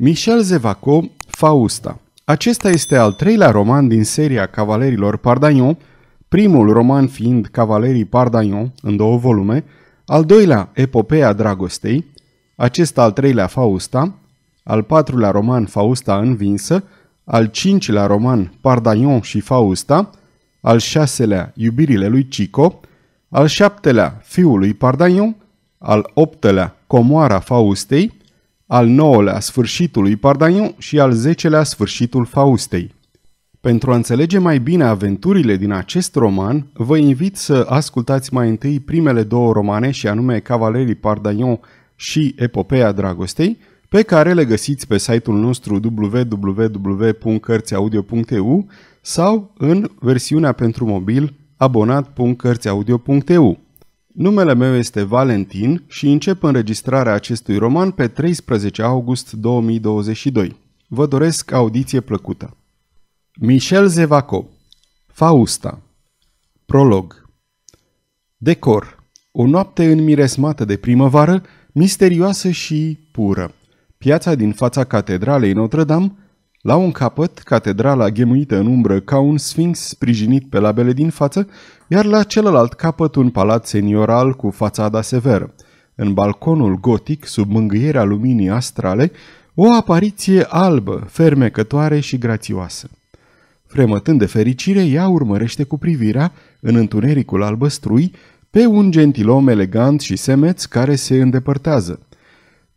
Michel Zevaco, Fausta. Acesta este al treilea roman din seria Cavalerilor Pardagnon, primul roman fiind Cavalerii Pardagnon, în două volume, al doilea Epopeea Dragostei, acesta al treilea Fausta, al patrulea roman Fausta învinsă, al cincilea roman Pardagnon și Fausta, al șaselea Iubirile lui Cico, al șaptelea Fiul lui Pardagnon, al optelea Comoara Faustei, al nouălea sfârșitul lui Pardaniu și al zecelea sfârșitul Faustei. Pentru a înțelege mai bine aventurile din acest roman, vă invit să ascultați mai întâi primele două romane și anume Cavalerii Pardaniu și Epopeea Dragostei, pe care le găsiți pe site-ul nostru www.cărțiaudio.eu sau în versiunea pentru mobil abonat.cărțiaudio.eu. Numele meu este Valentin și încep înregistrarea acestui roman pe 13 august 2022. Vă doresc audiție plăcută. Michel Zevaco Fausta Prolog Decor O noapte înmiresmată de primăvară, misterioasă și pură. Piața din fața catedralei Notre-Dame, la un capăt, catedrala ghemuită în umbră ca un sfinx sprijinit pe labele din față iar la celălalt capăt un palat senioral cu fațada severă. În balconul gotic, sub mângâierea luminii astrale, o apariție albă, fermecătoare și grațioasă. Fremătând de fericire, ea urmărește cu privirea, în întunericul albăstrui, pe un gentilom elegant și semeț care se îndepărtează.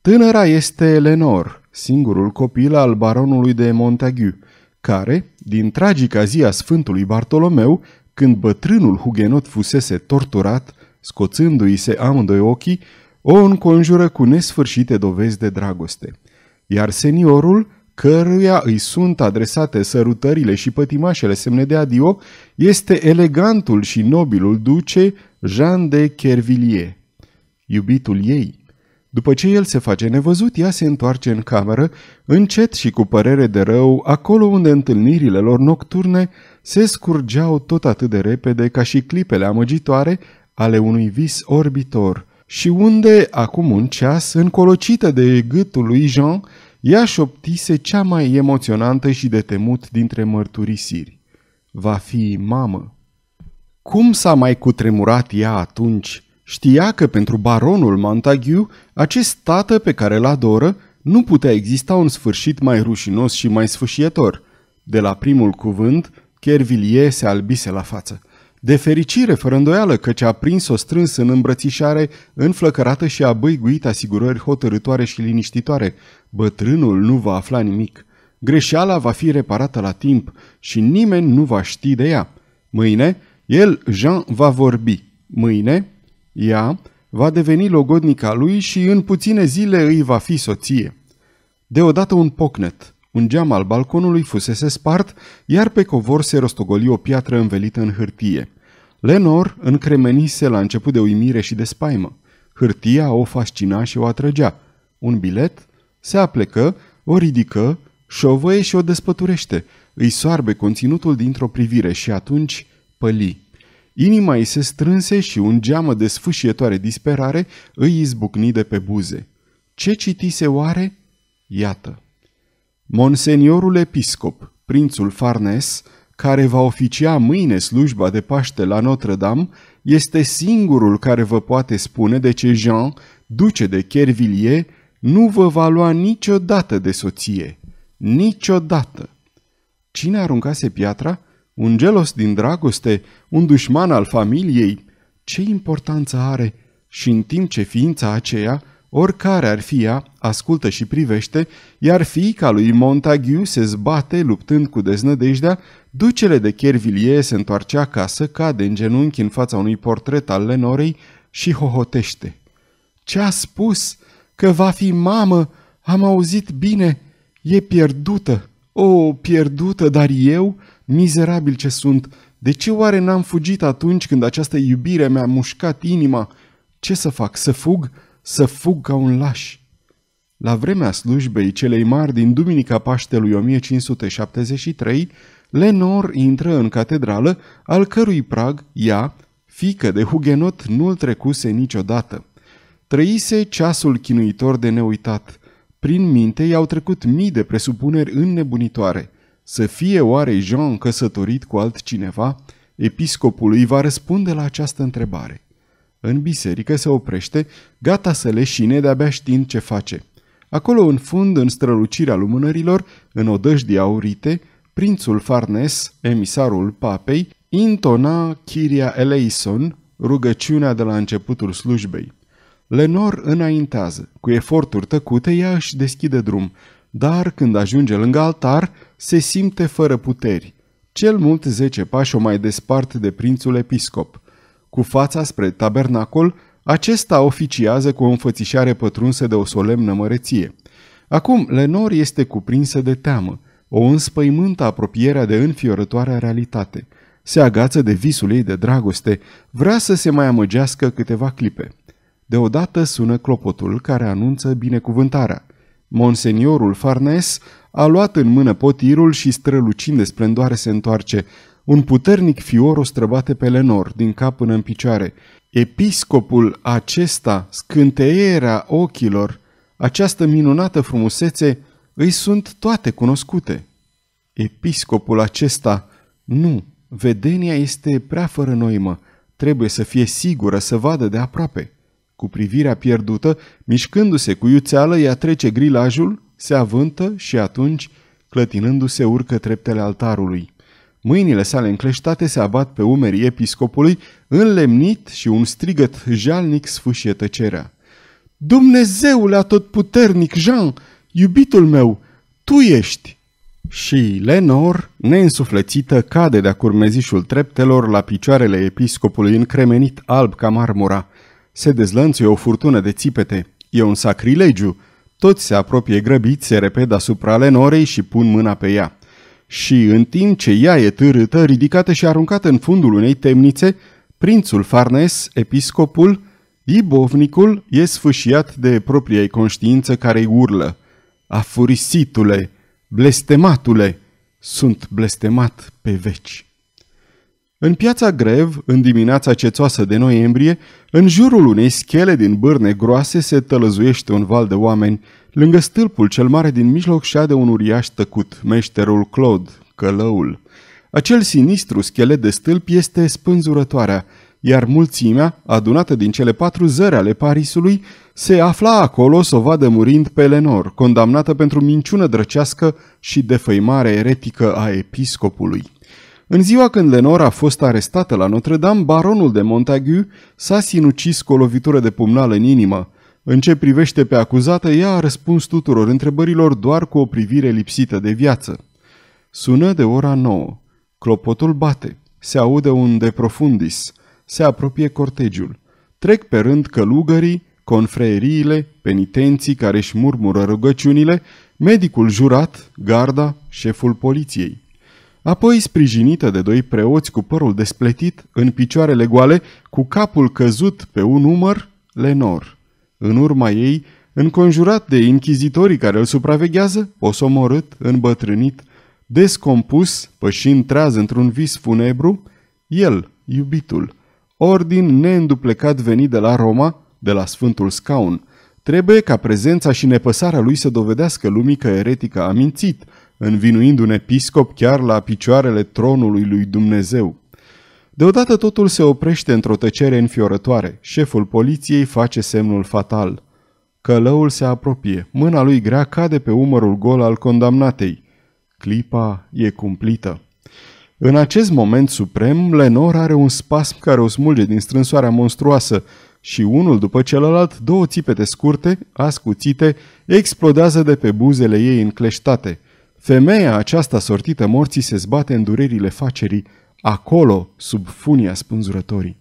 Tânăra este Eleanor, singurul copil al baronului de Montagu, care, din tragica zi a Sfântului Bartolomeu, când bătrânul hugenot fusese torturat, scoțându-i se amândoi ochii, o înconjură cu nesfârșite dovezi de dragoste. Iar seniorul, căruia îi sunt adresate sărutările și pătimașele semne de adio, este elegantul și nobilul duce Jean de Kervilliers, iubitul ei. După ce el se face nevăzut, ea se întoarce în cameră, încet și cu părere de rău, acolo unde întâlnirile lor nocturne se scurgeau tot atât de repede ca și clipele amăgitoare ale unui vis orbitor și unde, acum un ceas, încolocită de gâtul lui Jean, ea șoptise cea mai emoționantă și de temut dintre mărturisiri. Va fi mamă. Cum s-a mai cutremurat ea atunci? Știa că pentru baronul Montagu acest tată pe care îl adoră, nu putea exista un sfârșit mai rușinos și mai sfâșietor. De la primul cuvânt, Chervilie se albise la față. De fericire, fără îndoială, căci a prins-o strâns în îmbrățișare, înflăcărată și a băiguit asigurări hotărătoare și liniștitoare. Bătrânul nu va afla nimic. Greșeala va fi reparată la timp și nimeni nu va ști de ea. Mâine, el, Jean, va vorbi. Mâine, ea va deveni logodnica lui și în puține zile îi va fi soție. Deodată un pocnet. Un geam al balconului fusese spart, iar pe covor se rostogoli o piatră învelită în hârtie. Lenor încremenise la început de uimire și de spaimă. Hârtia o fascina și o atrăgea. Un bilet? Se aplecă, o ridică, șovăie și o despăturește. Îi soarbe conținutul dintr-o privire și atunci păli. Inima îi se strânse și un geamă de sfâșietoare disperare îi izbucni de pe buze. Ce citise oare? Iată. Monseniorul episcop, prințul Farnes, care va oficia mâine slujba de Paște la Notre-Dame, este singurul care vă poate spune de ce Jean, duce de Chervilliers, nu vă va lua niciodată de soție. Niciodată. Cine aruncase piatra? Un gelos din dragoste? Un dușman al familiei? Ce importanță are? Și în timp ce ființa aceea Oricare ar fi ea, ascultă și privește, iar fiica lui Montagu se zbate luptând cu deznădejdea, ducele de Chervilie se întoarce acasă, cade în genunchi în fața unui portret al Lenorei și hohotește. Ce a spus? Că va fi mamă! Am auzit bine! E pierdută! O, pierdută, dar eu, mizerabil ce sunt, de ce oare n-am fugit atunci când această iubire mi-a mușcat inima? Ce să fac, să fug?" să fug ca un laș. La vremea slujbei celei mari din Duminica Paștelui 1573, Lenor intră în catedrală, al cărui prag ea, fică de hugenot, nu-l trecuse niciodată. Trăise ceasul chinuitor de neuitat. Prin minte i-au trecut mii de presupuneri înnebunitoare. Să fie oare Jean căsătorit cu altcineva? Episcopul îi va răspunde la această întrebare. În biserică se oprește, gata să leșine de-abia știind ce face. Acolo în fund, în strălucirea lumânărilor, în odăjdi aurite, prințul Farnes, emisarul papei, intona Chiria Eleison, rugăciunea de la începutul slujbei. Lenor înaintează, cu eforturi tăcute ea își deschide drum, dar când ajunge lângă altar, se simte fără puteri. Cel mult zece pași o mai despart de prințul episcop. Cu fața spre tabernacol, acesta oficiază cu o înfățișare pătrunsă de o solemnă măreție. Acum, Lenor este cuprinsă de teamă. O înspăimântă apropierea de înfiorătoarea realitate. Se agață de visul ei de dragoste, vrea să se mai amăgească câteva clipe. Deodată sună clopotul care anunță binecuvântarea. Monseniorul Farnes a luat în mână potirul și strălucind de splendoare se întoarce. Un puternic fior o străbate pe Lenor, din cap până în picioare. Episcopul acesta, scânteierea ochilor, această minunată frumusețe, îi sunt toate cunoscute. Episcopul acesta, nu, vedenia este prea fără noimă, trebuie să fie sigură să vadă de aproape. Cu privirea pierdută, mișcându-se cu iuțeală, ea trece grilajul, se avântă și atunci, clătinându-se, urcă treptele altarului. Mâinile sale încleștate se abat pe umerii episcopului, înlemnit și un strigăt jalnic sfâșie tăcerea. Dumnezeule atotputernic, Jean, iubitul meu, tu ești!" Și Lenor, neînsuflețită, cade de-a curmezișul treptelor la picioarele episcopului încremenit alb ca marmura. Se dezlănțuie o furtună de țipete. E un sacrilegiu. Toți se apropie grăbiți, se repede asupra Lenorei și pun mâna pe ea și, în timp ce ea e târâtă, ridicată și aruncată în fundul unei temnițe, prințul Farnes, episcopul, ibovnicul, e sfâșiat de propria conștiință care-i urlă. Afurisitule, blestematule, sunt blestemat pe veci. În piața Grev, în dimineața cețoasă de noiembrie, în jurul unei schele din bârne groase se tălăzuiește un val de oameni. Lângă stâlpul cel mare din mijloc de un uriaș tăcut, meșterul Claude, călăul. Acel sinistru schelet de stâlp este spânzurătoarea, iar mulțimea, adunată din cele patru zări ale Parisului, se afla acolo să o vadă murind pe Lenor, condamnată pentru minciună drăcească și defăimare eretică a episcopului. În ziua când Lenora a fost arestată la Notre-Dame, baronul de Montagu s-a sinucis cu o lovitură de pumnal în inimă. În ce privește pe acuzată, ea a răspuns tuturor întrebărilor doar cu o privire lipsită de viață. Sună de ora nouă. Clopotul bate. Se aude un de profundis. Se apropie cortegiul. Trec pe rând călugării, confreeriile, penitenții care își murmură rugăciunile, medicul jurat, garda, șeful poliției apoi sprijinită de doi preoți cu părul despletit, în picioarele goale, cu capul căzut pe un umăr, Lenor. În urma ei, înconjurat de inchizitorii care îl supraveghează, posomorât, îmbătrânit, descompus, pășind treaz într-un vis funebru, el, iubitul, ordin neînduplecat venit de la Roma, de la Sfântul Scaun, trebuie ca prezența și nepăsarea lui să dovedească lumii că eretica a mințit – învinuind un episcop chiar la picioarele tronului lui Dumnezeu. Deodată totul se oprește într-o tăcere înfiorătoare. Șeful poliției face semnul fatal. Călăul se apropie, mâna lui grea cade pe umărul gol al condamnatei. Clipa e cumplită. În acest moment suprem, Lenor are un spasm care o smulge din strânsoarea monstruoasă și unul după celălalt, două țipete scurte, ascuțite, explodează de pe buzele ei încleștate – Femeia aceasta sortită morții se zbate în durerile facerii, acolo, sub funia spânzurătorii.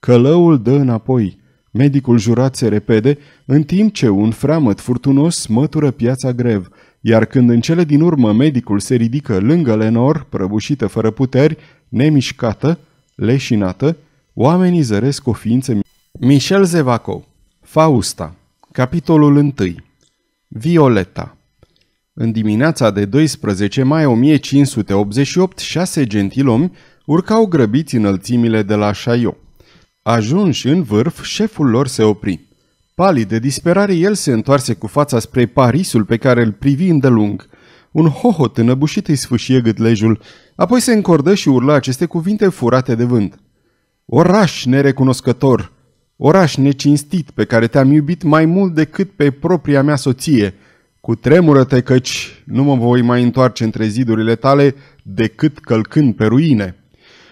Călăul dă înapoi, medicul jurat se repede, în timp ce un freamăt furtunos mătură piața grev, iar când în cele din urmă medicul se ridică lângă Lenor, prăbușită fără puteri, nemișcată, leșinată, oamenii zăresc o ființă... Michel Zevaco Fausta Capitolul 1 Violeta în dimineața de 12 mai 1588, șase gentilomi urcau grăbiți înălțimile de la Chaillot. Ajunși în vârf, șeful lor se opri. Palid de disperare, el se întoarse cu fața spre Parisul pe care îl privi îndelung. Un hohot înăbușit îi sfâșie gâtlejul, apoi se încordă și urla aceste cuvinte furate de vânt. Oraș nerecunoscător! Oraș necinstit pe care te-am iubit mai mult decât pe propria mea soție!' Cu tremură-te căci nu mă voi mai întoarce între zidurile tale decât călcând pe ruine.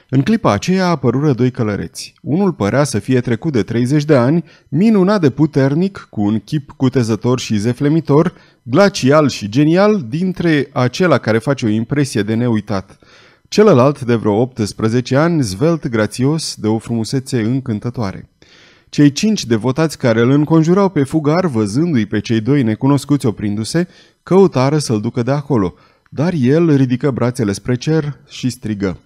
În clipa aceea apărură doi călăreți. Unul părea să fie trecut de 30 de ani, minunat de puternic, cu un chip cutezător și zeflemitor, glacial și genial, dintre acela care face o impresie de neuitat. Celălalt, de vreo 18 ani, zvelt, grațios, de o frumusețe încântătoare. Cei cinci devotați care îl înconjurau pe fugar, văzându-i pe cei doi necunoscuți oprindu-se, căutară să-l ducă de acolo, dar el ridică brațele spre cer și strigă.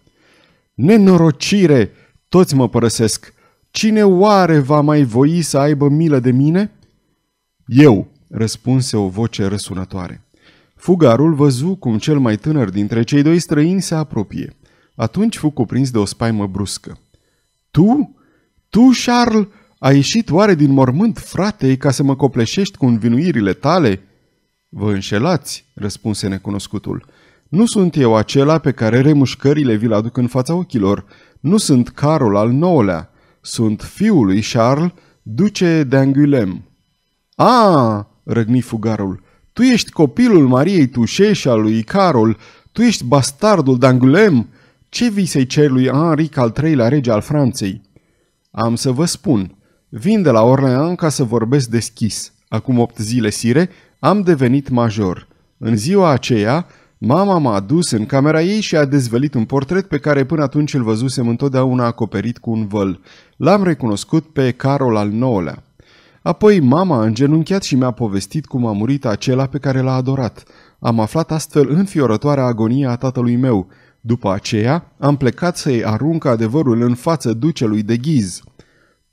Nenorocire! Toți mă părăsesc! Cine oare va mai voi să aibă milă de mine? Eu, răspunse o voce răsunătoare. Fugarul văzu cum cel mai tânăr dintre cei doi străini se apropie. Atunci fu cuprins de o spaimă bruscă. Tu? Tu, Charles? A ieșit oare din mormânt, fratei ca să mă copleșești cu învinuirile tale?" Vă înșelați," răspunse necunoscutul. Nu sunt eu acela pe care remușcările vi-l aduc în fața ochilor. Nu sunt Carol al nouălea. Sunt fiul lui Charles, duce de Angoulême." A, răgni fugarul, tu ești copilul Mariei Tușe și al lui Carol, tu ești bastardul d'Angulem? Ce vii să-i cer lui Henri al treilea rege al Franței?" Am să vă spun, Vin de la Orlean ca să vorbesc deschis. Acum opt zile sire am devenit major. În ziua aceea, mama m-a dus în camera ei și a dezvelit un portret pe care până atunci îl văzusem întotdeauna acoperit cu un văl. L-am recunoscut pe Carol al IX-lea. Apoi mama a îngenunchiat și mi-a povestit cum a murit acela pe care l-a adorat. Am aflat astfel înfiorătoarea agonie a tatălui meu. După aceea, am plecat să-i arunc adevărul în față ducelui de ghiz.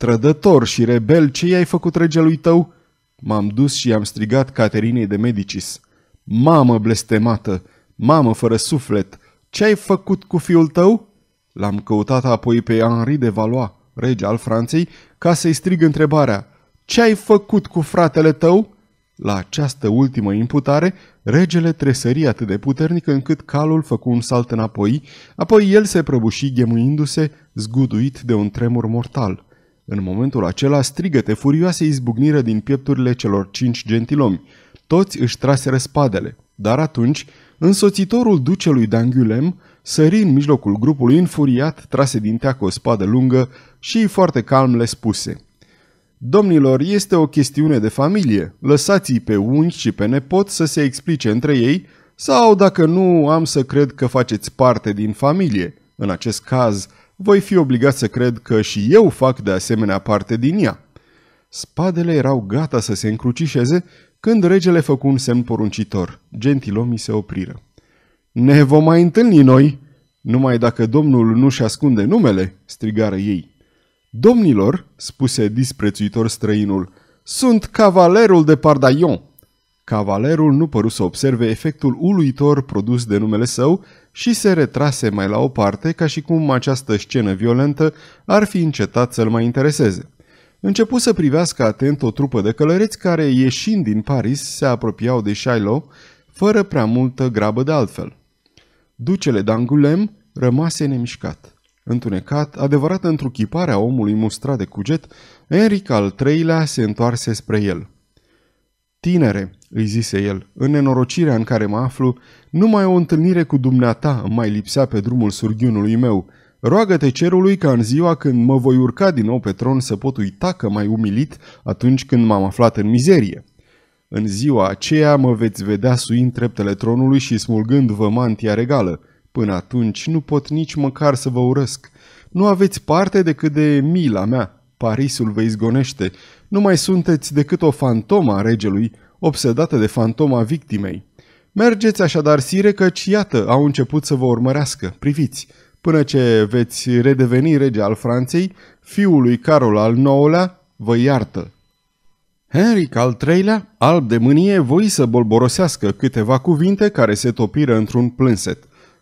Trădător și rebel, ce i-ai făcut regelui tău?" M-am dus și i-am strigat Caterinei de Medicis. Mamă blestemată! Mamă fără suflet! Ce ai făcut cu fiul tău?" L-am căutat apoi pe Henri de Valois, rege al Franței, ca să-i strig întrebarea. Ce ai făcut cu fratele tău?" La această ultimă imputare, regele tresări atât de puternic încât calul făcu un salt înapoi, apoi el se prăbuși ghemuindu-se, zguduit de un tremur mortal. În momentul acela, strigăte furioase izbucniră din piepturile celor cinci gentilomi. Toți își traseră spadele, dar atunci, însoțitorul ducelui d'Angulem sări în mijlocul grupului înfuriat, trase din teacă o spadă lungă și foarte calm le spuse – Domnilor, este o chestiune de familie. Lăsați-i pe unchi și pe nepot să se explice între ei sau, dacă nu, am să cred că faceți parte din familie. În acest caz, voi fi obligat să cred că și eu fac de asemenea parte din ea. Spadele erau gata să se încrucișeze când regele făcu un semn poruncitor. Gentilomii se opriră. Ne vom mai întâlni noi, numai dacă domnul nu-și ascunde numele, strigară ei. Domnilor, spuse disprețuitor străinul, sunt cavalerul de Pardaion. Cavalerul nu păru să observe efectul uluitor produs de numele său și se retrase mai la o parte ca și cum această scenă violentă ar fi încetat să-l mai intereseze. Începu să privească atent o trupă de călăreți care, ieșind din Paris, se apropiau de Shiloh, fără prea multă grabă de altfel. Ducele d'Angulem rămase nemișcat. Întunecat, adevărat adevărată a omului mustrat de cuget, Enric al III-lea se întoarse spre el. Tinere, îi zise el, în nenorocirea în care mă aflu, numai o întâlnire cu dumneata mai lipsea pe drumul surghiunului meu. Roagă-te cerului ca în ziua când mă voi urca din nou pe tron să pot uita că mai umilit atunci când m-am aflat în mizerie. În ziua aceea mă veți vedea suind treptele tronului și smulgând vă mantia regală. Până atunci nu pot nici măcar să vă urăsc. Nu aveți parte decât de mila mea. Parisul vă izgonește. Nu mai sunteți decât o fantomă a regelui, obsedată de fantoma victimei. Mergeți așadar sire căci iată au început să vă urmărească, priviți, până ce veți redeveni rege al Franței, fiul lui Carol al IX-lea vă iartă. Henric al III-lea, alb de mânie, voi să bolborosească câteva cuvinte care se topiră într-un plânset.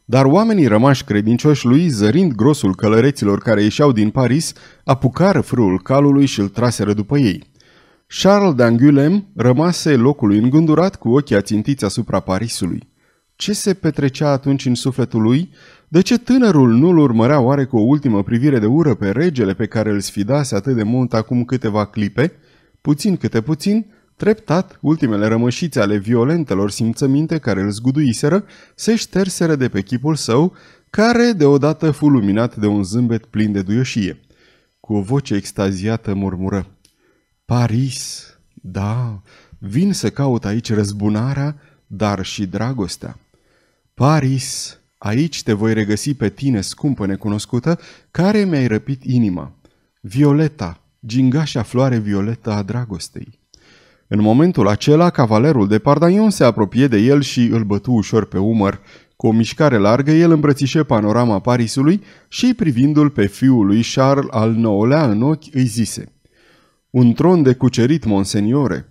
Dar oamenii rămași credincioși lui, zărind grosul călăreților care ieșeau din Paris, apucară frâul calului și îl traseră după ei. Charles d'Angulem rămase locului îngândurat cu ochii ațintiți asupra Parisului. Ce se petrecea atunci în sufletul lui? De ce tânărul nu-l urmărea oare cu o ultimă privire de ură pe regele pe care îl sfidase atât de mult acum câteva clipe? Puțin câte puțin, treptat, ultimele rămășițe ale violentelor simțăminte care îl zguduiseră se șterseră de pe chipul său, care deodată fu luminat de un zâmbet plin de duioșie. Cu o voce extaziată murmură. Paris, da, vin să caut aici răzbunarea, dar și dragostea. Paris, aici te voi regăsi pe tine, scumpă necunoscută, care mi-ai răpit inima. Violeta, gingașa floare violetă a dragostei. În momentul acela, cavalerul de Pardaion se apropie de el și îl bătu ușor pe umăr. Cu o mișcare largă, el îmbrățișe panorama Parisului și, privindu-l pe fiul lui Charles al IX-lea în ochi, îi zise – un tron de cucerit, monseniore!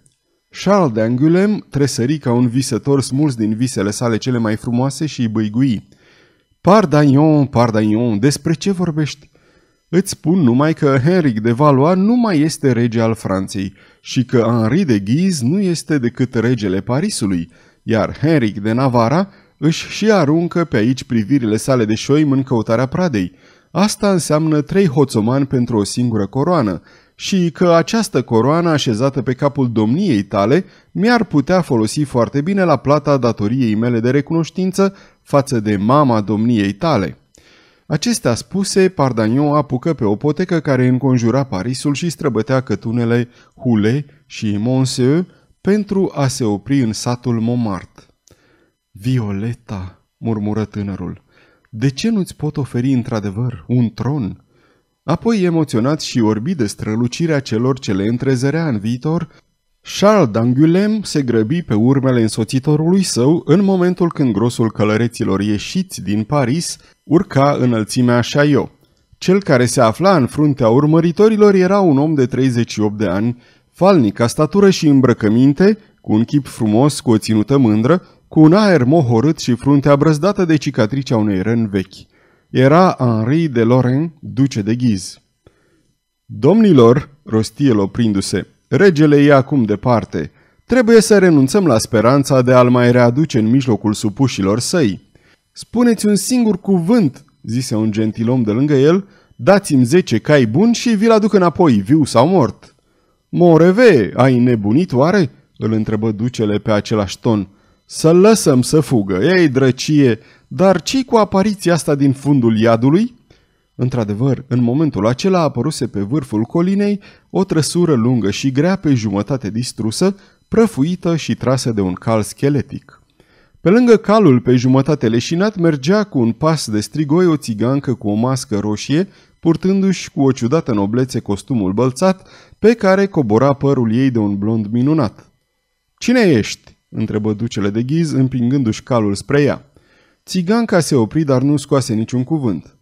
Charles de Angoulême tresări ca un visător smuls din visele sale cele mai frumoase și îi băigui. Pardaion, pardaion, despre ce vorbești? Îți spun numai că Henric de Valois nu mai este rege al Franței și că Henri de Guise nu este decât regele Parisului, iar Henric de Navara își și aruncă pe aici privirile sale de șoim în căutarea pradei. Asta înseamnă trei hoțomani pentru o singură coroană – și că această coroană așezată pe capul domniei tale mi-ar putea folosi foarte bine la plata datoriei mele de recunoștință față de mama domniei tale. Acestea spuse, Pardagnon apucă pe o potecă care înconjura Parisul și străbătea cătunele Hule și Monseu pentru a se opri în satul Montmartre. Violeta, murmură tânărul, de ce nu-ți pot oferi într-adevăr un tron?" Apoi, emoționat și orbit de strălucirea celor ce le întrezărea în viitor, Charles d'Angulem se grăbi pe urmele însoțitorului său în momentul când grosul călăreților ieșiți din Paris urca înălțimea Chaillot. Cel care se afla în fruntea urmăritorilor era un om de 38 de ani, falnic ca statură și îmbrăcăminte, cu un chip frumos, cu o ținută mândră, cu un aer mohorât și fruntea brăzdată de cicatricea unei răni vechi era Henri de Lorraine, duce de Ghiz. Domnilor, rosti el oprindu-se, regele e acum departe. Trebuie să renunțăm la speranța de a-l mai readuce în mijlocul supușilor săi. Spuneți un singur cuvânt, zise un gentilom de lângă el, dați-mi zece cai buni și vi-l aduc înapoi, viu sau mort. Moreve, ai nebunit oare?" îl întrebă ducele pe același ton. Să-l lăsăm să fugă, ei drăcie, dar ce cu apariția asta din fundul iadului? Într-adevăr, în momentul acela apăruse pe vârful colinei o trăsură lungă și grea pe jumătate distrusă, prăfuită și trasă de un cal scheletic. Pe lângă calul pe jumătate leșinat mergea cu un pas de strigoi o țigancă cu o mască roșie, purtându-și cu o ciudată noblețe costumul bălțat, pe care cobora părul ei de un blond minunat. Cine ești?" întrebă ducele de ghiz, împingându-și calul spre ea. Țiganca se opri, dar nu scoase niciun cuvânt.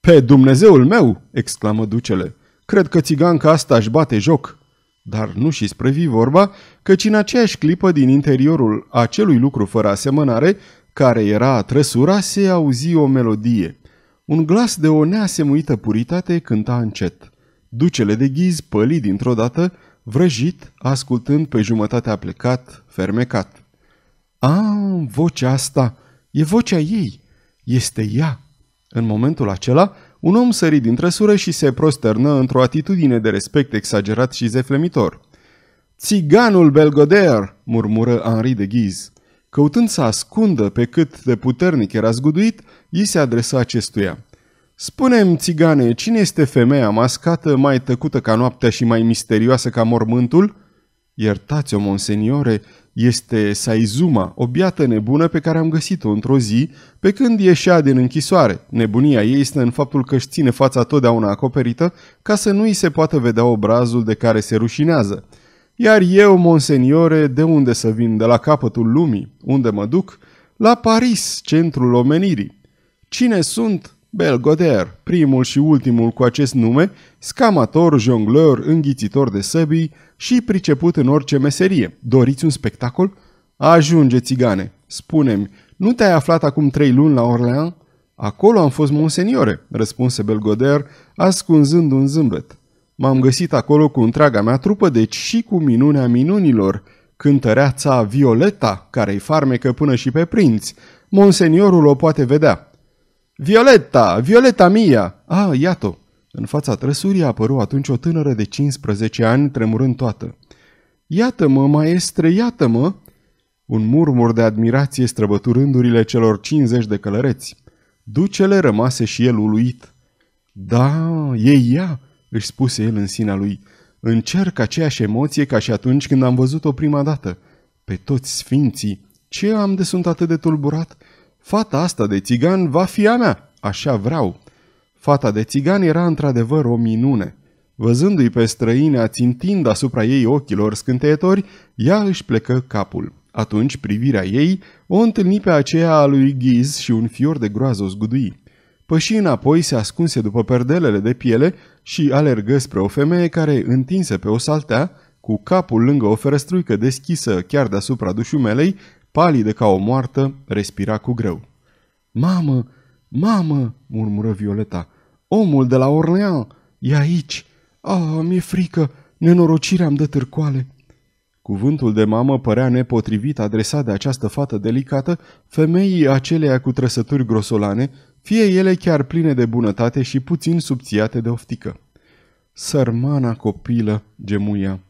Pe Dumnezeul meu!" exclamă ducele. Cred că țiganca asta își bate joc." Dar nu și vii vorba, căci în aceeași clipă din interiorul acelui lucru fără asemănare, care era trăsura, se auzi o melodie. Un glas de o neasemuită puritate cânta încet. Ducele de ghiz păli dintr-o dată, vrăjit, ascultând pe jumătate plecat, fermecat. A, vocea asta!" E vocea ei. Este ea. În momentul acela, un om sări din trăsură și se prosternă într-o atitudine de respect exagerat și zeflemitor. Țiganul Belgoder!" murmură Henri de Ghiz. Căutând să ascundă pe cât de puternic era zguduit, i se adresa acestuia. Spune-mi, țigane, cine este femeia mascată, mai tăcută ca noaptea și mai misterioasă ca mormântul?" Iertați-o, monseniore, este Saizuma, o biată nebună pe care am găsit-o într-o zi, pe când ieșea din închisoare. Nebunia ei este în faptul că își ține fața totdeauna acoperită ca să nu îi se poată vedea obrazul de care se rușinează. Iar eu, monseniore, de unde să vin? De la capătul lumii. Unde mă duc? La Paris, centrul omenirii. Cine sunt? Belgoder, primul și ultimul cu acest nume, scamator, jongleur, înghițitor de săbii, și priceput în orice meserie. Doriți un spectacol? Ajunge, țigane, spune-mi, nu te-ai aflat acum trei luni la Orleans? Acolo am fost monseniore, răspunse Belgoder, ascunzând un zâmbet. M-am găsit acolo cu întreaga mea trupă, deci și cu minunea minunilor, cântăreața Violeta, care-i farmecă până și pe prinți. Monseniorul o poate vedea. Violeta, Violeta mia! Ah, iată în fața trăsurii apăru atunci o tânără de 15 ani, tremurând toată. Iată-mă, maestre, iată-mă!" Un murmur de admirație străbăturândurile celor 50 de călăreți. Ducele rămase și el uluit. Da, e ea!" își spuse el în sinea lui. Încerc aceeași emoție ca și atunci când am văzut-o prima dată. Pe toți sfinții! Ce am de sunt atât de tulburat? Fata asta de țigan va fi a mea! Așa vreau!" Fata de țigan era într-adevăr o minune. Văzându-i pe străinea țintind asupra ei ochilor scânteitori, ea își plecă capul. Atunci privirea ei o întâlni pe aceea a lui Ghiz și un fior de groază o zgudui. Păși înapoi se ascunse după perdelele de piele și alergă spre o femeie care, întinsă pe o saltea, cu capul lângă o ferăstruică deschisă chiar deasupra dușumelei, palidă ca o moartă, respira cu greu. Mamă!" Mamă!" murmură Violeta. Omul de la Orleans e aici. Ah, oh, mi-e frică. Nenorocirea îmi dă târcoale." Cuvântul de mamă părea nepotrivit adresat de această fată delicată femeii aceleia cu trăsături grosolane, fie ele chiar pline de bunătate și puțin subțiate de oftică. Sărmana copilă, gemuia,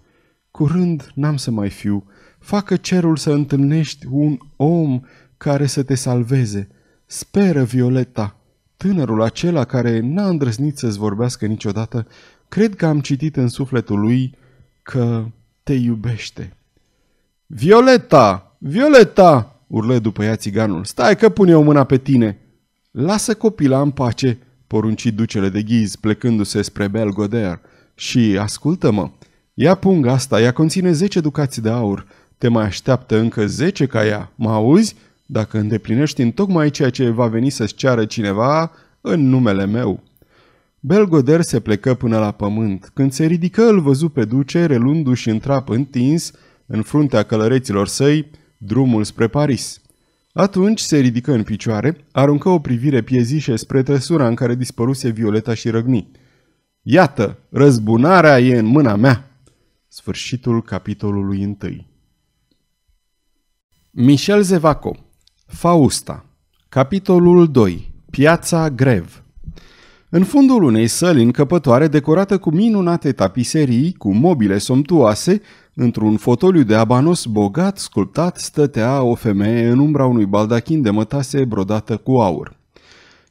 curând n-am să mai fiu, facă cerul să întâlnești un om care să te salveze. Speră, Violeta! Tânărul acela care n-a îndrăznit să-ți vorbească niciodată, cred că am citit în sufletul lui că te iubește. Violeta! Violeta! urlă după ea țiganul. Stai că pun eu mâna pe tine! Lasă copila în pace, porunci ducele de ghiz, plecându-se spre Belgoder. Și ascultă-mă, ia punga asta, ea conține zece ducați de aur. Te mai așteaptă încă zece ca ea, mă auzi? dacă îndeplinești în tocmai ceea ce va veni să-ți ceară cineva în numele meu. Belgoder se plecă până la pământ. Când se ridică, îl văzu pe duce, relându și în trap întins, în fruntea călăreților săi, drumul spre Paris. Atunci se ridică în picioare, aruncă o privire piezișe spre trăsura în care dispăruse Violeta și răgni. Iată, răzbunarea e în mâna mea! Sfârșitul capitolului întâi Michel Zevaco Fausta Capitolul 2. Piața Grev În fundul unei săli încăpătoare decorată cu minunate tapiserii, cu mobile somptuoase, într-un fotoliu de abanos bogat sculptat stătea o femeie în umbra unui baldachin de mătase brodată cu aur.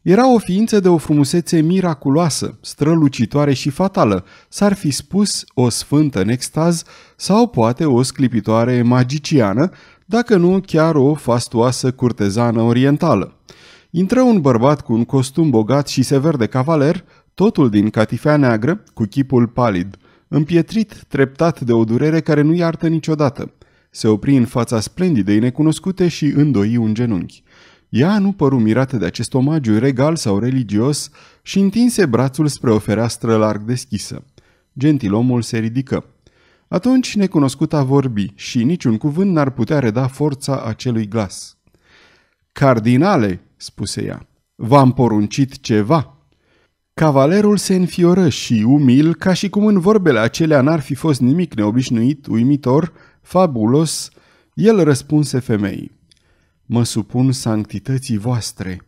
Era o ființă de o frumusețe miraculoasă, strălucitoare și fatală, s-ar fi spus o sfântă în extaz sau poate o sclipitoare magiciană dacă nu chiar o fastoasă curtezană orientală. Intră un bărbat cu un costum bogat și sever de cavaler, totul din catifea neagră, cu chipul palid, împietrit treptat de o durere care nu iartă niciodată. Se opri în fața splendidei necunoscute și îndoi un genunchi. Ea nu păru mirată de acest omagiu regal sau religios și întinse brațul spre o fereastră larg deschisă. Gentilomul se ridică. Atunci necunoscuta vorbi și niciun cuvânt n-ar putea reda forța acelui glas. Cardinale, spuse ea, v-am poruncit ceva. Cavalerul se înfioră și, umil, ca și cum în vorbele acelea n-ar fi fost nimic neobișnuit, uimitor, fabulos, el răspunse femeii. Mă supun sanctității voastre.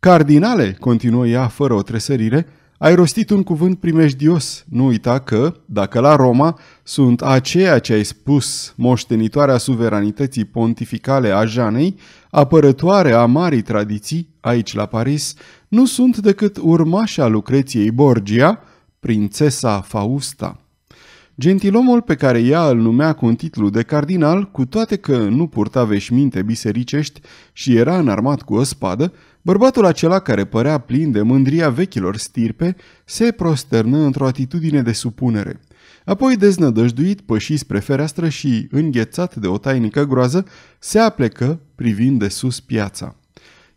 Cardinale, continuă ea fără o tresărire, ai rostit un cuvânt primejdios. Nu uita că, dacă la Roma sunt aceea ce ai spus, moștenitoarea suveranității pontificale a Janei, apărătoare a marii tradiții, aici la Paris, nu sunt decât urmașa Lucreției Borgia, prințesa Fausta. Gentilomul pe care ea îl numea cu un titlu de cardinal, cu toate că nu purta veșminte bisericești și era înarmat cu o spadă, Bărbatul acela care părea plin de mândria vechilor stirpe se prosternă într-o atitudine de supunere. Apoi, deznădăjduit, păși spre fereastră și, înghețat de o tainică groază, se aplecă privind de sus piața.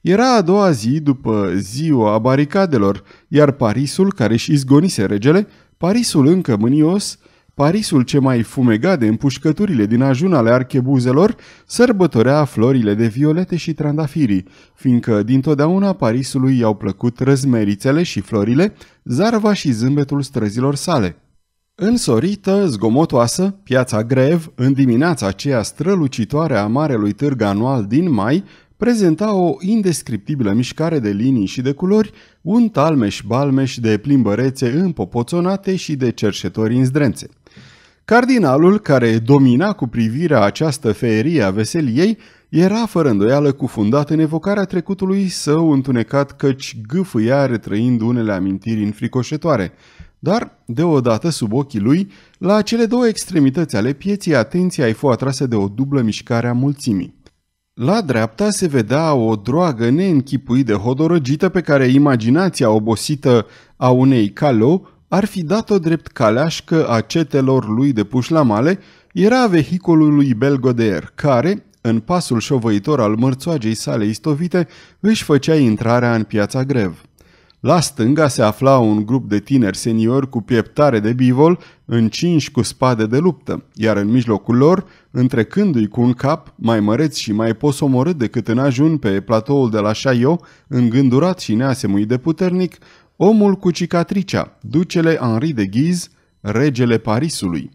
Era a doua zi după ziua a baricadelor, iar Parisul, care își izgonise regele, Parisul încă mânios, Parisul ce mai fumega de împușcăturile din ajun ale archebuzelor sărbătorea florile de violete și trandafirii, fiindcă dintotdeauna Parisului i-au plăcut răzmerițele și florile, zarva și zâmbetul străzilor sale. Însorită, zgomotoasă, piața grev, în dimineața aceea strălucitoare a marelui târg anual din mai, prezenta o indescriptibilă mișcare de linii și de culori, un talmeș-balmeș de plimbărețe împopoțonate și de cerșetori în zdrențe. Cardinalul, care domina cu privirea această feerie a veseliei, era fără îndoială cufundat în evocarea trecutului său întunecat căci gâfâia retrăind unele amintiri înfricoșătoare. Dar, deodată, sub ochii lui, la cele două extremități ale pieții, atenția îi fost atrasă de o dublă mișcare a mulțimii. La dreapta se vedea o droagă neînchipuit de hodorăgită pe care imaginația obosită a unei calo ar fi dat-o drept caleașcă a cetelor lui de puși la male, era vehiculul lui Belgoder, care, în pasul șovăitor al mărțoagei sale istovite, își făcea intrarea în piața grev. La stânga se afla un grup de tineri seniori cu pieptare de bivol, cinci cu spade de luptă, iar în mijlocul lor, întrecându-i cu un cap, mai măreț și mai posomorât decât în ajun pe platoul de la Șaio, îngândurat și neasemuit de puternic, Omul cu cicatricea, ducele Henri de Guise, regele Parisului.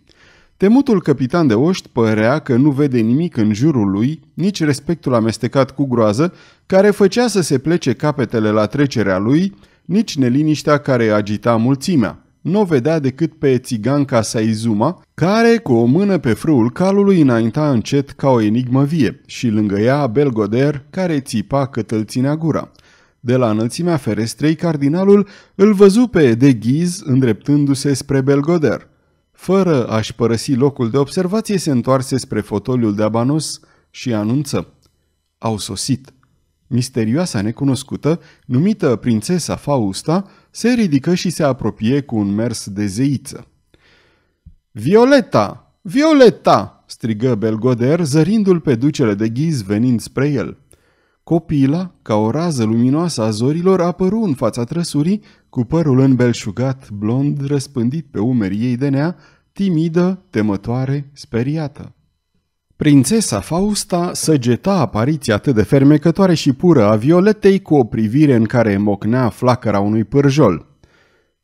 Temutul capitan de oști părea că nu vede nimic în jurul lui, nici respectul amestecat cu groază, care făcea să se plece capetele la trecerea lui, nici neliniștea care agita mulțimea. Nu o vedea decât pe țiganca Saizuma, care, cu o mână pe frâul calului, înainta încet ca o enigmă vie și lângă ea Belgoder, care țipa cât îl ținea gura. De la înălțimea ferestrei, cardinalul îl văzu pe de ghiz îndreptându-se spre Belgoder. Fără a-și părăsi locul de observație, se întoarse spre fotoliul de abanos și anunță. Au sosit. Misterioasa necunoscută, numită prințesa Fausta, se ridică și se apropie cu un mers de zeiță. Violeta! Violeta!" strigă Belgoder, zărindu-l pe ducele de ghiz venind spre el. Copila, ca o rază luminoasă a zorilor, apăru în fața trăsurii, cu părul îmbelșugat, blond, răspândit pe umerii ei de nea, timidă, temătoare, speriată. Prințesa Fausta săgeta apariția atât de fermecătoare și pură a Violetei cu o privire în care mocnea flacăra unui pârjol.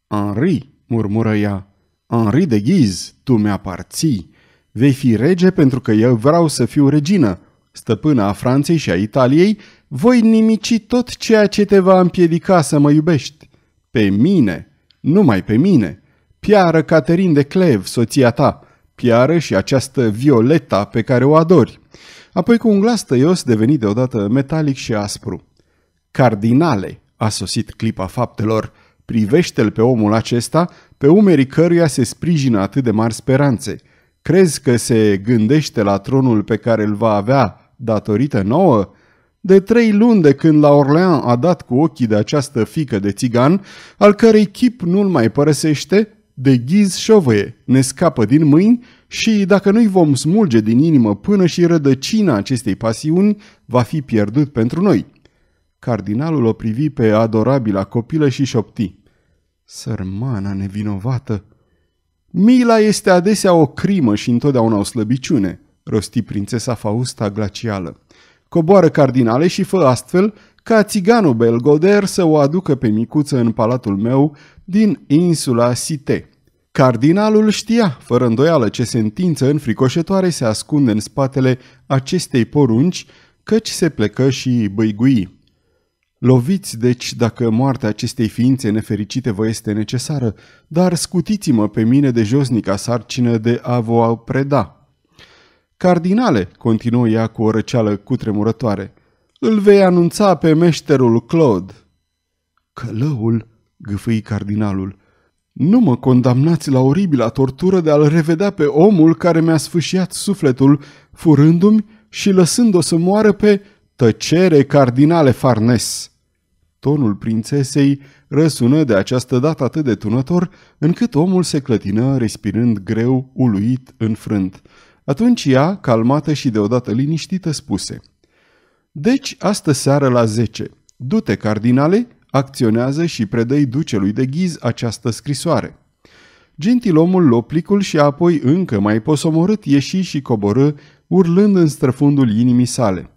Henri, murmură ea, Henri de Ghiz, tu mi-aparții. Vei fi rege pentru că eu vreau să fiu regină, stăpână a Franței și a Italiei, voi nimici tot ceea ce te va împiedica să mă iubești. Pe mine, numai pe mine, piară Caterin de Clev, soția ta, piară și această Violeta pe care o adori. Apoi cu un glas tăios devenit deodată metalic și aspru. Cardinale, a sosit clipa faptelor, privește-l pe omul acesta, pe umerii căruia se sprijină atât de mari speranțe. Crezi că se gândește la tronul pe care îl va avea datorită nouă, de trei luni de când la Orlean a dat cu ochii de această fică de țigan, al cărei chip nu-l mai părăsește, de ghiz șovăie, ne scapă din mâini și dacă nu-i vom smulge din inimă până și rădăcina acestei pasiuni va fi pierdut pentru noi. Cardinalul o privi pe adorabila copilă și șopti. Sărmana nevinovată! Mila este adesea o crimă și întotdeauna o slăbiciune – rosti prințesa Fausta glacială. Coboară cardinale și fă astfel ca țiganul Belgoder să o aducă pe micuță în palatul meu din insula Site. Cardinalul știa, fără îndoială, ce sentință înfricoșătoare se ascunde în spatele acestei porunci, căci se plecă și băigui. Loviți, deci, dacă moartea acestei ființe nefericite vă este necesară, dar scutiți-mă pe mine de josnica sarcină de a vă preda. Cardinale, continuă ea cu o răceală cutremurătoare, îl vei anunța pe meșterul Claude. Călăul, gâfâi cardinalul, nu mă condamnați la oribila tortură de a-l revedea pe omul care mi-a sfâșiat sufletul, furându-mi și lăsând-o să moară pe tăcere cardinale Farnes. Tonul prințesei răsună de această dată atât de tunător, încât omul se clătină, respirând greu, uluit, înfrânt. Atunci ea, calmată și deodată liniștită, spuse Deci, astă seară la 10, du-te, cardinale, acționează și predăi ducelui de ghiz această scrisoare. Gentilomul loplicul și apoi încă mai posomorât ieși și coborâ, urlând în străfundul inimii sale.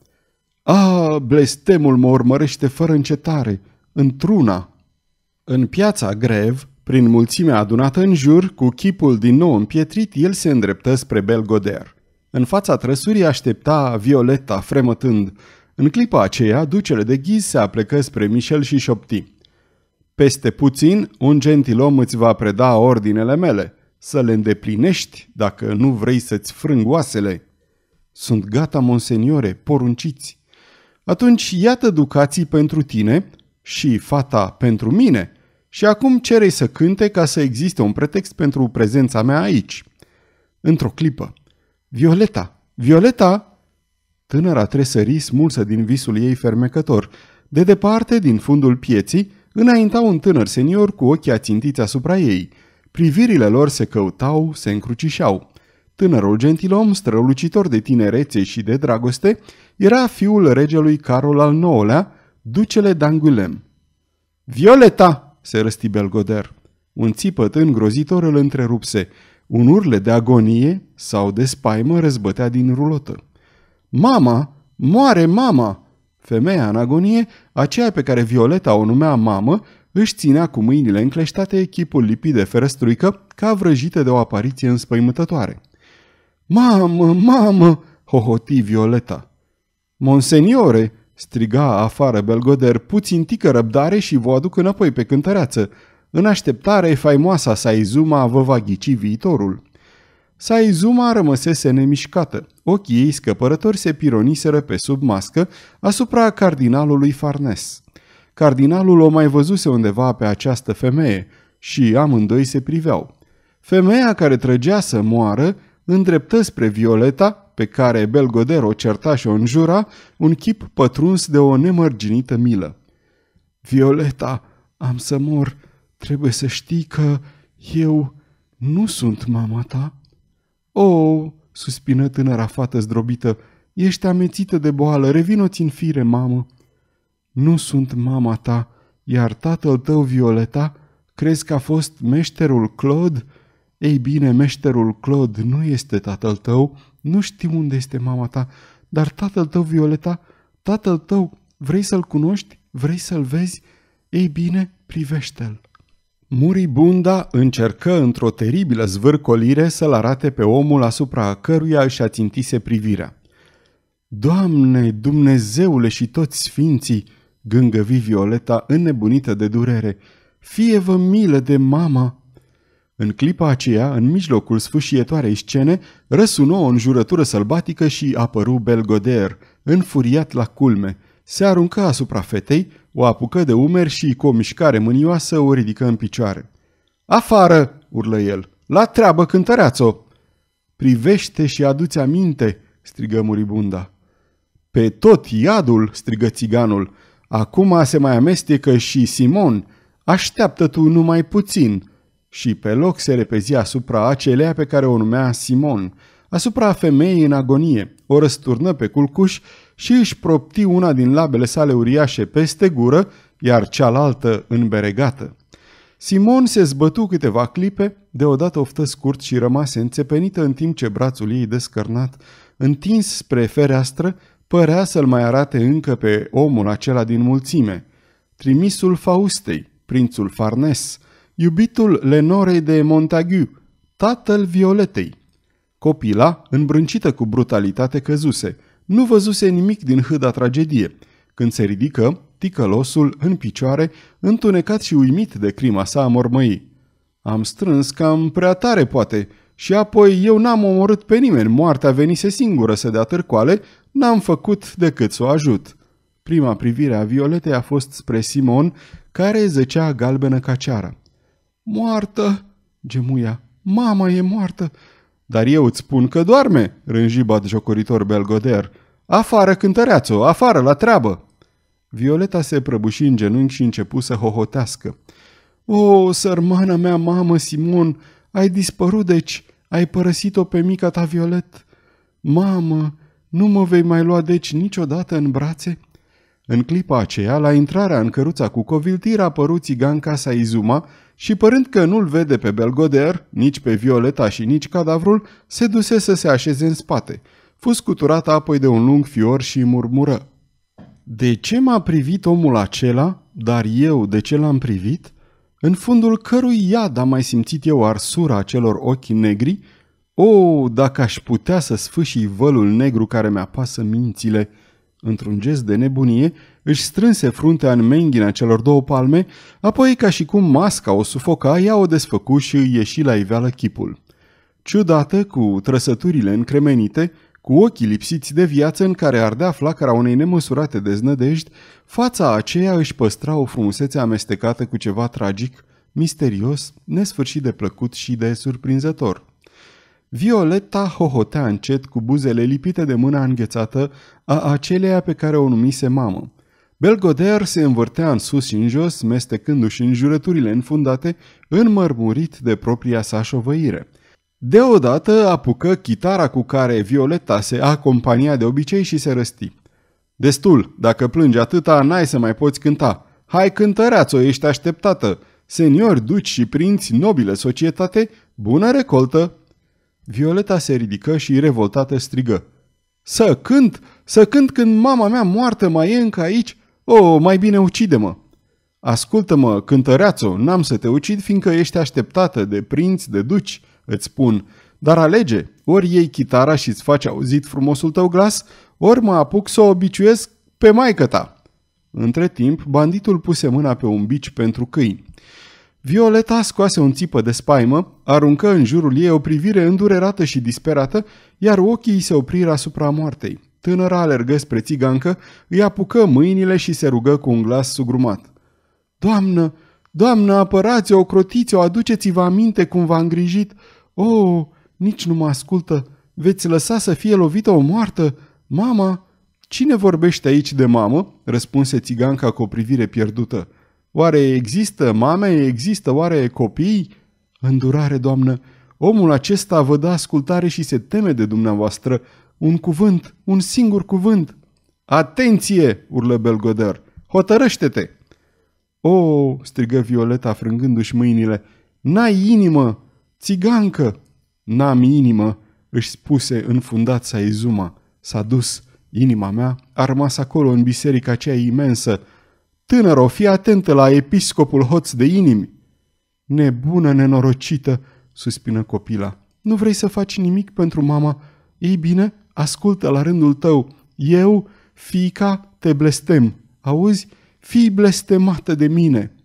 A, blestemul mă urmărește fără încetare, într-una! În piața Grev, prin mulțimea adunată în jur, cu chipul din nou împietrit, el se îndreptă spre Belgoder. În fața trăsurii aștepta Violeta, fremătând. În clipa aceea, ducele de ghiz se aplecă spre Michel și șopti. Peste puțin, un gentilom îți va preda ordinele mele. Să le îndeplinești dacă nu vrei să-ți frâng oasele. Sunt gata, monseniore, porunciți. Atunci iată ducații pentru tine și fata pentru mine – și acum cerei să cânte ca să existe un pretext pentru prezența mea aici. Într-o clipă. Violeta! Violeta! Tânăra tresări smulsă din visul ei fermecător. De departe, din fundul pieții, înainta un tânăr senior cu ochii ațintiți asupra ei. Privirile lor se căutau, se încrucișau. Tânărul gentilom, strălucitor de tinerețe și de dragoste, era fiul regelui Carol al IX-lea, ducele d'Angulem. Violeta!" se răsti Belgoder. Un țipăt îngrozitor îl întrerupse. Un urle de agonie sau de spaimă răzbătea din rulotă. Mama! Moare mama!" Femeia în agonie, aceea pe care Violeta o numea mamă, își ținea cu mâinile încleștate echipul lipit de ferăstruică ca vrăjită de o apariție înspăimântătoare. Mamă, mamă!" hohoti Violeta. Monseniore, Striga afară Belgoder, puțin tică răbdare și vă aduc înapoi pe cântăreață. În așteptare, faimoasa Saizuma vă va ghici viitorul. Saizuma rămăsese nemișcată. Ochii ei scăpărători se pironiseră pe sub mască asupra cardinalului Farnes. Cardinalul o mai văzuse undeva pe această femeie și amândoi se priveau. Femeia care trăgea să moară îndreptă spre Violeta pe care Belgoder o certa și o înjura, un chip pătruns de o nemărginită milă. Violeta, am să mor, trebuie să știi că eu nu sunt mama ta. O, oh, suspină tânăra fată zdrobită, ești amețită de boală, revino-ți în fire, mamă. Nu sunt mama ta, iar tatăl tău, Violeta, crezi că a fost meșterul Claude? Ei bine, meșterul Claude nu este tatăl tău, nu știu unde este mama ta, dar tatăl tău, Violeta, tatăl tău, vrei să-l cunoști? Vrei să-l vezi? Ei bine, privește-l. Muribunda încercă într-o teribilă zvârcolire să-l arate pe omul asupra căruia își ațintise privirea. Doamne, Dumnezeule și toți sfinții, gângăvi Violeta înnebunită de durere, fie vă milă de mama în clipa aceea, în mijlocul sfâșietoarei scene, răsună o înjurătură sălbatică și apăru Belgoder, înfuriat la culme. Se aruncă asupra fetei, o apucă de umeri și, cu o mișcare mânioasă, o ridică în picioare. Afară!" urlă el. La treabă cântăreați-o!" Privește și aduți aminte!" strigă muribunda. Pe tot iadul!" strigă țiganul. Acum se mai amestecă și Simon. Așteaptă tu numai puțin!" și pe loc se repezi asupra acelea pe care o numea Simon, asupra femeii în agonie, o răsturnă pe culcuș și își propti una din labele sale uriașe peste gură, iar cealaltă înberegată. Simon se zbătu câteva clipe, deodată oftă scurt și rămase înțepenită în timp ce brațul ei descărnat, întins spre fereastră, părea să-l mai arate încă pe omul acela din mulțime. Trimisul Faustei, prințul Farnes, iubitul Lenorei de Montagu, tatăl Violetei. Copila, îmbrâncită cu brutalitate, căzuse. Nu văzuse nimic din hâda tragedie. Când se ridică, ticălosul, în picioare, întunecat și uimit de crima sa a mormăi. Am strâns cam prea tare, poate, și apoi eu n-am omorât pe nimeni, moartea venise singură să dea târcoale, n-am făcut decât să o ajut. Prima privire a Violetei a fost spre Simon, care zăcea galbenă ca ceara. Moartă!" gemuia. Mama e moartă!" Dar eu îți spun că doarme!" rânji jocoritor Belgoder. Afară, cântăreață, afară, la treabă!" Violeta se prăbuși în genunchi și începu să hohotească. O, sărmana mea mamă, Simon, ai dispărut deci, ai părăsit-o pe mica ta Violet. Mamă, nu mă vei mai lua deci niciodată în brațe?" În clipa aceea, la intrarea în căruța cu coviltir, a apărut țiganca Izuma și părând că nu-l vede pe Belgoder, nici pe Violeta și nici cadavrul, se duse să se așeze în spate. Fus scuturat apoi de un lung fior și murmură. De ce m-a privit omul acela, dar eu de ce l-am privit? În fundul cărui iad am mai simțit eu arsura acelor ochi negri? O, oh, dacă aș putea să sfâșii vălul negru care mi-apasă mințile!' Într-un gest de nebunie, își strânse fruntea în menghina celor două palme, apoi, ca și cum masca o sufoca, ea o desfăcu și îi ieși la iveală chipul. Ciudată, cu trăsăturile încremenite, cu ochii lipsiți de viață în care ardea flacăra unei nemăsurate deznădejdi, fața aceea își păstra o frumusețe amestecată cu ceva tragic, misterios, nesfârșit de plăcut și de surprinzător. Violeta hohotea încet cu buzele lipite de mâna înghețată a aceleia pe care o numise mamă. Belgoder se învârtea în sus și în jos, mestecându-și în jurăturile înfundate, înmărmurit de propria sa șovăire. Deodată apucă chitara cu care Violeta se acompania de obicei și se răsti. Destul, dacă plângi atâta, n-ai să mai poți cânta. Hai cântăreață, ești așteptată. Seniori, duci și prinți, nobile societate, bună recoltă! Violeta se ridică și revoltată strigă. Să cânt! Să cânt când mama mea moartă mai e încă aici? O, oh, mai bine ucide-mă! Ascultă-mă, cântăreațo, n-am să te ucid, fiindcă ești așteptată de prinți, de duci, îți spun. Dar alege, ori iei chitara și îți faci auzit frumosul tău glas, ori mă apuc să o obiciuiesc pe maică ta. Între timp, banditul puse mâna pe un bici pentru câini. Violeta scoase un țipă de spaimă, aruncă în jurul ei o privire îndurerată și disperată, iar ochii îi se opriră asupra moartei. Tânăra alergă spre țigancă, îi apucă mâinile și se rugă cu un glas sugrumat. Doamnă, doamnă, apărați-o, ocrotiți-o, aduceți-vă aminte cum v-a îngrijit. O, oh, nici nu mă ascultă. Veți lăsa să fie lovită o moartă? Mama? Cine vorbește aici de mamă? Răspunse țiganca cu o privire pierdută. Oare există mame? Există oare copii? Îndurare, doamnă! Omul acesta vă dă ascultare și se teme de dumneavoastră. Un cuvânt, un singur cuvânt. Atenție! urlă Belgodăr. Hotărăște-te! O, strigă Violeta frângându-și mâinile. N-ai inimă! Țigancă! N-am inimă, își spuse înfundat Saizuma. S-a dus. Inima mea a rămas acolo în biserica aceea imensă, Tânăro, fii atentă la episcopul hoț de inimi. Nebună nenorocită, suspină copila. Nu vrei să faci nimic pentru mama? Ei bine, ascultă la rândul tău. Eu, fiica, te blestem. Auzi? Fii blestemată de mine.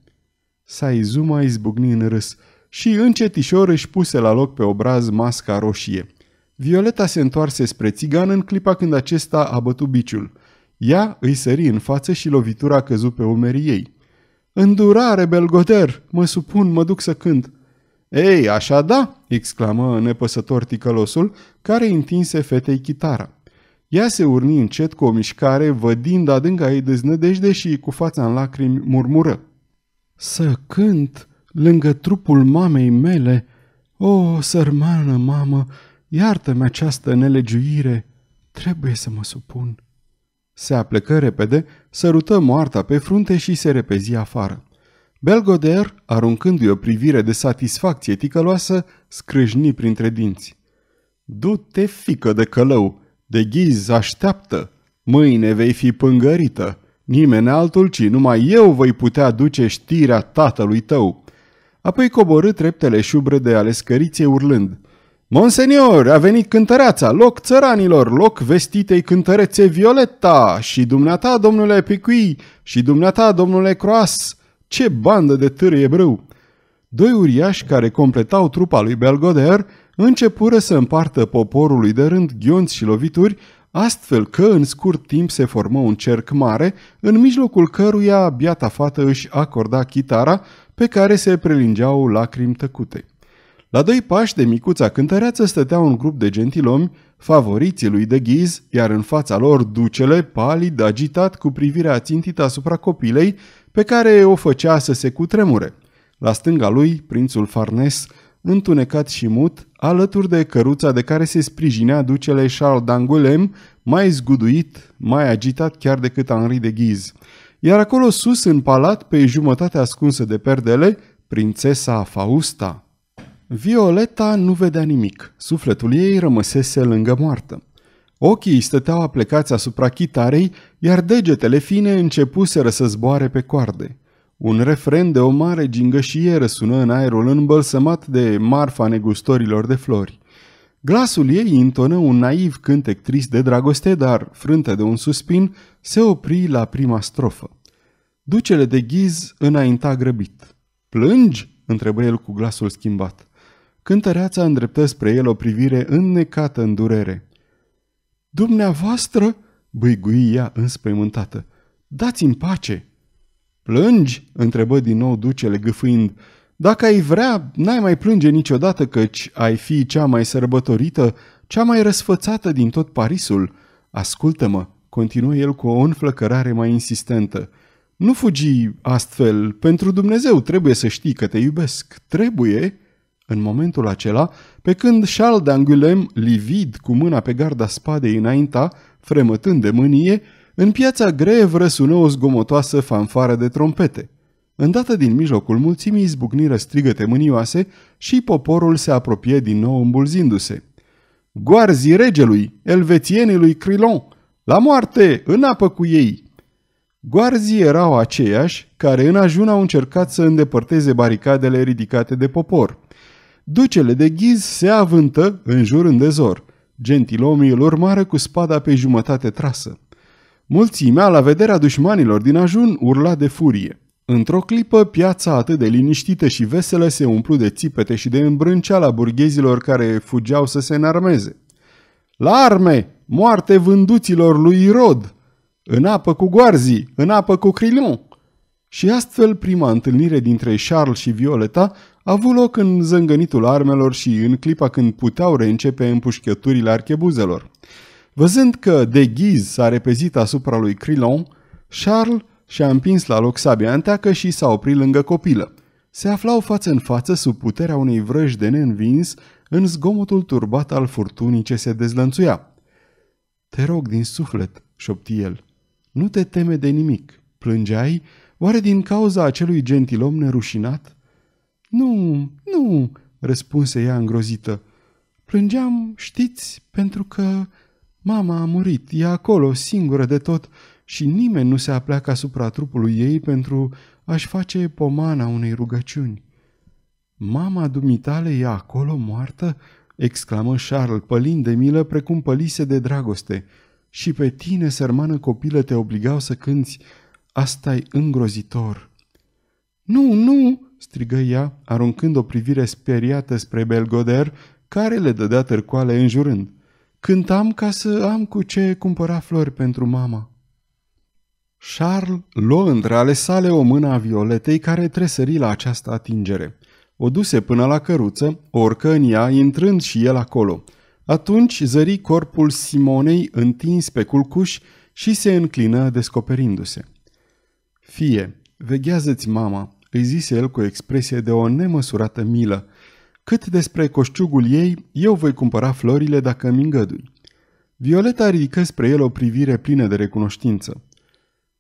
Saizuma izbucni în râs și încetișor își puse la loc pe obraz masca roșie. Violeta se întoarse spre țigan în clipa când acesta a bătut biciul – ea îi sări în față și lovitura căzu pe umerii ei. Îndurare, Belgoder! Mă supun, mă duc să cânt!" Ei, așa da!" exclamă nepăsător ticălosul, care întinse fetei chitara. Ea se urni încet cu o mișcare, vădind adânca ei deznădejde și cu fața în lacrimi murmură. Să cânt lângă trupul mamei mele, o, sărmană mamă, iartă-mi această nelegiuire, trebuie să mă supun. Se aplecă repede, sărută moarta pe frunte și se repezi afară. Belgoder, aruncându-i o privire de satisfacție ticăloasă, scrâșni printre dinți. Du-te, fică de călău! De ghiz așteaptă! Mâine vei fi pângărită! Nimeni altul, ci numai eu voi putea duce știrea tatălui tău!" Apoi coborâ treptele de ale scăriței urlând – Monseniori, a venit cântăreața, loc țăranilor, loc vestitei cântărețe Violeta și dumneata, domnule Picui, și dumneata, domnule Croas. Ce bandă de târie brâu! Doi uriași care completau trupa lui Belgoder începură să împartă poporului de rând ghionți și lovituri, astfel că în scurt timp se formă un cerc mare, în mijlocul căruia biata fată își acorda chitara, pe care se prelingeau lacrimi tăcute. La doi pași de micuța cântăreață stătea un grup de gentilomi, favoriții lui de ghiz, iar în fața lor ducele, palid, agitat, cu privirea țintită asupra copilei, pe care o făcea să se cutremure. La stânga lui, prințul Farnes, întunecat și mut, alături de căruța de care se sprijinea ducele Charles d'Angoulême, mai zguduit, mai agitat chiar decât Henri de Ghiz. Iar acolo sus, în palat, pe jumătate ascunsă de perdele, prințesa Fausta. Violeta nu vedea nimic. Sufletul ei rămăsese lângă moartă. Ochii stăteau aplecați asupra chitarei, iar degetele fine începuseră să zboare pe coarde. Un refren de o mare gingășie răsună în aerul îmbălsămat de marfa negustorilor de flori. Glasul ei intonă un naiv cântec trist de dragoste, dar, frântă de un suspin, se opri la prima strofă. Ducele de ghiz înainta grăbit. Plângi?" întrebă el cu glasul schimbat. Cântăreața îndreptă spre el o privire înnecată în durere. Dumneavoastră, băigui ea înspăimântată, dați-mi pace! Plângi? întrebă din nou ducele gâfâind. Dacă ai vrea, n-ai mai plânge niciodată căci ai fi cea mai sărbătorită, cea mai răsfățată din tot Parisul. Ascultă-mă, continuă el cu o înflăcărare mai insistentă. Nu fugi astfel, pentru Dumnezeu trebuie să știi că te iubesc, trebuie... În momentul acela, pe când Charles d'Angulem, livid, cu mâna pe garda spadei înainta, fremătând de mânie, în piața grev răsună o zgomotoasă fanfară de trompete. Îndată din mijlocul mulțimii izbucniră strigăte mânioase și poporul se apropie din nou îmbulzindu-se. Goarzii regelui, elvețienii lui Crilon, la moarte, în apă cu ei! Goarzii erau aceiași care în ajun au încercat să îndepărteze baricadele ridicate de popor – Ducele de ghiz se avântă în jur dezor. Gentilomii îl urmară cu spada pe jumătate trasă. Mulțimea, la vederea dușmanilor din ajun, urla de furie. Într-o clipă, piața atât de liniștită și veselă se umplu de țipete și de la burghezilor care fugeau să se înarmeze. La arme! Moarte vânduților lui Irod! În apă cu goarzii! În apă cu crilon! și astfel prima întâlnire dintre Charles și Violeta a avut loc în zângănitul armelor și în clipa când puteau reîncepe împușcăturile archebuzelor. Văzând că de ghiz s-a repezit asupra lui Crilon, Charles și-a împins la loc sabia teacă și s-a oprit lângă copilă. Se aflau față în față sub puterea unei vrăji de neînvins în zgomotul turbat al furtunii ce se dezlănțuia. Te rog din suflet, șopti el, nu te teme de nimic, plângeai Oare din cauza acelui gentilom nerușinat? Nu, nu, răspunse ea îngrozită. Plângeam, știți, pentru că mama a murit, e acolo, singură de tot, și nimeni nu se apleacă asupra trupului ei pentru a-și face pomana unei rugăciuni. Mama dumitale e acolo moartă?" exclamă Charles, pălind de milă precum pălise de dragoste. Și pe tine, sărmană copilă, te obligau să cânți asta e îngrozitor!" Nu, nu!" strigă ea, aruncând o privire speriată spre Belgoder, care le dădea târcoale înjurând. Cântam ca să am cu ce cumpăra flori pentru mama." Charles luă între ale sale o mână a Violetei care tresări la această atingere. O duse până la căruță, orică în ea, intrând și el acolo. Atunci zări corpul Simonei întins pe culcuș și se înclină descoperindu-se. Fie, veghează-ți mama, îi zise el cu o expresie de o nemăsurată milă. Cât despre coșciugul ei, eu voi cumpăra florile dacă îmi îngădui. Violeta ridică spre el o privire plină de recunoștință.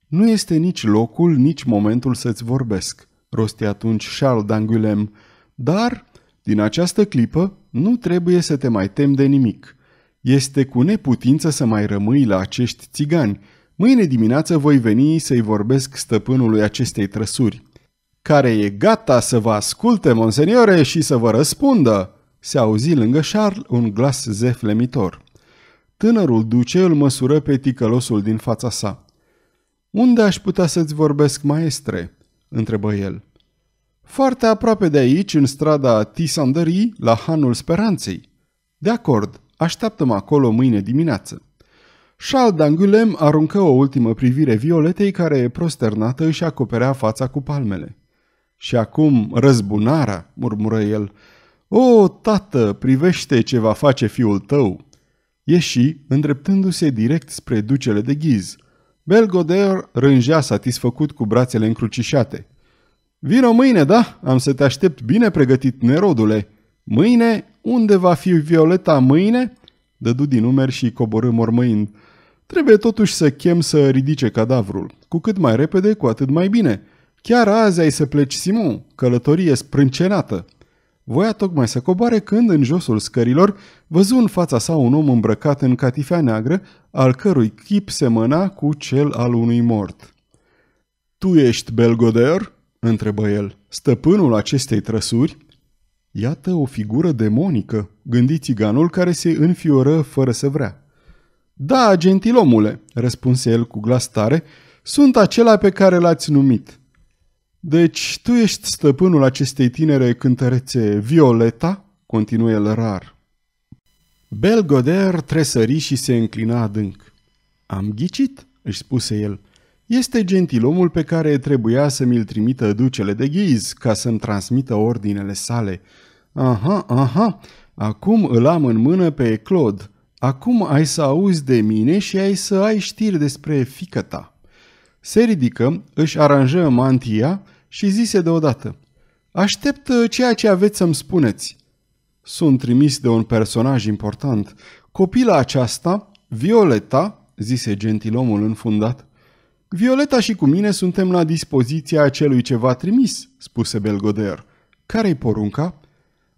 Nu este nici locul, nici momentul să-ți vorbesc, rosti atunci Charles d'Angulem, dar, din această clipă, nu trebuie să te mai temi de nimic. Este cu neputință să mai rămâi la acești țigani – Mâine dimineață voi veni să-i vorbesc stăpânului acestei trăsuri, care e gata să vă asculte, monseniore, și să vă răspundă!" Se auzi lângă Charles un glas zeflemitor. Tânărul duce îl măsură pe ticălosul din fața sa. Unde aș putea să-ți vorbesc, maestre?" întrebă el. Foarte aproape de aici, în strada Tisandării, la Hanul Speranței." De acord, așteaptă-mă acolo mâine dimineață." Charles d'Angulem aruncă o ultimă privire violetei care, prosternată, își acoperea fața cu palmele. Și acum răzbunarea, murmură el. O, tată, privește ce va face fiul tău!" Ieși, îndreptându-se direct spre ducele de ghiz. Belgoder rângea satisfăcut cu brațele încrucișate. Vino mâine, da? Am să te aștept bine pregătit, nerodule. Mâine? Unde va fi Violeta mâine?" Dădu din umeri și coborâ mormăind. Trebuie totuși să chem să ridice cadavrul. Cu cât mai repede, cu atât mai bine. Chiar azi ai să pleci, Simon, călătorie sprâncenată. Voia tocmai să coboare când, în josul scărilor, văzu în fața sa un om îmbrăcat în catifea neagră, al cărui chip semăna cu cel al unui mort. Tu ești Belgoder?" întrebă el. Stăpânul acestei trăsuri?" Iată o figură demonică, gândi țiganul care se înfioră fără să vrea. Da, gentilomule, răspunse el cu glas tare, sunt acela pe care l-ați numit. Deci tu ești stăpânul acestei tinere cântărețe Violeta? Continuă el rar. Belgoder tresări și se înclina adânc. Am ghicit, își spuse el. Este gentilomul pe care trebuia să mi-l trimită ducele de ghiz ca să-mi transmită ordinele sale. Aha, aha, acum îl am în mână pe Claude. Acum ai să auzi de mine și ai să ai știri despre fică ta. Se ridică, își aranjă mantia și zise deodată, Aștept uh, ceea ce aveți să-mi spuneți. Sunt trimis de un personaj important. Copila aceasta, Violeta, zise gentilomul înfundat. Violeta și cu mine suntem la dispoziția celui ce v-a trimis, spuse Belgoder. Care-i porunca?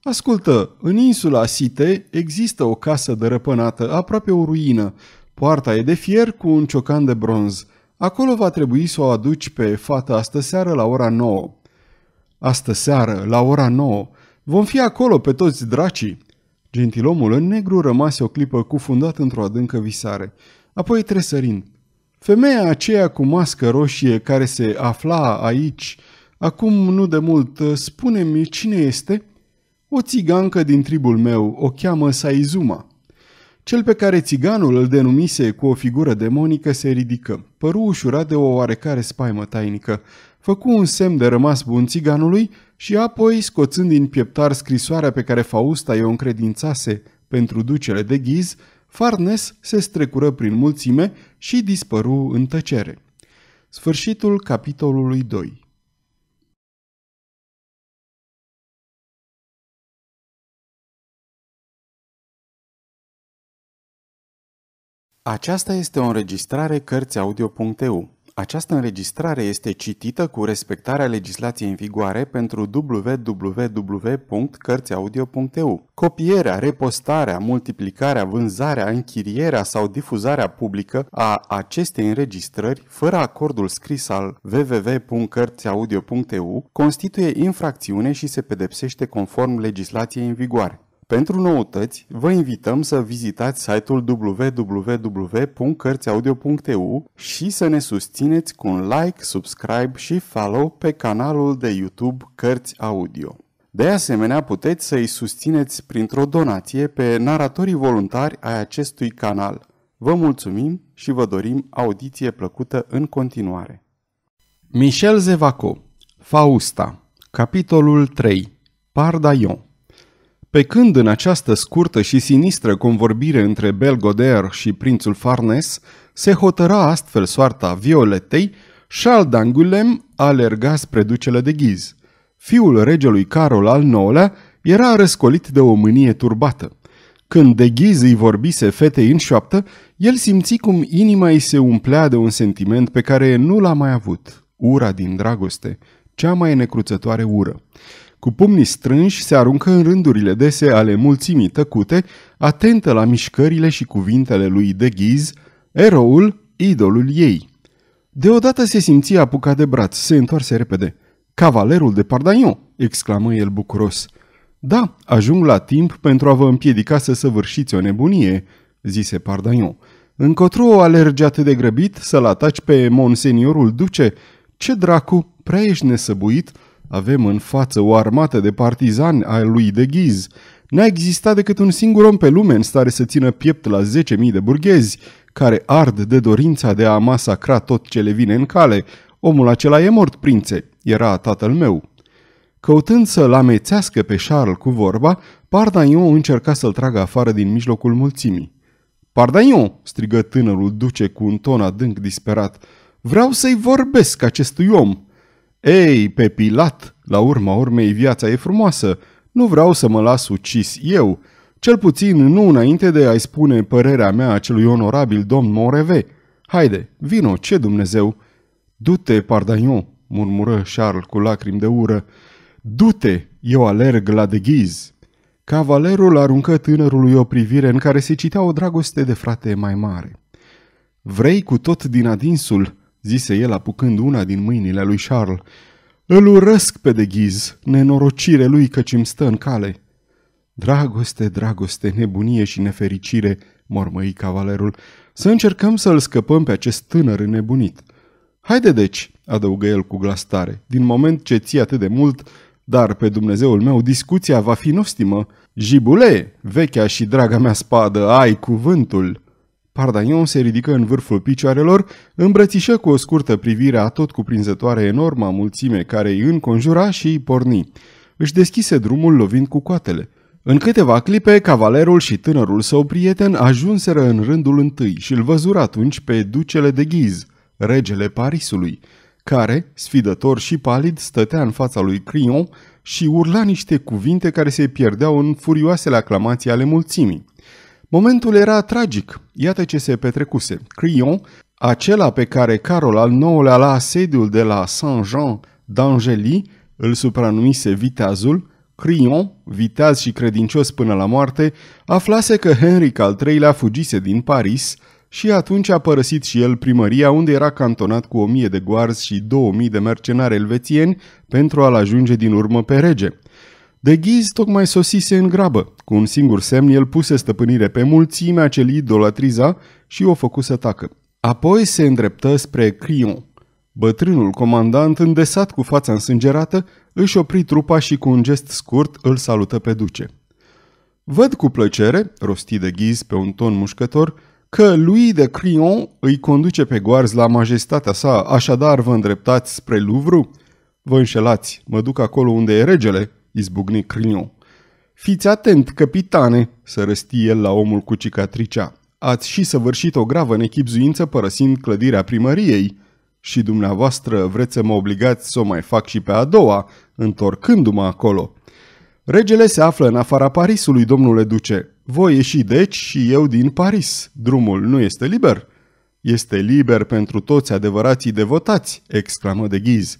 Ascultă, în insula Site există o casă dărăpânată, aproape o ruină. Poarta e de fier cu un ciocan de bronz. Acolo va trebui să o aduci pe fată seară la ora 9. seară, la ora 9. Vom fi acolo pe toți dracii. Gentilomul în negru rămase o clipă cufundat într-o adâncă visare, apoi tresărind. Femeia aceea cu mască roșie care se afla aici, acum nu de mult, spune-mi cine este?" O țigancă din tribul meu o cheamă Saizuma. Cel pe care țiganul îl denumise cu o figură demonică se ridică. Păru ușurat de o oarecare spaimă tainică. Făcu un semn de rămas bun țiganului și apoi, scoțând din pieptar scrisoarea pe care Fausta i-o încredințase pentru ducele de ghiz, Farnes se strecură prin mulțime și dispăru în tăcere. Sfârșitul capitolului 2 Aceasta este o înregistrare Cărțiaudio.eu. Această înregistrare este citită cu respectarea legislației în vigoare pentru www.cărțiaudio.eu. Copierea, repostarea, multiplicarea, vânzarea, închirierea sau difuzarea publică a acestei înregistrări fără acordul scris al www.cărțiaudio.eu constituie infracțiune și se pedepsește conform legislației în vigoare. Pentru noutăți, vă invităm să vizitați site-ul www.cărțiaudio.eu și să ne susțineți cu un like, subscribe și follow pe canalul de YouTube Cărți Audio. De asemenea, puteți să-i susțineți printr-o donație pe naratorii voluntari ai acestui canal. Vă mulțumim și vă dorim audiție plăcută în continuare. Michel Zevaco Fausta Capitolul 3 Pardaion pe când în această scurtă și sinistră convorbire între Belgoder și prințul Farnes se hotăra astfel soarta Violetei, Charles d'Angulem alerga spre ducele de ghiz. Fiul regelui Carol al IX-lea era răscolit de o mânie turbată. Când de ghiz îi vorbise fetei în șoaptă, el simți cum inima îi se umplea de un sentiment pe care nu l-a mai avut, ura din dragoste, cea mai necruțătoare ură. Cu pumnii strânși se aruncă în rândurile dese ale mulțimii tăcute, atentă la mișcările și cuvintele lui de ghiz, eroul, idolul ei. Deodată se simți apucat de braț, se întoarse repede. Cavalerul de Pardagnon!" exclamă el bucuros. Da, ajung la timp pentru a vă împiedica să săvârșiți o nebunie," zise Pardagnon. Încotro alerge atât de grăbit să-l ataci pe monseniorul duce? Ce dracu, prea ești nesăbuit avem în față o armată de partizani a lui de Ghiz. N-a existat decât un singur om pe lume în stare să țină piept la 10.000 de burghezi, care ard de dorința de a masacra tot ce le vine în cale. Omul acela e mort, prințe, era tatăl meu. Căutând să-l amețească pe Charles cu vorba, Pardaion încerca să-l tragă afară din mijlocul mulțimii. Pardaion!" strigă tânărul duce cu un ton adânc disperat. Vreau să-i vorbesc acestui om!" Ei, pe Pilat, la urma urmei viața e frumoasă, nu vreau să mă las ucis eu, cel puțin nu înainte de a-i spune părerea mea acelui onorabil domn Moreve. Haide, vino, ce Dumnezeu! Du-te, Pardaion, murmură Charles cu lacrimi de ură. Du-te, eu alerg la deghiz. Cavalerul aruncă tânărului o privire în care se citea o dragoste de frate mai mare. Vrei cu tot din adinsul?" zise el apucând una din mâinile lui Charles. Îl urăsc pe de nenorocire lui căci îmi stă în cale. Dragoste, dragoste, nebunie și nefericire, mormăi cavalerul, să încercăm să-l scăpăm pe acest tânăr nebunit. Haide deci, adăugă el cu glas tare, din moment ce ții atât de mult, dar pe Dumnezeul meu discuția va fi nostimă. Jibule, vechea și draga mea spadă, ai cuvântul!" Pardaion se ridică în vârful picioarelor, îmbrățișă cu o scurtă privire a tot cuprinzătoare enormă a mulțime care îi înconjura și îi porni. Își deschise drumul lovind cu coatele. În câteva clipe, cavalerul și tânărul său prieten ajunseră în rândul întâi și îl văzură atunci pe ducele de ghiz, regele Parisului, care, sfidător și palid, stătea în fața lui Crion și urla niște cuvinte care se pierdeau în furioasele aclamații ale mulțimii. Momentul era tragic. Iată ce se petrecuse. Crillon, acela pe care Carol al IX-lea la asediul de la Saint-Jean d'Angely îl supranumise Viteazul, Crillon, viteaz și credincios până la moarte, aflase că Henric al III-lea fugise din Paris și atunci a părăsit și el primăria unde era cantonat cu o mie de goarzi și două mii de mercenari elvețieni pentru a-l ajunge din urmă pe rege. De ghiz tocmai sosise în grabă. Cu un singur semn el puse stăpânire pe mulțimea ce idolatriza și o făcu să tacă. Apoi se îndreptă spre Crion. Bătrânul comandant, îndesat cu fața însângerată, își opri trupa și cu un gest scurt îl salută pe duce. Văd cu plăcere, rosti de ghiz pe un ton mușcător, că lui de Crion îi conduce pe goarz la majestatea sa, așadar vă îndreptați spre Louvre? Vă înșelați, mă duc acolo unde e regele, izbucni Crignon. Fiți atent, capitane!" să răstie el la omul cu cicatricea. Ați și săvârșit o gravă nechipzuință părăsind clădirea primăriei." Și dumneavoastră vreți să mă obligați să o mai fac și pe a doua, întorcându-mă acolo." Regele se află în afara Parisului, domnule duce. Voi ieși deci și eu din Paris. Drumul nu este liber." Este liber pentru toți adevărații devotați!" exclamă de ghiz.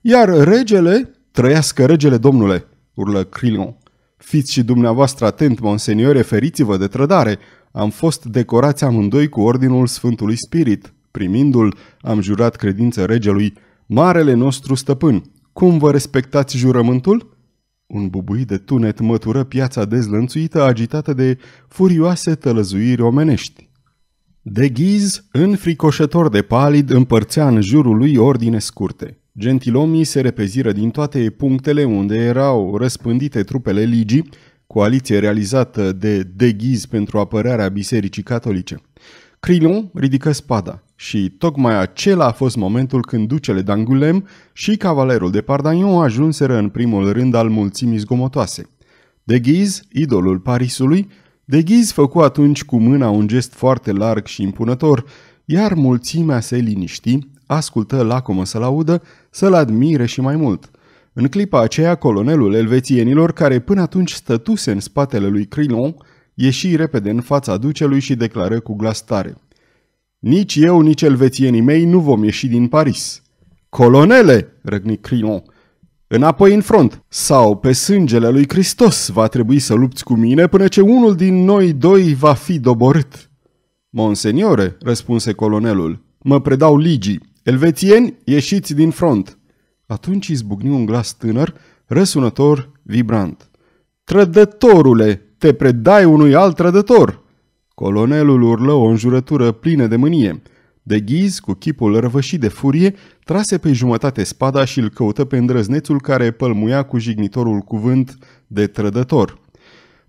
Iar regele, trăiască regele, domnule!" urlă Crillon. Fiți și dumneavoastră atent, monseniore, feriți-vă de trădare. Am fost decorați amândoi cu Ordinul Sfântului Spirit. Primindu-l, am jurat credință regelui, marele nostru stăpân. Cum vă respectați jurământul?" Un bubui de tunet mătură piața dezlănțuită, agitată de furioase tălăzuiri omenești. De ghiz, înfricoșător de palid, împărțea în jurul lui ordine scurte. Gentilomii se repeziră din toate punctele unde erau răspândite trupele ligii, coaliție realizată de deghiz pentru apărarea Bisericii Catolice. Crilon ridică spada și tocmai acela a fost momentul când ducele d'Angulem și cavalerul de Pardagnon ajunseră în primul rând al mulțimii zgomotoase. De Ghiz, idolul Parisului, De Ghiz făcu atunci cu mâna un gest foarte larg și impunător, iar mulțimea se liniști, ascultă lacomă să-l audă, să-l admire și mai mult. În clipa aceea, colonelul elvețienilor, care până atunci stătuse în spatele lui Crilon, ieși repede în fața ducelui și declară cu glas tare. Nici eu, nici elvețienii mei nu vom ieși din Paris. Colonele, răgni Crilon, înapoi în front, sau pe sângele lui Hristos va trebui să lupți cu mine până ce unul din noi doi va fi doborât. Monseniore, răspunse colonelul, mă predau ligii. Elvețieni, ieșiți din front! Atunci izbucni un glas tânăr, răsunător, vibrant. Trădătorule, te predai unui alt trădător! Colonelul urlă o înjurătură plină de mânie. De ghiz, cu chipul răvășit de furie, trase pe jumătate spada și îl căută pe îndrăznețul care pălmuia cu jignitorul cuvânt de trădător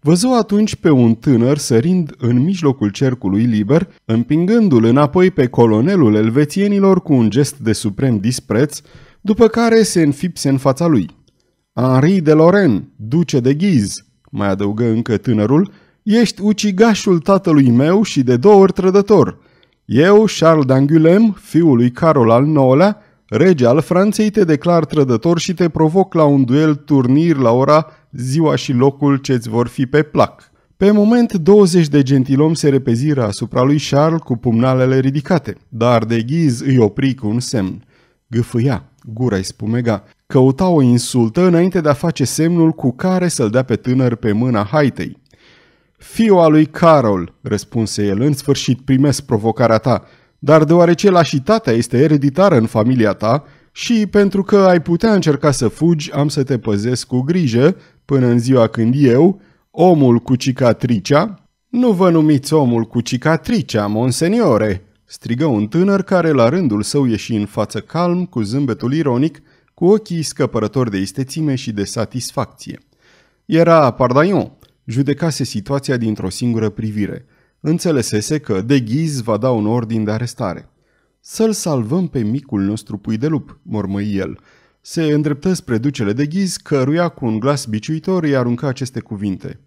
văzu atunci pe un tânăr sărind în mijlocul cercului liber, împingându-l înapoi pe colonelul elvețienilor cu un gest de suprem dispreț, după care se înfipse în fața lui. Henri de Lorraine, duce de ghiz, mai adăugă încă tânărul, ești ucigașul tatălui meu și de două ori trădător. Eu, Charles d'Angulem, fiul lui Carol al IX-lea, rege al Franței, te declar trădător și te provoc la un duel turnir la ora ziua și locul ce-ți vor fi pe plac. Pe moment, 20 de gentilomi se repeziră asupra lui Charles cu pumnalele ridicate, dar de ghiz îi opri cu un semn. Gâfâia, gura îi spumega, căuta o insultă înainte de a face semnul cu care să-l dea pe tânăr pe mâna haitei. Fiu al lui Carol, răspunse el, în sfârșit primesc provocarea ta, dar deoarece lașitatea este ereditară în familia ta și pentru că ai putea încerca să fugi, am să te păzesc cu grijă, până în ziua când eu, omul cu cicatricea, nu vă numiți omul cu cicatricea, monseniore!" strigă un tânăr care la rândul său ieși în față calm, cu zâmbetul ironic, cu ochii scăpărători de istețime și de satisfacție. Era Pardaion, judecase situația dintr-o singură privire. Înțelesese că de ghiz va da un ordin de arestare. Să-l salvăm pe micul nostru pui de lup, mormăi el. Se îndreptă spre ducele de ghiz, căruia cu un glas biciuitor îi arunca aceste cuvinte.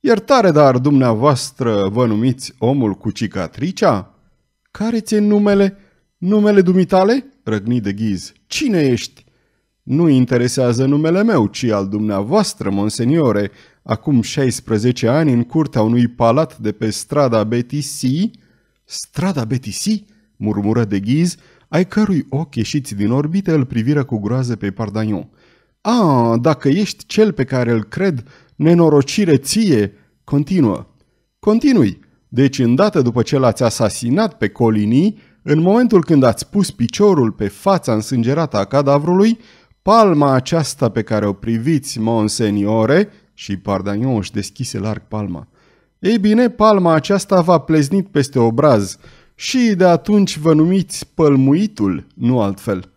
Iertare, dar dumneavoastră vă numiți omul cu cicatricea? Care ți-e numele? Numele dumitale? Răgni de ghiz. Cine ești? Nu interesează numele meu, ci al dumneavoastră, monseniore. Acum 16 ani, în curtea unui palat de pe strada Betisi... Strada Betisi? murmură de ghiz, ai cărui ochi ieșiți din orbită îl priviră cu groază pe Pardaniu. A, dacă ești cel pe care îl cred, nenorocire ție!" Continuă. Continui. Deci, îndată după ce l-ați asasinat pe Colinii, în momentul când ați pus piciorul pe fața însângerată a cadavrului, palma aceasta pe care o priviți, monseniore, și Pardaniu își deschise larg palma. Ei bine, palma aceasta va pleznit peste obraz și de atunci vă numiți pălmuitul, nu altfel.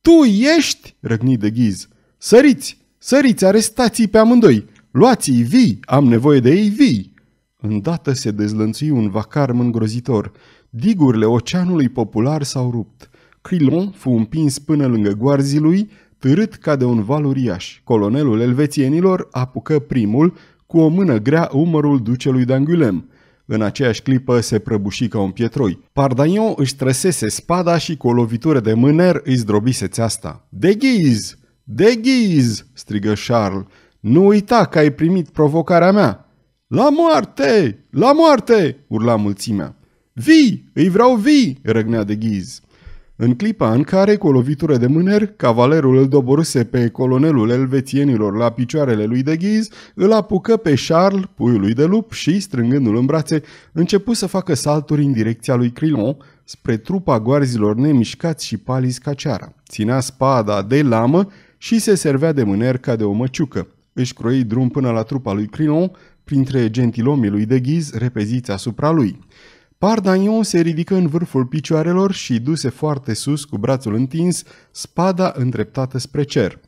Tu ești, răgni de ghiz, săriți, săriți, arestați pe amândoi, luați-i vii, am nevoie de ei vii. Îndată se dezlănțui un vacar îngrozitor. Digurile oceanului popular s-au rupt. Crilon fu împins până lângă goarzii lui, târât ca de un val uriaș. Colonelul elvețienilor apucă primul, cu o mână grea umărul ducelui d'Angulem. În aceeași clipă se prăbuși ca un pietroi. Pardaion își trăsese spada și cu o lovitură de mâner îi zdrobise țeasta. De ghiz! strigă Charles. Nu uita că ai primit provocarea mea! La moarte! La moarte! urla mulțimea. Vii! Îi vreau vii! răgnea de ghiz. În clipa în care, cu o lovitură de mâner, cavalerul îl doboruse pe colonelul elvețienilor la picioarele lui de ghiz, îl apucă pe Charles, puiul lui de lup, și, strângându-l în brațe, începu să facă salturi în direcția lui Crilon, spre trupa goarzilor nemișcați și palizi ca ceara. Ținea spada de lamă și se servea de mâner ca de o măciucă. Își croi drum până la trupa lui Crilon, printre gentilomii lui de ghiz repeziți asupra lui – Pardagnon se ridică în vârful picioarelor și duse foarte sus, cu brațul întins, spada îndreptată spre cer.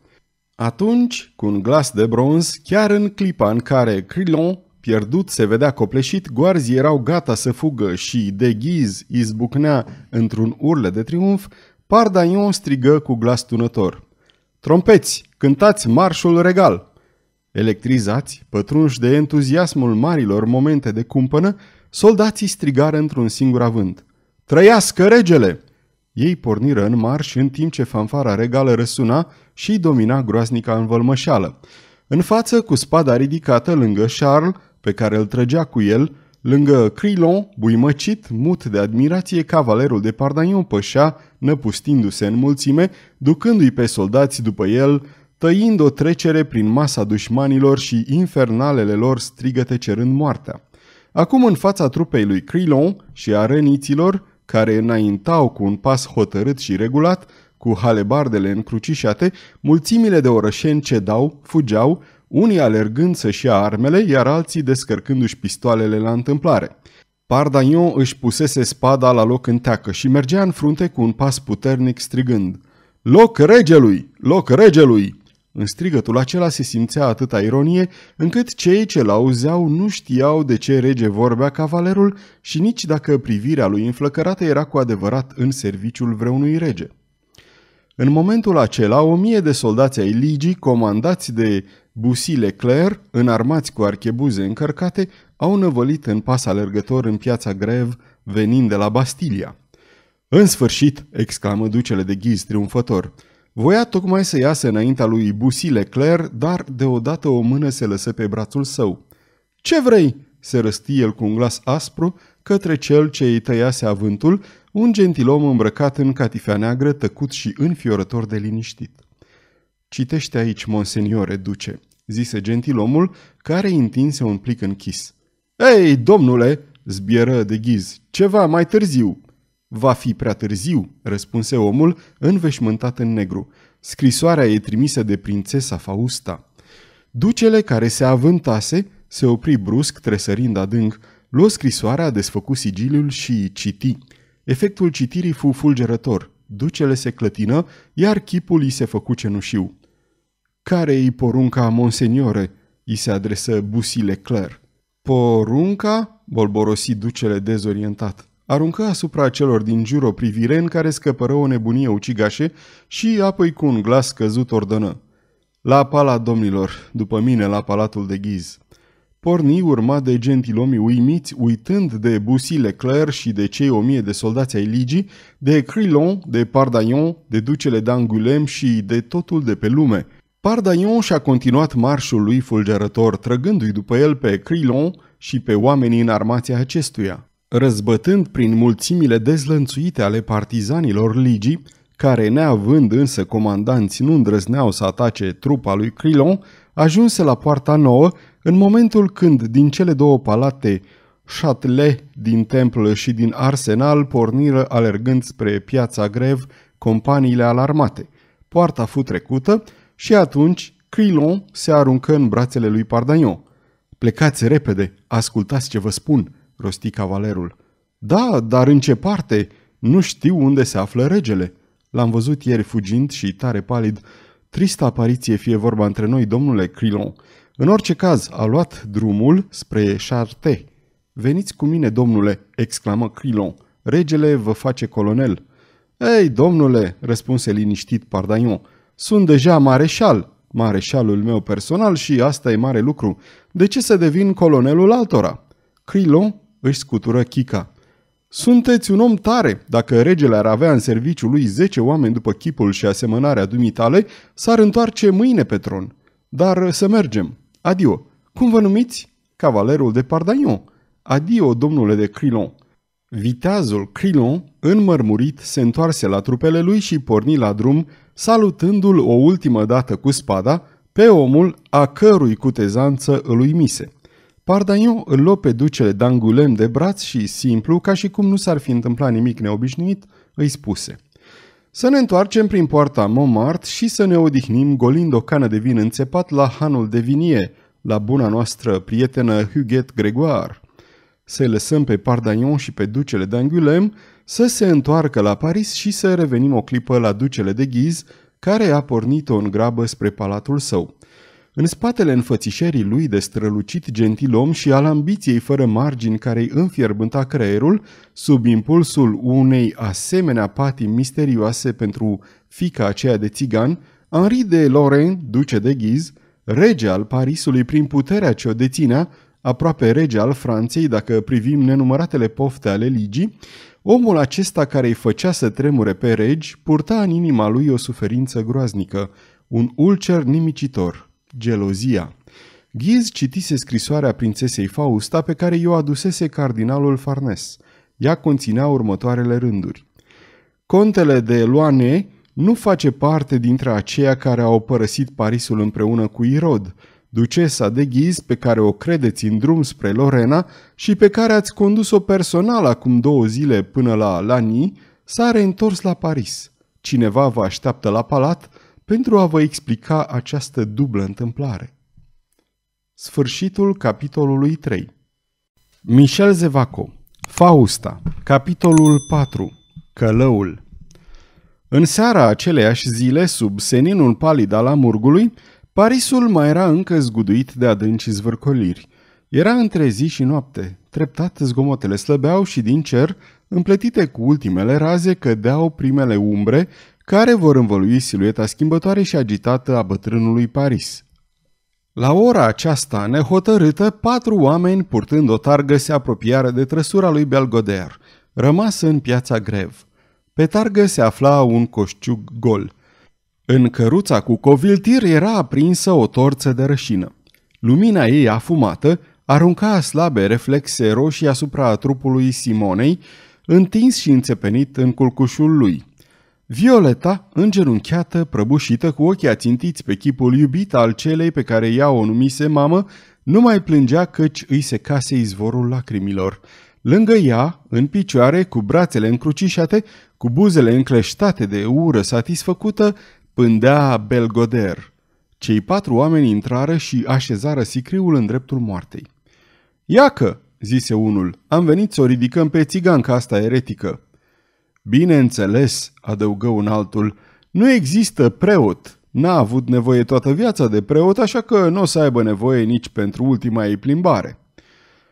Atunci, cu un glas de bronz, chiar în clipa în care Crillon, pierdut, se vedea copleșit, goarzii erau gata să fugă și, de ghiz, izbucnea într-un urle de triumf, Pardagnon strigă cu glas tunător. Trompeți, cântați marșul regal! Electrizați, pătrunși de entuziasmul marilor momente de cumpănă, Soldații strigară într-un singur avânt. Trăiască regele! Ei porniră în marș în timp ce fanfara regală răsuna și domina groaznica învălmășeală. În față, cu spada ridicată lângă Charles, pe care îl trăgea cu el, lângă Crilon, buimăcit, mut de admirație, cavalerul de Pardagnon pășea, năpustindu-se în mulțime, ducându-i pe soldați după el, tăind o trecere prin masa dușmanilor și infernalele lor strigăte cerând moartea. Acum în fața trupei lui Crilon și a răniților, care înaintau cu un pas hotărât și regulat, cu halebardele încrucișate, mulțimile de orășeni cedau, fugeau, unii alergând să-și ia armele, iar alții descărcându-și pistoalele la întâmplare. Pardagnon își pusese spada la loc în teacă și mergea în frunte cu un pas puternic strigând. Loc regelui! Loc regelui! În strigătul acela se simțea atâta ironie, încât cei ce l-auzeau nu știau de ce rege vorbea cavalerul și nici dacă privirea lui înflăcărată era cu adevărat în serviciul vreunui rege. În momentul acela, o mie de soldați ai ligii, comandați de busile Cler, înarmați cu archebuze încărcate, au năvălit în pas alergător în piața grev, venind de la Bastilia. În sfârșit!" exclamă ducele de ghiz triumfător – Voia tocmai să iasă înaintea lui Busi Leclerc, dar deodată o mână se lăsă pe brațul său. Ce vrei?" se răsti el cu un glas aspru către cel ce îi tăiase avântul, un gentilom îmbrăcat în catifea neagră, tăcut și înfiorător de liniștit. Citește aici, monseniore duce," zise gentilomul, care întinse un plic închis. Ei, domnule!" zbieră de ghiz, ceva mai târziu!" Va fi prea târziu, răspunse omul, înveșmântat în negru. Scrisoarea e trimisă de prințesa Fausta. Ducele care se avântase se opri brusc, tresărind adânc, luă scrisoarea, desfăcu sigiliul și citi. Efectul citirii fu fulgerător. Ducele se clătină, iar chipul i se făcu cenușiu. Care-i porunca, monseniore?" îi se adresă Busile Clare. Porunca?" bolborosi ducele dezorientat. Aruncă asupra celor din jur o privire în care scăpără o nebunie ucigașe și apoi cu un glas căzut ordonă. La pala domnilor, după mine la palatul de ghiz. Porni urma de gentilomii uimiți, uitând de busile Claire și de cei o mie de soldați ai ligii, de Crillon, de Pardaion, de ducele d'Angulem și de totul de pe lume. Pardaion și-a continuat marșul lui fulgerător, trăgându-i după el pe Crillon și pe oamenii în armația acestuia. Răzbătând prin mulțimile dezlănțuite ale partizanilor ligii, care neavând însă comandanți nu îndrăzneau să atace trupa lui Crilon, ajunse la poarta nouă în momentul când din cele două palate Châtelet din templu și din arsenal porniră alergând spre piața grev companiile alarmate. Poarta fu trecută și atunci Crilon se aruncă în brațele lui Pardagnon. Plecați repede, ascultați ce vă spun!" rosti cavalerul. Da, dar în ce parte? Nu știu unde se află regele. L-am văzut ieri fugind și tare palid. Tristă apariție fie vorba între noi, domnule Crilon. În orice caz, a luat drumul spre Charte. Veniți cu mine, domnule, exclamă Crilon. Regele vă face colonel. Ei, domnule, răspunse liniștit Pardaion, sunt deja mareșal, mareșalul meu personal și asta e mare lucru. De ce să devin colonelul altora? Crilon își scutură Chica. Sunteți un om tare! Dacă regele ar avea în serviciul lui zece oameni după chipul și asemănarea dumitale, s-ar întoarce mâine pe tron. Dar să mergem. Adio! Cum vă numiți? Cavalerul de Pardaion. Adio, domnule de Crilon. Viteazul Crilon, înmărmurit, se întoarse la trupele lui și porni la drum, salutându-l o ultimă dată cu spada, pe omul a cărui cutezanță îl uimise. Pardaion îl luă pe ducele d'Angulem de braț și, simplu, ca și cum nu s-ar fi întâmplat nimic neobișnuit, îi spuse. Să ne întoarcem prin poarta Montmartre și să ne odihnim golind o cană de vin înțepat la hanul de vinie, la buna noastră prietenă Huguet Gregoire. să lăsăm pe Pardaion și pe ducele d'Angulem să se întoarcă la Paris și să revenim o clipă la ducele de Ghiz, care a pornit-o în grabă spre palatul său. În spatele înfățișării lui de strălucit om și al ambiției fără margini care îi înfierbânta creierul, sub impulsul unei asemenea patii misterioase pentru fica aceea de țigan, Henri de Lorraine, duce de Ghiz, rege al Parisului prin puterea ce o deținea, aproape rege al Franței dacă privim nenumăratele pofte ale ligii, omul acesta care îi făcea să tremure pe regi purta în inima lui o suferință groaznică, un ulcer nimicitor. Gelozia Ghiz citise scrisoarea prințesei Fausta pe care i-o adusese cardinalul Farnes. Ea conținea următoarele rânduri. Contele de Loane nu face parte dintre aceia care au părăsit Parisul împreună cu Irod, ducesa de ghiz pe care o credeți în drum spre Lorena și pe care ați condus-o personal acum două zile până la Lani, s-a reîntors la Paris. Cineva vă așteaptă la palat pentru a vă explica această dublă întâmplare. Sfârșitul capitolului 3 Michel Zevaco Fausta Capitolul 4 Călăul În seara aceleiași zile, sub seninul palid al amurgului, Parisul mai era încă zguduit de adânci zvârcoliri. Era între zi și noapte. Treptat zgomotele slăbeau și din cer, împletite cu ultimele raze, cădeau primele umbre care vor învălui silueta schimbătoare și agitată a bătrânului Paris. La ora aceasta nehotărâtă, patru oameni purtând o targă se apropiară de trăsura lui Belgoder, rămasă în piața grev. Pe targă se afla un coșciug gol. În căruța cu coviltir era aprinsă o torță de rășină. Lumina ei afumată arunca slabe reflexe roșii asupra trupului Simonei, întins și înțepenit în culcușul lui. Violeta, îngerunchiată, prăbușită, cu ochii ațintiți pe chipul iubit al celei pe care ea o numise mamă, nu mai plângea căci îi case izvorul lacrimilor. Lângă ea, în picioare, cu brațele încrucișate, cu buzele încleștate de ură satisfăcută, pândea Belgoder. Cei patru oameni intrară și așezară sicriul în dreptul moartei. Iacă!" zise unul, am venit să o ridicăm pe țiganca asta eretică." Bineînțeles, adăugă un altul, nu există preot. N-a avut nevoie toată viața de preot, așa că nu o să aibă nevoie nici pentru ultima ei plimbare.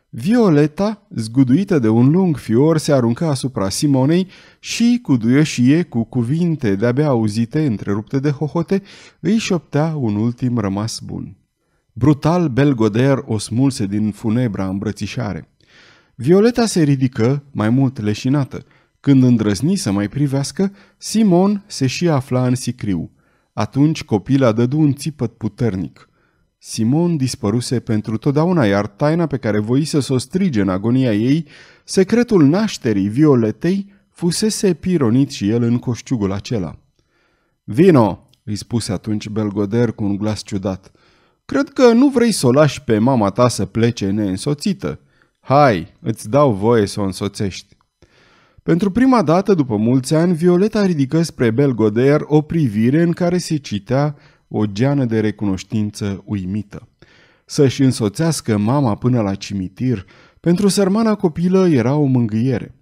Violeta, zguduită de un lung fior, se arunca asupra Simonei și, cu duioșie, cu cuvinte de-abia auzite, întrerupte de hohote, îi șoptea un ultim rămas bun. Brutal, Belgoder o smulse din funebra îmbrățișare. Violeta se ridică, mai mult leșinată. Când îndrăzni să mai privească, Simon se și afla în sicriu. Atunci copila dădu un țipăt puternic. Simon dispăruse pentru totdeauna, iar taina pe care voise să o strige în agonia ei, secretul nașterii Violetei, fusese pironit și el în coșciugul acela. Vino!" îi spuse atunci Belgoder cu un glas ciudat. Cred că nu vrei să o lași pe mama ta să plece neînsoțită. Hai, îți dau voie să o însoțești." Pentru prima dată după mulți ani, Violeta ridică spre Belgoder o privire în care se citea o geană de recunoștință uimită. Să-și însoțească mama până la cimitir, pentru sărmana copilă era o mângâiere.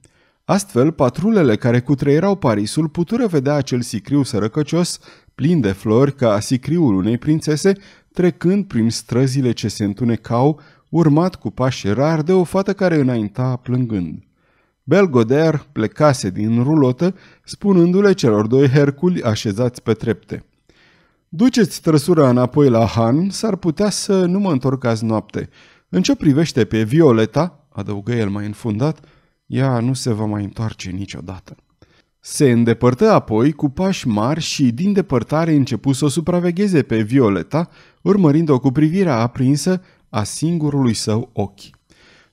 Astfel, patrulele care cutreierau Parisul putură vedea acel sicriu sărăcăcios, plin de flori ca sicriul unei prințese, trecând prin străzile ce se întunecau, urmat cu pași rar de o fată care înainta plângând. Belgoder plecase din rulotă, spunându-le celor doi herculi așezați pe trepte. Duceți trăsura înapoi la Han, s-ar putea să nu mă întorc azi noapte. În ce privește pe Violeta, adăugă el mai înfundat, ea nu se va mai întoarce niciodată. Se îndepărtă apoi cu pași mari și din depărtare începu să o supravegheze pe Violeta, urmărind-o cu privirea aprinsă a singurului său ochi.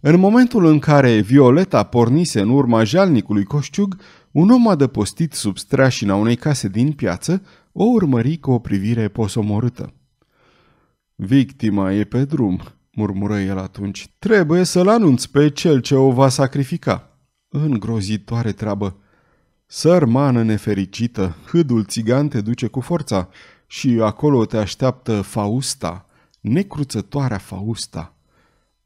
În momentul în care Violeta pornise în urma jalnicului Coșciug, un om adăpostit sub strașina unei case din piață o urmări cu o privire posomorâtă. Victima e pe drum, murmură el atunci. Trebuie să-l anunț pe cel ce o va sacrifica. Îngrozitoare treabă! Sărmană nefericită, hâdul țigan te duce cu forța și acolo te așteaptă Fausta, necruțătoarea Fausta.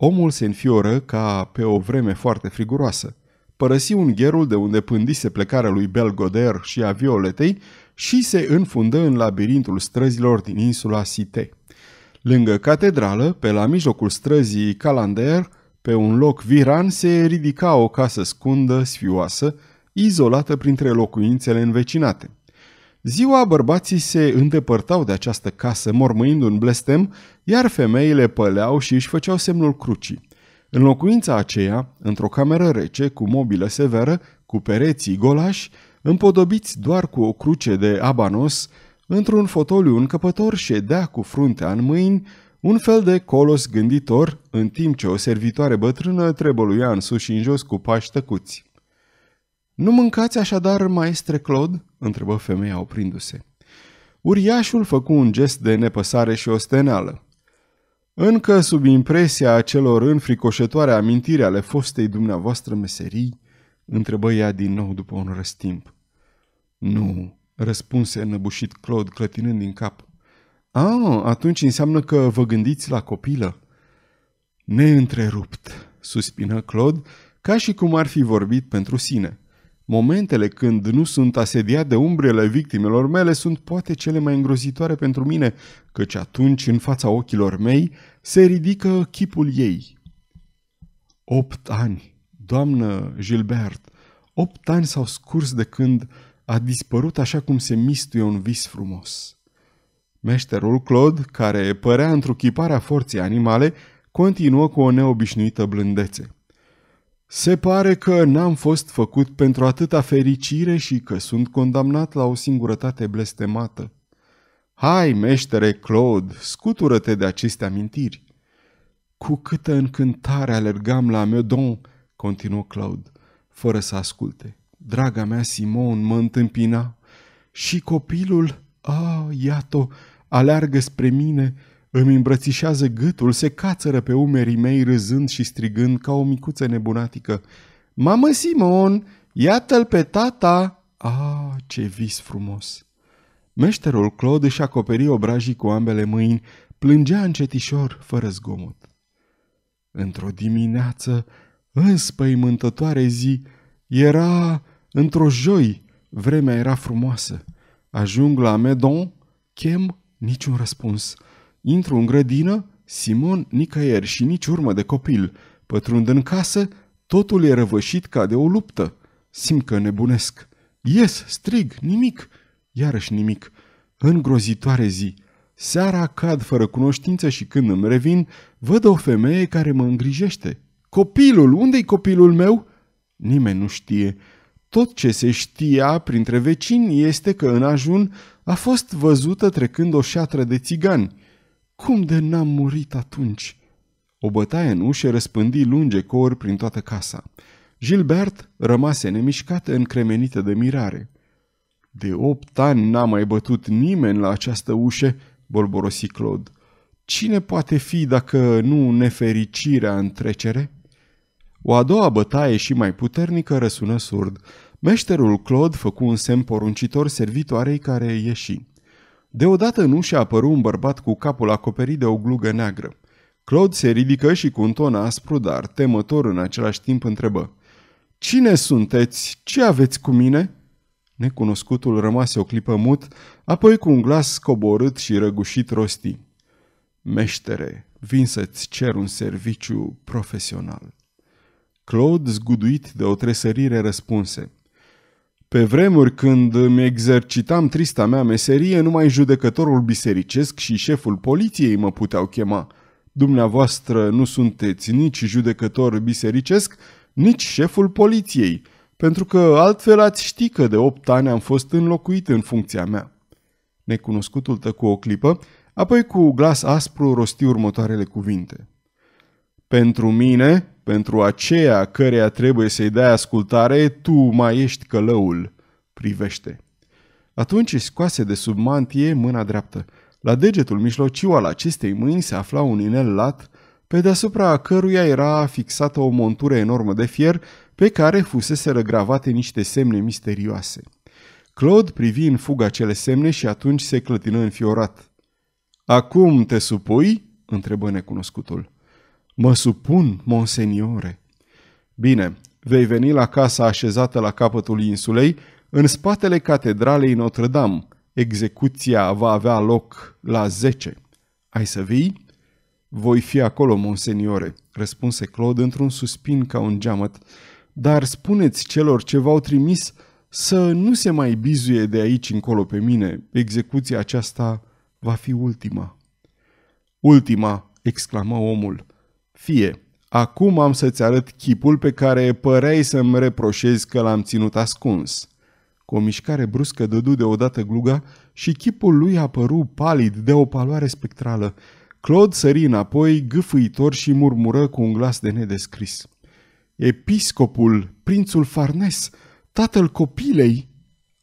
Omul se înfioră ca pe o vreme foarte friguroasă. Părăsi ungherul de unde pândise plecarea lui Belgoder și a Violetei și se înfundă în labirintul străzilor din insula Site. Lângă catedrală, pe la mijlocul străzii Calander, pe un loc viran se ridica o casă scundă, sfioasă, izolată printre locuințele învecinate. Ziua bărbații se îndepărtau de această casă mormăind un blestem, iar femeile păleau și își făceau semnul crucii. În locuința aceea, într-o cameră rece, cu mobilă severă, cu pereții golași, împodobiți doar cu o cruce de abanos, într-un fotoliu încăpător ședea cu fruntea în mâini un fel de colos gânditor, în timp ce o servitoare bătrână trebăluia în sus și în jos cu pași tăcuți. Nu mâncați așadar, maestre Claude?" întrebă femeia oprindu-se. Uriașul făcu un gest de nepăsare și osteneală. Încă sub impresia acelor înfricoșătoare amintiri ale fostei dumneavoastră meserii, întrebă ea din nou după un răstimp. Nu, răspunse înăbușit Claude, clătinând din cap. A, atunci înseamnă că vă gândiți la copilă. Neîntrerupt, suspină Claude, ca și cum ar fi vorbit pentru sine. Momentele când nu sunt asediat de umbrele victimelor mele sunt poate cele mai îngrozitoare pentru mine, căci atunci în fața ochilor mei se ridică chipul ei. Opt ani, doamnă Gilbert, opt ani s-au scurs de când a dispărut așa cum se mistuie un vis frumos. Meșterul Claude, care părea a forței animale, continuă cu o neobișnuită blândețe. Se pare că n-am fost făcut pentru atâta fericire și că sunt condamnat la o singurătate blestemată. Hai, meștere Claude, scutură-te de aceste amintiri. Cu câtă încântare alergam la Meudon, continuă Claude, fără să asculte. Draga mea Simon mă întâmpina și copilul, a, iată, aleargă spre mine, îmi îmbrățișează gâtul, se cațără pe umerii mei râzând și strigând ca o micuță nebunatică. Mamă Simon, iată-l pe tata! Ah, ce vis frumos! Meșterul Claude își acoperi obrajii cu ambele mâini, plângea încetișor, fără zgomot. Într-o dimineață, înspăimântătoare zi, era într-o joi, vremea era frumoasă. Ajung la Medon, chem, niciun răspuns – Intru în grădină, Simon nicăieri și nici urmă de copil. Pătrund în casă, totul e răvășit ca de o luptă. Simt că nebunesc. Ies, strig, nimic. Iarăși nimic. Îngrozitoare zi. Seara cad fără cunoștință și când îmi revin, văd o femeie care mă îngrijește. Copilul, unde-i copilul meu? Nimeni nu știe. Tot ce se știa printre vecini este că în ajun a fost văzută trecând o șatră de țigani. Cum de n-am murit atunci?" O bătaie în ușă răspândi lunge cor prin toată casa. Gilbert rămase nemișcată, încremenită de mirare. De opt ani n-a mai bătut nimeni la această ușă, bolborosi Claude. Cine poate fi dacă nu nefericirea în trecere? O a doua bătaie și mai puternică răsună surd. Meșterul Claude făcu un semn poruncitor servitoarei care ieși. Deodată în ușa apăru un bărbat cu capul acoperit de o glugă neagră. Claude se ridică și cu un ton aspru, dar temător în același timp întrebă. Cine sunteți? Ce aveți cu mine?" Necunoscutul rămase o clipă mut, apoi cu un glas coborât și răgușit rosti. Meștere, vin să-ți cer un serviciu profesional. Claude, zguduit de o tresărire, răspunse – pe vremuri când îmi exercitam trista mea meserie, numai judecătorul bisericesc și șeful poliției mă puteau chema. Dumneavoastră nu sunteți nici judecător bisericesc, nici șeful poliției, pentru că altfel ați ști că de opt ani am fost înlocuit în funcția mea. Necunoscutul tăcu o clipă, apoi cu glas aspru rosti următoarele cuvinte. Pentru mine, pentru aceea căreia trebuie să-i dai ascultare, tu mai ești călăul. Privește. Atunci își scoase de sub mantie mâna dreaptă. La degetul mijlociu al acestei mâini se afla un inel lat, pe deasupra căruia era fixată o montură enormă de fier pe care fusese răgravate niște semne misterioase. Claude privi în fugă acele semne și atunci se clătină înfiorat. Acum te supui?" întrebă necunoscutul. Mă supun, monseniore. Bine, vei veni la casa așezată la capătul insulei, în spatele catedralei Notre-Dame. Execuția va avea loc la 10. Ai să vii? Voi fi acolo, monseniore, răspunse Claude într-un suspin ca un geamăt. Dar spuneți celor ce v-au trimis să nu se mai bizuie de aici încolo pe mine. Execuția aceasta va fi ultima. Ultima, exclamă omul. Fie, acum am să-ți arăt chipul pe care păreai să-mi reproșezi că l-am ținut ascuns. Cu o mișcare bruscă dădu deodată gluga și chipul lui apăru palid de o paloare spectrală. Claude sări înapoi, gâfâitor și murmură cu un glas de nedescris. Episcopul, prințul Farnes, tatăl copilei...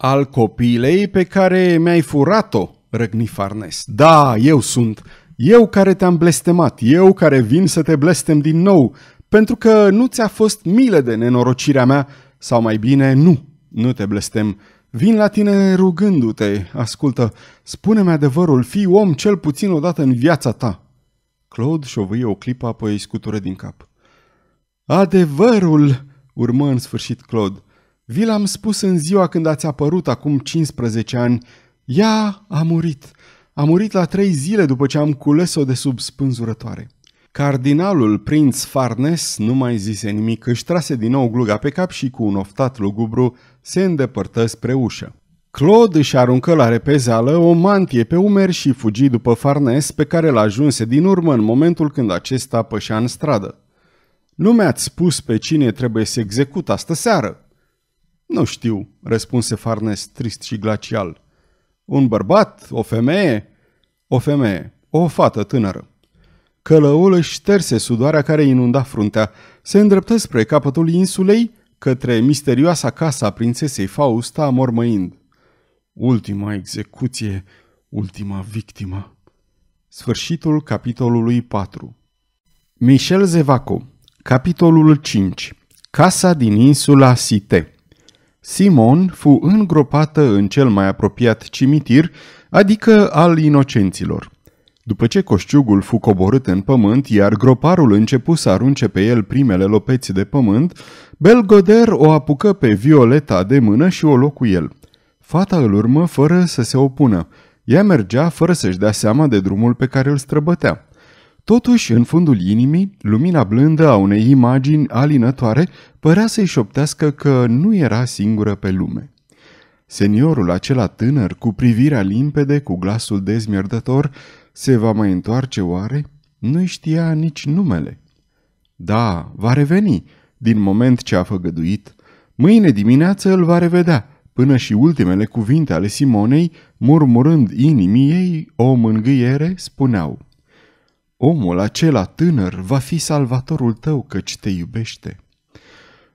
Al copilei pe care mi-ai furat-o, răgni Farnes. Da, eu sunt. Eu care te-am blestemat, eu care vin să te blestem din nou, pentru că nu ți-a fost milă de nenorocirea mea, sau mai bine, nu, nu te blestem. Vin la tine rugându-te, ascultă, spune-mi adevărul, fii om cel puțin odată în viața ta. Claude șovâie o clipă, apoi îi scutură din cap. Adevărul, urmă în sfârșit Claude, vi l-am spus în ziua când ați apărut acum 15 ani, ea a murit. A murit la trei zile după ce am cules-o de sub spânzurătoare. Cardinalul prinț Farnes nu mai zise nimic, își trase din nou gluga pe cap și cu un oftat lugubru se îndepărtă spre ușă. Claude își aruncă la repezeală o mantie pe umeri și fugi după Farnes pe care l-a ajunse din urmă în momentul când acesta pășea în stradă. Nu mi-ați spus pe cine trebuie să execut astă seară?" Nu știu," răspunse Farnes trist și glacial un bărbat, o femeie, o femeie, o fată tânără. Călăul își șterse sudoarea care inunda fruntea, se îndreptă spre capătul insulei, către misterioasa casa a prințesei Fausta, mormăind. Ultima execuție, ultima victimă. Sfârșitul capitolului 4 Michel Zevaco Capitolul 5 Casa din insula Site Simon fu îngropată în cel mai apropiat cimitir, adică al inocenților. După ce coșciugul fu coborât în pământ, iar groparul începu să arunce pe el primele lopeți de pământ, Belgoder o apucă pe Violeta de mână și o locu el. Fata îl urmă fără să se opună. Ea mergea fără să-și dea seama de drumul pe care îl străbătea. Totuși, în fundul inimii, lumina blândă a unei imagini alinătoare părea să-i șoptească că nu era singură pe lume. Seniorul acela tânăr, cu privirea limpede, cu glasul dezmierdător, se va mai întoarce oare? Nu-i știa nici numele. Da, va reveni, din moment ce a făgăduit. Mâine dimineață îl va revedea, până și ultimele cuvinte ale Simonei, murmurând inimii ei o mângâiere, spuneau – Omul acela tânăr va fi salvatorul tău căci te iubește.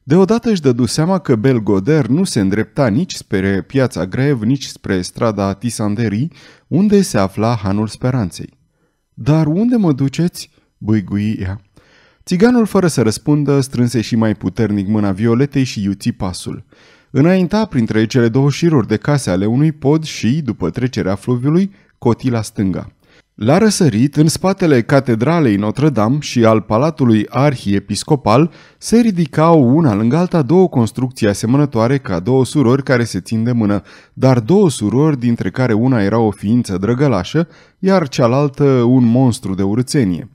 Deodată își dădu seama că Belgoder nu se îndrepta nici spre piața Grev, nici spre strada Tisanderii, unde se afla hanul speranței. Dar unde mă duceți?" băigui ea. Țiganul, fără să răspundă, strânse și mai puternic mâna Violetei și iuți pasul. Înainta printre cele două șiruri de case ale unui pod și, după trecerea fluviului, coti la stânga. La răsărit, în spatele Catedralei Notre-Dame și al Palatului Arhiepiscopal, se ridicau una lângă alta două construcții asemănătoare ca două surori care se țin de mână, dar două surori, dintre care una era o ființă drăgălașă, iar cealaltă un monstru de urțenie.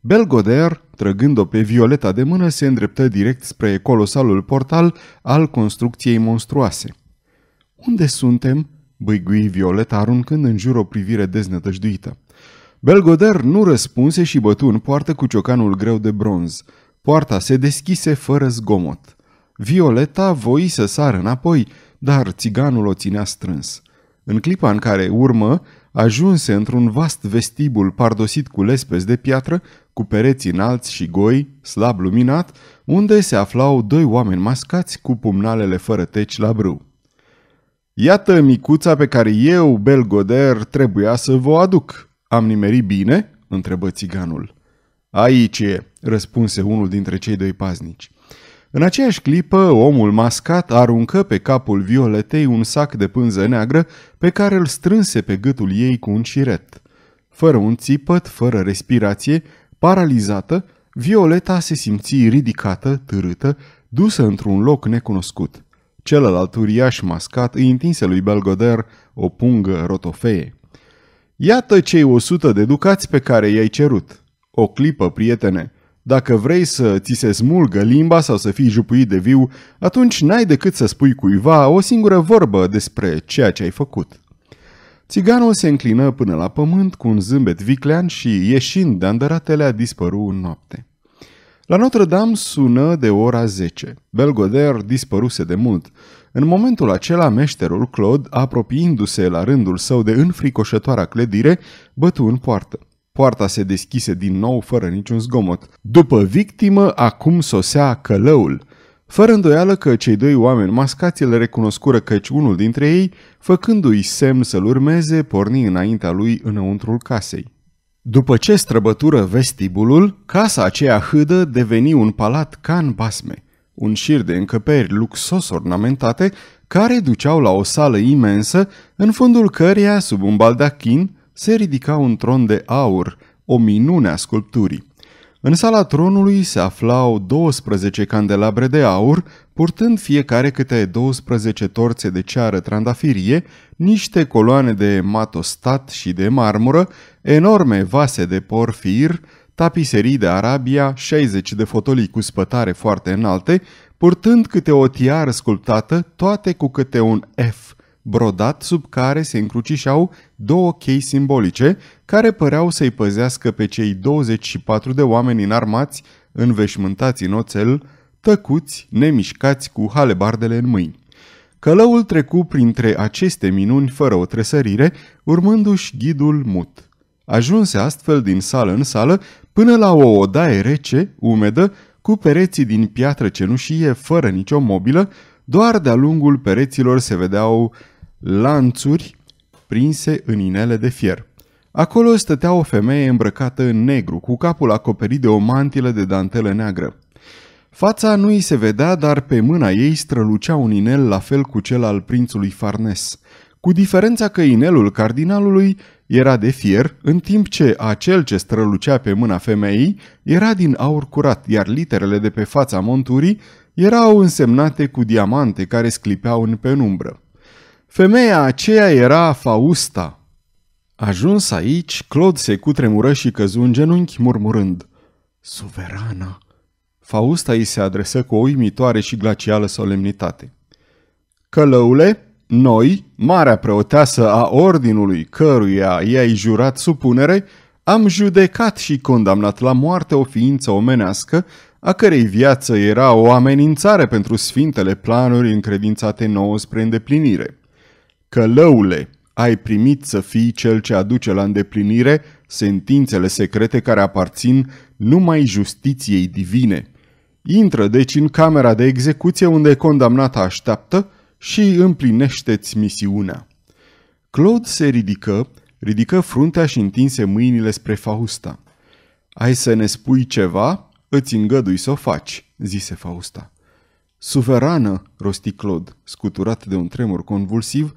Belgoder, trăgând-o pe Violeta de mână, se îndreptă direct spre colosalul portal al construcției monstruoase. Unde suntem?" băigui Violeta aruncând în jur o privire deznătăjduită. Belgoder nu răspunse și bătu în poartă cu ciocanul greu de bronz. Poarta se deschise fără zgomot. Violeta voi să sară înapoi, dar țiganul o ținea strâns. În clipa în care urmă, ajunse într-un vast vestibul pardosit cu lespezi de piatră, cu pereți înalți și goi, slab luminat, unde se aflau doi oameni mascați cu pumnalele fără teci la brâu. Iată micuța pe care eu, Belgoder, trebuia să vă aduc, am nimerit bine?" întrebă țiganul. Aici e," răspunse unul dintre cei doi paznici. În aceeași clipă, omul mascat aruncă pe capul Violetei un sac de pânză neagră pe care îl strânse pe gâtul ei cu un ciret. Fără un țipăt, fără respirație, paralizată, Violeta se simți ridicată, târâtă, dusă într-un loc necunoscut. Celălalt uriaș mascat îi întinse lui Belgoder o pungă rotofeie. Iată cei 100 de ducați pe care i-ai cerut. O clipă, prietene. Dacă vrei să ți se smulgă limba sau să fii jupuit de viu, atunci n-ai decât să spui cuiva o singură vorbă despre ceea ce ai făcut. Țiganul se înclină până la pământ cu un zâmbet viclean și, ieșind de andăratele, a dispăru în noapte. La Notre-Dame sună de ora 10. Belgoder dispăruse de mult. În momentul acela, meșterul Claude, apropiindu-se la rândul său de înfricoșătoarea clădire, bătu în poartă. Poarta se deschise din nou fără niciun zgomot. După victimă, acum sosea călăul. Fără îndoială că cei doi oameni mascați le recunoscură căci unul dintre ei, făcându-i semn să-l urmeze, porni înaintea lui înăuntrul casei. După ce străbătură vestibulul, casa aceea hâdă deveni un palat ca în basme – un șir de încăperi luxos ornamentate care duceau la o sală imensă, în fundul căreia, sub un baldachin, se ridica un tron de aur, o minune a sculpturii. În sala tronului se aflau 12 candelabre de aur, purtând fiecare câte 12 torțe de ceară trandafirie, niște coloane de matostat și de marmură, enorme vase de porfir, tapiserii de Arabia, 60 de fotolii cu spătare foarte înalte, purtând câte o tiară sculptată, toate cu câte un F, brodat sub care se încrucișau două chei simbolice, care păreau să-i păzească pe cei 24 de oameni înarmați, înveșmântați în oțel, tăcuți, nemișcați cu halebardele în mâini. Călăul trecu printre aceste minuni fără o tresărire, urmându-și ghidul mut. Ajunse astfel din sală în sală, până la o odaie rece, umedă, cu pereții din piatră cenușie, fără nicio mobilă, doar de-a lungul pereților se vedeau lanțuri prinse în inele de fier. Acolo stătea o femeie îmbrăcată în negru, cu capul acoperit de o mantilă de dantelă neagră. Fața nu îi se vedea, dar pe mâna ei strălucea un inel la fel cu cel al prințului Farnes, cu diferența că inelul cardinalului era de fier, în timp ce acel ce strălucea pe mâna femeii era din aur curat, iar literele de pe fața monturii erau însemnate cu diamante care sclipeau în penumbră. Femeia aceea era Fausta. Ajuns aici, Claude se cutremură și căzu în genunchi murmurând Suverana! Fausta îi se adresă cu o uimitoare și glacială solemnitate. Călăule, noi, marea preoteasă a ordinului căruia i-ai jurat supunere, am judecat și condamnat la moarte o ființă omenească, a cărei viață era o amenințare pentru sfintele planuri încredințate nouă spre îndeplinire. Călăule, ai primit să fii cel ce aduce la îndeplinire sentințele secrete care aparțin numai justiției divine. Intră deci în camera de execuție unde condamnata așteaptă, și împlinește-ți misiunea. Claude se ridică, ridică fruntea și întinse mâinile spre Fausta. Ai să ne spui ceva? Îți îngădui să o faci, zise Fausta. Suverană, rosti Claude, scuturat de un tremur convulsiv,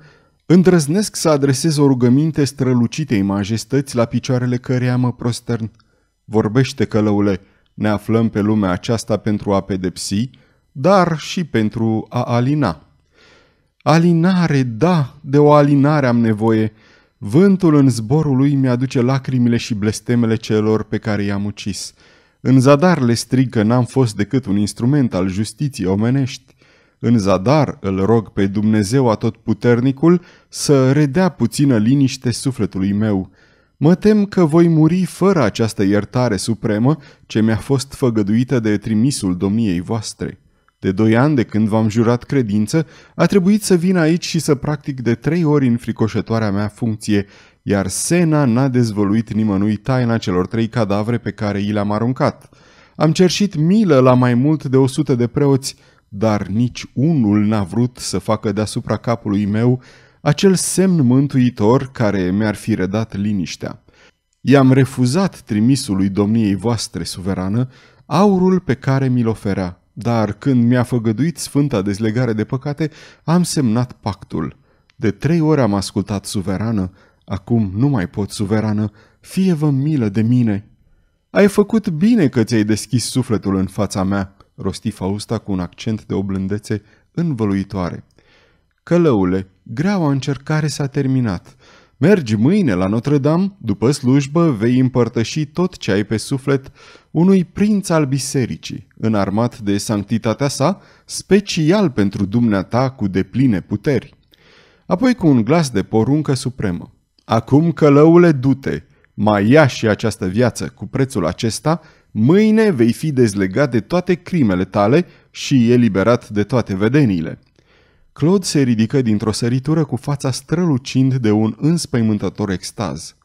îndrăznesc să adresez o rugăminte strălucitei majestăți la picioarele căreia mă prostern. Vorbește, călăule, ne aflăm pe lumea aceasta pentru a pedepsi, dar și pentru a alina. Alinare, da, de o alinare am nevoie. Vântul în zborul lui mi-aduce lacrimile și blestemele celor pe care i-am ucis. În zadar le strig că n-am fost decât un instrument al justiției omenești. În zadar îl rog pe Dumnezeu atotputernicul să redea puțină liniște sufletului meu. Mă tem că voi muri fără această iertare supremă ce mi-a fost făgăduită de trimisul domniei voastre. De doi ani de când v-am jurat credință, a trebuit să vin aici și să practic de trei ori în fricoșătoarea mea funcție, iar Sena n-a dezvăluit nimănui taina celor trei cadavre pe care i le-am aruncat. Am cerșit milă la mai mult de o sută de preoți, dar nici unul n-a vrut să facă deasupra capului meu acel semn mântuitor care mi-ar fi redat liniștea. I-am refuzat trimisului domniei voastre suverană aurul pe care mi-l oferea dar când mi-a făgăduit sfânta dezlegare de păcate, am semnat pactul. De trei ori am ascultat suverană, acum nu mai pot suverană, fie vă milă de mine. Ai făcut bine că ți-ai deschis sufletul în fața mea, rosti Fausta cu un accent de o blândețe învăluitoare. Călăule, greaua încercare s-a terminat. Mergi mâine la Notre-Dame, după slujbă vei împărtăși tot ce ai pe suflet unui prinț al bisericii, înarmat de sanctitatea sa, special pentru dumneata cu depline puteri. Apoi cu un glas de poruncă supremă. Acum călăule dute, mai ia și această viață cu prețul acesta, mâine vei fi dezlegat de toate crimele tale și eliberat de toate vedeniile. Claude se ridică dintr-o săritură cu fața strălucind de un înspăimântător extaz.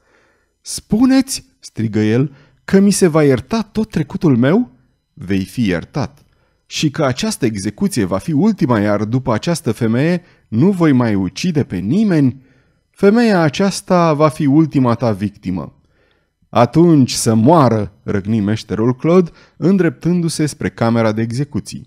Spuneți, strigă el, că mi se va ierta tot trecutul meu? Vei fi iertat. Și că această execuție va fi ultima, iar după această femeie nu voi mai ucide pe nimeni? Femeia aceasta va fi ultima ta victimă. Atunci să moară, răgni meșterul Claude, îndreptându-se spre camera de execuții.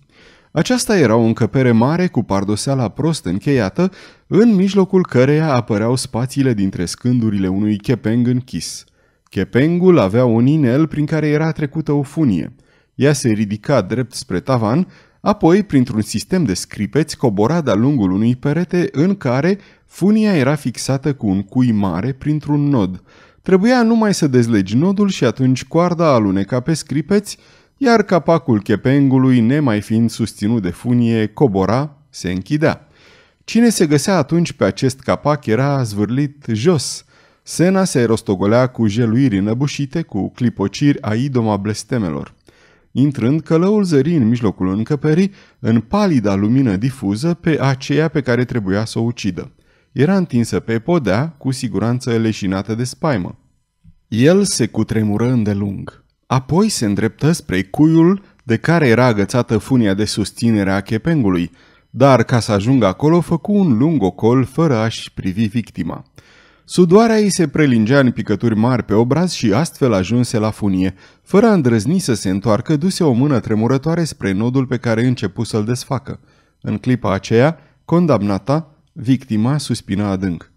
Aceasta era o încăpere mare cu pardoseala prost încheiată, în mijlocul căreia apăreau spațiile dintre scândurile unui chepeng închis – Chepengul avea un inel prin care era trecută o funie. Ea se ridica drept spre tavan, apoi, printr-un sistem de scripeți, cobora de-a lungul unui perete în care funia era fixată cu un cui mare printr-un nod. Trebuia numai să dezlegi nodul și atunci coarda aluneca pe scripeți, iar capacul chepengului, nemai fiind susținut de funie, cobora, se închidea. Cine se găsea atunci pe acest capac era zvârlit jos – Sena se rostogolea cu jeluiri înăbușite, cu clipociri a idoma blestemelor. Intrând, călăul zări în mijlocul încăperii, în palida lumină difuză, pe aceea pe care trebuia să o ucidă. Era întinsă pe podea, cu siguranță leșinată de spaimă. El se cutremură îndelung. Apoi se îndreptă spre cuiul de care era agățată funia de susținere a chepengului, dar ca să ajungă acolo făcu un lung ocol fără a-și privi victima. Sudoarea ei se prelingea în picături mari pe obraz și astfel ajunse la funie. Fără a îndrăzni să se întoarcă, duse o mână tremurătoare spre nodul pe care începu să-l desfacă. În clipa aceea, condamnata, victima, suspina adânc.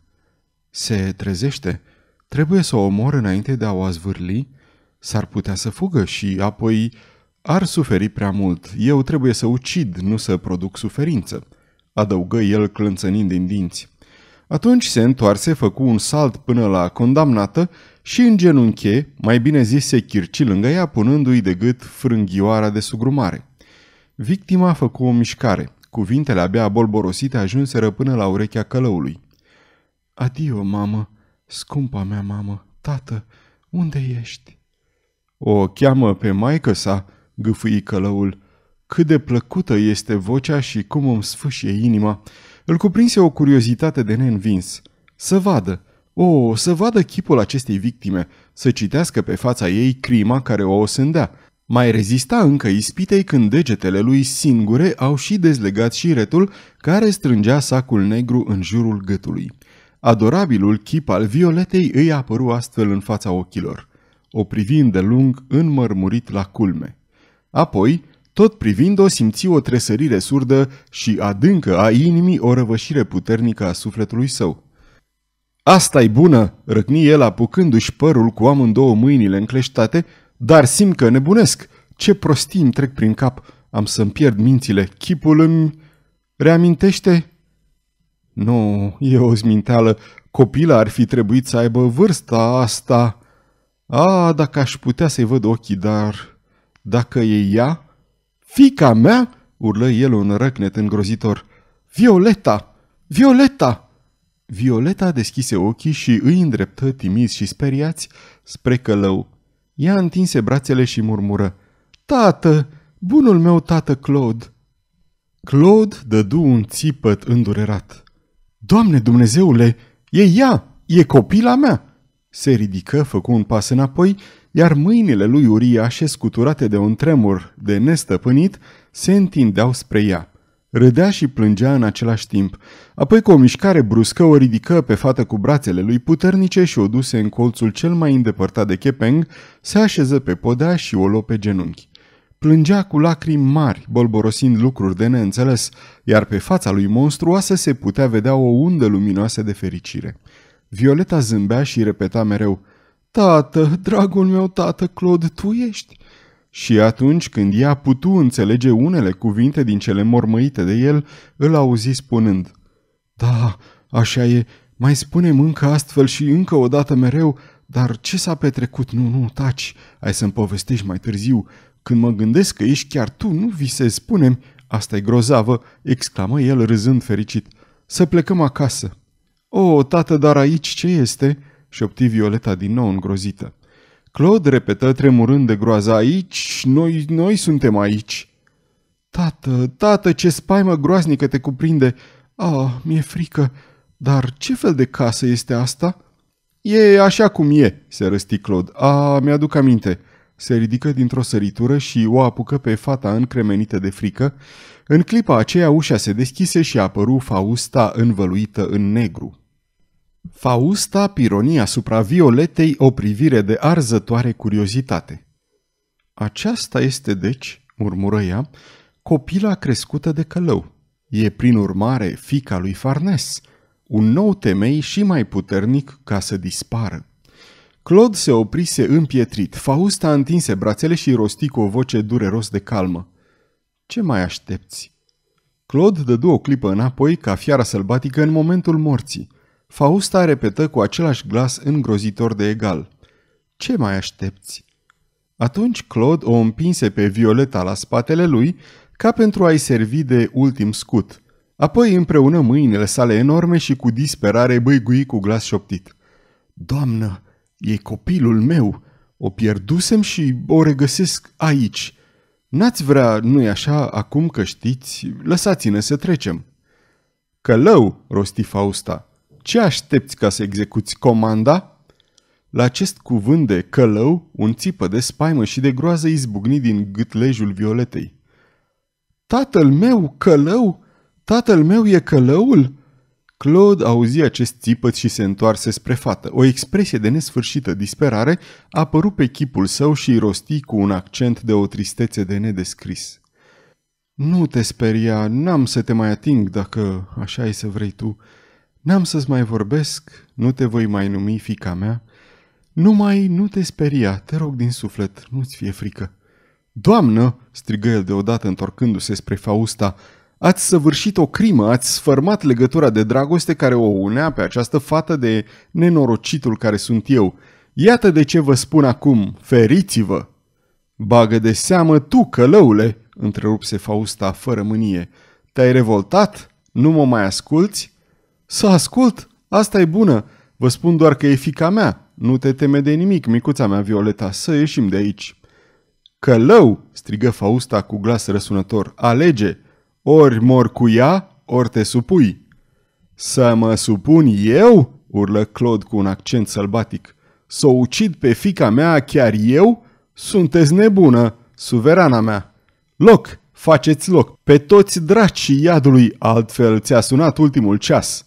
Se trezește. Trebuie să o omor înainte de a o azvârli? S-ar putea să fugă și apoi... Ar suferi prea mult. Eu trebuie să ucid, nu să produc suferință. Adăugă el clânțănind din dinți. Atunci se întoarse, făcu un salt până la condamnată și în genunche, mai bine zis se chirci lângă ea, punându-i de gât frânghioara de sugrumare. Victima făcu o mișcare. Cuvintele abia bolborosite ajunseră până la urechea călăului. Adio, mamă, scumpa mea mamă, tată, unde ești? O cheamă pe maică sa, gâfâi călăul. Cât de plăcută este vocea și cum îmi sfâșie inima. Îl cuprinse o curiozitate de neînvins. Să vadă, o, oh, să vadă chipul acestei victime, să citească pe fața ei crima care o osândea. Mai rezista încă ispitei când degetele lui singure au și dezlegat șiretul care strângea sacul negru în jurul gâtului. Adorabilul chip al Violetei îi apăru astfel în fața ochilor. O privind de lung înmărmurit la culme. Apoi, tot privind-o, simți o tresărire surdă și adâncă a inimii o răvășire puternică a sufletului său. Asta-i bună!" răcni el apucându-și părul cu amândouă mâinile încleștate, dar simt că nebunesc! Ce prostii îmi trec prin cap! Am să-mi pierd mințile, chipul îmi... Reamintește?" Nu, e o zminteală. Copila ar fi trebuit să aibă vârsta asta. A, dacă aș putea să-i văd ochii, dar... Dacă e ea, Fica mea!" urlă el un răcnet îngrozitor. Violeta! Violeta!" Violeta deschise ochii și îi îndreptă timizi și speriați spre călău. Ea întinse brațele și murmură. Tată! Bunul meu tată Claude!" Claude dădu un țipăt îndurerat. Doamne Dumnezeule! E ea! E copila mea!" Se ridică, făcu un pas înapoi iar mâinile lui uriașe scuturate de un tremur de nestăpânit se întindeau spre ea. Râdea și plângea în același timp. Apoi cu o mișcare bruscă o ridică pe fată cu brațele lui puternice și o duse în colțul cel mai îndepărtat de kepeng, se așeză pe podea și o luă pe genunchi. Plângea cu lacrimi mari, bolborosind lucruri de neînțeles, iar pe fața lui monstruoasă se putea vedea o undă luminoasă de fericire. Violeta zâmbea și repeta mereu – Tată, dragul meu tată, Claude, tu ești?" Și atunci când ea putu înțelege unele cuvinte din cele mormăite de el, îl auzi spunând, Da, așa e, mai spunem încă astfel și încă o dată mereu, dar ce s-a petrecut? Nu, nu, taci, ai să-mi povestești mai târziu. Când mă gândesc că ești chiar tu, nu visezi, spunem, asta e grozavă, exclamă el râzând fericit. Să plecăm acasă. O, tată, dar aici ce este?" șopti Violeta din nou îngrozită. Claude repetă tremurând de groază, aici, noi, noi suntem aici. Tată, tată, ce spaimă groaznică te cuprinde! Ah, mi-e frică! Dar ce fel de casă este asta?" E așa cum e," se răsti Claude. A, mi-aduc aminte." Se ridică dintr-o săritură și o apucă pe fata încremenită de frică. În clipa aceea ușa se deschise și apăru Fausta învăluită în negru. Fausta pironia asupra Violetei o privire de arzătoare curiozitate. Aceasta este, deci, murmură ea, copila crescută de călău. E, prin urmare, fica lui Farnes, un nou temei și mai puternic ca să dispară. Claude se oprise împietrit. Fausta întinse brațele și rosti cu o voce dureros de calmă. Ce mai aștepți? Claude dădu o clipă înapoi ca fiara sălbatică în momentul morții. Fausta repetă cu același glas îngrozitor de egal. Ce mai aștepți? Atunci Claude o împinse pe Violeta la spatele lui ca pentru a-i servi de ultim scut. Apoi împreună mâinile sale enorme și cu disperare băigui cu glas șoptit. Doamnă, e copilul meu! O pierdusem și o regăsesc aici!" N-ați vrea, nu-i așa, acum că știți, lăsați-ne să trecem. Călău, rosti Fausta, ce aștepți ca să execuți comanda? La acest cuvânt de călău, un țipă de spaimă și de groază izbucni din gâtlejul Violetei. Tatăl meu, călău? Tatăl meu e călăul?" Claude auzi acest țipăt și se întoarse spre fată. O expresie de nesfârșită disperare a apărut pe chipul său și rosti cu un accent de o tristețe de nedescris. Nu te speria, n-am să te mai ating dacă așa ai să vrei tu. N-am să-ți mai vorbesc, nu te voi mai numi fica mea. Numai nu te speria, te rog din suflet, nu-ți fie frică. Doamnă, strigă el deodată întorcându-se spre Fausta, ați săvârșit o crimă, ați sfărmat legătura de dragoste care o unea pe această fată de nenorocitul care sunt eu. Iată de ce vă spun acum, feriți-vă! Bagă de seamă tu, călăule, întrerupse Fausta fără mânie. Te-ai revoltat? Nu mă mai asculți? Să ascult? Asta e bună. Vă spun doar că e fica mea. Nu te teme de nimic, micuța mea Violeta, să ieșim de aici. Călău, strigă Fausta cu glas răsunător, alege. Ori mor cu ea, ori te supui. Să mă supun eu? urlă Claude cu un accent sălbatic. Să o ucid pe fica mea chiar eu? Sunteți nebună, suverana mea. Loc, faceți loc, pe toți dracii iadului, altfel ți-a sunat ultimul ceas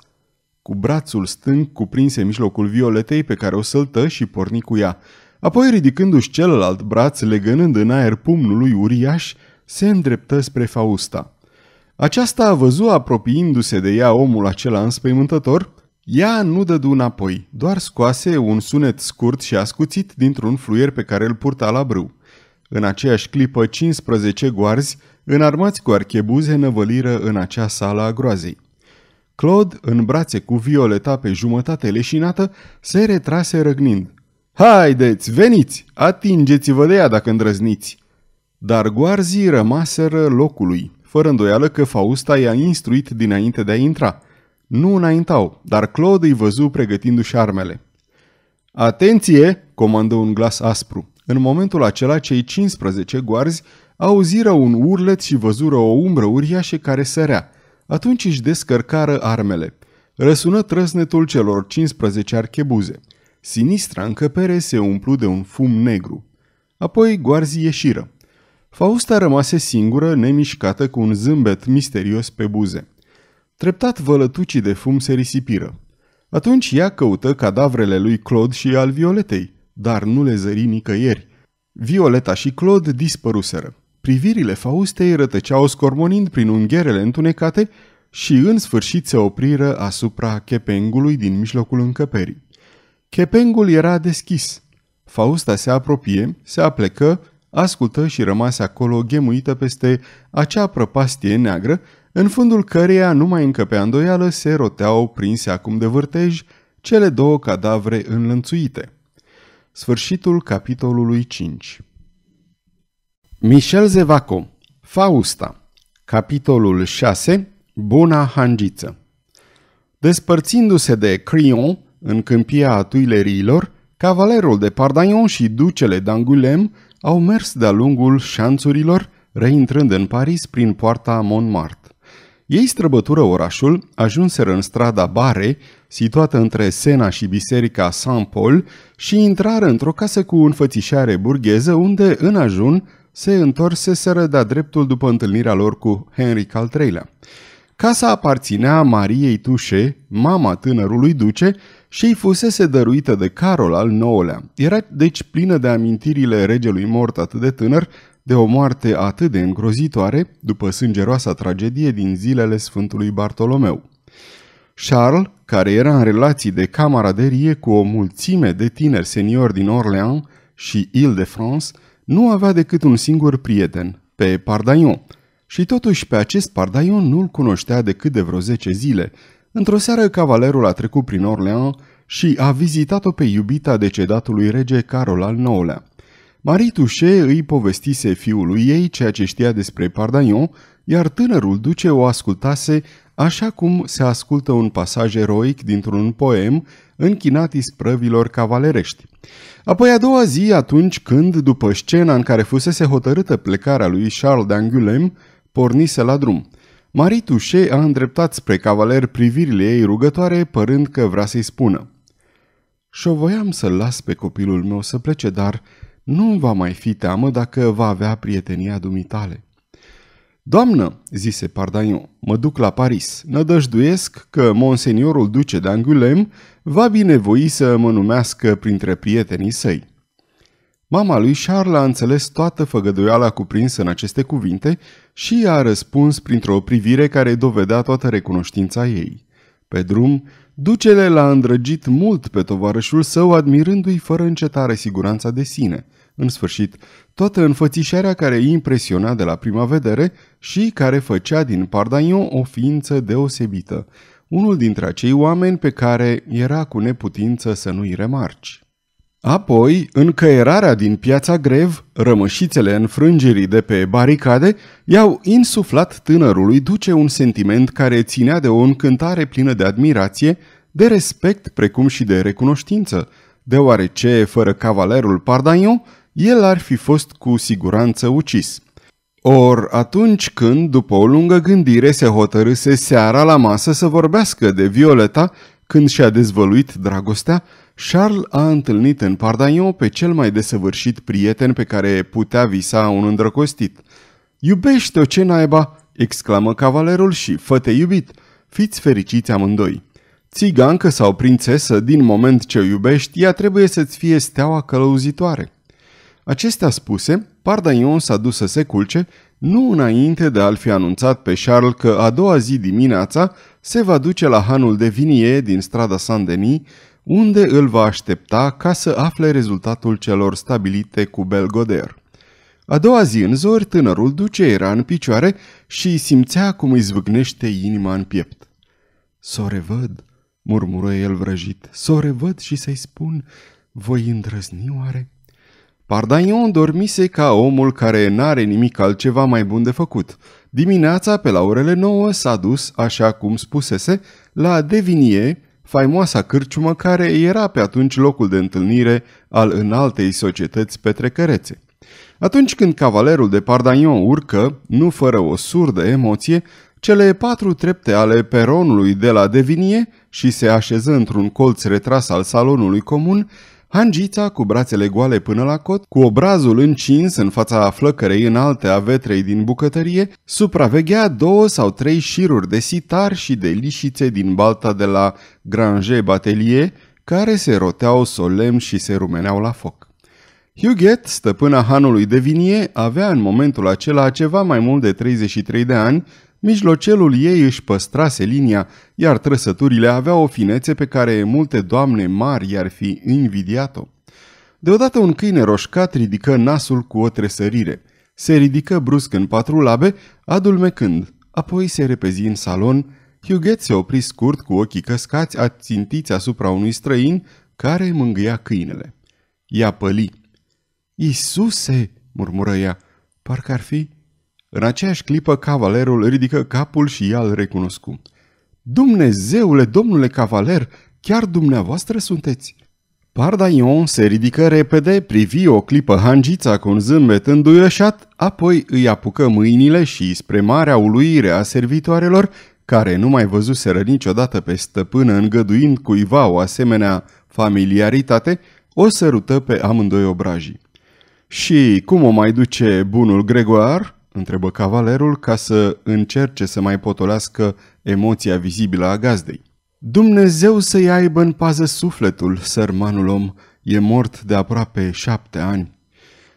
cu brațul stâng cuprinse mijlocul violetei pe care o săltă și porni cu ea. Apoi, ridicându-și celălalt braț, legănând în aer pumnul lui uriaș, se îndreptă spre Fausta. Aceasta a văzut apropiindu-se de ea omul acela înspăimântător, ea nu dădu înapoi, doar scoase un sunet scurt și ascuțit dintr-un fluier pe care îl purta la brâu. În aceeași clipă, 15 goarzi, înarmați cu archebuze, năvăliră în acea sală a groazei. Claude, în brațe cu Violeta pe jumătate leșinată, se retrase răgnind. Haideți, veniți, atingeți-vă de ea dacă îndrăzniți!" Dar goarzii rămaseră locului, fără îndoială că Fausta i-a instruit dinainte de a intra. Nu înaintau, dar Claude îi văzu pregătindu-și armele. Atenție!" comandă un glas aspru. În momentul acela, cei 15 goarzi auziră un urlet și văzură o umbră uriașă care sărea – atunci își descărcară armele. Răsună trăsnetul celor 15 archebuze. Sinistra încăpere se umplu de un fum negru. Apoi goarzii ieșiră. Fausta rămase singură, nemișcată, cu un zâmbet misterios pe buze. Treptat vălătucii de fum se risipiră. Atunci ea căută cadavrele lui Claude și al Violetei, dar nu le zări nicăieri. Violeta și Claude dispăruseră. Privirile Faustei rătăceau scormonind prin ungherele întunecate și în sfârșit se opriră asupra chepengului din mijlocul încăperii. Chepengul era deschis. Fausta se apropie, se aplecă, ascultă și rămase acolo ghemuită peste acea prăpastie neagră, în fundul căreia nu mai încăpea îndoială se roteau, prinse acum de vârtej, cele două cadavre înlănțuite. Sfârșitul capitolului 5 Michel Zevaco, Fausta, capitolul 6, Buna Hangiță Despărțindu-se de Crion, în câmpia Tuilerilor, cavalerul de Pardaion și ducele d'Angulem au mers de-a lungul șanțurilor, reintrând în Paris prin poarta Montmartre. Ei străbătură orașul, ajunseră în strada Bare, situată între Sena și biserica Saint-Paul, și intrară într-o casă cu înfățișare burgheză unde, în ajun, se întorseseră de-a dreptul după întâlnirea lor cu Henric al III-lea. Casa aparținea Mariei Tușe, mama tânărului duce, și îi fusese dăruită de Carol al IX-lea. Era deci plină de amintirile regelui mort atât de tânăr, de o moarte atât de îngrozitoare, după sângeroasa tragedie din zilele Sfântului Bartolomeu. Charles, care era în relații de camaraderie cu o mulțime de tineri seniori din Orleans și Ile-de-France, nu avea decât un singur prieten, pe Pardaion. Și totuși pe acest Pardaion nu-l cunoștea decât de vreo zece zile. Într-o seară cavalerul a trecut prin Orleans și a vizitat-o pe iubita decedatului rege Carol al IX-lea. Marie Touché îi povestise fiului ei ceea ce știa despre Pardaion, iar tânărul duce o ascultase așa cum se ascultă un pasaj eroic dintr-un poem închinat isprăvilor cavalerești. Apoi a doua zi, atunci când, după scena în care fusese hotărâtă plecarea lui Charles d'Angulem, pornise la drum. Marie Touchet a îndreptat spre cavaler privirile ei rugătoare, părând că vrea să-i spună. Și-o voiam să-l las pe copilul meu să plece, dar nu va mai fi teamă dacă va avea prietenia dumitale. Doamnă, zise Pardaion, mă duc la Paris. Nădăjduiesc că monseniorul duce de Angoulême va binevoi să mă numească printre prietenii săi. Mama lui Charles a înțeles toată făgăduiala cuprinsă în aceste cuvinte și i-a răspuns printr-o privire care dovedea toată recunoștința ei. Pe drum, ducele l-a îndrăgit mult pe tovarășul său, admirându-i fără încetare siguranța de sine – în sfârșit, toată înfățișarea care îi impresiona de la prima vedere și care făcea din Pardagnon o ființă deosebită, unul dintre acei oameni pe care era cu neputință să nu-i remarci. Apoi, încăierarea din piața grev, rămășițele înfrângerii de pe baricade, i-au insuflat tânărului duce un sentiment care ținea de o încântare plină de admirație, de respect precum și de recunoștință, deoarece, fără cavalerul Pardagnon, el ar fi fost cu siguranță ucis. Or, atunci când, după o lungă gândire, se hotărâse seara la masă să vorbească de Violeta, când și-a dezvăluit dragostea, Charles a întâlnit în Pardaion pe cel mai desăvârșit prieten pe care putea visa un îndrăcostit. Iubește-o ce naiba!" exclamă cavalerul și făte iubit, fiți fericiți amândoi. Țigancă sau prințesă, din moment ce o iubești, ea trebuie să-ți fie steaua călăuzitoare. Acestea spuse, Pardaion s-a dus să se culce, nu înainte de a-l fi anunțat pe Charles că a doua zi dimineața se va duce la hanul de vinie din strada Saint-Denis, unde îl va aștepta ca să afle rezultatul celor stabilite cu Belgoder. A doua zi în zori, tânărul duce era în picioare și simțea cum îi zvâgnește inima în piept. S-o revăd, murmură el vrăjit, s-o revăd și să-i spun, voi îndrăzni oare?" Pardagnon dormise ca omul care n-are nimic altceva mai bun de făcut. Dimineața, pe la orele nouă, s-a dus, așa cum spusese, la Devinie, faimoasa cârciumă care era pe atunci locul de întâlnire al înaltei societăți petrecărețe. Atunci când cavalerul de Pardagnon urcă, nu fără o surdă emoție, cele patru trepte ale peronului de la Devinie și se așeză într-un colț retras al salonului comun, Hangița, cu brațele goale până la cot, cu obrazul încins în fața flăcărei înalte a vetrei din bucătărie, supraveghea două sau trei șiruri de sitar și de lișițe din balta de la Granger Batelier, care se roteau solemn și se rumeneau la foc. Huguet, stăpâna hanului de vinie, avea în momentul acela ceva mai mult de 33 de ani, Mijlocelul ei își păstrase linia, iar trăsăturile aveau o finețe pe care multe doamne mari i-ar fi invidiat-o. Deodată un câine roșcat ridică nasul cu o tresărire. Se ridică brusc în patru labe, adulmecând, apoi se repezi în salon. Hughet se opri scurt cu ochii căscați, ațintiți asupra unui străin care mângâia câinele. Ea păli. Isuse!" murmură ea. Parcă ar fi în aceeași clipă, cavalerul ridică capul și ea îl recunoscu. Dumnezeule, domnule cavaler, chiar dumneavoastră sunteți!" Pardaion se ridică repede, privi o clipă hangița cu un zâmbet înduioșat, apoi îi apucă mâinile și, spre marea uluire a servitoarelor, care nu mai văzuseră niciodată pe stăpână îngăduind cuiva o asemenea familiaritate, o sărută pe amândoi obrajii. Și cum o mai duce bunul Gregoar?" întrebă cavalerul ca să încerce să mai potolească emoția vizibilă a gazdei. Dumnezeu să-i aibă în pază sufletul, sărmanul om, e mort de aproape șapte ani.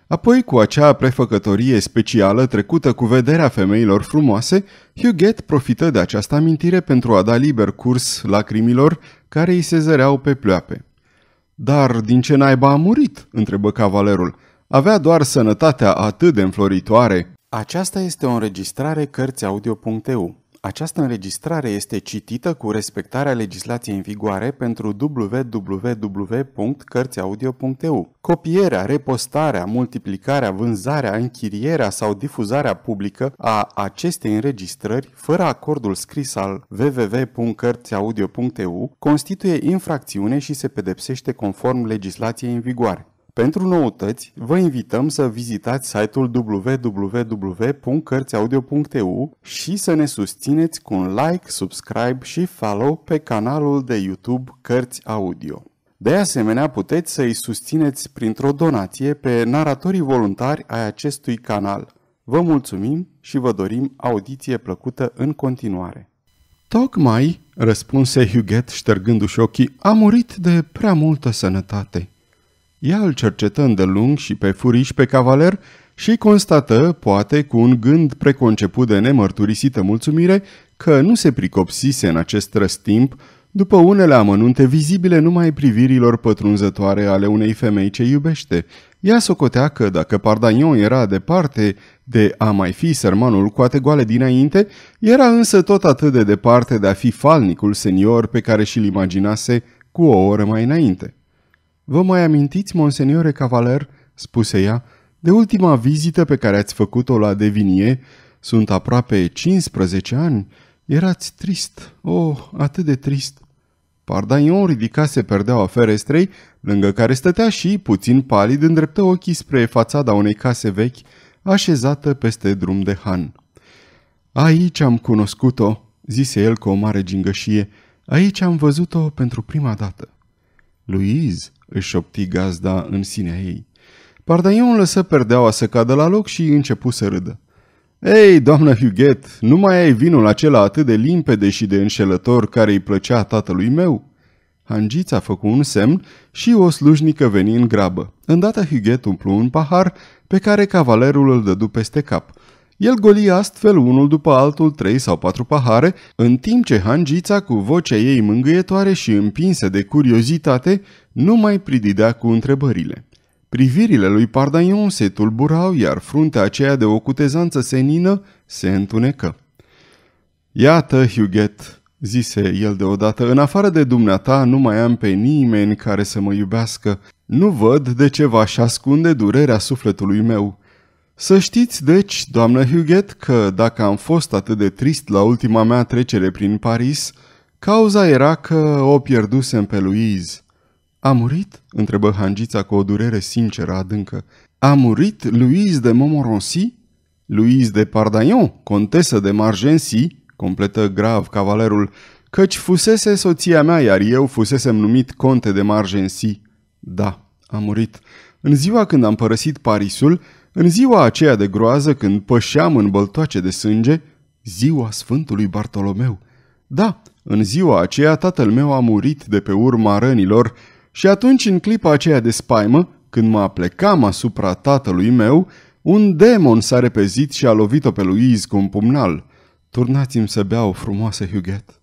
Apoi, cu acea prefăcătorie specială trecută cu vederea femeilor frumoase, Huguet profită de această amintire pentru a da liber curs lacrimilor care îi se zăreau pe pleoape. Dar din ce naiba a murit?" întrebă cavalerul. Avea doar sănătatea atât de înfloritoare. Aceasta este o înregistrare Cărțiaudio.eu. Această înregistrare este citită cu respectarea legislației în vigoare pentru www.cărțiaudio.eu. Copierea, repostarea, multiplicarea, vânzarea, închirierea sau difuzarea publică a acestei înregistrări fără acordul scris al www.cărțiaudio.eu constituie infracțiune și se pedepsește conform legislației în vigoare. Pentru noutăți, vă invităm să vizitați site-ul www.cărțiaudio.eu și să ne susțineți cu un like, subscribe și follow pe canalul de YouTube Cărți Audio. De asemenea, puteți să îi susțineți printr-o donație pe naratorii voluntari ai acestui canal. Vă mulțumim și vă dorim audiție plăcută în continuare. Tocmai, răspunse Huguet ștergându-și ochii, a murit de prea multă sănătate. Ea îl cercetă îndelung și pe furiș pe cavaler și constată, poate cu un gând preconceput de nemărturisită mulțumire, că nu se pricopsise în acest răstimp după unele amănunte vizibile numai privirilor pătrunzătoare ale unei femei ce iubește. Ea socotea că dacă Pardagnon era departe de a mai fi sărmanul cu goale dinainte, era însă tot atât de departe de a fi falnicul senior pe care și-l imaginase cu o oră mai înainte. Vă mai amintiți, monseniore cavaler, spuse ea, de ultima vizită pe care ați făcut-o la Devinie? Sunt aproape 15 ani. Erați trist, oh, atât de trist. Pardaion ridicase perdeaua ferestrei, lângă care stătea și, puțin palid, îndreptă ochii spre fațada unei case vechi, așezată peste drum de han. Aici am cunoscut-o," zise el cu o mare gingășie, aici am văzut-o pentru prima dată. Louise, își șopti gazda în sinea ei. Pardaionul lăsă perdeaua să cadă la loc și începu să râdă. Ei, doamnă Huguet, nu mai ai vinul acela atât de limpede și de înșelător care îi plăcea tatălui meu?" Hangița făcut un semn și o slujnică veni în grabă. Îndată Huguet umplu un pahar pe care cavalerul îl dădu peste cap – el goli astfel unul după altul trei sau patru pahare, în timp ce hangița cu vocea ei mângâietoare și împinsă de curiozitate nu mai prididea cu întrebările. Privirile lui Pardaion se tulburau, iar fruntea aceea de o cutezanță senină se întunecă. Iată, Huguet, zise el deodată, în afară de dumneata nu mai am pe nimeni care să mă iubească. Nu văd de ce v-aș ascunde durerea sufletului meu. Să știți, deci, doamnă Huguet, că dacă am fost atât de trist la ultima mea trecere prin Paris, cauza era că o pierdusem pe Louise. A murit? întrebă hangița cu o durere sinceră adâncă. A murit Louise de Montmorency? Louise de Pardagnon, contesă de Margency, completă grav cavalerul, căci fusese soția mea, iar eu fusesem numit conte de Margency. Da, a murit. În ziua când am părăsit Parisul, în ziua aceea de groază, când pășeam în băltoace de sânge, ziua Sfântului Bartolomeu. Da, în ziua aceea tatăl meu a murit de pe urma rănilor și atunci în clipa aceea de spaimă, când mă aplecam asupra tatălui meu, un demon s-a repezit și a lovit-o pe Louise cu un pumnal. Turnați-mi să bea o frumoasă Huguet.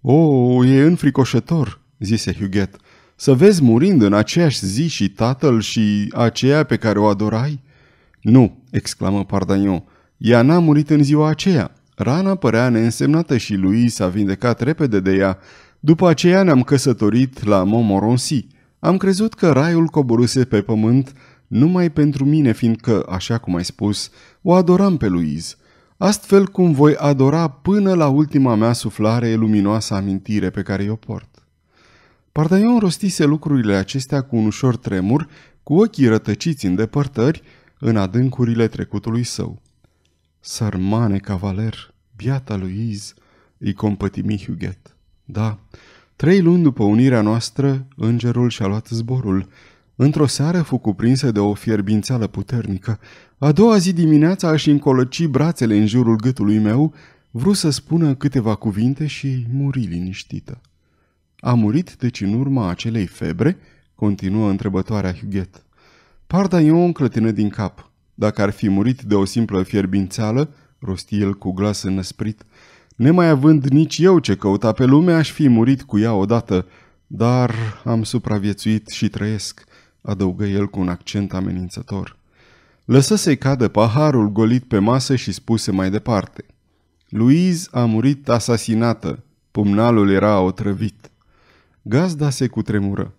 O, oh, e înfricoșător, zise Huguet, să vezi murind în aceeași zi și tatăl și aceea pe care o adorai? Nu, exclamă Pardaniu, ea n-a murit în ziua aceea. Rana părea neînsemnată și lui s-a vindecat repede de ea. După aceea ne-am căsătorit la Momoronsi. Am crezut că raiul coboruse pe pământ numai pentru mine, fiindcă, așa cum ai spus, o adoram pe Louise. Astfel cum voi adora până la ultima mea suflare luminoasă amintire pe care o port. Pardaion rostise lucrurile acestea cu un ușor tremur, cu ochii rătăciți în depărtări, în adâncurile trecutului său. Sărmane cavaler, biata Iz, îi compătimi Huguet. Da, trei luni după unirea noastră, îngerul și-a luat zborul. Într-o seară fu cuprinsă de o fierbințeală puternică. A doua zi dimineața aș încoloci brațele în jurul gâtului meu, vrut să spună câteva cuvinte și muri liniștită. A murit deci în urma acelei febre? Continuă întrebătoarea Huguet. Parda e o înclătină din cap. Dacă ar fi murit de o simplă fierbințeală, rosti el cu glas înăsprit, nemai având nici eu ce căuta pe lume, aș fi murit cu ea odată, dar am supraviețuit și trăiesc, adăugă el cu un accent amenințător. Lăsă să-i cadă paharul golit pe masă și spuse mai departe. Louise a murit asasinată. Pumnalul era otrăvit. Gazda se cutremură.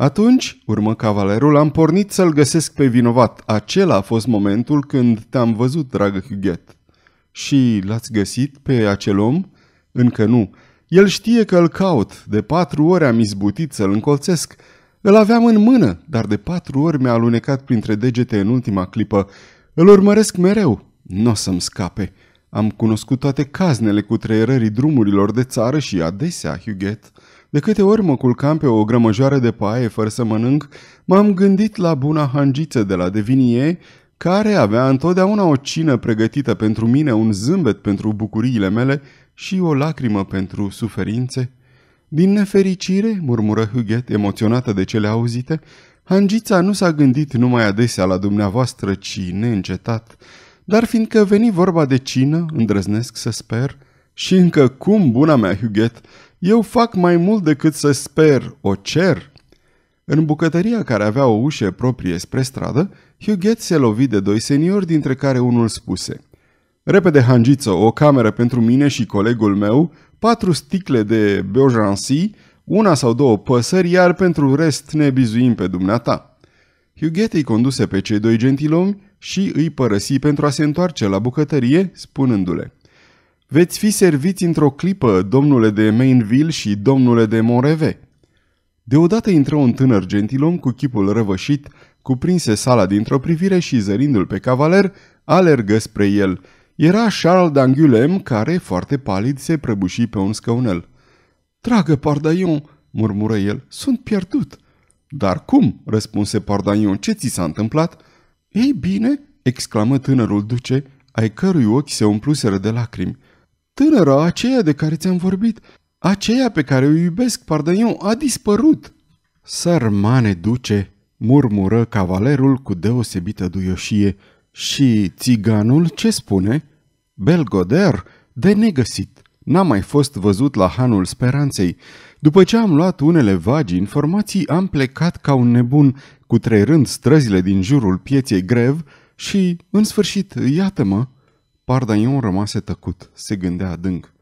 Atunci, urmă cavalerul, am pornit să-l găsesc pe vinovat. Acela a fost momentul când te-am văzut, dragă Huguet. Și l-ați găsit pe acel om? Încă nu. El știe că îl caut. De patru ori am izbutit să-l încolțesc. Îl aveam în mână, dar de patru ori mi-a alunecat printre degete în ultima clipă. Îl urmăresc mereu. Nu o să-mi scape. Am cunoscut toate caznele cu treierării drumurilor de țară și adesea, Huguet, de câte ori mă culcam pe o grămăjoară de paie fără să mănânc, m-am gândit la buna hangiță de la Devinie, care avea întotdeauna o cină pregătită pentru mine, un zâmbet pentru bucuriile mele și o lacrimă pentru suferințe. Din nefericire, murmură Huguet, emoționată de cele auzite, Hangița nu s-a gândit numai adesea la dumneavoastră, ci neîncetat. Dar fiindcă veni vorba de cină, îndrăznesc să sper, și încă cum, buna mea, Huguet, eu fac mai mult decât să sper, o cer. În bucătăria care avea o ușă proprie spre stradă, Hughet se lovi de doi seniori, dintre care unul spuse Repede, hangiță, o cameră pentru mine și colegul meu, patru sticle de Beaujancy, una sau două păsări, iar pentru rest ne bizuim pe dumneata. Hughet îi conduse pe cei doi gentilomi și îi părăsi pentru a se întoarce la bucătărie, spunându-le – Veți fi serviți într-o clipă, domnule de Mainville și domnule de Moreve. Deodată intră un tânăr gentilom cu chipul răvășit, cuprinse sala dintr-o privire și zărindu-l pe cavaler, alergă spre el. Era Charles d'Angulem, care, foarte palid, se prăbuși pe un scaunel. Dragă Pardaion, murmură el, sunt pierdut. Dar cum? răspunse Pardaion, ce ți s-a întâmplat? Ei bine, exclamă tânărul duce, ai cărui ochi se umpluseră de lacrimi. Tânăra aceea de care ți-am vorbit, aceea pe care o iubesc, pardaion, a dispărut!" Sărmane duce!" murmură cavalerul cu deosebită duioșie. Și țiganul ce spune? Belgoder, de negăsit. n a mai fost văzut la hanul speranței. După ce am luat unele vagi informații, am plecat ca un nebun, cu trei rând străzile din jurul pieței grev și, în sfârșit, iată-mă, Pardaion rămase tăcut, se gândea adânc.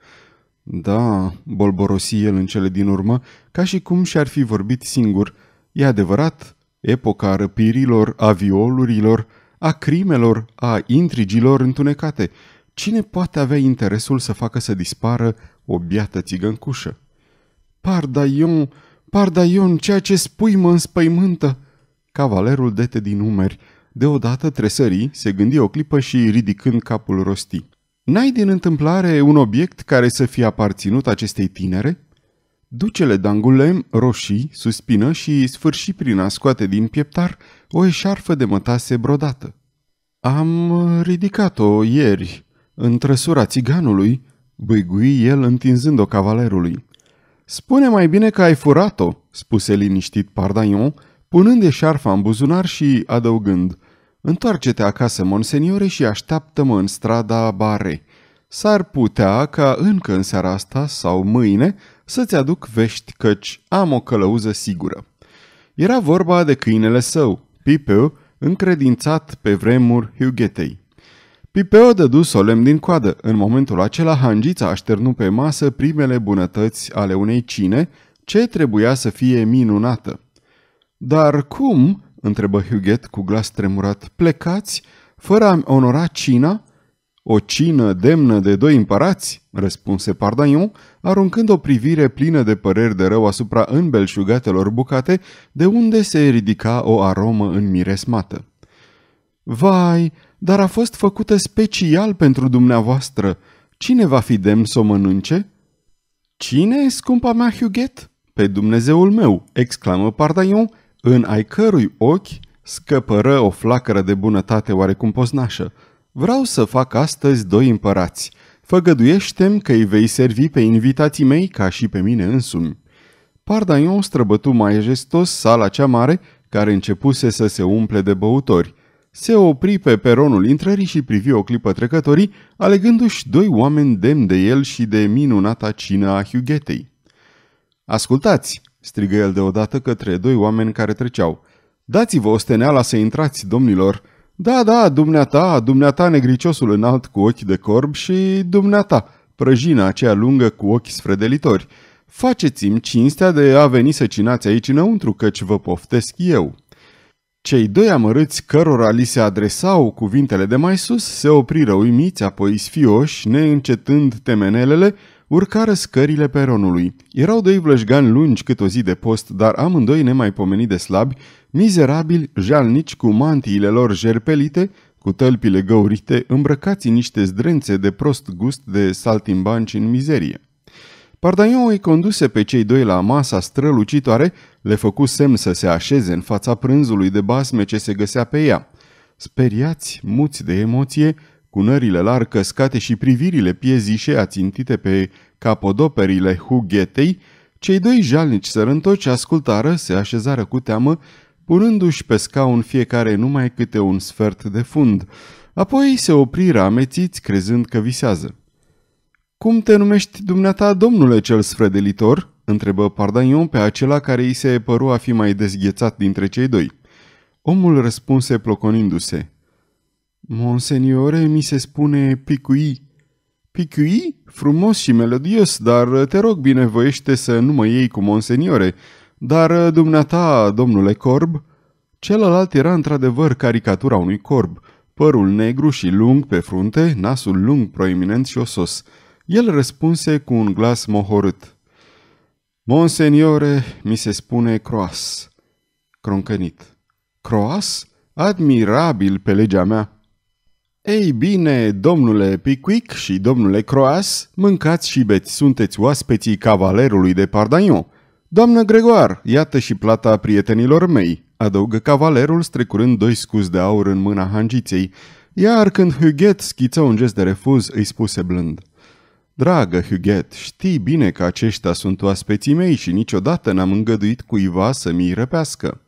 Da, bolborosi el în cele din urmă, ca și cum și-ar fi vorbit singur. E adevărat, epoca răpirilor, a violurilor, a crimelor, a intrigilor întunecate. Cine poate avea interesul să facă să dispară o biată țigăncușă? Pardaion, pardaion, ceea ce spui mă înspăimântă! Cavalerul dete din umeri, Deodată tresării se gândi o clipă și ridicând capul rosti. N-ai din întâmplare un obiect care să fie aparținut acestei tinere? Ducele d'Angulem roșii suspină și sfârși prin a scoate din pieptar o eșarfă de mătase brodată. Am ridicat-o ieri, în trăsura țiganului, băigui el întinzând-o cavalerului. Spune mai bine că ai furat-o, spuse liniștit Pardaion, punând eșarfa în buzunar și adăugând – Întoarce-te acasă, monseniore, și așteaptă-mă în strada Bare. S-ar putea ca încă în seara asta sau mâine să-ți aduc vești, căci am o călăuză sigură. Era vorba de câinele său, Pipeu, încredințat pe vremuri Hughetei. Pipeo dădu solemn din coadă. În momentul acela, hangița așternu pe masă primele bunătăți ale unei cine, ce trebuia să fie minunată. Dar cum?" întrebă Huguet cu glas tremurat. Plecați? Fără a-mi onora cina? O cină demnă de doi împărați, răspunse Pardaiu, aruncând o privire plină de păreri de rău asupra înbelșugatelor bucate, de unde se ridica o aromă înmiresmată. Vai, dar a fost făcută special pentru dumneavoastră. Cine va fi demn să o mănânce? Cine, scumpa mea Huguet? Pe Dumnezeul meu, exclamă Pardaiu, în ai cărui ochi scăpără o flacără de bunătate oarecum poznașă. Vreau să fac astăzi doi împărați. făgăduiește că îi vei servi pe invitații mei ca și pe mine însumi. Pardaion străbătu majestos sala cea mare, care începuse să se umple de băutori. Se opri pe peronul intrării și privi o clipă trecătorii, alegându-și doi oameni demn de el și de minunata cină a Hughetei. Ascultați, strigă el deodată către doi oameni care treceau. Dați-vă steneala să intrați, domnilor! Da, da, dumneata, dumneata negriciosul înalt cu ochi de corb și dumneata, prăjina aceea lungă cu ochi sfredelitori. Faceți-mi cinstea de a veni să cinați aici înăuntru, căci vă poftesc eu. Cei doi amărâți cărora li se adresau cuvintele de mai sus se opriră uimiți, apoi sfioși, neîncetând temenelele Urcară scările peronului. Erau doi vlășgani lungi cât o zi de post, dar amândoi nemaipomenit de slabi, mizerabili, jalnici cu mantiile lor jerpelite, cu tălpile găurite, îmbrăcați în niște zdrențe de prost gust de saltimbanci în mizerie. Pardaion îi conduse pe cei doi la masa strălucitoare, le făcu semn să se așeze în fața prânzului de basme ce se găsea pe ea. Speriați, muți de emoție, nările larg căscate și privirile piezișe ațintite pe capodoperile hughetei, cei doi jalnici sărântoci ascultară, se așezară cu teamă, punându-și pe scaun fiecare numai câte un sfert de fund. Apoi se opriră amețiți, crezând că visează. Cum te numești dumneata, domnule cel sfredelitor?" întrebă pardanion pe acela care îi se păru a fi mai dezghețat dintre cei doi. Omul răspunse ploconindu-se. Monseniore, mi se spune picui. Picui? Frumos și melodios, dar te rog binevoiește să nu mă iei cu monseniore. Dar dumneata, domnule Corb? Celălalt era într-adevăr caricatura unui corb, părul negru și lung pe frunte, nasul lung proeminent și osos. El răspunse cu un glas mohorât. Monseniore, mi se spune croas. Croncănit. Croas? Admirabil pe legea mea. Ei bine, domnule Pickwick și domnule Croas, mâncați și beți, sunteți oaspeții cavalerului de Pardaion. Doamnă Gregoar, iată și plata prietenilor mei, adăugă cavalerul strecurând doi scuzi de aur în mâna hangiței, iar când Huguet schiță un gest de refuz, îi spuse blând. Dragă Huguet, știi bine că aceștia sunt oaspeții mei și niciodată n-am îngăduit cuiva să mi-i răpească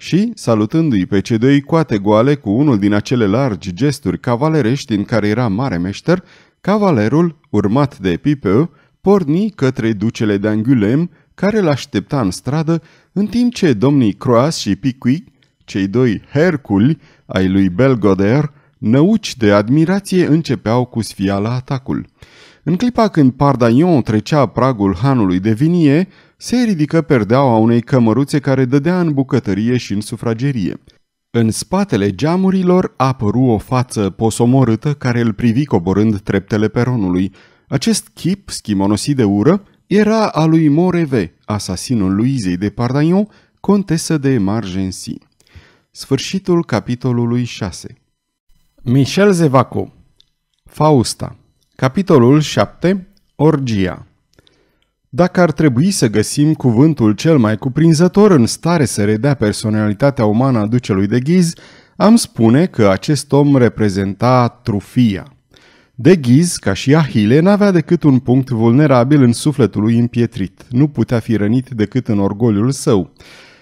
și, salutându-i pe cei doi coate goale cu unul din acele largi gesturi cavalerești în care era mare meșter, cavalerul, urmat de Pipeu, porni către ducele de Angulem, care l-aștepta în stradă, în timp ce domnii Croas și Picuic, cei doi Herculi ai lui Belgoder, năuci de admirație începeau cu sfiala atacul. În clipa când Pardaion trecea pragul hanului de vinie, se ridică perdeaua unei cămăruțe care dădea în bucătărie și în sufragerie. În spatele geamurilor apăru o față posomorâtă care îl privi coborând treptele peronului. Acest chip, schimonosit de ură, era a lui Moreve, asasinul Luizei de Pardagnon, contesă de Margency. Sfârșitul capitolului 6 Michel Zevaco Fausta Capitolul 7 Orgia dacă ar trebui să găsim cuvântul cel mai cuprinzător în stare să redea personalitatea umană a ducelui de ghiz, am spune că acest om reprezenta trufia. De ghiz, ca și Ahile, n-avea decât un punct vulnerabil în sufletul lui împietrit. Nu putea fi rănit decât în orgoliul său.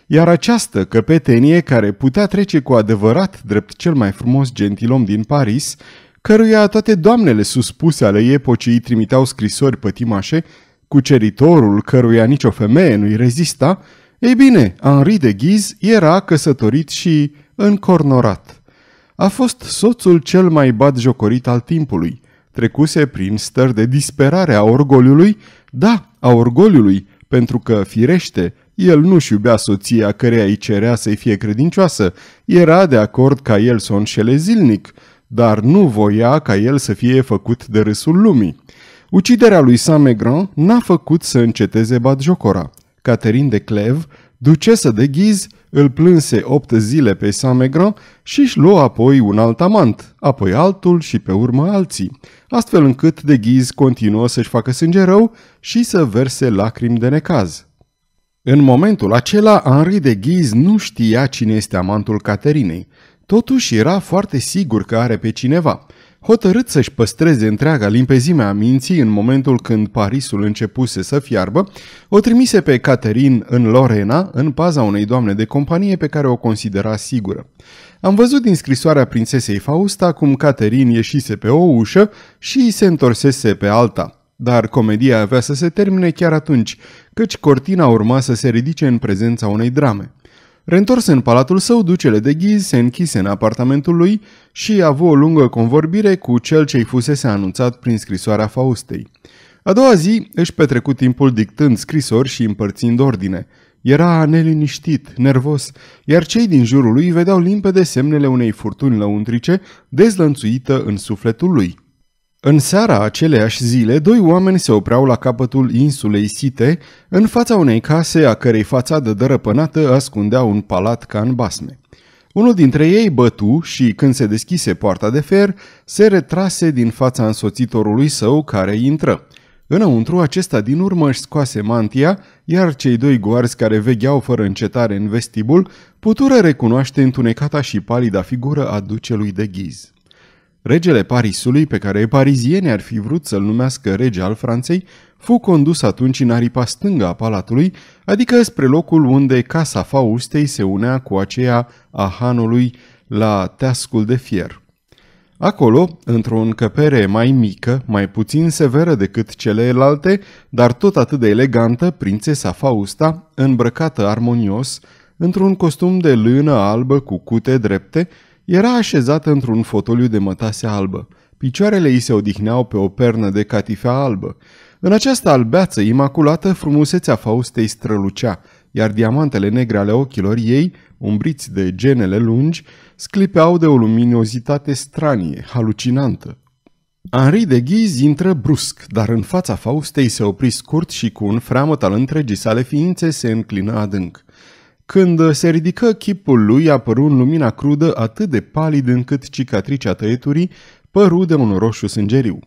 Iar această căpetenie care putea trece cu adevărat drept cel mai frumos gentilom din Paris, căruia toate doamnele suspuse ale epocii trimiteau scrisori pătimașe, cuceritorul căruia nicio femeie nu-i rezista, ei bine, Henri de Ghiz era căsătorit și încornorat. A fost soțul cel mai jocorit al timpului. Trecuse prin stări de disperare a orgoliului, da, a orgoliului, pentru că, firește, el nu-și iubea soția căreia îi cerea să-i fie credincioasă, era de acord ca el să o înșele zilnic, dar nu voia ca el să fie făcut de râsul lumii. Uciderea lui Saint Megran n-a făcut să înceteze batjocora. Catherine de Clev, ducesă de Ghiz, îl plânse opt zile pe Saint Megran și își lua apoi un alt amant, apoi altul și pe urmă alții, astfel încât de Ghiz continuă să-și facă sânge rău și să verse lacrimi de necaz. În momentul acela, Henri de Ghiz nu știa cine este amantul Caterinei. Totuși era foarte sigur că are pe cineva – Hotărât să-și păstreze întreaga limpezime a minții în momentul când Parisul începuse să fiarbă, o trimise pe Caterin în Lorena, în paza unei doamne de companie pe care o considera sigură. Am văzut din scrisoarea prințesei Fausta cum Caterin ieșise pe o ușă și se întorsese pe alta. Dar comedia avea să se termine chiar atunci, căci cortina urma să se ridice în prezența unei drame. Reîntors în palatul său, ducele de ghiz se închise în apartamentul lui și a avut o lungă convorbire cu cel ce-i fusese anunțat prin scrisoarea Faustei. A doua zi își petrecu timpul dictând scrisori și împărțind ordine. Era neliniștit, nervos, iar cei din jurul lui vedeau limpede semnele unei furtuni lăuntrice dezlănțuită în sufletul lui. În seara aceleași zile, doi oameni se opreau la capătul insulei Site, în fața unei case a cărei fațadă dărăpânată ascundea un palat ca în basme. Unul dintre ei bătu și, când se deschise poarta de fer, se retrase din fața însoțitorului său care intră. Înăuntru, acesta din urmă își scoase mantia, iar cei doi goarzi care vegheau fără încetare în vestibul putură recunoaște întunecata și palida figură a ducelui de ghiz. Regele Parisului, pe care parizienii ar fi vrut să-l numească rege al Franței, fu condus atunci în aripa stângă a palatului, adică spre locul unde casa Faustei se unea cu aceea a hanului la teascul de fier. Acolo, într-o încăpere mai mică, mai puțin severă decât celelalte, dar tot atât de elegantă, prințesa Fausta, îmbrăcată armonios, într-un costum de lână albă cu cute drepte, era așezată într-un fotoliu de mătase albă. Picioarele ei se odihneau pe o pernă de catifea albă. În această albeață imaculată, frumusețea Faustei strălucea, iar diamantele negre ale ochilor ei, umbriți de genele lungi, sclipeau de o luminozitate stranie, halucinantă. Henri de Ghiz intră brusc, dar în fața Faustei se opri scurt și cu un freamăt al întregii sale ființe se înclină adânc. Când se ridică, chipul lui apăru în lumina crudă atât de palid încât cicatricea tăieturii păru de un roșu sângeriu.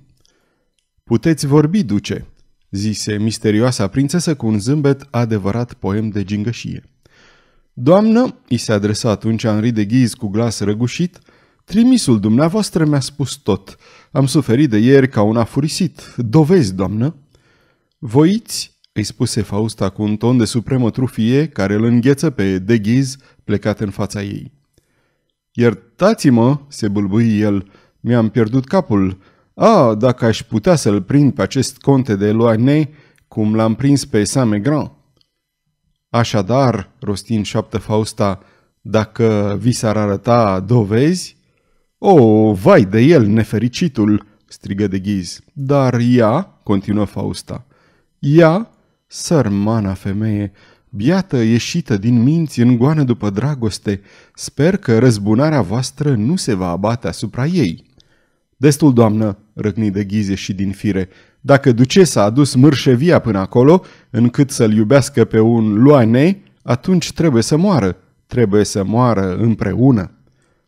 Puteți vorbi, duce," zise misterioasa prințesă cu un zâmbet adevărat poem de gingășie. Doamnă," i se adresa atunci Henri de Ghiz cu glas răgușit, trimisul dumneavoastră mi-a spus tot. Am suferit de ieri ca un afurisit. Dovezi, doamnă." Voiți?" îi spuse Fausta cu un ton de supremă trufie care îl îngheță pe deghiz plecat în fața ei. Iertați-mă, se bâlbâi el, mi-am pierdut capul. A, dacă aș putea să-l prind pe acest conte de Loane, cum l-am prins pe Saint Așadar, rostind șoaptă Fausta, dacă vi s-ar arăta dovezi? O, vai de el, nefericitul, strigă de ghiz. Dar ea, continuă Fausta, ea Sărmana femeie, biată ieșită din minți în goană după dragoste, sper că răzbunarea voastră nu se va abate asupra ei. Destul, doamnă, răcni de ghize și din fire, dacă ducesa a adus mârșevia până acolo, încât să-l iubească pe un luane, atunci trebuie să moară. Trebuie să moară împreună.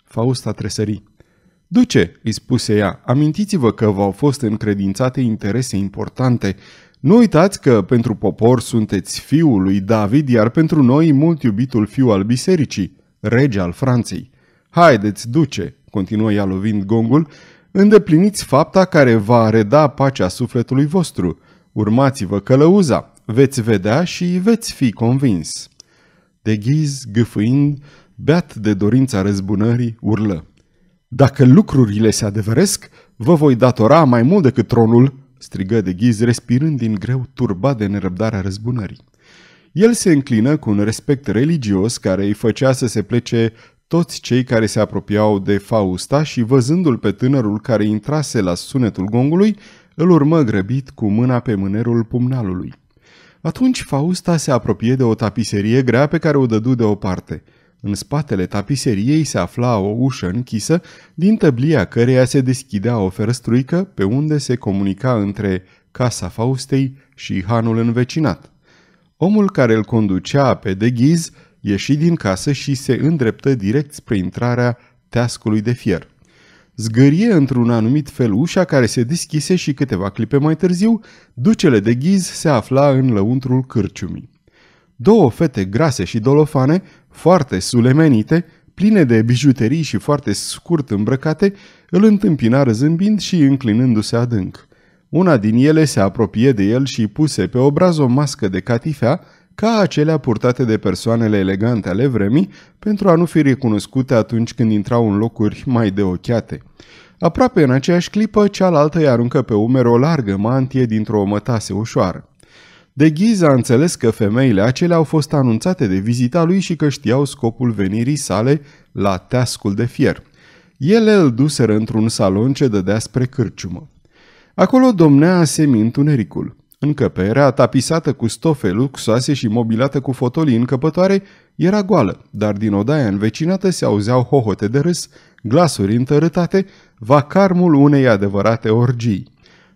Fausta tresări. Duce, îi spuse ea, amintiți-vă că v-au fost încredințate interese importante, nu uitați că pentru popor sunteți fiul lui David, iar pentru noi mult iubitul fiu al bisericii, rege al Franței. Haideți, duce, continuă ea lovind gongul, îndepliniți fapta care va reda pacea sufletului vostru. Urmați-vă călăuza, veți vedea și veți fi convins. De ghiz, gâfâind, beat de dorința răzbunării, urlă. Dacă lucrurile se adeveresc, vă voi datora mai mult decât tronul strigă de ghiz, respirând din greu, turbat de nerăbdarea răzbunării. El se înclină cu un respect religios care îi făcea să se plece toți cei care se apropiau de Fausta și văzându-l pe tânărul care intrase la sunetul gongului, îl urmă grăbit cu mâna pe mânerul pumnalului. Atunci Fausta se apropie de o tapiserie grea pe care o dădu de o parte. În spatele tapiseriei se afla o ușă închisă, din tăblia căreia se deschidea o ferăstruică pe unde se comunica între casa Faustei și hanul învecinat. Omul care îl conducea pe deghiz ieși din casă și se îndreptă direct spre intrarea teascului de fier. Zgârie într-un anumit fel ușa care se deschise și câteva clipe mai târziu, ducele de ghiz se afla în lăuntrul cârciumii două fete grase și dolofane, foarte sulemenite, pline de bijuterii și foarte scurt îmbrăcate, îl întâmpinară zâmbind și înclinându-se adânc. Una din ele se apropie de el și puse pe obraz o mască de catifea, ca acelea purtate de persoanele elegante ale vremii, pentru a nu fi recunoscute atunci când intrau în locuri mai de ochiate. Aproape în aceeași clipă, cealaltă îi aruncă pe umer o largă mantie dintr-o mătase ușoară. De ghiz a înțeles că femeile acelea au fost anunțate de vizita lui și că știau scopul venirii sale la teascul de fier. Ele îl duseră într-un salon ce dădea spre cârciumă. Acolo domnea semi-întunericul. Încăperea, tapisată cu stofe luxoase și mobilată cu fotolii încăpătoare, era goală, dar din odaia învecinată se auzeau hohote de râs, glasuri întărâtate, vacarmul unei adevărate orgii.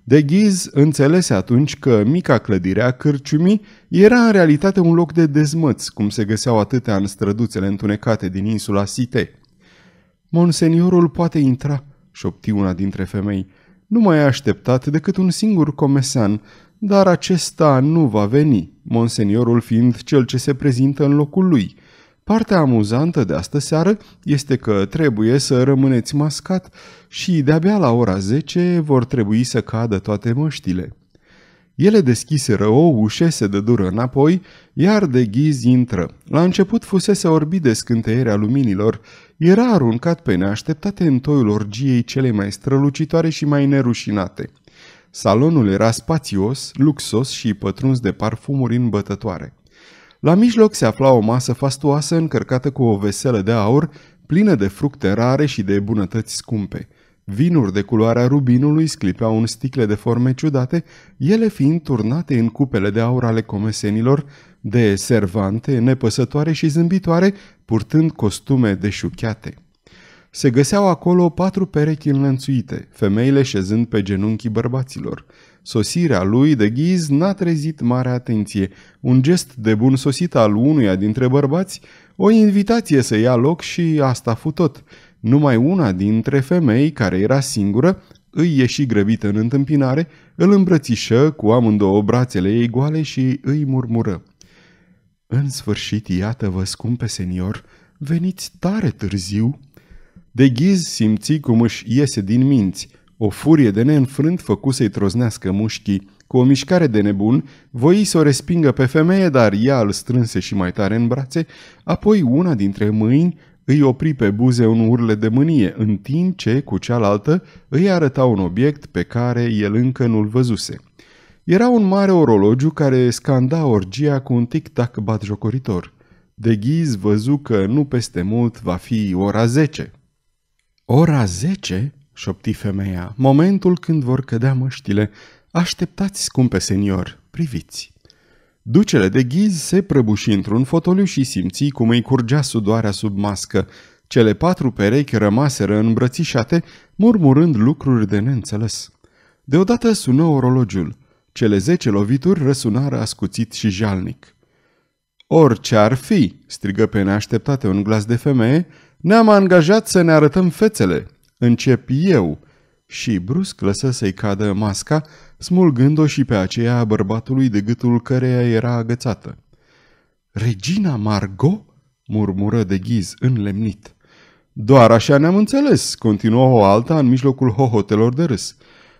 De Ghiz înțelese atunci că mica clădire a cârciumii era în realitate un loc de dezmăț, cum se găseau atâtea în străduțele întunecate din insula Site. Monseniorul poate intra, șopti una dintre femei. Nu mai așteptat decât un singur comesan, dar acesta nu va veni, monseniorul fiind cel ce se prezintă în locul lui – Partea amuzantă de astă seară este că trebuie să rămâneți mascat și de-abia la ora 10 vor trebui să cadă toate măștile. Ele deschiseră o ușe, se dură înapoi, iar de ghiz intră. La început fusese orbit de scânteierea luminilor. Era aruncat pe neașteptate în toiul orgiei cele mai strălucitoare și mai nerușinate. Salonul era spațios, luxos și pătruns de parfumuri îmbătătoare. La mijloc se afla o masă fastoasă încărcată cu o veselă de aur, plină de fructe rare și de bunătăți scumpe. Vinuri de culoarea rubinului sclipeau în sticle de forme ciudate, ele fiind turnate în cupele de aur ale comesenilor, de servante, nepăsătoare și zâmbitoare, purtând costume deșuchiate. Se găseau acolo patru perechi înlănțuite, femeile șezând pe genunchii bărbaților. Sosirea lui de ghiz n-a trezit mare atenție. Un gest de bun sosit al unuia dintre bărbați, o invitație să ia loc și asta fost tot. Numai una dintre femei, care era singură, îi ieși grăbită în întâmpinare, îl îmbrățișă cu amândouă brațele ei goale și îi murmură. În sfârșit, iată-vă, scumpe senior, veniți tare târziu!" De ghiz simți cum își iese din minți – o furie de neînfrânt făcu să-i troznească mușchii. Cu o mișcare de nebun, voi să o respingă pe femeie, dar ea îl strânse și mai tare în brațe, apoi una dintre mâini îi opri pe buze un urle de mânie, în timp ce, cu cealaltă, îi arăta un obiect pe care el încă nu-l văzuse. Era un mare orologiu care scanda orgia cu un tic-tac batjocoritor. De ghiz văzu că nu peste mult va fi ora 10. Ora 10? șopti femeia, momentul când vor cădea măștile. Așteptați, scumpe senior, priviți. Ducele de ghiz se prăbuși într-un fotoliu și simți cum îi curgea sudoarea sub mască. Cele patru perechi rămaseră îmbrățișate, murmurând lucruri de neînțeles. Deodată sună orologiul. Cele zece lovituri răsunară ascuțit și jalnic. Orice ar fi, strigă pe neașteptate un glas de femeie, ne-am angajat să ne arătăm fețele, încep eu!" Și brusc lăsă să-i cadă masca, smulgând-o și pe aceea a bărbatului de gâtul căreia era agățată. Regina Margot?" murmură de ghiz înlemnit. Doar așa ne-am înțeles," continuă o alta în mijlocul hohotelor de râs.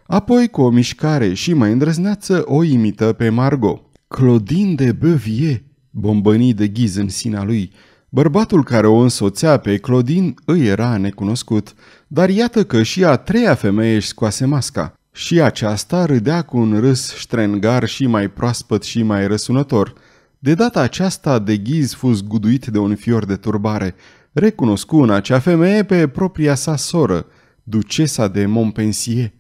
Apoi, cu o mișcare și mai îndrăzneață, o imită pe Margot. Claudine de Beuvier, bombănii de ghiz în sina lui, Bărbatul care o însoțea pe Clodin îi era necunoscut, dar iată că și a treia femeie își scoase masca. Și aceasta râdea cu un râs ștrengar și mai proaspăt și mai răsunător. De data aceasta, de ghiz fus guduit de un fior de turbare. Recunoscu în acea femeie pe propria sa soră, ducesa de Montpensier.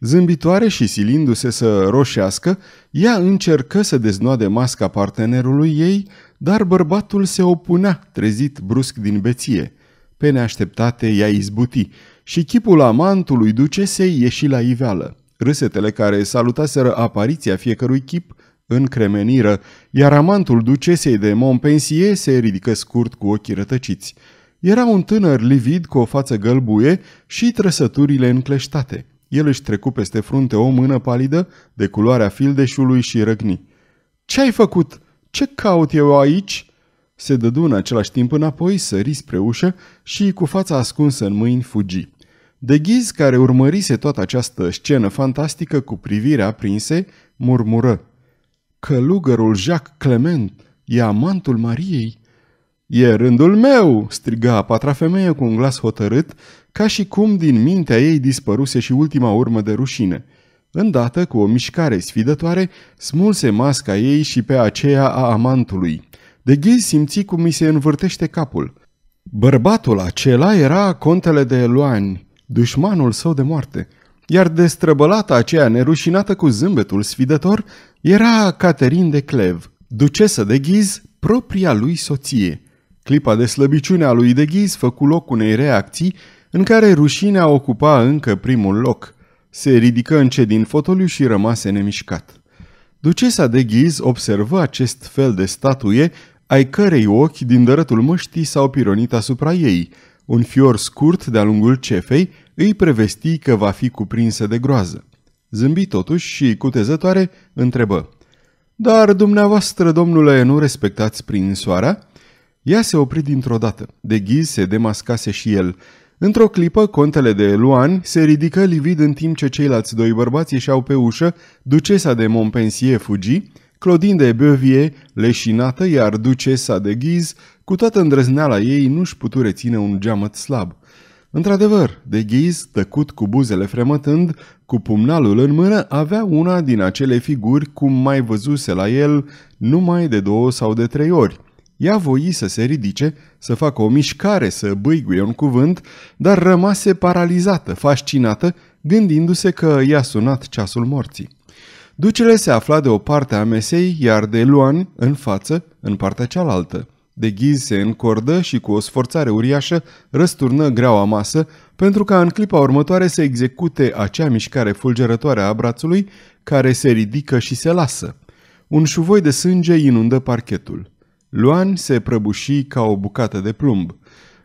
Zâmbitoare și silindu-se să roșească, ea încercă să deznoade masca partenerului ei, dar bărbatul se opunea, trezit brusc din beție. Pe neașteptate ea izbuti și chipul amantului ducesei ieși la iveală. Râsetele care salutaseră apariția fiecărui chip încremeniră, iar amantul ducesei de Montpensier se ridică scurt cu ochii rătăciți. Era un tânăr livid cu o față gălbuie și trăsăturile încleștate. El își trecu peste frunte o mână palidă de culoarea fildeșului și răgni. Ce ai făcut?" Ce caut eu aici?" Se dădu în același timp înapoi, sări spre ușă și, cu fața ascunsă în mâini, fugi. De ghiz care urmărise toată această scenă fantastică cu privirea aprinse, murmură. Călugărul Jacques Clement e amantul Mariei?" E rândul meu!" striga a patra femeie cu un glas hotărât, ca și cum din mintea ei dispăruse și ultima urmă de rușine – Îndată cu o mișcare sfidătoare, smulse masca ei și pe aceea a amantului. De ghiz simți cum mi se învârtește capul. Bărbatul acela era contele de Luani, dușmanul său de moarte, iar destrăbălata aceea nerușinată cu zâmbetul sfidător era Caterin de Clev, ducesă de ghiz, propria lui soție. Clipa de slăbiciune a lui de ghiz făcu loc unei reacții în care rușinea ocupa încă primul loc – se ridică încet din fotoliu și rămase nemișcat. Ducesa de Ghiz observă acest fel de statuie, ai cărei ochi din dărătul măștii s-au pironit asupra ei. Un fior scurt de-a lungul cefei îi prevesti că va fi cuprinsă de groază. Zâmbi totuși și, cutezătoare, întrebă. Dar dumneavoastră, domnule, nu respectați prin soarea?" Ea se opri dintr-o dată. De ghiz se demascase și el. Într-o clipă, contele de Luan se ridică livid în timp ce ceilalți doi bărbați ieșeau pe ușă, ducesa de Montpensier fugi, Claudine de Beuvier, leșinată, iar ducesa de Ghiz, cu toată îndrăzneala ei, nu-și putu reține un geamăt slab. Într-adevăr, de Ghiz, tăcut cu buzele fremătând, cu pumnalul în mână, avea una din acele figuri cum mai văzuse la el numai de două sau de trei ori. Ea voi să se ridice, să facă o mișcare, să băiguie un cuvânt, dar rămase paralizată, fascinată, gândindu-se că i-a sunat ceasul morții. Ducele se afla de o parte a mesei, iar de luani, în față, în partea cealaltă. De ghiz se încordă și cu o sforțare uriașă răsturnă greaua masă pentru ca în clipa următoare să execute acea mișcare fulgerătoare a brațului care se ridică și se lasă. Un șuvoi de sânge inundă parchetul. Luan se prăbuși ca o bucată de plumb.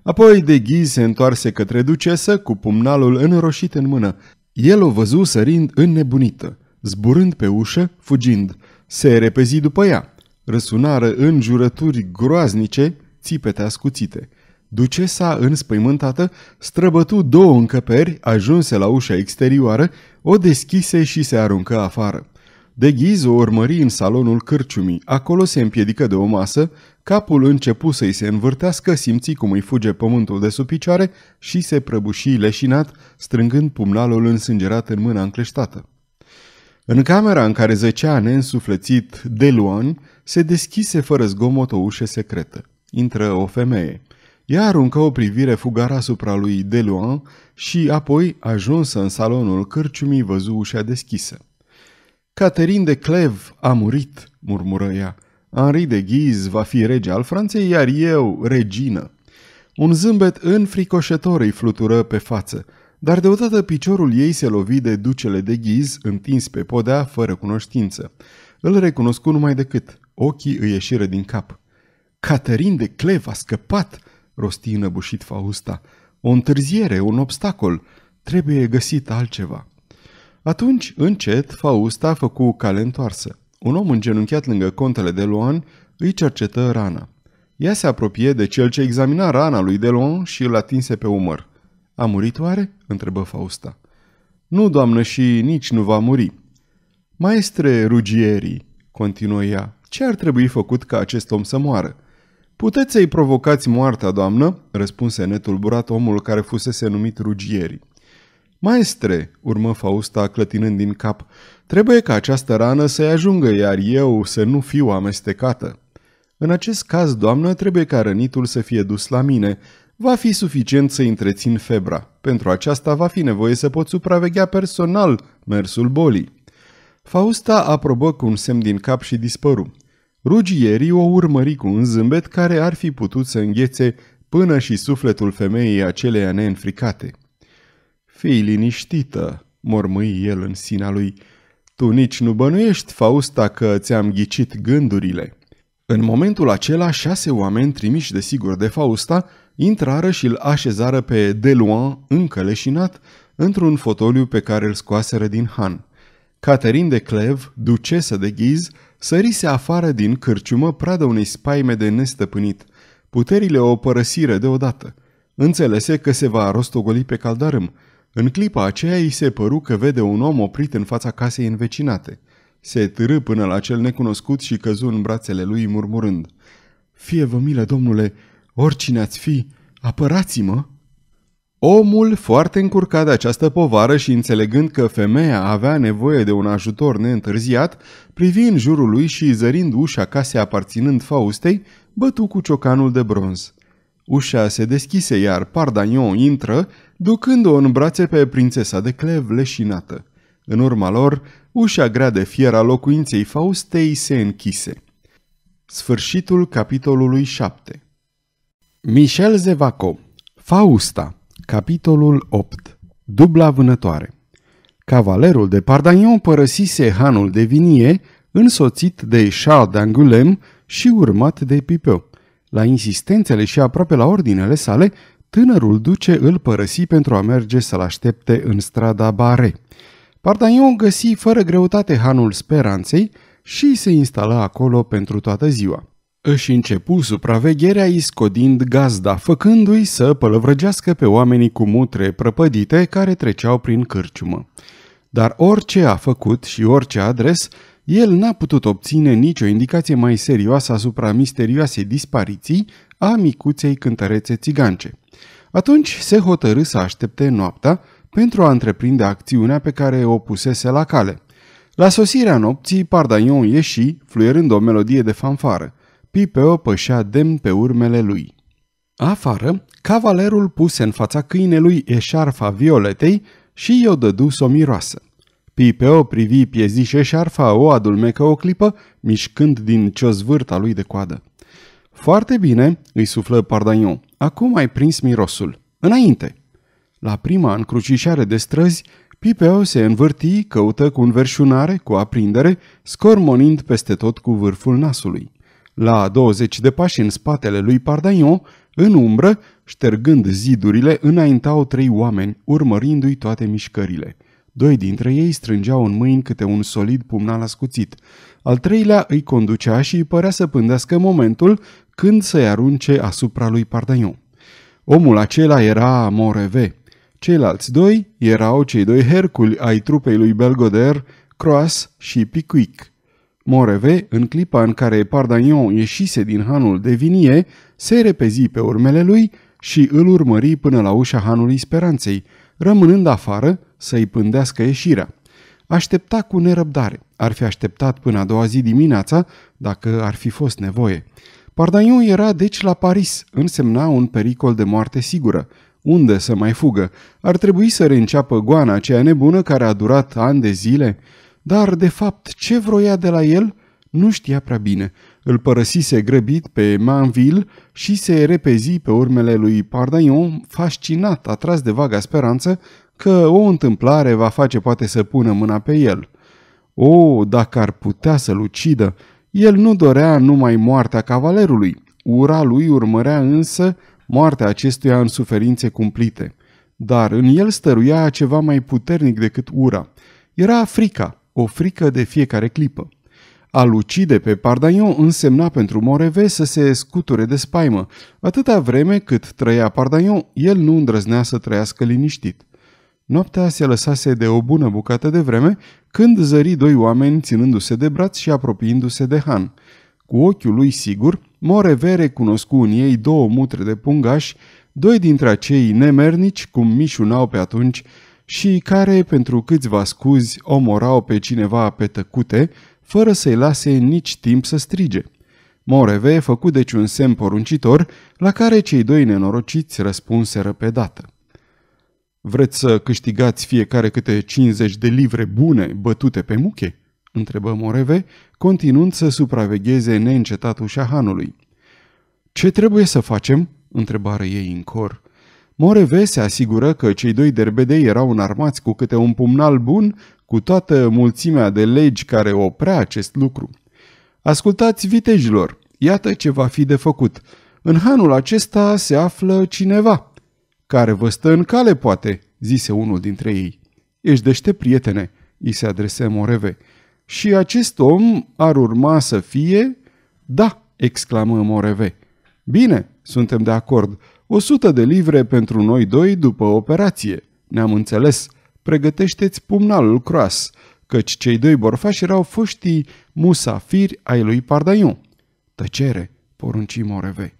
Apoi de ghiz se întoarse către ducesă cu pumnalul înroșit în mână. El o văzu sărind înnebunită, zburând pe ușă, fugind. Se repezi după ea. Răsunară în jurături groaznice, țipete ascuțite. Ducesa, înspăimântată, străbătu două încăperi, ajunse la ușa exterioară, o deschise și se aruncă afară. De ghiz o urmări în salonul cârciumii. Acolo se împiedică de o masă, capul începu să-i se învârtească, simți cum îi fuge pământul de sub picioare și se prăbuși leșinat, strângând pumnalul însângerat în mâna încleștată. În camera în care zăcea neînsuflețit Deluan, se deschise fără zgomot o ușă secretă. Intră o femeie. Ea aruncă o privire fugară asupra lui Deluan și apoi, ajunsă în salonul cârciumii, văzu ușa deschisă. Caterin de Clev a murit, murmură ea. Henri de Ghiz va fi rege al Franței, iar eu regină. Un zâmbet înfricoșător îi flutură pe față, dar deodată piciorul ei se lovi de ducele de ghiz, întins pe podea, fără cunoștință. Îl recunoscu numai decât. Ochii îi ieșiră din cap. Caterin de Clev a scăpat!" rosti înăbușit Fausta. O întârziere, un obstacol. Trebuie găsit altceva." Atunci, încet, Fausta făcu cale întoarsă. Un om îngenunchiat lângă contele de Luan îi cercetă rana. Ea se apropie de cel ce examina rana lui de Luan și îl atinse pe umăr. A murit oare? întrebă Fausta. Nu, doamnă, și nici nu va muri. Maestre Rugieri, continuă ea, ce ar trebui făcut ca acest om să moară? Puteți să-i provocați moartea, doamnă, răspunse netulburat omul care fusese numit Rugieri. Maestre, urmă Fausta clătinând din cap, trebuie ca această rană să-i ajungă, iar eu să nu fiu amestecată. În acest caz, doamnă, trebuie ca rănitul să fie dus la mine. Va fi suficient să întrețin febra. Pentru aceasta va fi nevoie să pot supraveghea personal mersul bolii. Fausta aprobă cu un semn din cap și dispăru. Rugierii o urmări cu un zâmbet care ar fi putut să înghețe până și sufletul femeii aceleia neînfricate. Fii liniștită, mormâi el în sina lui. Tu nici nu bănuiești, Fausta, că ți-am ghicit gândurile. În momentul acela, șase oameni trimiși de sigur de Fausta intrară și îl așezară pe Deluan, încăleșinat, într-un fotoliu pe care îl scoaseră din han. Caterin de Clev, ducesă de ghiz, sărise afară din cârciumă pradă unei spaime de nestăpânit. Puterile o părăsire deodată. Înțelese că se va rostogoli pe caldarâm, în clipa aceea îi se păru că vede un om oprit în fața casei învecinate. Se târâ până la cel necunoscut și căzu în brațele lui murmurând. Fie vă milă, domnule, oricine ați fi, apărați-mă!" Omul, foarte încurcat de această povară și înțelegând că femeia avea nevoie de un ajutor neîntârziat, privi în jurul lui și, zărind ușa casei aparținând Faustei, bătu cu ciocanul de bronz. Ușa se deschise, iar Pardagnon intră, ducând-o în brațe pe prințesa de Clev leșinată. În urma lor, ușa grea de fier a locuinței Faustei se închise. Sfârșitul capitolului 7 Michel Zevaco Fausta Capitolul 8 Dubla vânătoare Cavalerul de Pardagnon părăsise hanul de vinie, însoțit de Charles d'Angoulême și urmat de Pipeu. La insistențele și aproape la ordinele sale, tânărul duce îl părăsi pentru a merge să-l aștepte în strada Bare. Pardaion găsi fără greutate hanul speranței și se instala acolo pentru toată ziua. Își începu supravegherea iscodind gazda, făcându-i să pălăvrăgească pe oamenii cu mutre prăpădite care treceau prin cârciumă. Dar orice a făcut și orice adres el n-a putut obține nicio indicație mai serioasă asupra misterioasei dispariții a micuței cântărețe țigance. Atunci se hotărâ să aștepte noaptea pentru a întreprinde acțiunea pe care o pusese la cale. La sosirea nopții, Pardaion ieși, fluierând o melodie de fanfară. Pipeo pășea demn pe urmele lui. Afară, cavalerul puse în fața câinelui eșarfa violetei și i-o dădu somiroasă. Pipeo privi piezișe și arfa o adulmecă o clipă, mișcând din ciozvârta lui de coadă. Foarte bine, îi suflă Pardaion. Acum ai prins mirosul. Înainte! La prima încrucișare de străzi, Pipeo se învârti, căută cu înverșunare, cu aprindere, scormonind peste tot cu vârful nasului. La 20 de pași în spatele lui Pardaion, în umbră, ștergând zidurile, înaintau trei oameni, urmărindu-i toate mișcările – Doi dintre ei strângeau în mâini câte un solid pumnal ascuțit. Al treilea îi conducea și îi părea să pândească momentul când să-i arunce asupra lui Pardaiu. Omul acela era Moreve. Ceilalți doi erau cei doi herculi ai trupei lui Belgoder, Croas și Picuic. Moreve, în clipa în care Pardagnon ieșise din hanul de vinie, se repezi pe urmele lui și îl urmări până la ușa hanului Speranței, rămânând afară să-i pândească ieșirea. Aștepta cu nerăbdare. Ar fi așteptat până a doua zi dimineața, dacă ar fi fost nevoie. Pardaion era deci la Paris, însemna un pericol de moarte sigură. Unde să mai fugă? Ar trebui să reînceapă goana aceea nebună care a durat ani de zile? Dar, de fapt, ce vroia de la el? Nu știa prea bine. Îl părăsise grăbit pe Manville și se repezi pe urmele lui Pardaion, fascinat, atras de vaga speranță, că o întâmplare va face poate să pună mâna pe el. O, dacă ar putea să-l ucidă, el nu dorea numai moartea cavalerului, ura lui urmărea însă moartea acestuia în suferințe cumplite. Dar în el stăruia ceva mai puternic decât ura. Era frica, o frică de fiecare clipă. A-l ucide pe Pardaion însemna pentru Moreve să se scuture de spaimă. Atâta vreme cât trăia Pardaion, el nu îndrăznea să trăiască liniștit. Noaptea se lăsase de o bună bucată de vreme când zări doi oameni ținându-se de braț și apropiindu-se de Han. Cu ochiul lui sigur, Moreve recunoscu în ei două mutre de pungași, doi dintre acei nemernici, cum mișunau pe atunci, și care, pentru câțiva scuzi, omorau pe cineva pe tăcute, fără să-i lase nici timp să strige. Moreve făcu deci un semn poruncitor, la care cei doi nenorociți răspunseră pe dată. Vreți să câștigați fiecare câte 50 de livre bune bătute pe muche? întrebă Moreve, continuând să supravegheze neîncetatul hanului. Ce trebuie să facem?" întrebară ei în cor. Moreve se asigură că cei doi derbedei erau înarmați cu câte un pumnal bun, cu toată mulțimea de legi care oprea acest lucru. Ascultați vitejilor, iată ce va fi de făcut. În hanul acesta se află cineva." Care vă stă în cale, poate?" zise unul dintre ei. Ești deștept, prietene," îi se adrese Moreve. Și acest om ar urma să fie... Da, exclamă Moreve. Bine, suntem de acord. O sută de livre pentru noi doi după operație. Ne-am înțeles. Pregătește-ți pumnalul croas, căci cei doi borfași erau foștii musafiri ai lui Pardaion. Tăcere, porunci Moreve.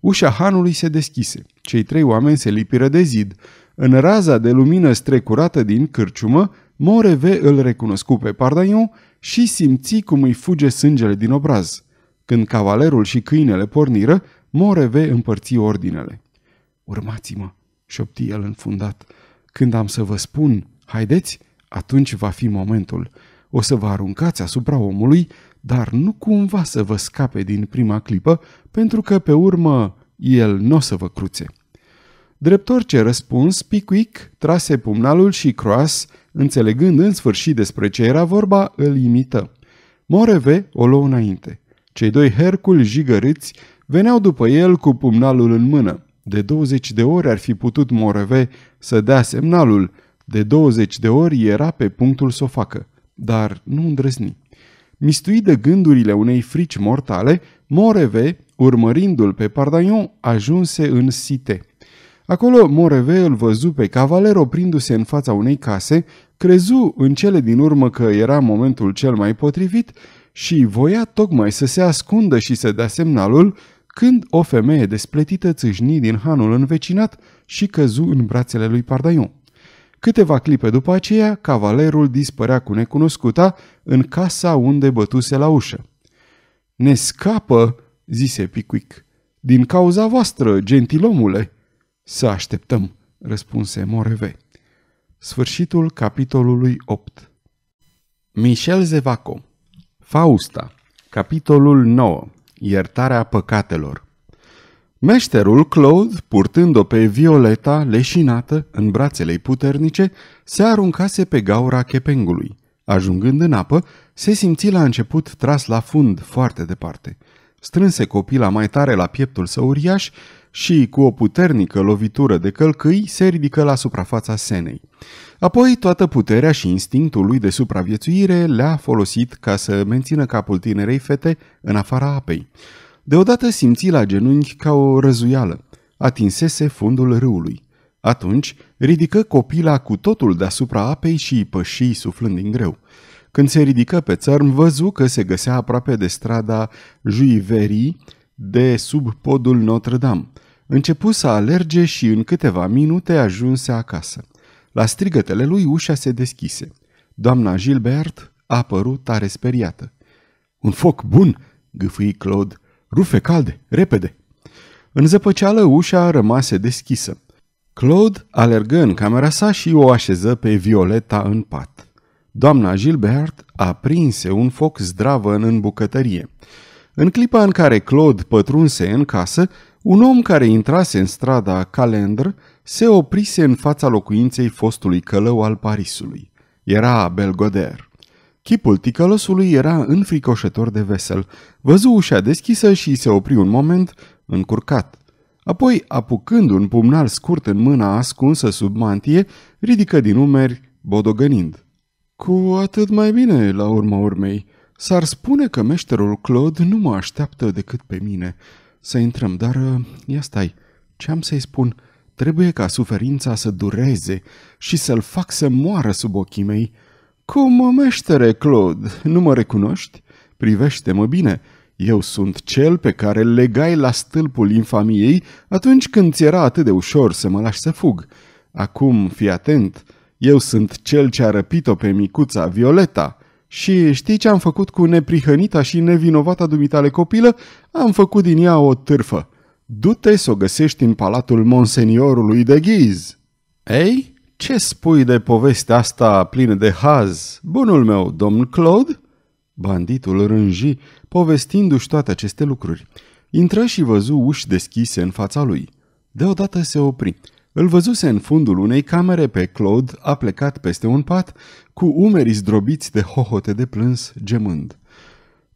Ușa hanului se deschise. Cei trei oameni se lipiră de zid. În raza de lumină strecurată din cârciumă, Moreve îl recunoscu pe Pardaion și simți cum îi fuge sângele din obraz. Când cavalerul și câinele porniră, Moreve împărți ordinele. Urmați-mă, șopti el înfundat. Când am să vă spun, haideți, atunci va fi momentul. O să vă aruncați asupra omului dar nu cumva să vă scape din prima clipă, pentru că pe urmă el nu o să vă cruțe. Drept orice răspuns, Picuic trase pumnalul și Croas, înțelegând în sfârșit despre ce era vorba, îl imită. Moreve o luă înainte. Cei doi Hercul jigăriți veneau după el cu pumnalul în mână. De 20 de ori ar fi putut Moreve să dea semnalul, de 20 de ori era pe punctul să o facă, dar nu îndrăzni. Mistuit de gândurile unei frici mortale, Moreve, urmărindu-l pe Pardaion, ajunse în Site. Acolo Moreve îl văzu pe cavaler oprindu-se în fața unei case, crezu în cele din urmă că era momentul cel mai potrivit și voia tocmai să se ascundă și să dea semnalul când o femeie despletită țâșni din hanul învecinat și căzu în brațele lui Pardaion. Câteva clipe după aceea, cavalerul dispărea cu necunoscuta în casa unde bătuse la ușă. Ne scapă!" zise Picuic. Din cauza voastră, gentilomule!" Să așteptăm!" răspunse Moreve. Sfârșitul capitolului 8 Michel Zevaco Fausta Capitolul 9 Iertarea păcatelor Meșterul Claude, purtând-o pe Violeta, leșinată, în brațele puternice, se aruncase pe gaura chepengului. Ajungând în apă, se simți la început tras la fund foarte departe. Strânse copila mai tare la pieptul său uriaș și, cu o puternică lovitură de călcâi, se ridică la suprafața senei. Apoi, toată puterea și instinctul lui de supraviețuire le-a folosit ca să mențină capul tinerei fete în afara apei. Deodată simți la genunchi ca o răzuială. Atinsese fundul râului. Atunci ridică copila cu totul deasupra apei și îi păși suflând din greu. Când se ridică pe țărm, văzu că se găsea aproape de strada Juiverii, de sub podul Notre-Dame. Începu să alerge și în câteva minute ajunse acasă. La strigătele lui ușa se deschise. Doamna Gilbert a apărut tare speriată. Un foc bun!" gâfâi Claude. Rufe calde, repede! În zăpăceală ușa rămase deschisă. Claude alergă în camera sa și o așeză pe Violeta în pat. Doamna Gilbert aprinse un foc zdravă în bucătărie. În clipa în care Claude pătrunse în casă, un om care intrase în strada Calendr se oprise în fața locuinței fostului călău al Parisului. Era Belgoder. Chipul ticălosului era înfricoșător de vesel. Văzu ușa deschisă și se opri un moment, încurcat. Apoi, apucând un pumnal scurt în mâna ascunsă sub mantie, ridică din umeri, bodogănind. Cu atât mai bine, la urma urmei. S-ar spune că meșterul Claude nu mă așteaptă decât pe mine. Să intrăm, dar ia stai. Ce am să-i spun? Trebuie ca suferința să dureze și să-l fac să moară sub ochii mei. Cum, meștere Claude, nu mă recunoști? Privește-mă bine. Eu sunt cel pe care îl legai la stâlpul infamiei atunci când ți era atât de ușor să mă lași să fug. Acum fii atent, eu sunt cel ce a răpit-o pe micuța Violeta. Și știi ce am făcut cu neprihănita și nevinovata dumitale copilă? Am făcut din ea o târfă. Du-te să o găsești în palatul monseniorului de ghiz. Ei? Ce spui de povestea asta plină de haz, bunul meu, domn Claude?" Banditul rânji, povestindu-și toate aceste lucruri. Intră și văzu uși deschise în fața lui. Deodată se opri. Îl văzuse în fundul unei camere pe Claude, a plecat peste un pat, cu umerii zdrobiți de hohote de plâns, gemând.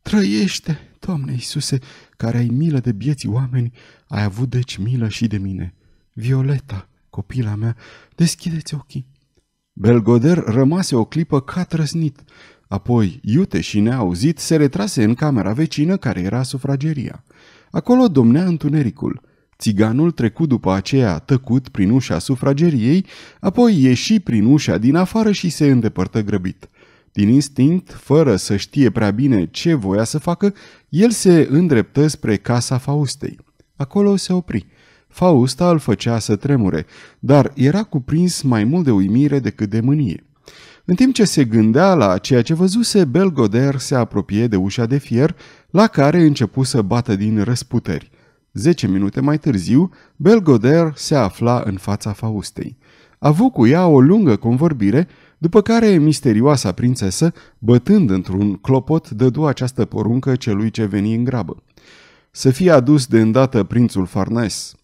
Trăiește, Doamne Iisuse, care ai milă de bieții oameni, ai avut deci milă și de mine. Violeta, copila mea, Deschideți ochii! Belgoder rămase o clipă ca trăsnit, apoi, iute și neauzit, se retrase în camera vecină care era sufrageria. Acolo domnea întunericul. Țiganul trecu după aceea tăcut prin ușa sufrageriei, apoi ieși prin ușa din afară și se îndepărtă grăbit. Din instinct, fără să știe prea bine ce voia să facă, el se îndreptă spre casa Faustei. Acolo se opri. Fausta îl făcea să tremure, dar era cuprins mai mult de uimire decât de mânie. În timp ce se gândea la ceea ce văzuse, Belgoder se apropie de ușa de fier, la care începu să bată din răsputeri. Zece minute mai târziu, Belgoder se afla în fața Faustei. avut cu ea o lungă convorbire, după care misterioasa prințesă, bătând într-un clopot, dădu această poruncă celui ce veni în grabă. Să fie adus de îndată prințul Farnes.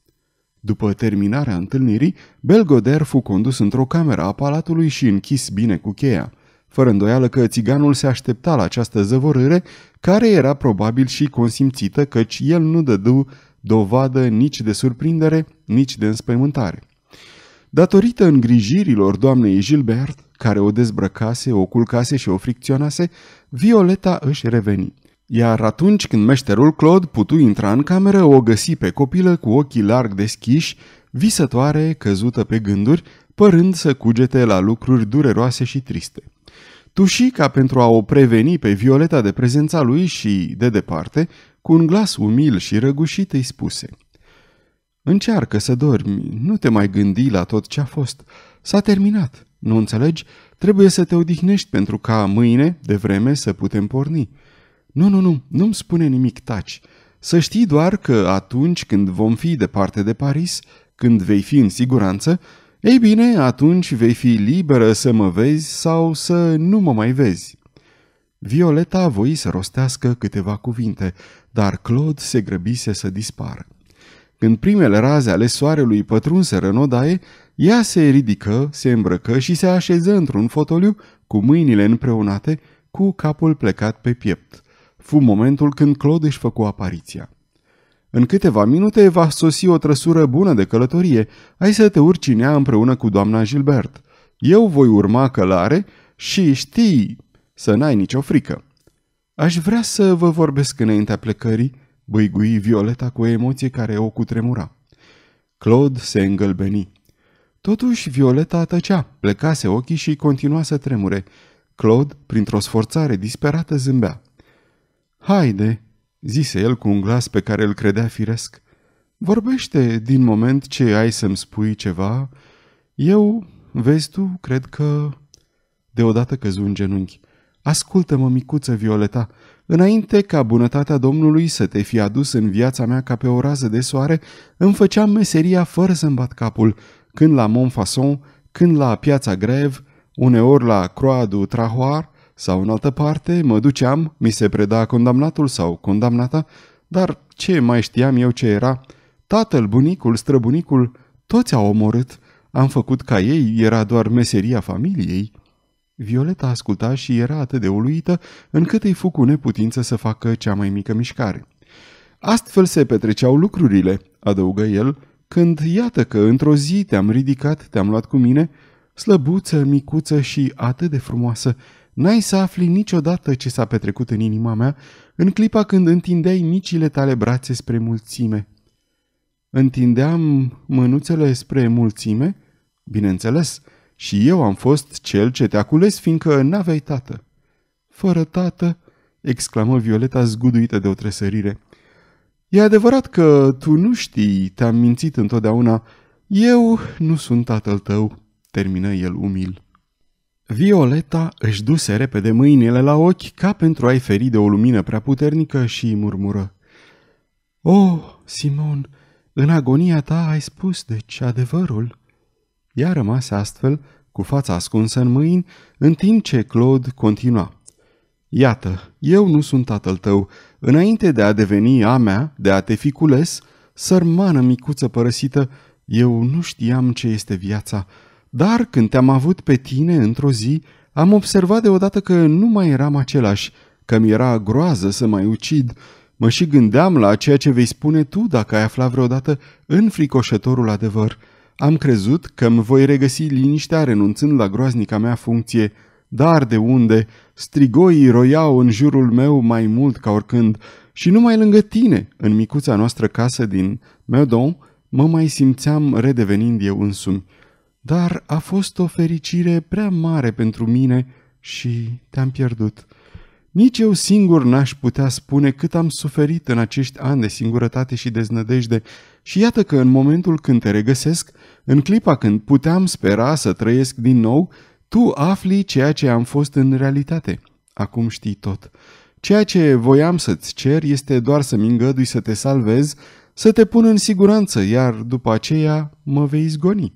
După terminarea întâlnirii, Belgoder fu condus într-o cameră a palatului și închis bine cu cheia. Fără îndoială că țiganul se aștepta la această zăvorâre, care era probabil și consimțită, căci el nu dădu dovadă nici de surprindere, nici de înspăimântare. Datorită îngrijirilor doamnei Gilbert, care o dezbrăcase, o culcase și o fricționase, Violeta își reveni. Iar atunci când meșterul Claude putu intra în cameră, o găsi pe copilă cu ochii larg deschiși, visătoare, căzută pe gânduri, părând să cugete la lucruri dureroase și triste. ca pentru a o preveni pe Violeta de prezența lui și, de departe, cu un glas umil și răgușit îi spuse Încearcă să dormi, nu te mai gândi la tot ce a fost. S-a terminat, nu înțelegi? Trebuie să te odihnești pentru ca mâine, de vreme, să putem porni.'' Nu, nu, nu, nu-mi spune nimic, taci. Să știi doar că atunci când vom fi departe de Paris, când vei fi în siguranță, ei bine, atunci vei fi liberă să mă vezi sau să nu mă mai vezi. Violeta voi să rostească câteva cuvinte, dar Claude se grăbise să dispară. Când primele raze ale soarelui pătrunseră în odaie, ea se ridică, se îmbrăcă și se așeză într-un fotoliu cu mâinile împreunate, cu capul plecat pe piept – Fu momentul când Claude își făcu apariția. În câteva minute va sosi o trăsură bună de călătorie. Ai să te urci în ea împreună cu doamna Gilbert. Eu voi urma călare și știi să n-ai nicio frică. Aș vrea să vă vorbesc înaintea plecării, băigui Violeta cu o emoție care o cutremura. Claude se îngălbeni. Totuși, Violeta tăcea, plecase ochii și continua să tremure. Claude, printr-o sforțare disperată, zâmbea. Haide, zise el cu un glas pe care îl credea firesc, vorbește din moment ce ai să-mi spui ceva. Eu, vezi tu, cred că... Deodată căzu în genunchi. Ascultă-mă, micuță Violeta, înainte ca bunătatea Domnului să te fi adus în viața mea ca pe o rază de soare, îmi făceam meseria fără să-mi bat capul, când la Montfason, când la Piața Grev, uneori la Croix du Trahoir, sau în altă parte, mă duceam, mi se preda condamnatul sau condamnata, dar ce mai știam eu ce era? Tatăl, bunicul, străbunicul, toți au omorât. Am făcut ca ei, era doar meseria familiei. Violeta asculta și era atât de uluită încât îi fu cu neputință să facă cea mai mică mișcare. Astfel se petreceau lucrurile, adăugă el, când iată că într-o zi te-am ridicat, te-am luat cu mine, slăbuță, micuță și atât de frumoasă, N-ai să afli niciodată ce s-a petrecut în inima mea în clipa când întindeai micile tale brațe spre mulțime. Întindeam mânuțele spre mulțime? Bineînțeles, și eu am fost cel ce te-a cules, fiindcă n-aveai tată. Fără tată, exclamă Violeta zguduită de o tresărire. E adevărat că tu nu știi, te-am mințit întotdeauna. Eu nu sunt tatăl tău, termină el umil. Violeta își duse repede mâinile la ochi ca pentru a-i feri de o lumină prea puternică și îi murmură. O, oh, Simon, în agonia ta ai spus deci adevărul. Ea rămase astfel, cu fața ascunsă în mâini, în timp ce Claude continua. Iată, eu nu sunt tatăl tău. Înainte de a deveni a mea, de a te fi cules, sărmană micuță părăsită, eu nu știam ce este viața. Dar când te-am avut pe tine într-o zi, am observat deodată că nu mai eram același, că mi era groază să mai ucid. Mă și gândeam la ceea ce vei spune tu dacă ai afla vreodată fricoșătorul adevăr. Am crezut că îmi voi regăsi liniștea renunțând la groaznica mea funcție, dar de unde? Strigoii roiau în jurul meu mai mult ca oricând și numai lângă tine, în micuța noastră casă din Meudon, mă mai simțeam redevenind eu însumi dar a fost o fericire prea mare pentru mine și te-am pierdut. Nici eu singur n-aș putea spune cât am suferit în acești ani de singurătate și deznădejde și iată că în momentul când te regăsesc, în clipa când puteam spera să trăiesc din nou, tu afli ceea ce am fost în realitate. Acum știi tot. Ceea ce voiam să-ți cer este doar să-mi îngădui să te salvez, să te pun în siguranță, iar după aceea mă vei zgoni.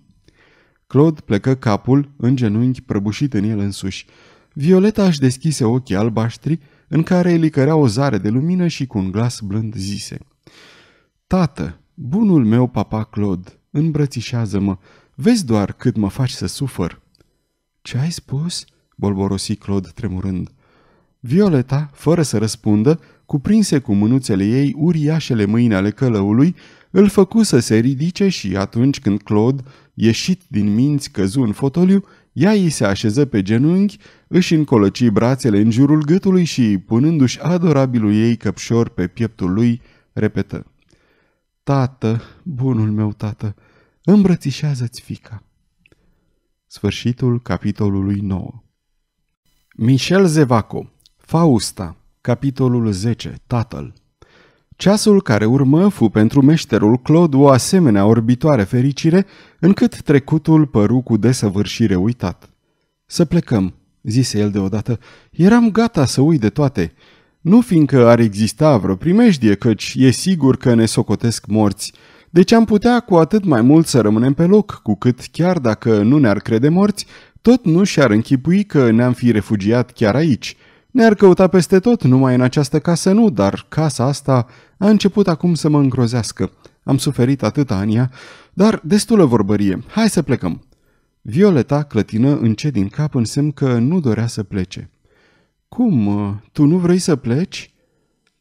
Claude plecă capul în genunchi prăbușit în el însuși. Violeta își deschise ochii albaștri în care îi licărea o zare de lumină și cu un glas blând zise. Tată, bunul meu papa Claude, îmbrățișează-mă, vezi doar cât mă faci să sufăr. Ce ai spus? bolborosi Claude tremurând. Violeta, fără să răspundă, cuprinse cu mânuțele ei uriașele mâini ale călăului, îl făcu să se ridice și atunci când Claude ieșit din minți căzu în fotoliu, ea îi se așeză pe genunchi, își încoloci brațele în jurul gâtului și, punându-și adorabilul ei căpșor pe pieptul lui, repetă. Tată, bunul meu tată, îmbrățișează-ți fica. Sfârșitul capitolului 9 Michel Zevaco, Fausta, capitolul 10, Tatăl Ceasul care urmă fu pentru meșterul Claude o asemenea orbitoare fericire, încât trecutul păru cu desăvârșire uitat. Să plecăm, zise el deodată, eram gata să uit de toate. Nu fiindcă ar exista vreo primejdie, căci e sigur că ne socotesc morți, deci am putea cu atât mai mult să rămânem pe loc, cu cât chiar dacă nu ne-ar crede morți, tot nu și-ar închipui că ne-am fi refugiat chiar aici. Ne-ar căuta peste tot, numai în această casă nu, dar casa asta a început acum să mă îngrozească. Am suferit atâta, Ania, dar destulă vorbărie. Hai să plecăm. Violeta clătină încet din cap în semn că nu dorea să plece. Cum? Tu nu vrei să pleci?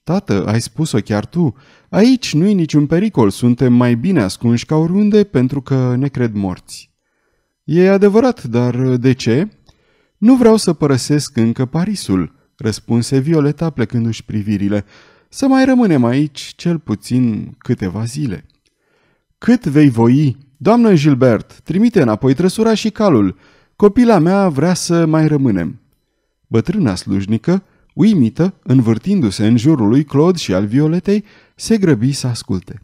Tată, ai spus-o chiar tu. Aici nu-i niciun pericol, suntem mai bine ascunși ca oriunde pentru că ne cred morți. E adevărat, dar de ce? Nu vreau să părăsesc încă Parisul, răspunse Violeta plecându-și privirile să mai rămânem aici cel puțin câteva zile. Cât vei voi, doamnă Gilbert, trimite înapoi trăsura și calul. Copila mea vrea să mai rămânem. Bătrâna slujnică, uimită, învârtindu-se în jurul lui Claude și al Violetei, se grăbi să asculte.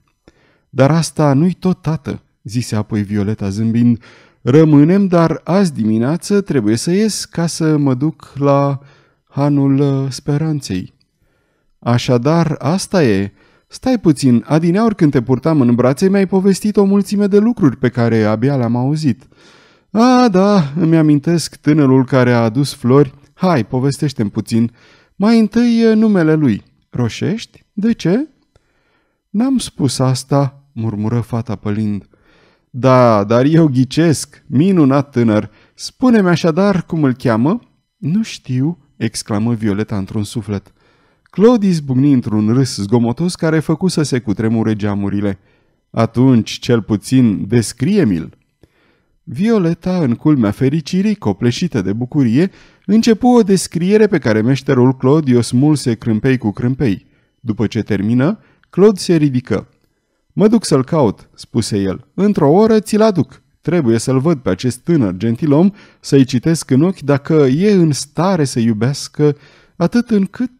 Dar asta nu-i tot, tată, zise apoi Violeta zâmbind. Rămânem, dar azi dimineață trebuie să ies ca să mă duc la hanul uh, speranței. Așadar, asta e. Stai puțin, adineaori când te purtam în brațe mi-ai povestit o mulțime de lucruri pe care abia le-am auzit. A, da, îmi amintesc tânărul care a adus flori. Hai, povestește-mi puțin. Mai întâi numele lui. Roșești? De ce? N-am spus asta, murmură fata pălind. Da, dar eu ghicesc, minunat tânăr. Spune-mi așadar cum îl cheamă? Nu știu, exclamă Violeta într-un suflet. Claude izbucni într-un râs zgomotos care făcu să se cutremure geamurile. Atunci, cel puțin, descrie-mi-l. Violeta, în culmea fericirii, copleșită de bucurie, începu o descriere pe care meșterul Claude o smulse crâmpei cu crâmpei. După ce termină, Claude se ridică. Mă duc să-l caut," spuse el. Într-o oră ți-l aduc. Trebuie să-l văd pe acest tânăr gentilom, să-i citesc în ochi dacă e în stare să iubească atât încât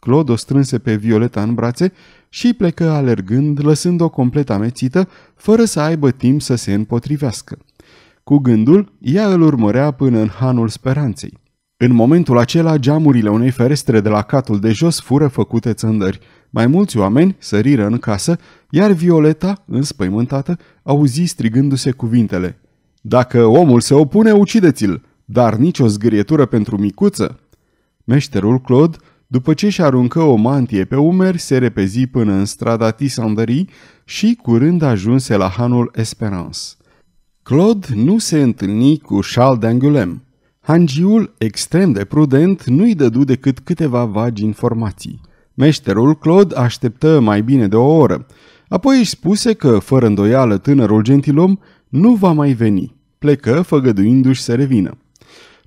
Claude o strânse pe Violeta în brațe și plecă alergând, lăsând-o complet amețită, fără să aibă timp să se împotrivească. Cu gândul, ea îl urmărea până în hanul speranței. În momentul acela, geamurile unei ferestre de la catul de jos fură făcute țândări. Mai mulți oameni săriră în casă, iar Violeta, înspăimântată, auzi strigându-se cuvintele. Dacă omul se opune, ucideți-l, dar nicio zgârietură pentru micuță!" Meșterul Claude după ce și aruncă o mantie pe umeri, se repezi până în strada Tisandării și curând ajunse la hanul Esperance. Claude nu se întâlni cu Charles d'Angulem. Hangiul, extrem de prudent, nu-i dădu decât câteva vagi informații. Meșterul Claude așteptă mai bine de o oră. Apoi își spuse că, fără îndoială, tânărul gentilom nu va mai veni. Plecă făgăduindu-și să revină.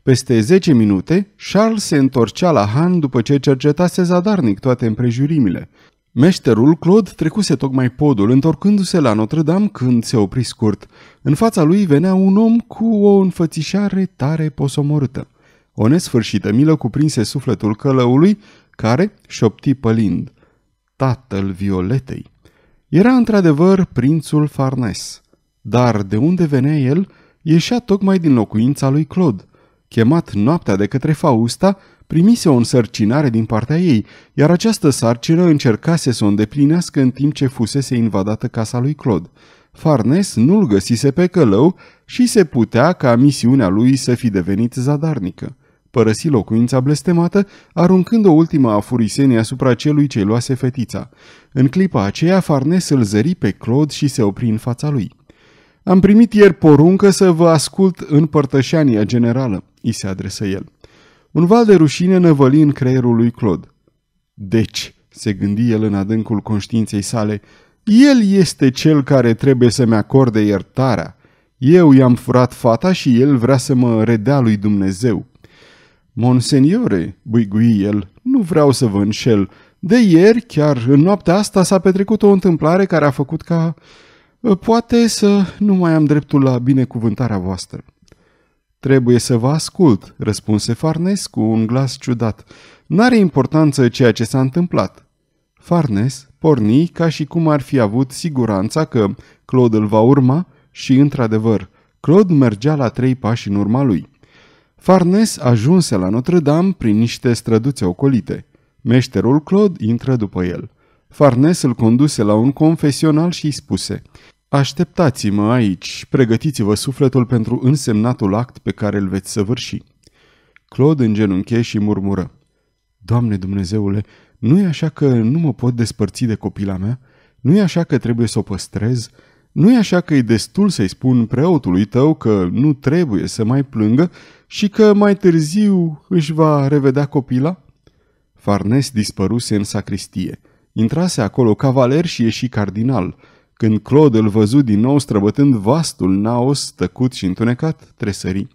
Peste zece minute, Charles se întorcea la Han după ce cercetase zadarnic toate împrejurimile. Meșterul Claude trecuse tocmai podul, întorcându-se la Notre-Dame când se opri scurt. În fața lui venea un om cu o înfățișare tare posomorâtă. O nesfârșită milă cuprinse sufletul călăului, care șopti pălind. Tatăl Violetei. Era într-adevăr prințul Farnes, dar de unde venea el, ieșea tocmai din locuința lui Claude chemat noaptea de către Fausta, primise o însărcinare din partea ei, iar această sarcină încercase să o îndeplinească în timp ce fusese invadată casa lui Claude. Farnes nu-l găsise pe călău și se putea ca misiunea lui să fi devenit zadarnică. Părăsi locuința blestemată, aruncând o ultimă afurisenie asupra celui ce luase fetița. În clipa aceea, Farnes îl zări pe Claude și se opri în fața lui. Am primit ieri poruncă să vă ascult în părtășania generală îi se adresă el. Un val de rușine năvăli în creierul lui Claude. Deci, se gândi el în adâncul conștiinței sale, el este cel care trebuie să-mi acorde iertarea. Eu i-am furat fata și el vrea să mă redea lui Dumnezeu. Monseniore, buigui el, nu vreau să vă înșel. De ieri, chiar în noaptea asta, s-a petrecut o întâmplare care a făcut ca... Poate să nu mai am dreptul la binecuvântarea voastră. Trebuie să vă ascult, răspunse Farnes cu un glas ciudat. N-are importanță ceea ce s-a întâmplat. Farnes porni ca și cum ar fi avut siguranța că Claude îl va urma și, într-adevăr, Claude mergea la trei pași în urma lui. Farnes ajunse la Notre-Dame prin niște străduțe ocolite. Meșterul Claude intră după el. Farnes îl conduse la un confesional și îi spuse Așteptați-mă aici, pregătiți-vă sufletul pentru însemnatul act pe care îl veți săvârși. Claude îngenunche și murmură. Doamne Dumnezeule, nu e așa că nu mă pot despărți de copila mea? Nu e așa că trebuie să o păstrez? Nu e așa că e destul să-i spun preotului tău că nu trebuie să mai plângă și că mai târziu își va revedea copila? Farnes dispăruse în sacristie. Intrase acolo cavaler și ieși cardinal – când Claude îl văzu din nou străbătând vastul naos tăcut și întunecat, tresări.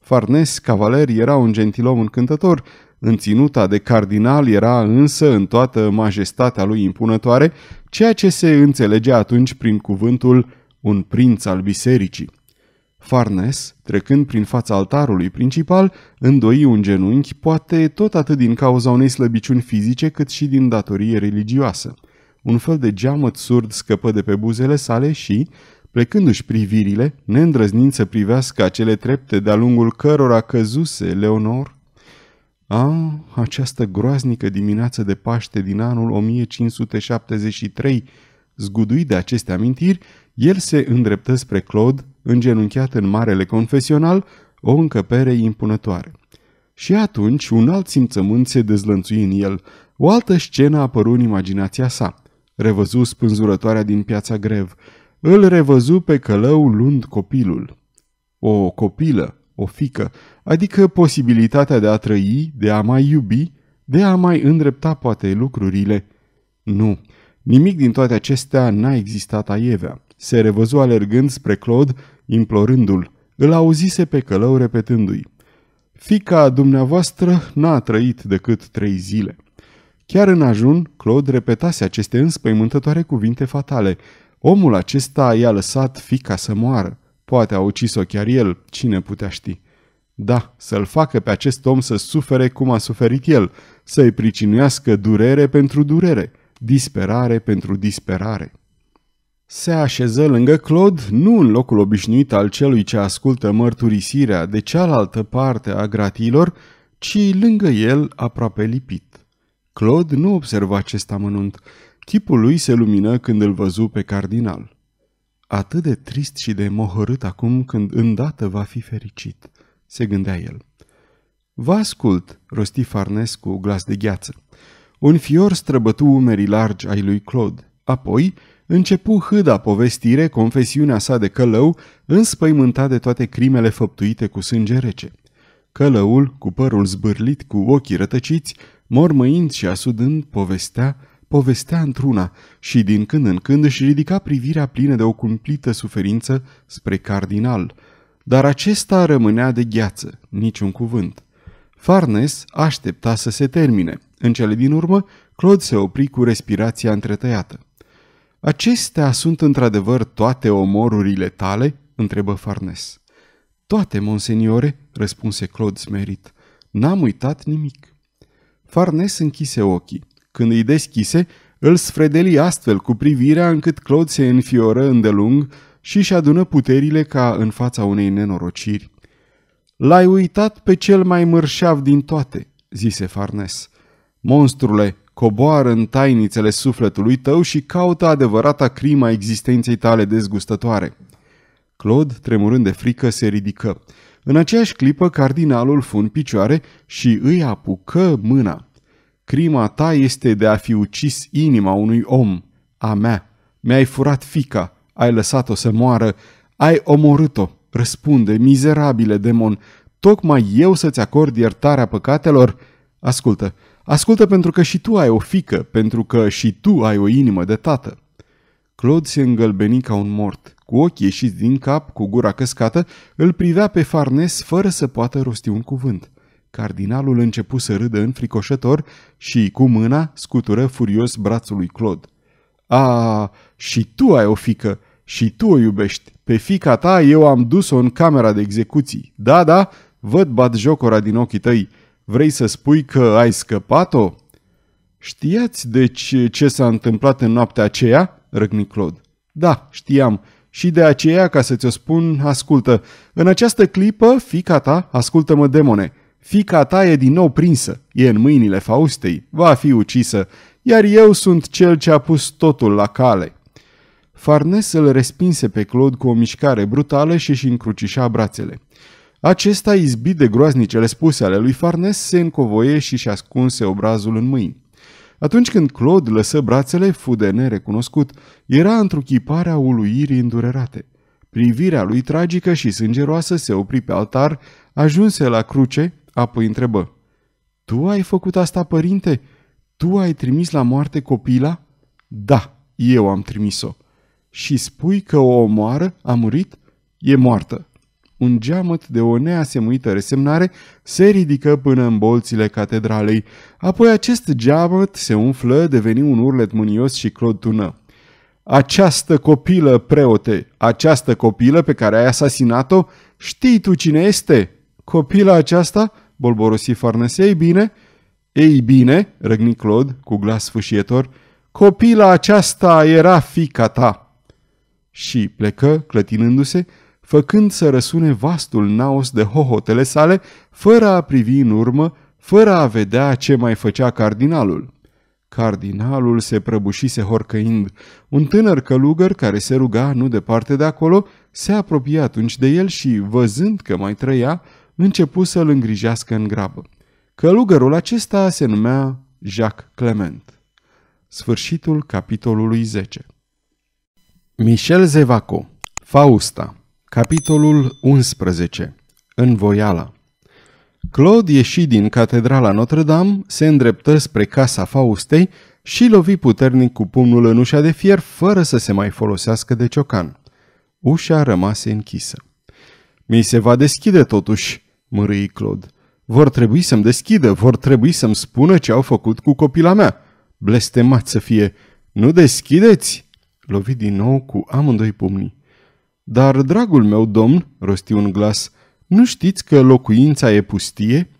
Farnes, cavaler, era un gentilom încântător, în ținuta de cardinal era însă în toată majestatea lui impunătoare, ceea ce se înțelegea atunci prin cuvântul un prinț al bisericii. Farnes, trecând prin fața altarului principal, îndoi un genunchi, poate tot atât din cauza unei slăbiciuni fizice cât și din datorie religioasă un fel de geamăt surd scăpă de pe buzele sale și, plecându-și privirile, neîndrăznind să privească acele trepte de-a lungul cărora căzuse Leonor, a, ah, această groaznică dimineață de Paște din anul 1573, zguduit de aceste amintiri, el se îndreptă spre Claude, îngenunchiat în marele confesional, o încăpere impunătoare. Și atunci un alt simțământ se dezlănțui în el, o altă scenă apăru în imaginația sa – Revăzu spânzurătoarea din piața grev. Îl revăzu pe călău luând copilul. O copilă, o fică, adică posibilitatea de a trăi, de a mai iubi, de a mai îndrepta poate lucrurile. Nu, nimic din toate acestea n-a existat Ievea. Se revăzu alergând spre Claude, implorându-l. Îl auzise pe călău repetându-i. Fica dumneavoastră n-a trăit decât trei zile. Chiar în ajun, Claude repetase aceste înspăimântătoare cuvinte fatale. Omul acesta i-a lăsat fica să moară. Poate a ucis-o chiar el, cine putea ști. Da, să-l facă pe acest om să sufere cum a suferit el, să-i pricinuiască durere pentru durere, disperare pentru disperare. Se așeză lângă Claude, nu în locul obișnuit al celui ce ascultă mărturisirea de cealaltă parte a gratiilor, ci lângă el aproape lipit. Claude nu observa acest amănunt. Chipul lui se lumină când îl văzu pe cardinal. Atât de trist și de mohorât acum când îndată va fi fericit, se gândea el. Vă ascult, rosti Farnes cu glas de gheață. Un fior străbătu umerii largi ai lui Claude. Apoi începu hâda povestire confesiunea sa de călău, înspăimântat de toate crimele făptuite cu sânge rece. Călăul, cu părul zbârlit, cu ochii rătăciți, mormăind și asudând, povestea, povestea într-una și din când în când își ridica privirea plină de o cumplită suferință spre cardinal. Dar acesta rămânea de gheață, niciun cuvânt. Farnes aștepta să se termine. În cele din urmă, Claude se opri cu respirația întretăiată. Acestea sunt într-adevăr toate omorurile tale?" întrebă Farnes. Toate, monseniore," răspunse Claude smerit. N-am uitat nimic." Farnes închise ochii. Când îi deschise, îl sfredeli astfel cu privirea încât Claude se înfioră îndelung și își adună puterile ca în fața unei nenorociri. L-ai uitat pe cel mai mărșav din toate, zise Farnes. Monstrule, coboară în tainițele sufletului tău și caută adevărata crima existenței tale dezgustătoare. Claude, tremurând de frică, se ridică. În aceeași clipă, cardinalul fun picioare și îi apucă mâna. Crima ta este de a fi ucis inima unui om, a mea. Mi-ai furat fica, ai lăsat-o să moară, ai omorât-o. Răspunde, mizerabile demon, tocmai eu să-ți acord iertarea păcatelor? Ascultă, ascultă pentru că și tu ai o fică, pentru că și tu ai o inimă de tată. Claude se îngălbeni ca un mort cu ochii ieșiți din cap, cu gura căscată, îl privea pe Farnes fără să poată rosti un cuvânt. Cardinalul începu să râdă înfricoșător și, cu mâna, scutură furios brațul lui Claude. A, și tu ai o fică, și tu o iubești. Pe fica ta eu am dus-o în camera de execuții. Da, da, văd bat jocora din ochii tăi. Vrei să spui că ai scăpat-o? Știați, deci, ce s-a întâmplat în noaptea aceea? răgni Claude. Da, știam. Și de aceea, ca să ți-o spun, ascultă. În această clipă, fica ta, ascultă-mă, demone, fica ta e din nou prinsă, e în mâinile Faustei, va fi ucisă, iar eu sunt cel ce a pus totul la cale. Farnes îl respinse pe Claude cu o mișcare brutală și își încrucișa brațele. Acesta, izbit de groaznicele spuse ale lui Farnes, se încovoie și și ascunse obrazul în mâini. Atunci când Claude lăsă brațele, fu de nerecunoscut, era a uluirii îndurerate. Privirea lui tragică și sângeroasă se opri pe altar, ajunse la cruce, apoi întrebă. Tu ai făcut asta, părinte? Tu ai trimis la moarte copila?" Da, eu am trimis-o." Și spui că o omoară? A murit? E moartă." un geamăt de o neasemuită resemnare se ridică până în bolțile catedralei. Apoi acest geamăt se umflă, deveni un urlet mânios și clodtună. Această copilă, preote, această copilă pe care ai asasinat-o, știi tu cine este? Copila aceasta? Bolborosi Farnesei, bine? Ei bine, răgni Claude cu glas fâșietor, copila aceasta era fica ta. Și plecă, clătinându-se, făcând să răsune vastul naos de hohotele sale, fără a privi în urmă, fără a vedea ce mai făcea cardinalul. Cardinalul se prăbușise horcăind. Un tânăr călugăr care se ruga nu departe de acolo se apropie atunci de el și, văzând că mai trăia, începu să-l îngrijească în grabă. Călugărul acesta se numea Jacques Clement. Sfârșitul capitolului 10 Michel Zevaco Fausta Capitolul 11. În voiala Claude ieși din catedrala Notre-Dame, se îndreptă spre casa Faustei și lovi puternic cu pumnul în ușa de fier fără să se mai folosească de ciocan. Ușa rămase închisă. Mi se va deschide totuși, mărâi Claude. Vor trebui să-mi deschidă, vor trebui să-mi spună ce au făcut cu copila mea. Blestemat să fie. Nu deschideți? Lovi din nou cu amândoi pumnii. Dar, dragul meu domn, rosti un glas, nu știți că locuința e pustie?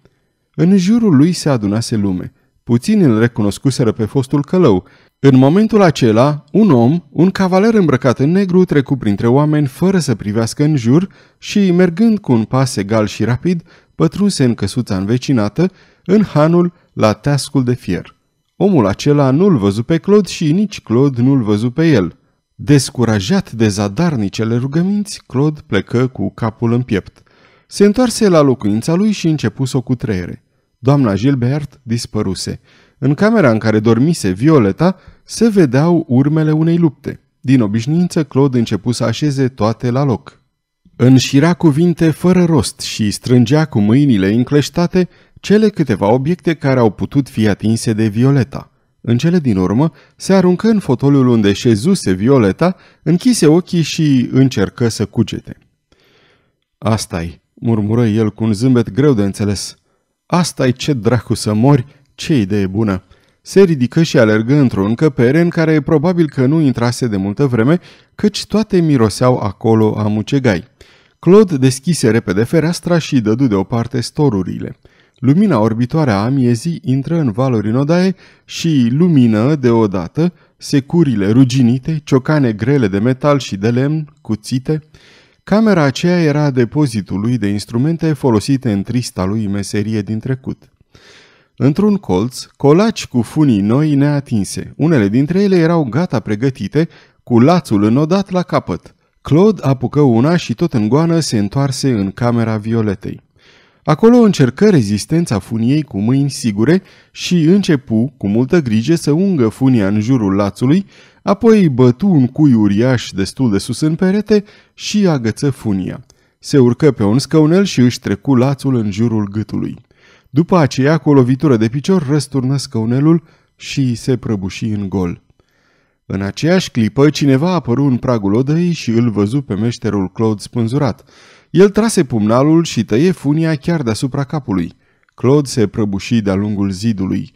În jurul lui se adunase lume. Puțin îl recunoscuseră pe fostul călău. În momentul acela, un om, un cavaler îmbrăcat în negru, trecu printre oameni fără să privească în jur și, mergând cu un pas egal și rapid, pătrunse în căsuța învecinată, în hanul, la teascul de fier. Omul acela nu-l văzu pe Claude și nici Claude nu-l văzu pe el – Descurajat de zadarnicele rugăminți, Claude plecă cu capul în piept. Se întoarse la locuința lui și începu să o cutreiere. Doamna Gilbert dispăruse. În camera în care dormise Violeta se vedeau urmele unei lupte. Din obișnuință, Claude începu să așeze toate la loc. Înșira cuvinte fără rost și strângea cu mâinile încleștate cele câteva obiecte care au putut fi atinse de Violeta. În cele din urmă, se aruncă în fotoliul unde șezuse Violeta, închise ochii și încercă să cugete. Asta-i, murmură el cu un zâmbet greu de înțeles. Asta-i ce dracu să mori, ce idee bună! Se ridică și alergă într-o încăpere în care probabil că nu intrase de multă vreme, căci toate miroseau acolo a mucegai. Claude deschise repede fereastra și dădu deoparte storurile. Lumina orbitoare a amiezii intră în valuri odaie și lumină deodată securile ruginite, ciocane grele de metal și de lemn, cuțite. Camera aceea era depozitul lui de instrumente folosite în trista lui meserie din trecut. Într-un colț, colaci cu funii noi neatinse. Unele dintre ele erau gata pregătite, cu lațul înodat la capăt. Claude apucă una și tot în goană se întoarse în camera Violetei. Acolo încercă rezistența funiei cu mâini sigure și începu, cu multă grijă, să ungă funia în jurul lațului, apoi bătu un cui uriaș destul de sus în perete și agăță funia. Se urcă pe un scaunel și își trecu lațul în jurul gâtului. După aceea, cu o lovitură de picior, răsturnă scaunelul și se prăbuși în gol. În aceeași clipă, cineva apăru în pragul odăi și îl văzu pe meșterul Claude spânzurat – el trase pumnalul și tăie funia chiar deasupra capului. Claude se prăbuși de-a lungul zidului.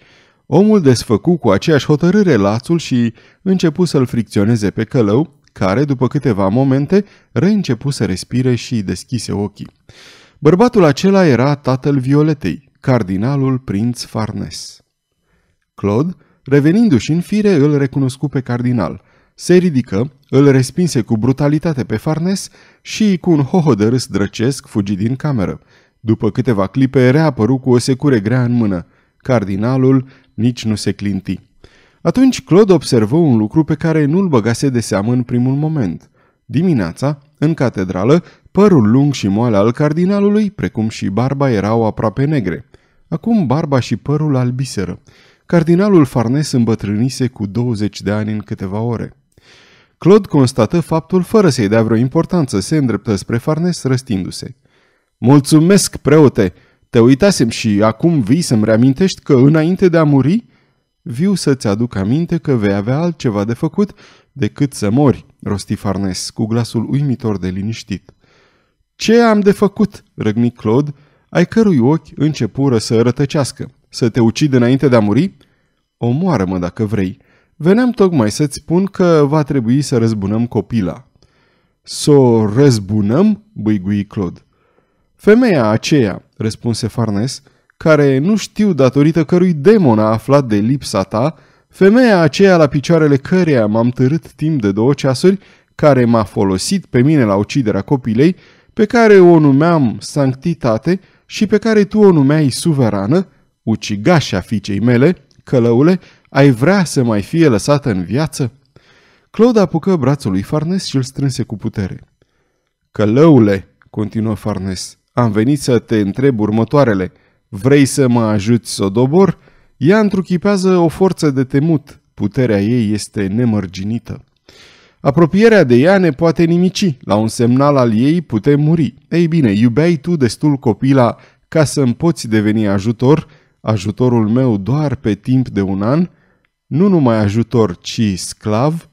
Omul desfăcu cu aceeași hotărâre lațul și începu să-l fricționeze pe călău, care, după câteva momente, reîncepu să respire și deschise ochii. Bărbatul acela era tatăl Violetei, cardinalul prinț Farnes. Claude, revenindu-și în fire, îl recunoscu pe cardinal. Se ridică, îl respinse cu brutalitate pe Farnes și, cu un hoho de râs drăcesc, fugi din cameră. După câteva clipe, reapăru cu o secure grea în mână. Cardinalul nici nu se clinti. Atunci Claude observă un lucru pe care nu-l băgase de seamă în primul moment. Dimineața, în catedrală, părul lung și moale al cardinalului, precum și barba, erau aproape negre. Acum barba și părul albiseră. Cardinalul Farnes îmbătrânise cu 20 de ani în câteva ore. Claude constată faptul fără să-i dea vreo importanță, se îndreptă spre Farnes răstindu-se. Mulțumesc, preote! Te uitasem și acum vii să-mi reamintești că înainte de a muri, viu să-ți aduc aminte că vei avea altceva de făcut decât să mori, rosti Farnes cu glasul uimitor de liniștit. Ce am de făcut?" răgni Claude, ai cărui ochi începură să rătăcească. Să te ucid înainte de a muri? Omoară-mă dacă vrei." Veneam tocmai să-ți spun că va trebui să răzbunăm copila. Să o răzbunăm? băigui Claude. Femeia aceea, răspunse Farnes, care nu știu datorită cărui demon a aflat de lipsa ta, femeia aceea la picioarele căreia m-am târât timp de două ceasuri, care m-a folosit pe mine la uciderea copilei, pe care o numeam sanctitate și pe care tu o numeai suverană, ucigașa fiicei mele, călăule, ai vrea să mai fie lăsată în viață? Claude apucă brațul lui Farnes și îl strânse cu putere. Călăule, continuă Farnes, am venit să te întreb următoarele. Vrei să mă ajuți să o dobor? Ea întruchipează o forță de temut. Puterea ei este nemărginită. Apropierea de ea ne poate nimici. La un semnal al ei putem muri. Ei bine, iubeai tu destul copila ca să-mi poți deveni ajutor, ajutorul meu doar pe timp de un an?' nu numai ajutor, ci sclav,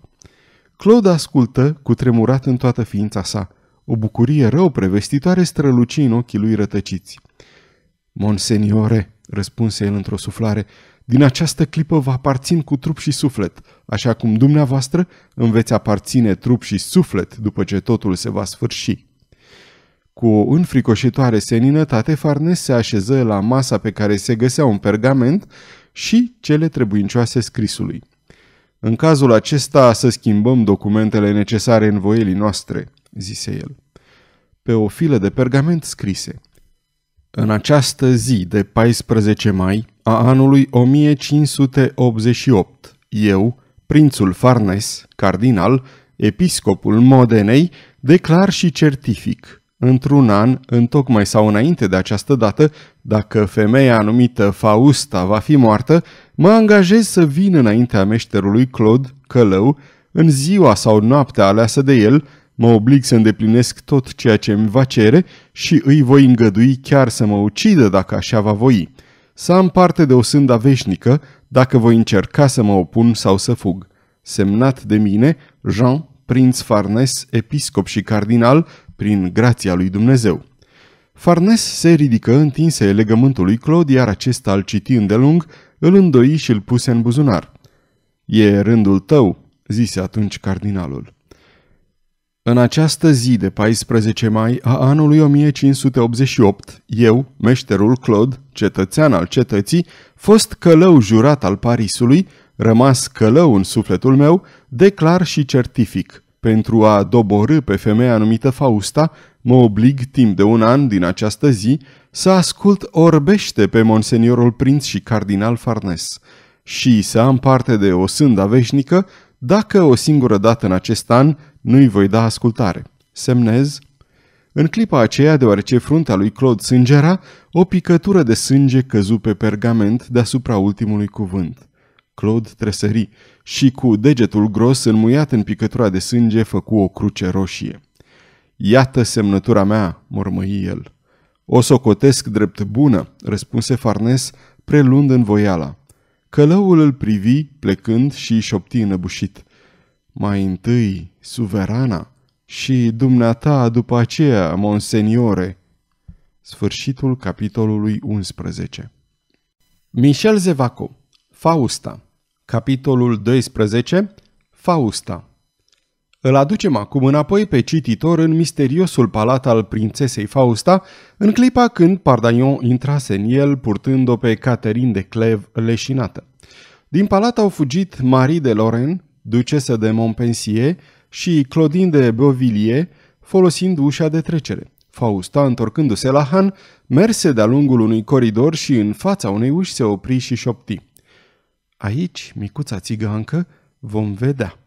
Claude ascultă cu tremurat în toată ființa sa. O bucurie rău prevestitoare străluci în ochii lui rătăciți. Monseniore, răspunse el într-o suflare, din această clipă vă aparțin cu trup și suflet, așa cum dumneavoastră îmi veți aparține trup și suflet după ce totul se va sfârși. Cu o înfricoșitoare seninătate, Farnes se așeză la masa pe care se găsea un pergament și cele trebuincioase scrisului. În cazul acesta să schimbăm documentele necesare în voielii noastre, zise el. Pe o filă de pergament scrise. În această zi de 14 mai a anului 1588, eu, prințul Farnes, cardinal, episcopul Modenei, declar și certific – într-un an, întocmai sau înainte de această dată, dacă femeia anumită Fausta va fi moartă, mă angajez să vin înaintea meșterului Claude, călău, în ziua sau noaptea aleasă de el, mă oblig să îndeplinesc tot ceea ce îmi va cere și îi voi îngădui chiar să mă ucidă dacă așa va voi. Să am parte de o sânda veșnică dacă voi încerca să mă opun sau să fug. Semnat de mine, Jean, prinț Farnes, episcop și cardinal, prin grația lui Dumnezeu. Farnes se ridică întinse legământul lui Claude, iar acesta îl citi îndelung, îl îndoi și îl puse în buzunar. E rândul tău, zise atunci cardinalul. În această zi de 14 mai a anului 1588, eu, meșterul Claude, cetățean al cetății, fost călău jurat al Parisului, rămas călău în sufletul meu, declar și certific – pentru a doborâ pe femeia numită Fausta, mă oblig timp de un an din această zi să ascult orbește pe monseniorul prinț și cardinal Farnes și să am parte de o sânda veșnică dacă o singură dată în acest an nu-i voi da ascultare. Semnez. În clipa aceea, deoarece fruntea lui Claude sângera, o picătură de sânge căzu pe pergament deasupra ultimului cuvânt. Claude tresări și cu degetul gros înmuiat în picătura de sânge făcu o cruce roșie. Iată semnătura mea, mormăi el. O socotesc drept bună, răspunse Farnes, prelund în voiala. Călăul îl privi, plecând și șopti înăbușit. Mai întâi, suverana, și dumneata după aceea, monseniore. Sfârșitul capitolului 11 Michel Zevaco Fausta. Capitolul 12. Fausta. Îl aducem acum înapoi pe cititor în misteriosul palat al prințesei Fausta, în clipa când Pardagnon intrase în el purtând-o pe Catherine de Clev leșinată. Din palat au fugit Marie de Lorraine, ducesă de Montpensier, și Claudine de Beauvilliers, folosind ușa de trecere. Fausta, întorcându-se la Han, merse de-a lungul unui coridor și în fața unei uși se opri și șopti. Aici, micuța țigancă, vom vedea.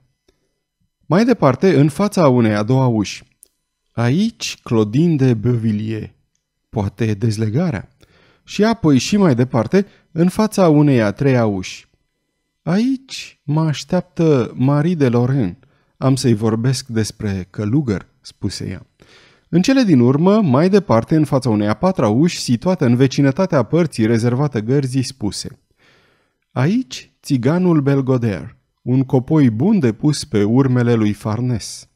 Mai departe, în fața unei a doua uși. Aici, Clodin de Beauvilliers. Poate dezlegarea. Și apoi și mai departe, în fața unei a treia uși. Aici mă așteaptă Marie de Lorraine. Am să-i vorbesc despre călugăr, spuse ea. În cele din urmă, mai departe, în fața unei a patra uși, situată în vecinătatea părții rezervată gărzii, spuse – Aici, țiganul Belgoder, un copoi bun depus pe urmele lui Farnes.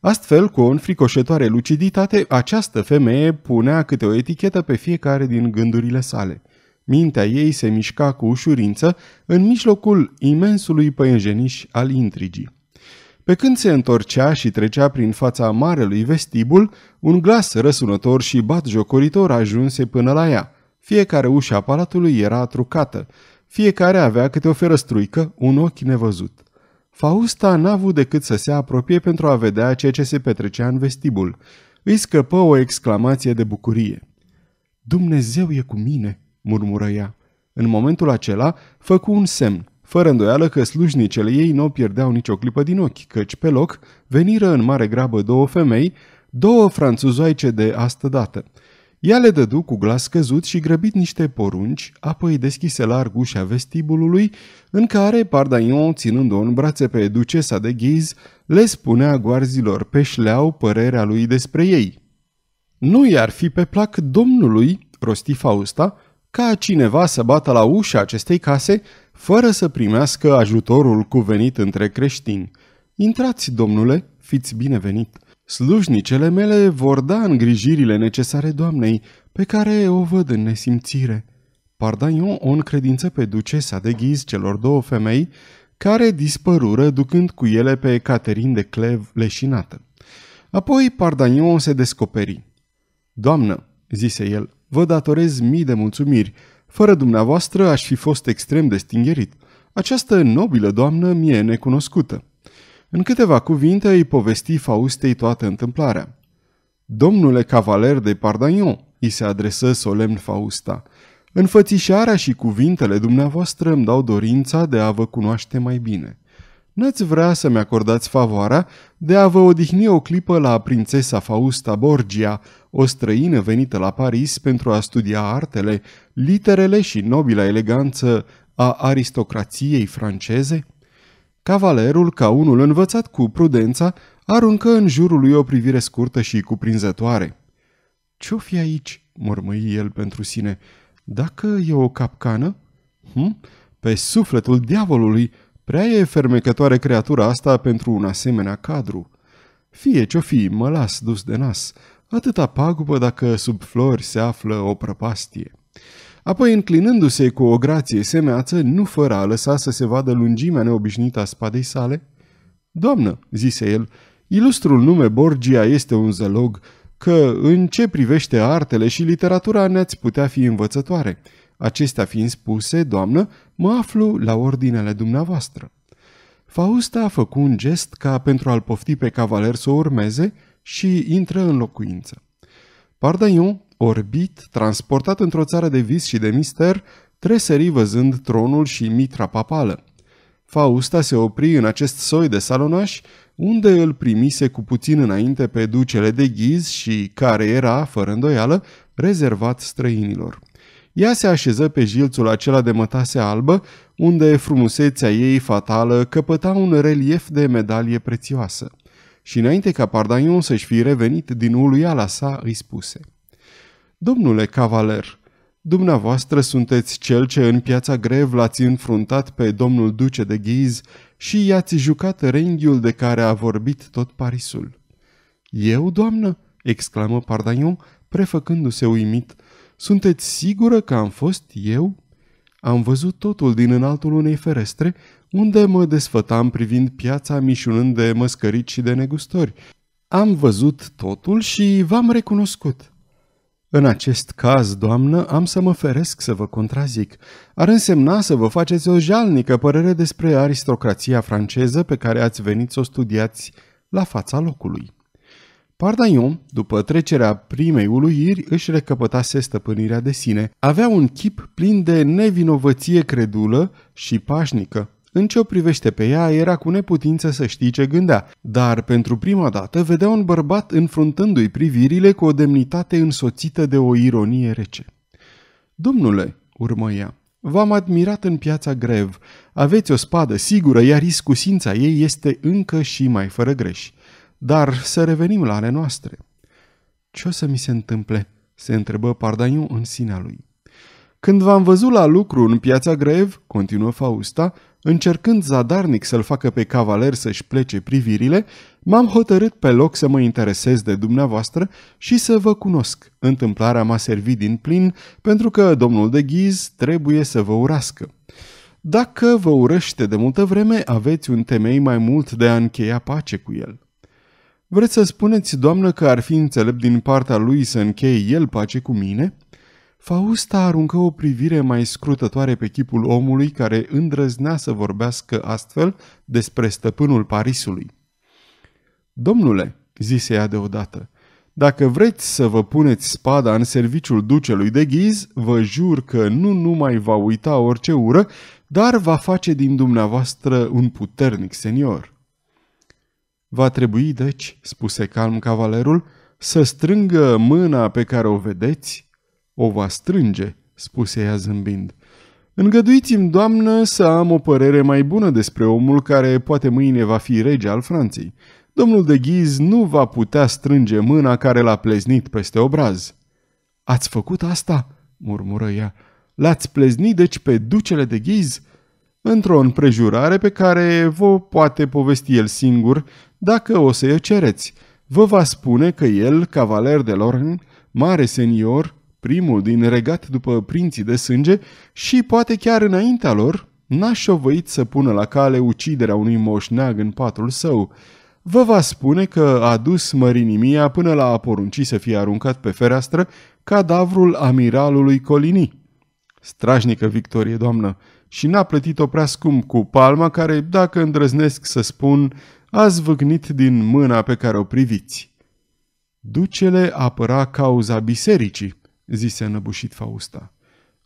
Astfel, cu o înfricoșătoare luciditate, această femeie punea câte o etichetă pe fiecare din gândurile sale. Mintea ei se mișca cu ușurință în mijlocul imensului păienjeniș al intrigii. Pe când se întorcea și trecea prin fața marelui vestibul, un glas răsunător și batjocoritor ajunse până la ea. Fiecare ușă a palatului era trucată. Fiecare avea câte o ferăstruică, un ochi nevăzut. Fausta n-a avut decât să se apropie pentru a vedea ceea ce se petrecea în vestibul. Îi scăpă o exclamație de bucurie. Dumnezeu e cu mine!" murmură ea. În momentul acela, făcu un semn, fără îndoială că slujnicele ei nu pierdeau nicio clipă din ochi, căci pe loc veniră în mare grabă două femei, două franțuzoaice de astădată. dată – ea le dădu cu glas căzut și grăbit niște porunci, apoi deschise larg ușa vestibulului, în care Pardaion, ținând-o în brațe pe ducesa de ghiz, le spunea goarzilor pe șleau părerea lui despre ei. Nu i-ar fi pe plac domnului, rosti Fausta, ca cineva să bată la ușa acestei case fără să primească ajutorul cuvenit între creștini. Intrați, domnule, fiți binevenit! Slujnicele mele vor da îngrijirile necesare doamnei, pe care o văd în nesimțire. Pardaion o încredință pe ducesa de ghiz celor două femei, care dispărură ducând cu ele pe Caterin de Clev leșinată. Apoi Pardagnon se descoperi. Doamnă, zise el, vă datorez mii de mulțumiri. Fără dumneavoastră aș fi fost extrem de stingerit. Această nobilă doamnă mie necunoscută. În câteva cuvinte îi povesti Faustei toată întâmplarea. Domnule cavaler de Pardagnon, îi se adresă solemn Fausta, înfățișarea și cuvintele dumneavoastră îmi dau dorința de a vă cunoaște mai bine. N-ați vrea să-mi acordați favoarea de a vă odihni o clipă la prințesa Fausta Borgia, o străină venită la Paris pentru a studia artele, literele și nobila eleganță a aristocrației franceze? Cavalerul, ca unul învățat cu prudența, aruncă în jurul lui o privire scurtă și cuprinzătoare. Ce-o fi aici?" mormăi el pentru sine. Dacă e o capcană?" Hm? Pe sufletul diavolului, prea e fermecătoare creatura asta pentru un asemenea cadru. Fie ce-o fi, mă las dus de nas. Atâta pagubă dacă sub flori se află o prăpastie." Apoi, înclinându-se cu o grație semeață, nu fără a lăsa să se vadă lungimea neobișnuită a spadei sale, Doamnă, zise el, ilustrul nume Borgia este un zălog că, în ce privește artele și literatura, ne-ați putea fi învățătoare. Acestea fiind spuse, doamnă, mă aflu la ordinele dumneavoastră. Fausta a făcut un gest ca pentru a-l pofti pe cavaler să o urmeze și intră în locuință. Pardaion Orbit, transportat într-o țară de vis și de mister, tresări văzând tronul și mitra papală. Fausta se opri în acest soi de salonaș, unde îl primise cu puțin înainte pe ducele de ghiz și care era, fără îndoială, rezervat străinilor. Ea se așeză pe jilțul acela de mătase albă, unde frumusețea ei fatală căpăta un relief de medalie prețioasă. Și înainte ca Pardaion să-și fi revenit din uluiala sa, îi spuse – Domnule cavaler, dumneavoastră sunteți cel ce în piața grev l-ați înfruntat pe domnul duce de ghiz și i-ați jucat renghiul de care a vorbit tot Parisul. Eu, doamnă?" exclamă Pardagnon, prefăcându-se uimit. Sunteți sigură că am fost eu?" Am văzut totul din înaltul unei ferestre, unde mă desfătam privind piața mișunând de măscărici și de negustori. Am văzut totul și v-am recunoscut. În acest caz, doamnă, am să mă feresc să vă contrazic. Ar însemna să vă faceți o jalnică părere despre aristocrația franceză pe care ați venit să o studiați la fața locului. Pardaion, după trecerea primei uluiri, își recăpătase stăpânirea de sine. Avea un chip plin de nevinovăție credulă și pașnică. În ce o privește pe ea, era cu neputință să știi ce gândea, dar pentru prima dată vedea un bărbat înfruntându-i privirile cu o demnitate însoțită de o ironie rece. Domnule, urmă ea, v-am admirat în piața grev. Aveți o spadă sigură, iar iscusința ei este încă și mai fără greș. Dar să revenim la ale noastre. Ce o să mi se întâmple?" se întrebă Pardaniu în sinea lui. Când v-am văzut la lucru în piața Grev, continuă Fausta, încercând zadarnic să-l facă pe cavaler să-și plece privirile, m-am hotărât pe loc să mă interesez de dumneavoastră și să vă cunosc. Întâmplarea m-a servit din plin pentru că domnul de ghiz trebuie să vă urască. Dacă vă urăște de multă vreme, aveți un temei mai mult de a încheia pace cu el. Vreți să spuneți, doamnă, că ar fi înțelept din partea lui să încheie el pace cu mine?" Fausta aruncă o privire mai scrutătoare pe chipul omului care îndrăznea să vorbească astfel despre stăpânul Parisului. Domnule, zise ea deodată, dacă vreți să vă puneți spada în serviciul ducelui de ghiz, vă jur că nu numai va uita orice ură, dar va face din dumneavoastră un puternic senior. Va trebui, deci, spuse calm cavalerul, să strângă mâna pe care o vedeți o va strânge, spuse ea zâmbind. Îngăduiți-mi, doamnă, să am o părere mai bună despre omul care poate mâine va fi rege al Franței. Domnul de Ghiz nu va putea strânge mâna care l-a pleznit peste obraz. Ați făcut asta?" murmură ea. L-ați pleznit deci pe ducele de Ghiz?" Într-o împrejurare pe care vă poate povesti el singur, dacă o să-i cereți. Vă va spune că el, cavaler de Lorraine, mare senior, primul din regat după prinții de sânge și poate chiar înaintea lor, n-a șovăit să pună la cale uciderea unui moșneag în patul său. Vă va spune că a dus mărinimia până la a porunci să fie aruncat pe fereastră cadavrul amiralului Colini. Strașnică victorie, doamnă, și n-a plătit-o prea scump cu palma care, dacă îndrăznesc să spun, a zvâcnit din mâna pe care o priviți. Ducele apăra cauza bisericii zise înăbușit Fausta.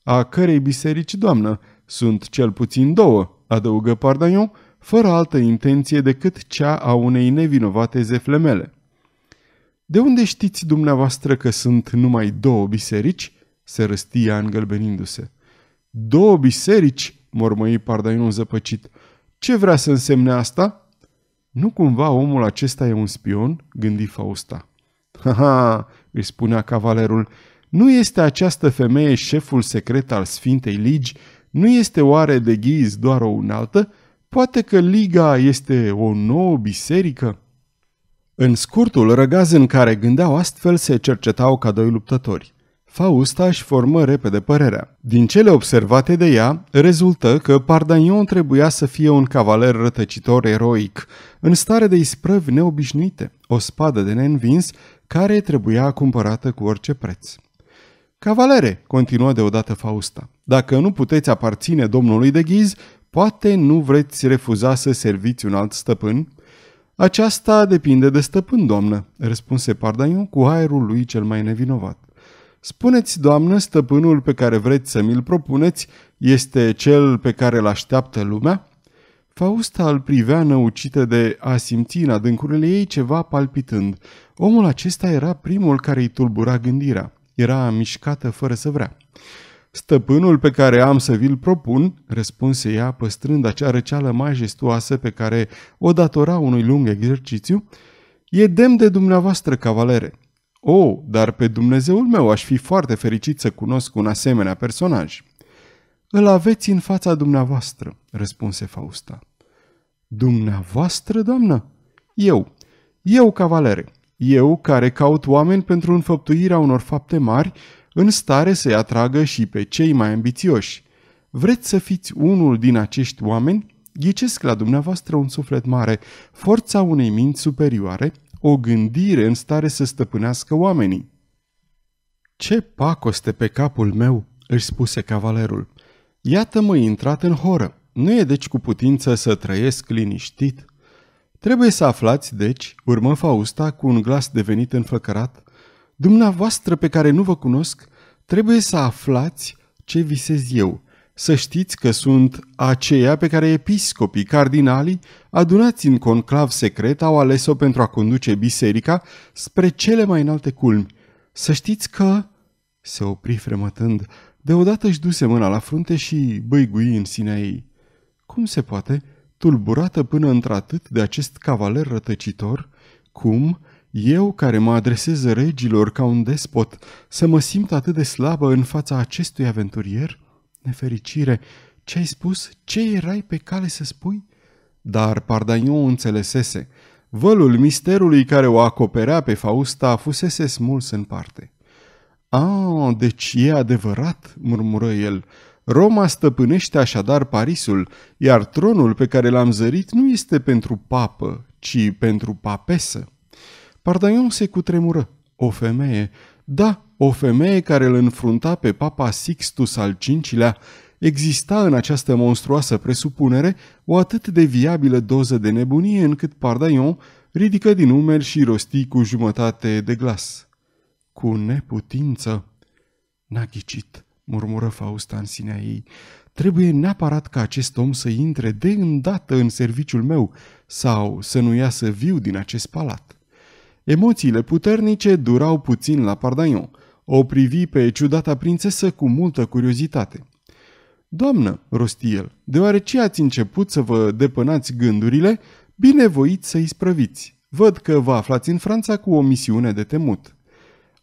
A cărei biserici, doamnă? Sunt cel puțin două, adăugă Pardaion, fără altă intenție decât cea a unei nevinovate zeflemele. De unde știți dumneavoastră că sunt numai două biserici? se răstia îngălbenindu-se. Două biserici, mormăi Pardaion zăpăcit. Ce vrea să însemne asta? Nu cumva omul acesta e un spion? gândi Fausta. Ha, ha, îi spunea cavalerul, nu este această femeie șeful secret al Sfintei Ligi? Nu este oare de ghiz doar o unaltă? Poate că Liga este o nouă biserică? În scurtul răgaz în care gândeau astfel se cercetau ca doi luptători. Fausta își formă repede părerea. Din cele observate de ea, rezultă că Pardagnon trebuia să fie un cavaler rătăcitor eroic, în stare de isprăvi neobișnuite, o spadă de neînvins care trebuia cumpărată cu orice preț. Cavalere, continuă deodată Fausta, dacă nu puteți aparține domnului de ghiz, poate nu vreți refuza să serviți un alt stăpân? Aceasta depinde de stăpân, doamnă, răspunse Pardaiu cu aerul lui cel mai nevinovat. Spuneți, doamnă, stăpânul pe care vreți să mi-l propuneți este cel pe care îl așteaptă lumea? Fausta îl privea năucită de a simți în adâncurile ei ceva palpitând. Omul acesta era primul care îi tulbura gândirea era mișcată fără să vrea. Stăpânul pe care am să vi-l propun, răspunse ea, păstrând acea răceală majestuoasă pe care o datora unui lung exercițiu, e demn de dumneavoastră, cavalere. O, oh, dar pe Dumnezeul meu aș fi foarte fericit să cunosc un asemenea personaj. Îl aveți în fața dumneavoastră, răspunse Fausta. Dumneavoastră, doamnă? Eu. Eu, cavalere. Eu, care caut oameni pentru înfăptuirea unor fapte mari, în stare să-i atragă și pe cei mai ambițioși. Vreți să fiți unul din acești oameni? Ghicesc la dumneavoastră un suflet mare, forța unei minți superioare, o gândire în stare să stăpânească oamenii. Ce pacoste pe capul meu, își spuse cavalerul. Iată mă intrat în horă. Nu e deci cu putință să trăiesc liniștit? Trebuie să aflați, deci, urmă Fausta cu un glas devenit înflăcărat, dumneavoastră pe care nu vă cunosc, trebuie să aflați ce visez eu. Să știți că sunt aceia pe care episcopii, cardinalii, adunați în conclav secret, au ales-o pentru a conduce biserica spre cele mai înalte culmi. Să știți că... Se opri fremătând, deodată își duse mâna la frunte și băigui în sinea ei. Cum se poate?" tulburată până într-atât de acest cavaler rătăcitor, cum, eu care mă adresez regilor ca un despot, să mă simt atât de slabă în fața acestui aventurier? Nefericire, ce ai spus? Ce erai pe cale să spui? Dar Pardaion înțelesese. Vălul misterului care o acoperea pe Fausta fusese smuls în parte. A, ah, deci e adevărat, murmură el, Roma stăpânește așadar Parisul, iar tronul pe care l-am zărit nu este pentru papă, ci pentru papesă. Pardaion se cutremură. O femeie, da, o femeie care îl înfrunta pe papa Sixtus al V-lea, exista în această monstruoasă presupunere o atât de viabilă doză de nebunie încât Pardaion ridică din umeri și rosti cu jumătate de glas. Cu neputință, n-a ghicit murmură Fausta în sinea ei. Trebuie neapărat ca acest om să intre de îndată în serviciul meu sau să nu iasă viu din acest palat. Emoțiile puternice durau puțin la Pardaion. O privi pe ciudata prințesă cu multă curiozitate. Doamnă, rosti el, deoarece ați început să vă depănați gândurile, binevoiți să-i sprăviți. Văd că vă aflați în Franța cu o misiune de temut.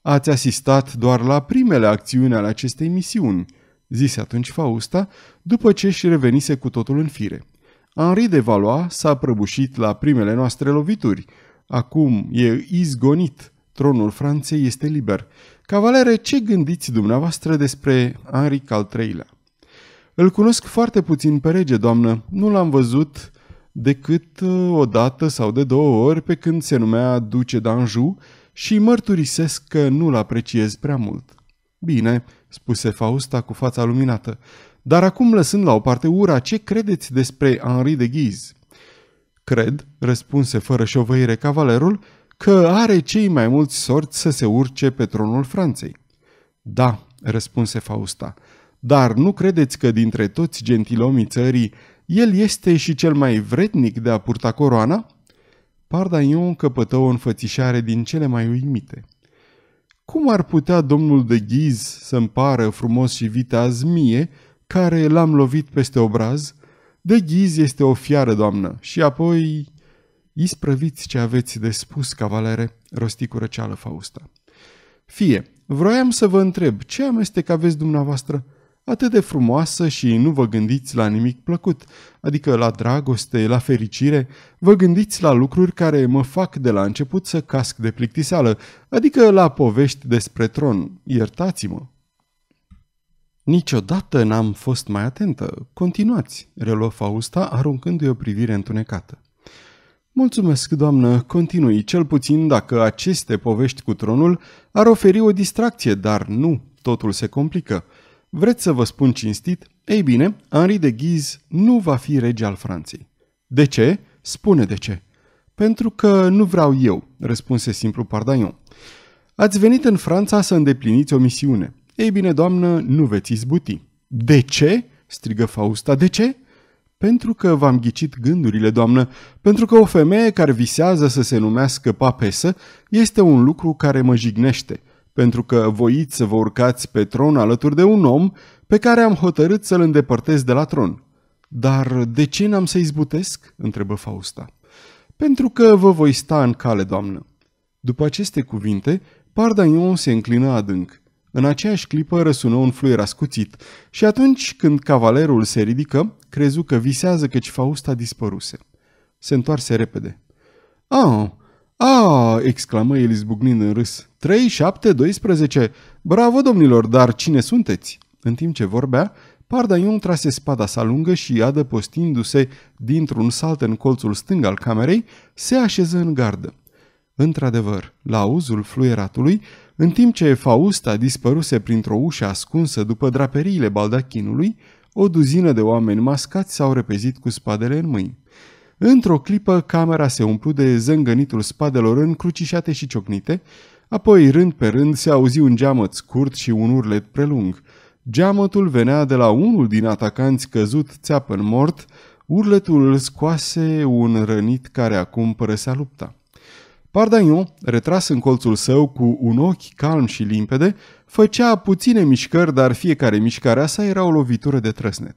Ați asistat doar la primele acțiuni ale acestei misiuni, zise atunci Fausta, după ce și revenise cu totul în fire. Henri de Valois s-a prăbușit la primele noastre lovituri. Acum e izgonit. Tronul Franței este liber. Cavalere, ce gândiți dumneavoastră despre Henri al III-lea? Îl cunosc foarte puțin pe rege, doamnă. Nu l-am văzut decât uh, o dată sau de două ori pe când se numea Duce d'Anjou și mărturisesc că nu-l apreciez prea mult. Bine, spuse Fausta cu fața luminată, dar acum lăsând la o parte ura, ce credeți despre Henri de Guise? Cred, răspunse fără șovăire cavalerul, că are cei mai mulți sorți să se urce pe tronul Franței. Da, răspunse Fausta, dar nu credeți că dintre toți gentilomii țării el este și cel mai vrednic de a purta coroana? Pardaion căpătă o înfățișare din cele mai uimite. Cum ar putea domnul de ghiz să-mi pară frumos și viteaz mie, care l-am lovit peste obraz? De ghiz este o fiară, doamnă, și apoi... Isprăviți ce aveți de spus, cavalere, rosti cu răceală Fausta. Fie, vroiam să vă întreb, ce amestec aveți dumneavoastră? atât de frumoasă și nu vă gândiți la nimic plăcut, adică la dragoste, la fericire, vă gândiți la lucruri care mă fac de la început să casc de plictiseală, adică la povești despre tron, iertați-mă. Niciodată n-am fost mai atentă. Continuați, reluă Fausta, aruncându-i o privire întunecată. Mulțumesc, doamnă, continui, cel puțin dacă aceste povești cu tronul ar oferi o distracție, dar nu, totul se complică. Vreți să vă spun cinstit? Ei bine, Henri de Guise nu va fi rege al Franței. De ce? Spune de ce. Pentru că nu vreau eu, răspunse simplu Pardaion. Ați venit în Franța să îndepliniți o misiune. Ei bine, doamnă, nu veți izbuti. De ce? strigă Fausta. De ce? Pentru că v-am ghicit gândurile, doamnă, pentru că o femeie care visează să se numească papesă este un lucru care mă jignește – pentru că voiți să vă urcați pe tron alături de un om pe care am hotărât să-l îndepărtez de la tron. Dar de ce n-am să izbutesc? întrebă Fausta. Pentru că vă voi sta în cale, doamnă. După aceste cuvinte, Pardagnon se înclină adânc. În aceeași clipă răsună un fluier ascuțit și atunci când cavalerul se ridică, crezu că visează căci Fausta dispăruse. Se întoarse repede. Ah, a, exclamă el izbucnind în râs. 3, 7, 12. Bravo, domnilor, dar cine sunteți? În timp ce vorbea, Pardaion trase spada sa lungă și, adăpostindu-se dintr-un salt în colțul stâng al camerei, se așeză în gardă. Într-adevăr, la auzul fluieratului, în timp ce Fausta dispăruse printr-o ușă ascunsă după draperiile baldachinului, o duzină de oameni mascați s-au repezit cu spadele în mâini. Într-o clipă, camera se umplu de zângănitul spadelor încrucișate și ciocnite, apoi rând pe rând se auzi un geamăt scurt și un urlet prelung. Geamătul venea de la unul din atacanți căzut țeapă în mort, urletul îl scoase un rănit care acum părăsea lupta. Pardaiu, retras în colțul său cu un ochi calm și limpede, făcea puține mișcări, dar fiecare mișcare a sa era o lovitură de trăsnet.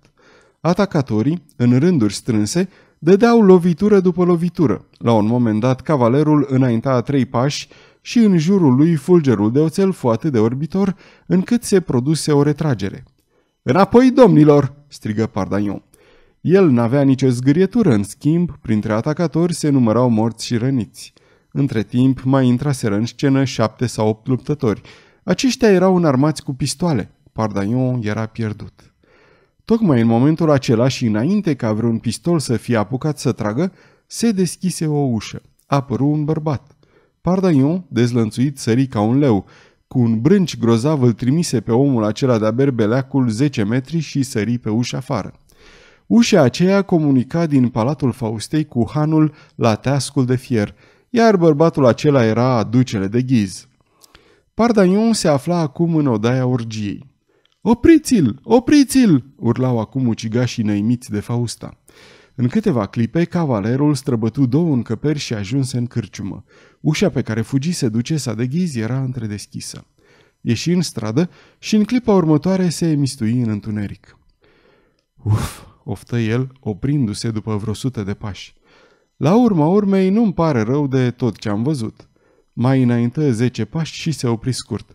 Atacatorii, în rânduri strânse, dădeau lovitură după lovitură. La un moment dat, cavalerul înainta a trei pași și în jurul lui fulgerul de oțel fu atât de orbitor, încât se produse o retragere. Înapoi, domnilor!" strigă Pardagnon. El n-avea nicio zgârietură, în schimb, printre atacatori se numărau morți și răniți. Între timp, mai intraseră în scenă șapte sau opt luptători. Aceștia erau înarmați cu pistoale. Pardagnon era pierdut. Tocmai în momentul acela și înainte ca vreun pistol să fie apucat să tragă, se deschise o ușă. Apăru un bărbat. Pardaion, dezlănțuit, sări ca un leu. Cu un brânci grozav îl trimise pe omul acela de-a berbeleacul 10 metri și sări pe ușa afară. Ușa aceea comunica din palatul Faustei cu hanul la teascul de fier, iar bărbatul acela era ducele de ghiz. Pardaion se afla acum în odaia orgiei. Opriți-l! Opriți-l!" urlau acum ucigașii năimiți de Fausta. În câteva clipe, cavalerul străbătu două încăperi și ajunse în cârciumă. Ușa pe care fugise ducesa de ghiz era întredeschisă. Ieși în stradă și în clipa următoare se emistui în întuneric. Uf, oftă el, oprindu-se după vreo sută de pași. La urma urmei, nu-mi pare rău de tot ce am văzut. Mai înainte zece pași și se opri scurt.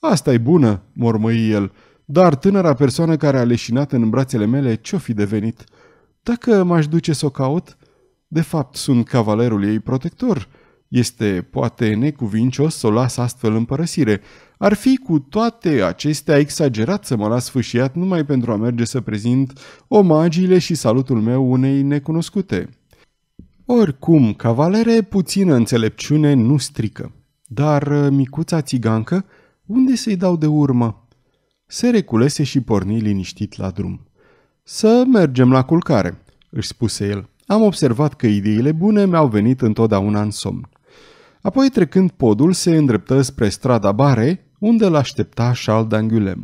asta e bună, mormăi el, dar tânăra persoană care a leșinat în brațele mele ce-o fi devenit? Dacă m-aș duce să o caut? De fapt, sunt cavalerul ei protector. Este poate necuvincios să o las astfel în părăsire. Ar fi cu toate acestea exagerat să mă las fâșiat numai pentru a merge să prezint omagiile și salutul meu unei necunoscute. Oricum, cavalere, puțină înțelepciune nu strică. Dar micuța țigancă, unde să-i dau de urmă? se reculese și porni liniștit la drum. Să mergem la culcare, își spuse el. Am observat că ideile bune mi-au venit întotdeauna în somn. Apoi, trecând podul, se îndreptă spre strada Bare, unde l-aștepta Charles d'Angulem.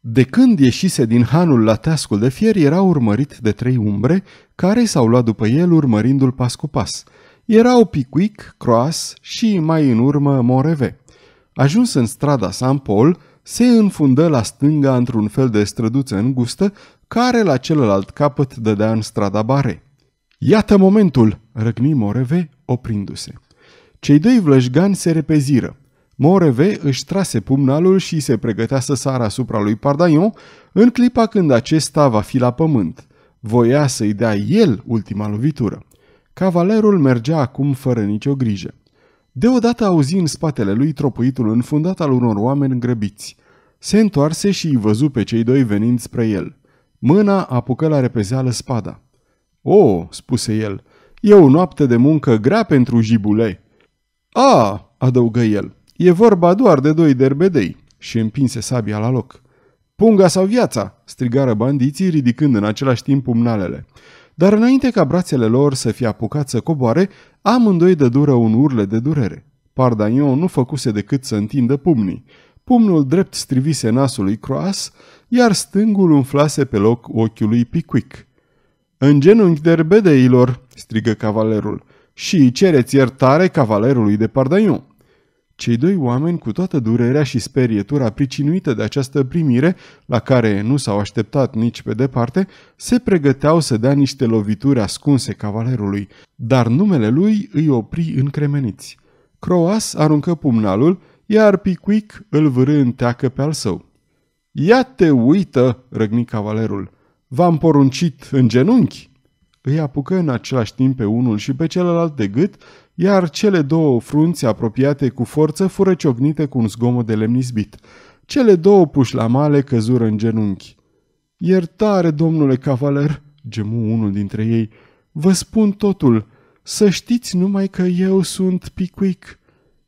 De când ieșise din hanul la teascul de fier, era urmărit de trei umbre, care s-au luat după el urmărindu-l pas cu pas. Erau Picuic, Croas și, mai în urmă, Moreve. Ajuns în strada San Paul, se înfundă la stânga într-un fel de străduță îngustă care la celălalt capăt dădea în strada bare. Iată momentul!" răgni Moreve, oprindu-se. Cei doi vlășgani se repeziră. Moreve își trase pumnalul și se pregătea să sară asupra lui Pardaion în clipa când acesta va fi la pământ. Voia să-i dea el ultima lovitură. Cavalerul mergea acum fără nicio grijă. Deodată auzi în spatele lui tropăitul înfundat al unor oameni grăbiți. Se întoarse și îi văzu pe cei doi venind spre el. Mâna apucă la repezeală spada. O, spuse el, e o noapte de muncă grea pentru jibule. A, adăugă el, e vorba doar de doi derbedei și împinse sabia la loc. Punga sau viața, strigară bandiții ridicând în același timp pumnalele dar înainte ca brațele lor să fie apucat să coboare, amândoi de dură un urle de durere. Pardagnon nu făcuse decât să întindă pumnii. Pumnul drept strivise nasului Croas, iar stângul umflase pe loc ochiului Picuic. În genunchi derbedeilor!" strigă cavalerul. Și cereți iertare cavalerului de Pardagnon!" Cei doi oameni, cu toată durerea și sperietura pricinuită de această primire, la care nu s-au așteptat nici pe departe, se pregăteau să dea niște lovituri ascunse cavalerului, dar numele lui îi opri încremeniți. Croas aruncă pumnalul, iar Picuic îl vârâ în teacă pe al său. Ia te uită!" răgni cavalerul. V-am poruncit în genunchi!" Îi apucă în același timp pe unul și pe celălalt de gât iar cele două frunți apropiate cu forță fură ciocnite cu un zgomot de lemn izbit. Cele două pușlamale căzură în genunchi. Iertare, domnule cavaler, gemu unul dintre ei, vă spun totul, să știți numai că eu sunt picuic.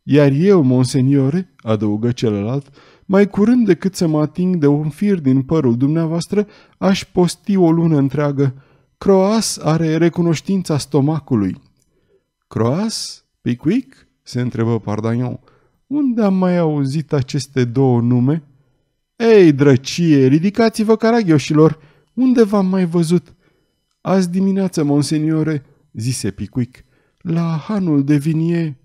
Iar eu, monseniore, adăugă celălalt, mai curând decât să mă ating de un fir din părul dumneavoastră, aș posti o lună întreagă. Croas are recunoștința stomacului. Croas? Picuic? se întrebă Pardagnon. Unde am mai auzit aceste două nume? Ei, drăcie, ridicați-vă caragioșilor! Unde v-am mai văzut? Azi dimineață, monseniore, zise Picuic, la hanul de vinie.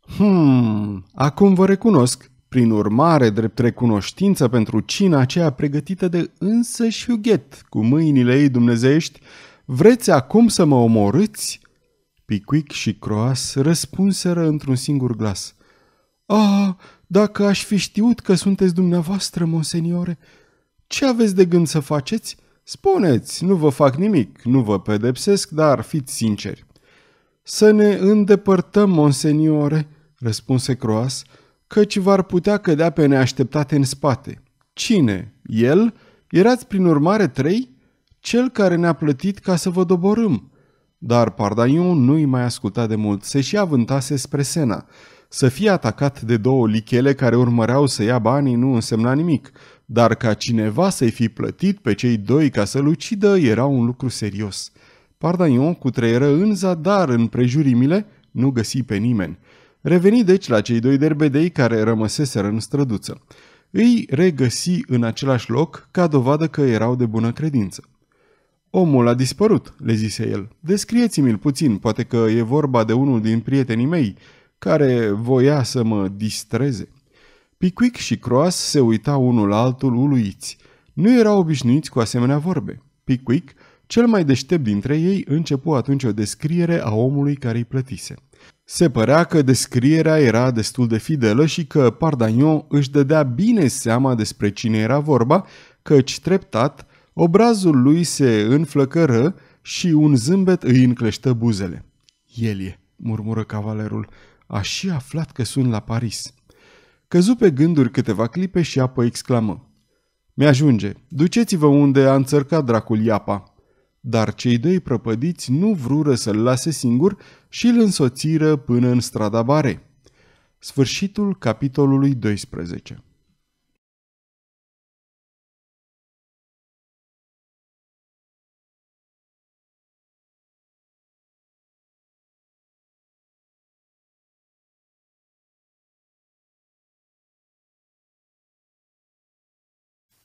Hmm, acum vă recunosc. Prin urmare, drept recunoștință pentru cina aceea pregătită de însă și cu mâinile ei dumnezeiești, vreți acum să mă omorâți? Picuic și Croas răspunseră într-un singur glas. Ah, dacă aș fi știut că sunteți dumneavoastră, monseniore! Ce aveți de gând să faceți? Spuneți, nu vă fac nimic, nu vă pedepsesc, dar fiți sinceri. Să ne îndepărtăm, monseniore, răspunse Croas, căci v-ar putea cădea pe neașteptate în spate. Cine? El? Erați prin urmare trei? Cel care ne-a plătit ca să vă doborâm. Dar Pardaion nu-i mai asculta de mult, se și avântase spre Sena. Să fie atacat de două lichele care urmăreau să ia banii nu însemna nimic, dar ca cineva să-i fi plătit pe cei doi ca să-l ucidă era un lucru serios. Pardaion cutreieră în zadar în prejurimile, nu găsi pe nimeni. Reveni deci la cei doi derbedei care rămăseseră în străduță. Îi regăsi în același loc ca dovadă că erau de bună credință. Omul a dispărut, le zise el. Descrieți-mi-l puțin, poate că e vorba de unul din prietenii mei, care voia să mă distreze. Picuic și Croas se uitau unul altul uluiți. Nu erau obișnuiți cu asemenea vorbe. Picuic, cel mai deștept dintre ei, începu atunci o descriere a omului care îi plătise. Se părea că descrierea era destul de fidelă și că Pardagnon își dădea bine seama despre cine era vorba, căci treptat Obrazul lui se înflăcără și un zâmbet îi încleștă buzele. e, murmură cavalerul, a și aflat că sunt la Paris. Căzu pe gânduri câteva clipe și apoi exclamă. Mi-ajunge, duceți-vă unde a înțărcat dracul Iapa. Dar cei doi prăpădiți nu vrură să-l lase singur și îl însoțiră până în strada Bare. Sfârșitul capitolului 12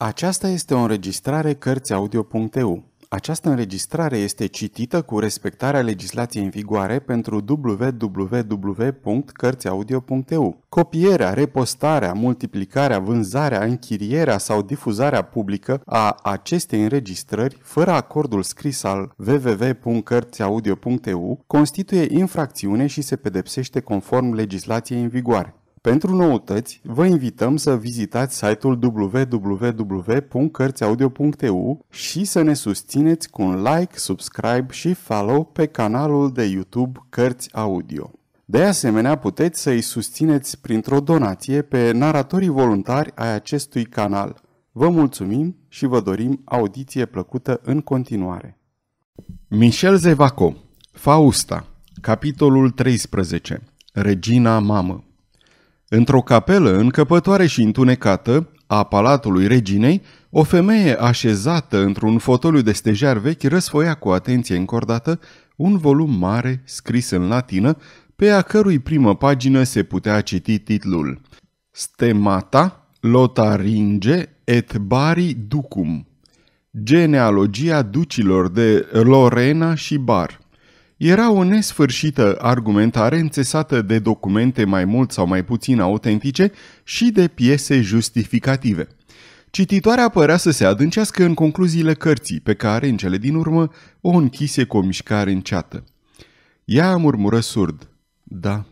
Aceasta este o înregistrare Cărțiaudio.eu. Această înregistrare este citită cu respectarea legislației în vigoare pentru www.cărțiaudio.eu. Copierea, repostarea, multiplicarea, vânzarea, închirierea sau difuzarea publică a acestei înregistrări, fără acordul scris al www.cărțiaudio.eu, constituie infracțiune și se pedepsește conform legislației în vigoare. Pentru noutăți, vă invităm să vizitați site-ul www.cărțiaudio.eu și să ne susțineți cu un like, subscribe și follow pe canalul de YouTube Cărți Audio. De asemenea, puteți să îi susțineți printr-o donație pe naratorii voluntari ai acestui canal. Vă mulțumim și vă dorim audiție plăcută în continuare. Michel Zevaco, Fausta, capitolul 13, Regina Mamă Într-o capelă încăpătoare și întunecată a palatului reginei, o femeie așezată într-un fotoliu de stejar vechi răsfoia cu atenție încordată un volum mare scris în latină, pe a cărui primă pagină se putea citi titlul Stemata Lotaringe et Bari Ducum Genealogia ducilor de Lorena și Bar era o nesfârșită argumentare înțesată de documente mai mult sau mai puțin autentice și de piese justificative. Cititoarea părea să se adâncească în concluziile cărții, pe care, în cele din urmă, o închise cu o mișcare înceată. Ea murmură surd. Da,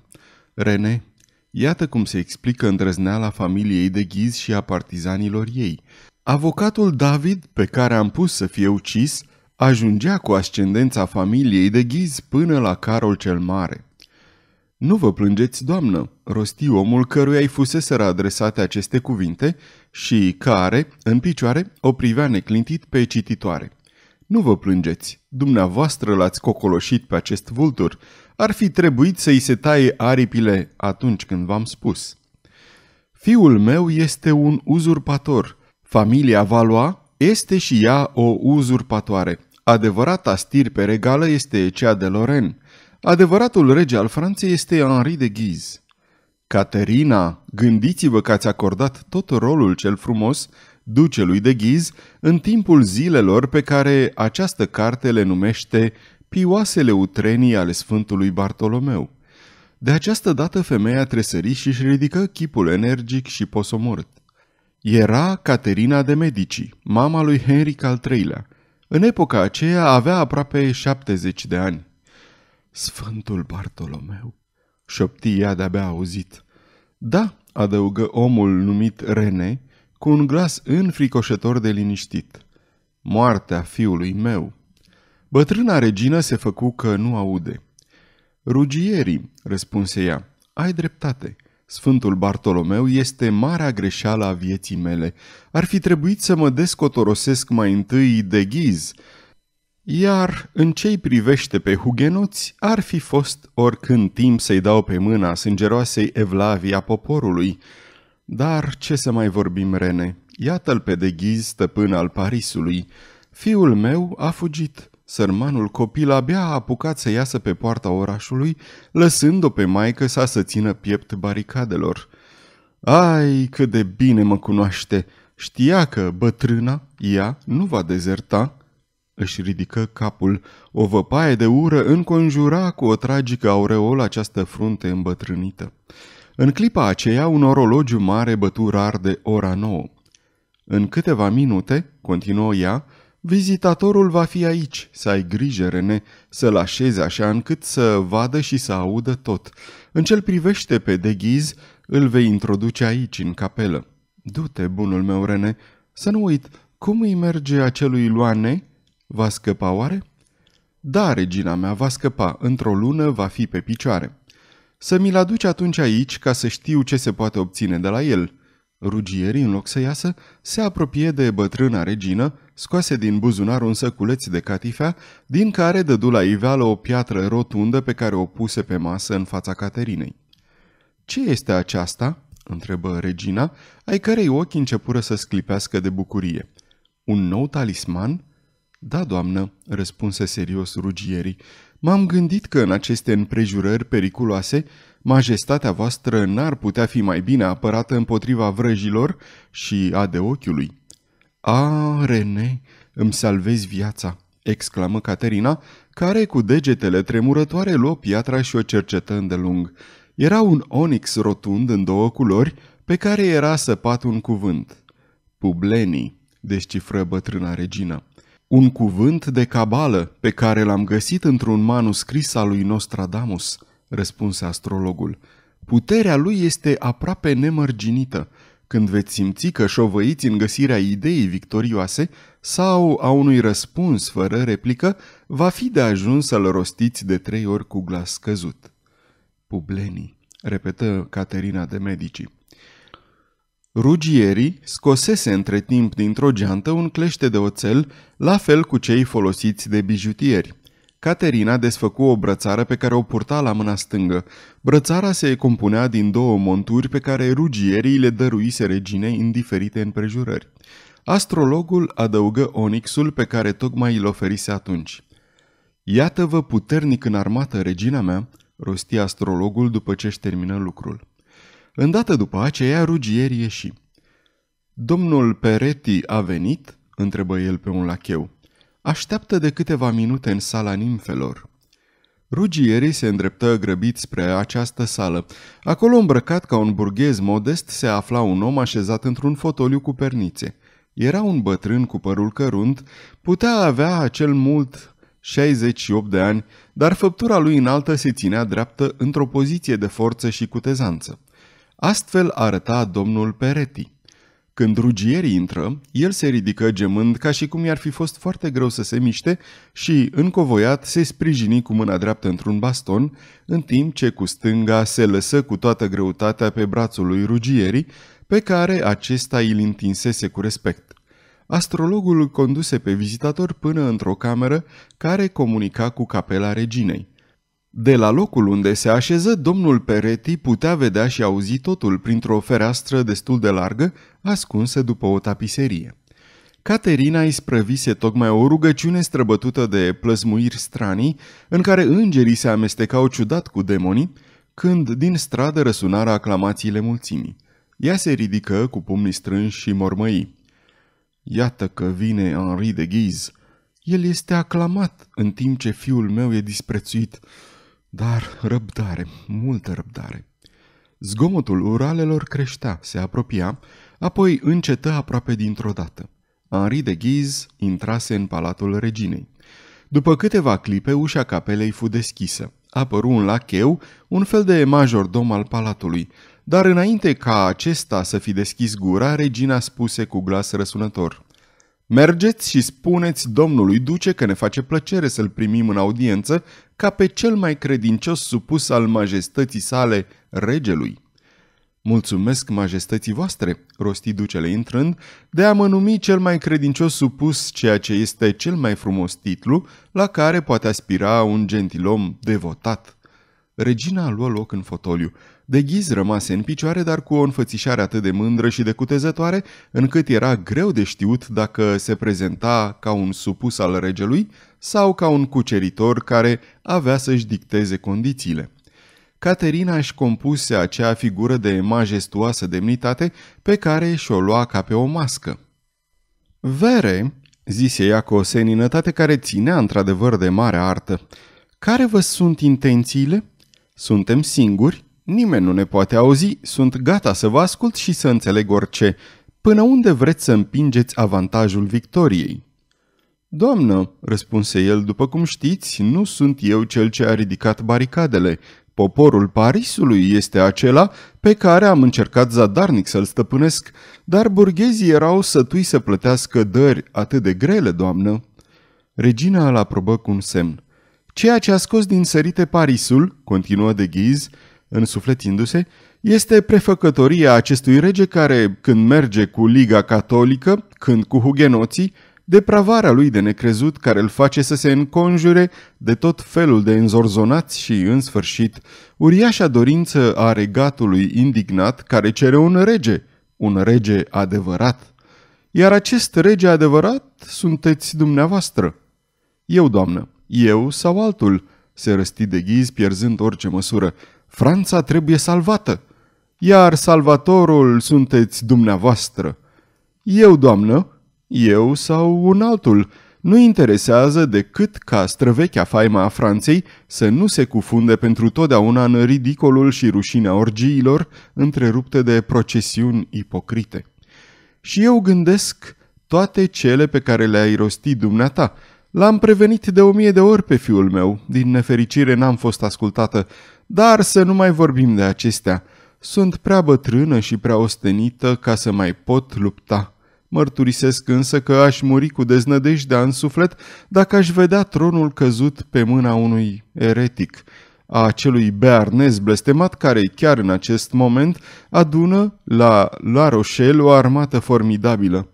Rene, iată cum se explică îndrăzneala familiei de ghiz și a partizanilor ei. Avocatul David, pe care am pus să fie ucis, ajungea cu ascendența familiei de ghiz până la Carol cel Mare. Nu vă plângeți, doamnă, rosti omul căruia îi fusese adresate aceste cuvinte și care, în picioare, o privea neclintit pe cititoare. Nu vă plângeți, dumneavoastră l-ați cocoloșit pe acest vultur. Ar fi trebuit să-i se taie aripile atunci când v-am spus. Fiul meu este un uzurpator. Familia lua, este și ea o uzurpatoare. Adevărata stirpe regală este cea de Loren. Adevăratul rege al Franței este Henri de Guise. Caterina, gândiți-vă că ați acordat tot rolul cel frumos ducelui de Ghiz în timpul zilelor pe care această carte le numește Pioasele utrenii ale Sfântului Bartolomeu. De această dată femeia tresări și își ridică chipul energic și posomorât. Era Caterina de Medici, mama lui Henric al III-lea. În epoca aceea avea aproape 70 de ani. Sfântul Bartolomeu, șopti ea de-abia auzit. Da, adăugă omul numit Rene, cu un glas înfricoșător de liniștit. Moartea fiului meu. Bătrâna regină se făcu că nu aude. Rugierii, răspunse ea, ai dreptate. Sfântul Bartolomeu este marea greșeală a vieții mele. Ar fi trebuit să mă descotorosesc mai întâi de ghiz. Iar, în ce-i privește pe hugenoți, ar fi fost oricând timp să-i dau pe mâna sângeroasei a poporului. Dar ce să mai vorbim, Rene? Iată-l pe de ghiz stăpân al Parisului. Fiul meu a fugit. Sărmanul copil abia a apucat să iasă pe poarta orașului, lăsând-o pe maică sa să țină piept baricadelor. Ai, cât de bine mă cunoaște! Știa că bătrâna, ea, nu va dezerta. Își ridică capul. O văpaie de ură înconjura cu o tragică aureol această frunte îmbătrânită. În clipa aceea, un orologiu mare bătu rar de ora nouă. În câteva minute, continuă ea, Vizitatorul va fi aici, să ai grijă, Rene, să-l așezi așa încât să vadă și să audă tot. În ce privește pe deghiz, îl vei introduce aici, în capelă. Du-te, bunul meu, Rene, să nu uit, cum îi merge acelui Luane? Va scăpa oare? Da, regina mea, va scăpa, într-o lună va fi pe picioare. Să mi-l aduci atunci aici ca să știu ce se poate obține de la el. Rugierii, în loc să iasă, se apropie de bătrâna regină Scoase din buzunar un săculeț de catifea, din care dădu la iveală o piatră rotundă pe care o puse pe masă în fața Caterinei. Ce este aceasta?" întrebă regina, ai cărei ochi începură să sclipească de bucurie. Un nou talisman?" Da, doamnă," răspunse serios rugierii, m-am gândit că în aceste împrejurări periculoase, majestatea voastră n-ar putea fi mai bine apărată împotriva vrăjilor și a de ochiului. A, Rene, îmi salvezi viața!" exclamă Caterina, care cu degetele tremurătoare luă piatra și o cercetă îndelung. Era un onix rotund în două culori, pe care era săpat un cuvânt. Publenii, descifră bătrâna regină. Un cuvânt de cabală pe care l-am găsit într-un manuscris al lui Nostradamus, răspunse astrologul. Puterea lui este aproape nemărginită când veți simți că șovăiți în găsirea ideii victorioase sau a unui răspuns fără replică, va fi de ajuns să-l rostiți de trei ori cu glas căzut. Publenii, repetă Caterina de Medici. Rugierii scosese între timp dintr-o geantă un clește de oțel, la fel cu cei folosiți de bijutieri. Caterina desfăcu o brățară pe care o purta la mâna stângă. Brățara se compunea din două monturi pe care rugierii le dăruise reginei în diferite împrejurări. Astrologul adăugă onixul pe care tocmai îl oferise atunci. Iată-vă puternic în armată, regina mea, rosti astrologul după ce își termină lucrul. Îndată după aceea, rugierii ieși. Domnul Peretti a venit?" întrebă el pe un lacheu așteaptă de câteva minute în sala nimfelor. Rugierii se îndreptă grăbit spre această sală. Acolo, îmbrăcat ca un burghez modest, se afla un om așezat într-un fotoliu cu pernițe. Era un bătrân cu părul cărunt, putea avea acel mult 68 de ani, dar făptura lui înaltă se ținea dreaptă într-o poziție de forță și cutezanță. Astfel arăta domnul Peretti. Când rugierii intră, el se ridică gemând ca și cum i-ar fi fost foarte greu să se miște și, încovoiat, se sprijini cu mâna dreaptă într-un baston, în timp ce cu stânga se lăsă cu toată greutatea pe brațul lui rugierii, pe care acesta îl întinsese cu respect. Astrologul conduse pe vizitator până într-o cameră care comunica cu capela reginei. De la locul unde se așeză, domnul Peretti putea vedea și auzi totul printr-o fereastră destul de largă, ascunsă după o tapiserie. Caterina îi sprăvise tocmai o rugăciune străbătută de plăzmuiri stranii, în care îngerii se amestecau ciudat cu demonii, când din stradă răsunară aclamațiile mulțimii. Ea se ridică cu pumnii strânși și mormăi. Iată că vine Henri de Ghiz. El este aclamat, în timp ce fiul meu e disprețuit. Dar răbdare, multă răbdare. Zgomotul uralelor creștea, se apropia, apoi încetă aproape dintr-o dată. Henri de Ghiz intrase în palatul reginei. După câteva clipe, ușa capelei fu deschisă. Apăru un lacheu, un fel de majordom al palatului, dar înainte ca acesta să fi deschis gura, regina spuse cu glas răsunător. Mergeți și spuneți domnului duce că ne face plăcere să-l primim în audiență ca pe cel mai credincios supus al majestății sale, regelui. Mulțumesc majestății voastre, rosti ducele intrând, de a mă numi cel mai credincios supus, ceea ce este cel mai frumos titlu la care poate aspira un gentilom devotat. Regina luă loc în fotoliu. De ghiz rămase în picioare, dar cu o înfățișare atât de mândră și de cutezătoare, încât era greu de știut dacă se prezenta ca un supus al regelui sau ca un cuceritor care avea să-și dicteze condițiile. Caterina își compuse acea figură de majestuoasă demnitate pe care și-o lua ca pe o mască. Vere, zise ea cu o seninătate care ținea într-adevăr de mare artă, care vă sunt intențiile? Suntem singuri? Nimeni nu ne poate auzi, sunt gata să vă ascult și să înțeleg orice. Până unde vreți să împingeți avantajul victoriei? Doamnă, răspunse el, după cum știți, nu sunt eu cel ce a ridicat baricadele. Poporul Parisului este acela pe care am încercat zadarnic să-l stăpânesc, dar burghezii erau sătui să plătească dări atât de grele, doamnă. Regina îl aprobă cu un semn. Ceea ce a scos din sărite Parisul, continuă de ghiz, însufletindu-se, este prefăcătoria acestui rege care, când merge cu Liga Catolică, când cu hugenoții, depravarea lui de necrezut care îl face să se înconjure de tot felul de înzorzonați și, în sfârșit, uriașa dorință a regatului indignat care cere un rege, un rege adevărat. Iar acest rege adevărat sunteți dumneavoastră. Eu, doamnă, eu sau altul, se răsti de ghiz pierzând orice măsură, Franța trebuie salvată, iar salvatorul sunteți dumneavoastră. Eu, doamnă, eu sau un altul, nu interesează decât ca străvechea faima a Franței să nu se cufunde pentru totdeauna în ridicolul și rușinea orgiilor întrerupte de procesiuni ipocrite. Și eu gândesc toate cele pe care le-ai rostit dumneata. L-am prevenit de o mie de ori pe fiul meu, din nefericire n-am fost ascultată, dar să nu mai vorbim de acestea. Sunt prea bătrână și prea ostenită ca să mai pot lupta. Mărturisesc însă că aș muri cu deznădejdea în suflet dacă aș vedea tronul căzut pe mâna unui eretic, a acelui bearnez blestemat care chiar în acest moment adună la La Rochelle o armată formidabilă.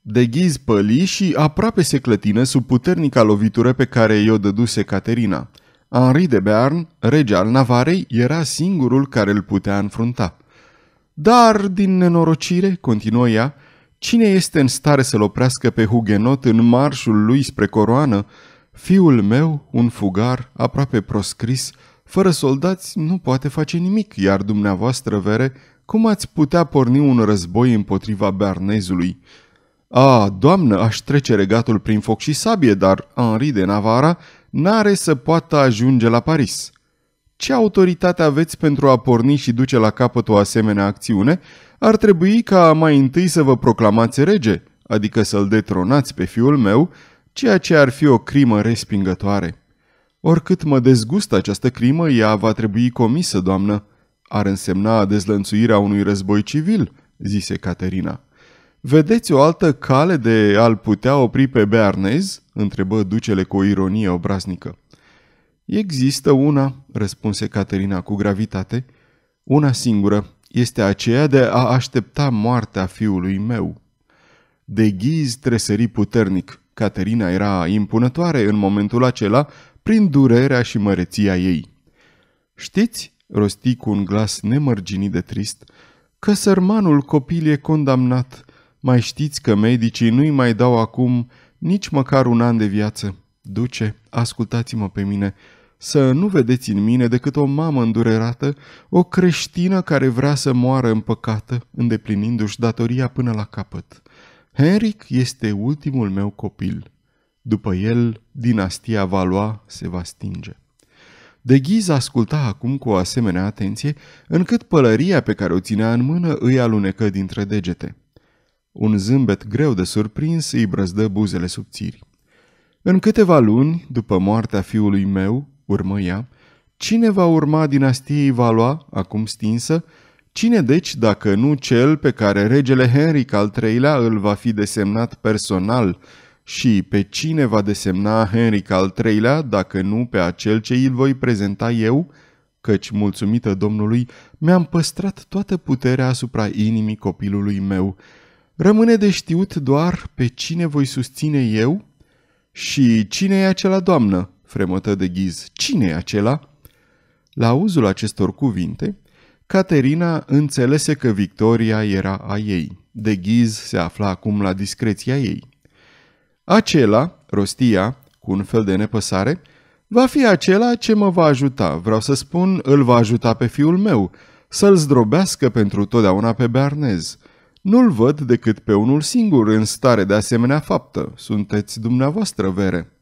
De ghiz păli și aproape se clătină sub puternica lovitură pe care i-o dăduse Caterina – Henri de Bearn, rege al Navarei, era singurul care îl putea înfrunta. Dar, din nenorocire, continuă ea, cine este în stare să-l oprească pe hugenot în marșul lui spre coroană? Fiul meu, un fugar, aproape proscris, fără soldați nu poate face nimic, iar dumneavoastră, vere, cum ați putea porni un război împotriva Bearnezului? A, doamnă, aș trece regatul prin foc și sabie, dar Henri de Navara n-are să poată ajunge la Paris. Ce autoritate aveți pentru a porni și duce la capăt o asemenea acțiune? Ar trebui ca mai întâi să vă proclamați rege, adică să-l detronați pe fiul meu, ceea ce ar fi o crimă respingătoare. Oricât mă dezgustă această crimă, ea va trebui comisă, doamnă. Ar însemna dezlănțuirea unui război civil, zise Caterina. Vedeți o altă cale de a-l putea opri pe Bearnez? întrebă ducele cu o ironie obraznică. Există una, răspunse Caterina cu gravitate, una singură, este aceea de a aștepta moartea fiului meu. De ghiz tresări puternic. Caterina era impunătoare în momentul acela prin durerea și măreția ei. Știți, rosti cu un glas nemărginit de trist, că sărmanul copil e condamnat. Mai știți că medicii nu-i mai dau acum nici măcar un an de viață. Duce, ascultați-mă pe mine, să nu vedeți în mine decât o mamă îndurerată, o creștină care vrea să moară împăcată, îndeplinindu-și datoria până la capăt. Henric este ultimul meu copil. După el, dinastia Valois se va stinge. De ghiz asculta acum cu o asemenea atenție, încât pălăria pe care o ținea în mână îi alunecă dintre degete. Un zâmbet greu de surprins îi brăzdă buzele subțiri. În câteva luni, după moartea fiului meu, urmă ea, cine va urma dinastiei Valois, acum stinsă, Cine deci, dacă nu cel pe care regele Henric al III-lea îl va fi desemnat personal și pe cine va desemna Henric al III-lea, dacă nu pe acel ce îl voi prezenta eu, căci, mulțumită Domnului, mi-am păstrat toată puterea asupra inimii copilului meu Rămâne de știut doar pe cine voi susține eu și cine e acela doamnă, fremătă de ghiz, cine e acela? La auzul acestor cuvinte, Caterina înțelese că Victoria era a ei. De ghiz se afla acum la discreția ei. Acela, rostia, cu un fel de nepăsare, va fi acela ce mă va ajuta, vreau să spun, îl va ajuta pe fiul meu, să-l zdrobească pentru totdeauna pe Bearnez. Nu-l văd decât pe unul singur în stare de asemenea faptă. Sunteți dumneavoastră vere.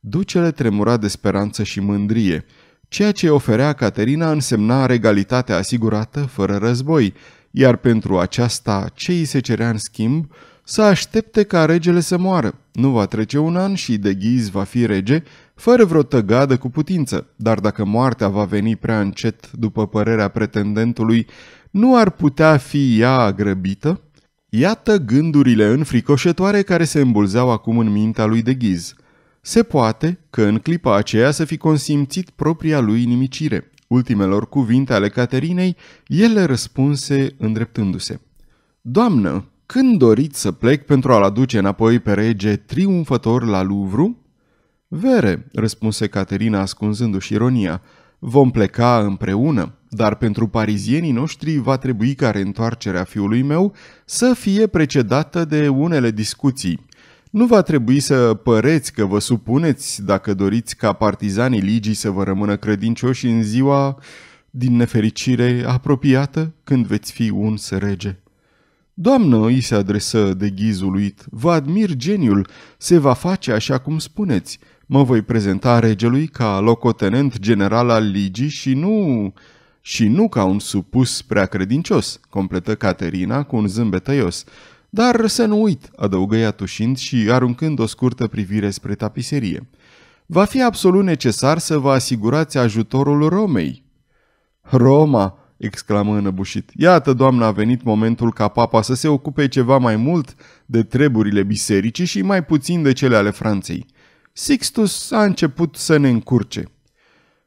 Ducele tremura de speranță și mândrie. Ceea ce oferea Caterina însemna regalitatea asigurată fără război, iar pentru aceasta ce îi se cerea în schimb, să aștepte ca regele să moară. Nu va trece un an și de ghiz va fi rege, fără vreo tăgadă cu putință, dar dacă moartea va veni prea încet, după părerea pretendentului, nu ar putea fi ea agrăbită? Iată gândurile înfricoșătoare care se îmbulzeau acum în mintea lui de ghiz. Se poate că în clipa aceea să fi consimțit propria lui nimicire. Ultimelor cuvinte ale Caterinei, ele răspunse îndreptându-se. Doamnă, când doriți să plec pentru a-l aduce înapoi pe rege triumfător la Luvru? Vere, răspunse Caterina ascunzându-și ironia, vom pleca împreună dar pentru parizienii noștri va trebui ca reîntoarcerea fiului meu să fie precedată de unele discuții. Nu va trebui să păreți că vă supuneți dacă doriți ca partizanii ligii să vă rămână credincioși în ziua, din nefericire, apropiată când veți fi un rege. Doamnă, îi se adresă de ghizuluit, vă admir geniul, se va face așa cum spuneți. Mă voi prezenta regelui ca locotenent general al ligii și nu și nu ca un supus prea credincios, completă Caterina cu un zâmbet tăios. Dar să nu uit, adăugă ea tușind și aruncând o scurtă privire spre tapiserie. Va fi absolut necesar să vă asigurați ajutorul Romei. Roma, exclamă înăbușit. Iată, doamna. a venit momentul ca papa să se ocupe ceva mai mult de treburile bisericii și mai puțin de cele ale Franței. Sixtus a început să ne încurce.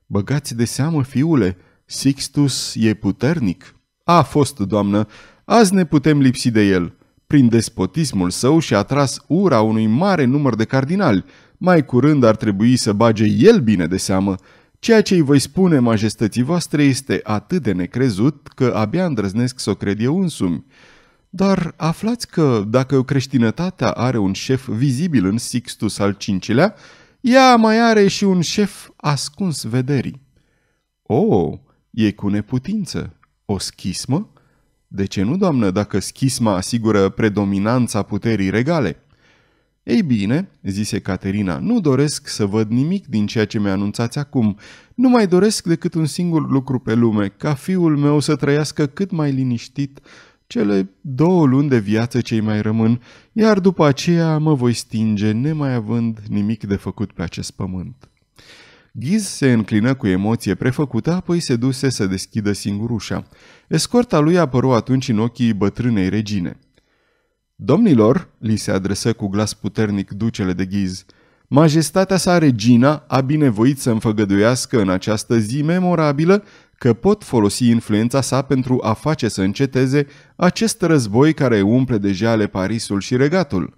Băgați de seamă, fiule, Sixtus e puternic? A fost, doamnă, azi ne putem lipsi de el. Prin despotismul său și-a tras ura unui mare număr de cardinali. Mai curând ar trebui să bage el bine de seamă. Ceea ce îi voi spune majestății voastre este atât de necrezut că abia îndrăznesc să o cred eu însumi. Dar aflați că, dacă creștinătatea are un șef vizibil în Sixtus al V-lea, ea mai are și un șef ascuns vederii. Oh, E cu neputință. O schismă? De ce nu, doamnă, dacă schisma asigură predominanța puterii regale? Ei bine, zise Caterina, nu doresc să văd nimic din ceea ce mi-anunțați acum. Nu mai doresc decât un singur lucru pe lume, ca fiul meu să trăiască cât mai liniștit cele două luni de viață cei mai rămân, iar după aceea mă voi stinge, nemai având nimic de făcut pe acest pământ. Ghiz se înclină cu emoție prefăcută, apoi se duse să deschidă singur ușa. Escorta lui apăru atunci în ochii bătrânei regine. Domnilor, li se adresă cu glas puternic ducele de ghiz, Majestatea sa regina a binevoit să înfăgăduiască în această zi memorabilă că pot folosi influența sa pentru a face să înceteze acest război care umple deja ale Parisul și regatul.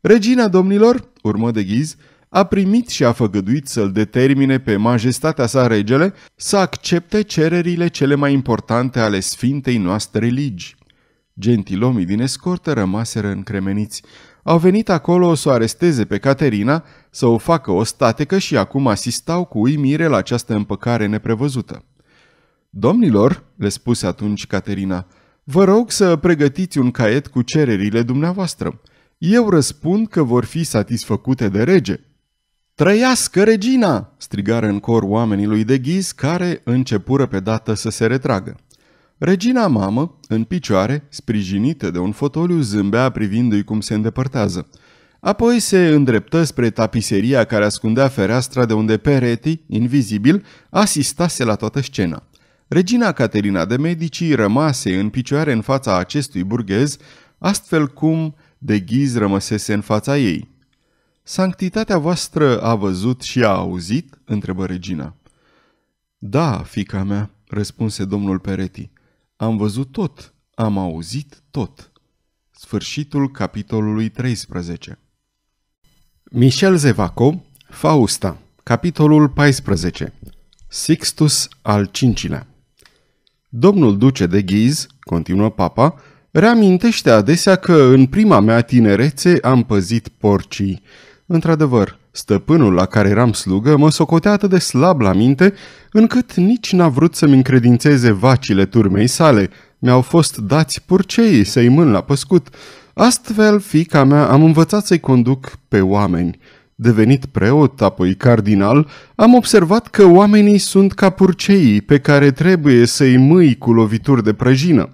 Regina, domnilor, urmă de ghiz, a primit și a făgăduit să-l determine pe majestatea sa regele să accepte cererile cele mai importante ale sfintei noastre ligi. Gentilomii din escortă rămaseră încremeniți. Au venit acolo să o aresteze pe Caterina, să o facă o statecă și acum asistau cu uimire la această împăcare neprevăzută. Domnilor, le spuse atunci Caterina, vă rog să pregătiți un caiet cu cererile dumneavoastră. Eu răspund că vor fi satisfăcute de rege. Trăiască regina!" strigară în cor oamenii lui de ghiz care începură pe dată să se retragă. Regina mamă, în picioare, sprijinită de un fotoliu, zâmbea privindu-i cum se îndepărtează. Apoi se îndreptă spre tapiseria care ascundea fereastra de unde pereti, invizibil, asistase la toată scena. Regina Caterina de Medici rămase în picioare în fața acestui burghez, astfel cum de ghiz rămăsese în fața ei. Sanctitatea voastră a văzut și a auzit?" întrebă regina. Da, fica mea," răspunse domnul Pereti. Am văzut tot, am auzit tot." Sfârșitul capitolului 13 Michel Zevaco, Fausta, capitolul 14 Sixtus al V-lea Domnul duce de Ghiz, continuă papa, reamintește adesea că în prima mea tinerețe am păzit porcii, Într-adevăr, stăpânul la care eram slugă mă socotea atât de slab la minte, încât nici n-a vrut să-mi încredințeze vacile turmei sale. Mi-au fost dați purceii să-i mân la păscut. Astfel, fica mea am învățat să-i conduc pe oameni. Devenit preot, apoi cardinal, am observat că oamenii sunt ca purceii pe care trebuie să-i mâi cu lovituri de prăjină.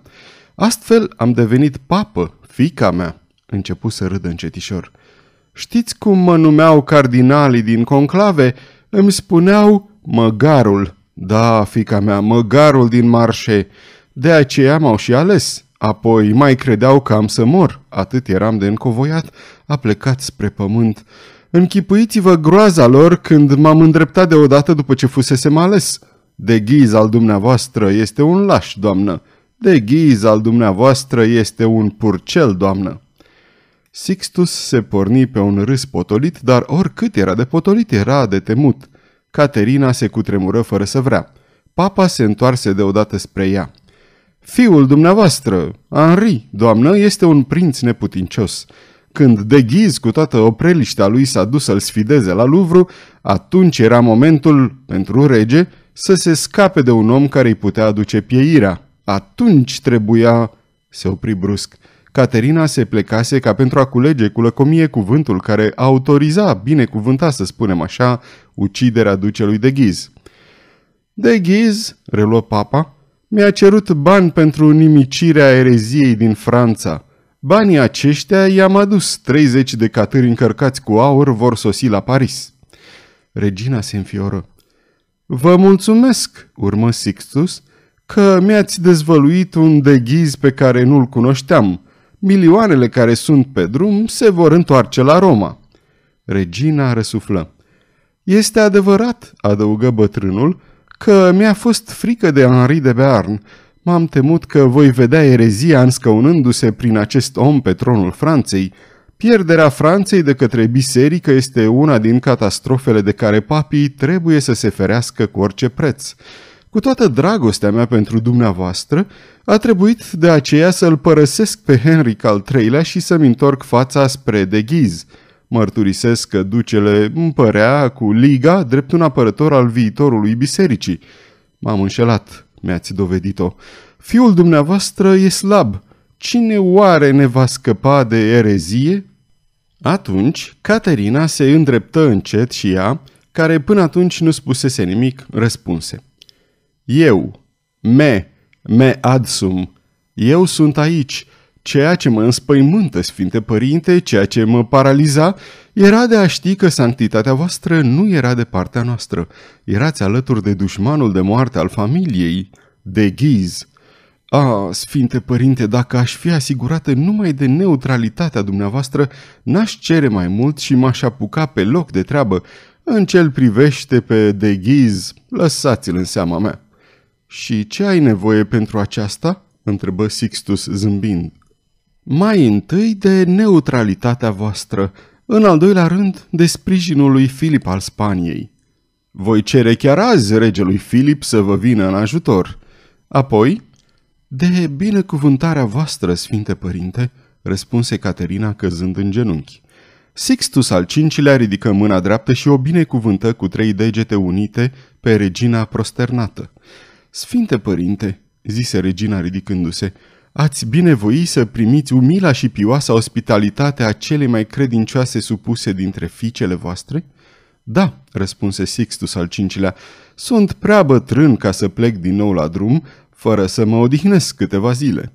Astfel am devenit papă, fica mea, început să râdă încetișor. Știți cum mă numeau cardinalii din conclave? Îmi spuneau măgarul. Da, fica mea, măgarul din marșe. De aceea m-au și ales. Apoi mai credeau că am să mor. Atât eram de încovoiat, a plecat spre pământ. Închipuiți-vă groaza lor când m-am îndreptat deodată după ce fusese ales. De ghiz al dumneavoastră este un laș, doamnă. De ghiz al dumneavoastră este un purcel, doamnă. Sixtus se porni pe un râs potolit, dar oricât era de potolit, era de temut. Caterina se cutremură fără să vrea. Papa se întoarse deodată spre ea. Fiul dumneavoastră, Henri, doamnă, este un prinț neputincios. Când de ghiz cu toată opreliștea lui s-a dus să-l sfideze la Luvru, atunci era momentul, pentru rege, să se scape de un om care îi putea aduce pieirea. Atunci trebuia... Se opri brusc. Caterina se plecase ca pentru a culege cu lăcomie cuvântul care autoriza, binecuvânta să spunem așa, uciderea ducelui de ghiz. De ghiz, reluă papa, mi-a cerut bani pentru nimicirea ereziei din Franța. Banii aceștia i-am adus, 30 de catâri încărcați cu aur vor sosi la Paris. Regina se înfioră. Vă mulțumesc, urmă Sixtus, că mi-ați dezvăluit un deghiz pe care nu-l cunoșteam milioanele care sunt pe drum se vor întoarce la Roma. Regina răsuflă. Este adevărat, adăugă bătrânul, că mi-a fost frică de Henri de Bearn. M-am temut că voi vedea erezia înscăunându-se prin acest om pe tronul Franței. Pierderea Franței de către biserică este una din catastrofele de care papii trebuie să se ferească cu orice preț. Cu toată dragostea mea pentru dumneavoastră, a trebuit de aceea să-l părăsesc pe Henric al III-lea și să-mi întorc fața spre deghiz. Mărturisesc că ducele îmi părea cu Liga drept un apărător al viitorului bisericii. M-am înșelat, mi-ați dovedit-o. Fiul dumneavoastră e slab. Cine oare ne va scăpa de erezie? Atunci, Caterina se îndreptă încet și ea, care până atunci nu spusese nimic, răspunse. Eu, me, me adsum, eu sunt aici. Ceea ce mă înspăimântă, Sfinte Părinte, ceea ce mă paraliza, era de a ști că sanctitatea voastră nu era de partea noastră. Erați alături de dușmanul de moarte al familiei, de ghiz. A, Sfinte Părinte, dacă aș fi asigurată numai de neutralitatea dumneavoastră, n-aș cere mai mult și m-aș apuca pe loc de treabă. În cel privește pe ghiz, lăsați-l în seama mea. Și ce ai nevoie pentru aceasta?" întrebă Sixtus zâmbind. Mai întâi de neutralitatea voastră, în al doilea rând de sprijinul lui Filip al Spaniei. Voi cere chiar azi regelui Filip să vă vină în ajutor. Apoi, de binecuvântarea voastră, Sfinte Părinte, răspunse Caterina căzând în genunchi. Sixtus al cincilea ridică mâna dreaptă și o binecuvântă cu trei degete unite pe regina prosternată. Sfinte părinte, zise regina ridicându-se, ați binevoi să primiți umila și pioasa ospitalitate a cele mai credincioase supuse dintre fiicele voastre? Da, răspunse Sixtus al cincilea, sunt prea bătrân ca să plec din nou la drum, fără să mă odihnesc câteva zile.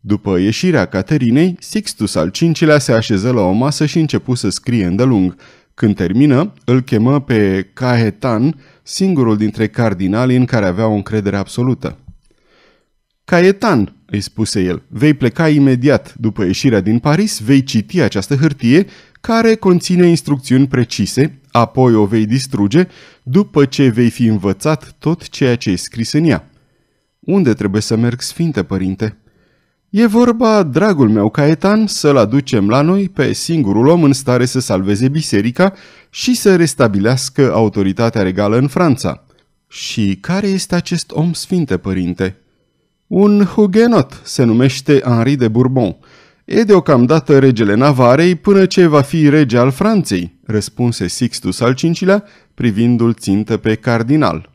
După ieșirea Caterinei, Sixtus al cincilea se așeză la o masă și începu să scrie îndelung. Când termină, îl chemă pe Cahetan, singurul dintre cardinali în care avea o încredere absolută. Caetan, îi spuse el, vei pleca imediat după ieșirea din Paris, vei citi această hârtie care conține instrucțiuni precise, apoi o vei distruge după ce vei fi învățat tot ceea ce e scris în ea. Unde trebuie să merg, Sfinte Părinte?" E vorba, dragul meu Caetan, să-l aducem la noi pe singurul om în stare să salveze biserica și să restabilească autoritatea regală în Franța. Și care este acest om sfinte, părinte? Un hugenot se numește Henri de Bourbon. E deocamdată regele Navarei până ce va fi rege al Franței, răspunse Sixtus al V-lea, privindu-l țintă pe cardinal.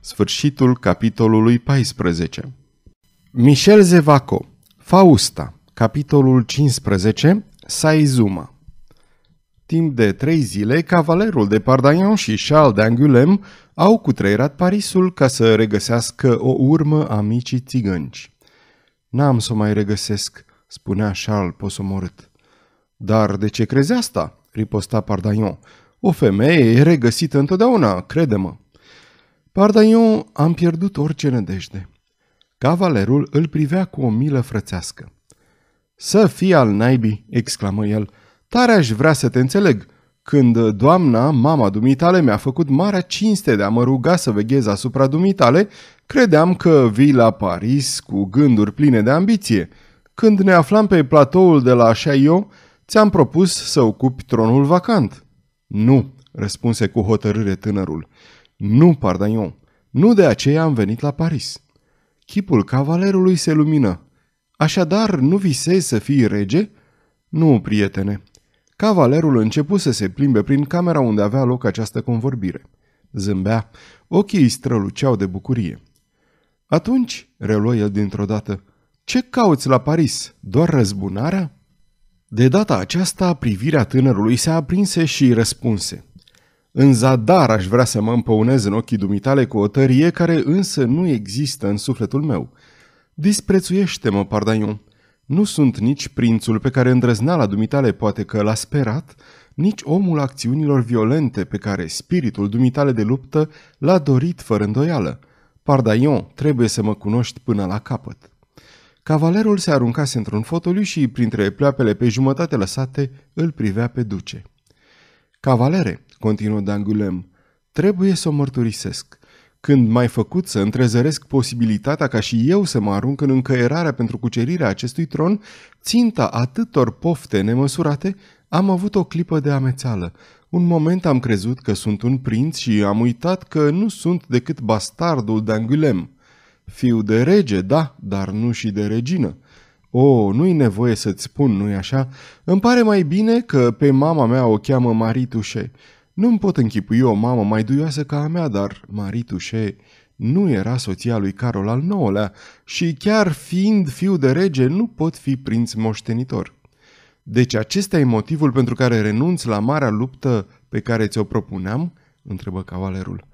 Sfârșitul capitolului 14 Michel Zevaco Fausta, capitolul 15, Saizuma Timp de trei zile, cavalerul de Pardaion și Charles de Angulem au cutreierat Parisul ca să regăsească o urmă a micii țigănci. N-am să o mai regăsesc, spunea Charles posomorât. Dar de ce crezi asta? riposta Pardaion. O femeie e regăsită întotdeauna, crede-mă. Pardaion, am pierdut orice nădejde. Cavalerul îl privea cu o milă frățească. Să fii al naibii!" exclamă el. Tare aș vrea să te înțeleg. Când doamna, mama dumitale, mi-a făcut marea cinste de a mă ruga să veghez asupra dumitale, credeam că vii la Paris cu gânduri pline de ambiție. Când ne aflam pe platoul de la Chaillot, ți-am propus să ocupi tronul vacant. Nu, răspunse cu hotărâre tânărul. Nu, Pardaion, nu de aceea am venit la Paris. Chipul cavalerului se lumină. Așadar, nu visezi să fii rege? Nu, prietene. Cavalerul începu să se plimbe prin camera unde avea loc această convorbire. Zâmbea, ochii îi străluceau de bucurie. Atunci, reluă el dintr-o dată, ce cauți la Paris? Doar răzbunarea? De data aceasta, privirea tânărului se aprinse și răspunse – în zadar aș vrea să mă împăunez în ochii dumitale cu o tărie care însă nu există în sufletul meu. Disprețuiește-mă, Pardaion. Nu sunt nici prințul pe care îndrăzneala dumitale poate că l-a sperat, nici omul acțiunilor violente pe care spiritul dumitale de luptă l-a dorit fără îndoială. Pardaion, trebuie să mă cunoști până la capăt. Cavalerul se aruncase într-un fotoliu și, printre pleoapele pe jumătate lăsate, îl privea pe duce. Cavalere, continuă D'Angulem. Trebuie să o mărturisesc. Când mai făcut să întrezăresc posibilitatea ca și eu să mă arunc în încăierarea pentru cucerirea acestui tron, ținta atâtor pofte nemăsurate, am avut o clipă de amețeală. Un moment am crezut că sunt un prinț și am uitat că nu sunt decât bastardul d'Angulem. Fiu de rege, da, dar nu și de regină. O, oh, nu-i nevoie să-ți spun, nu-i așa? Îmi pare mai bine că pe mama mea o cheamă maritușe nu-mi pot închipui o mamă mai duioasă ca a mea, dar Marie nu era soția lui Carol al IX-lea și chiar fiind fiu de rege nu pot fi prinț moștenitor. Deci acesta e motivul pentru care renunț la marea luptă pe care ți-o propuneam? întrebă cavalerul.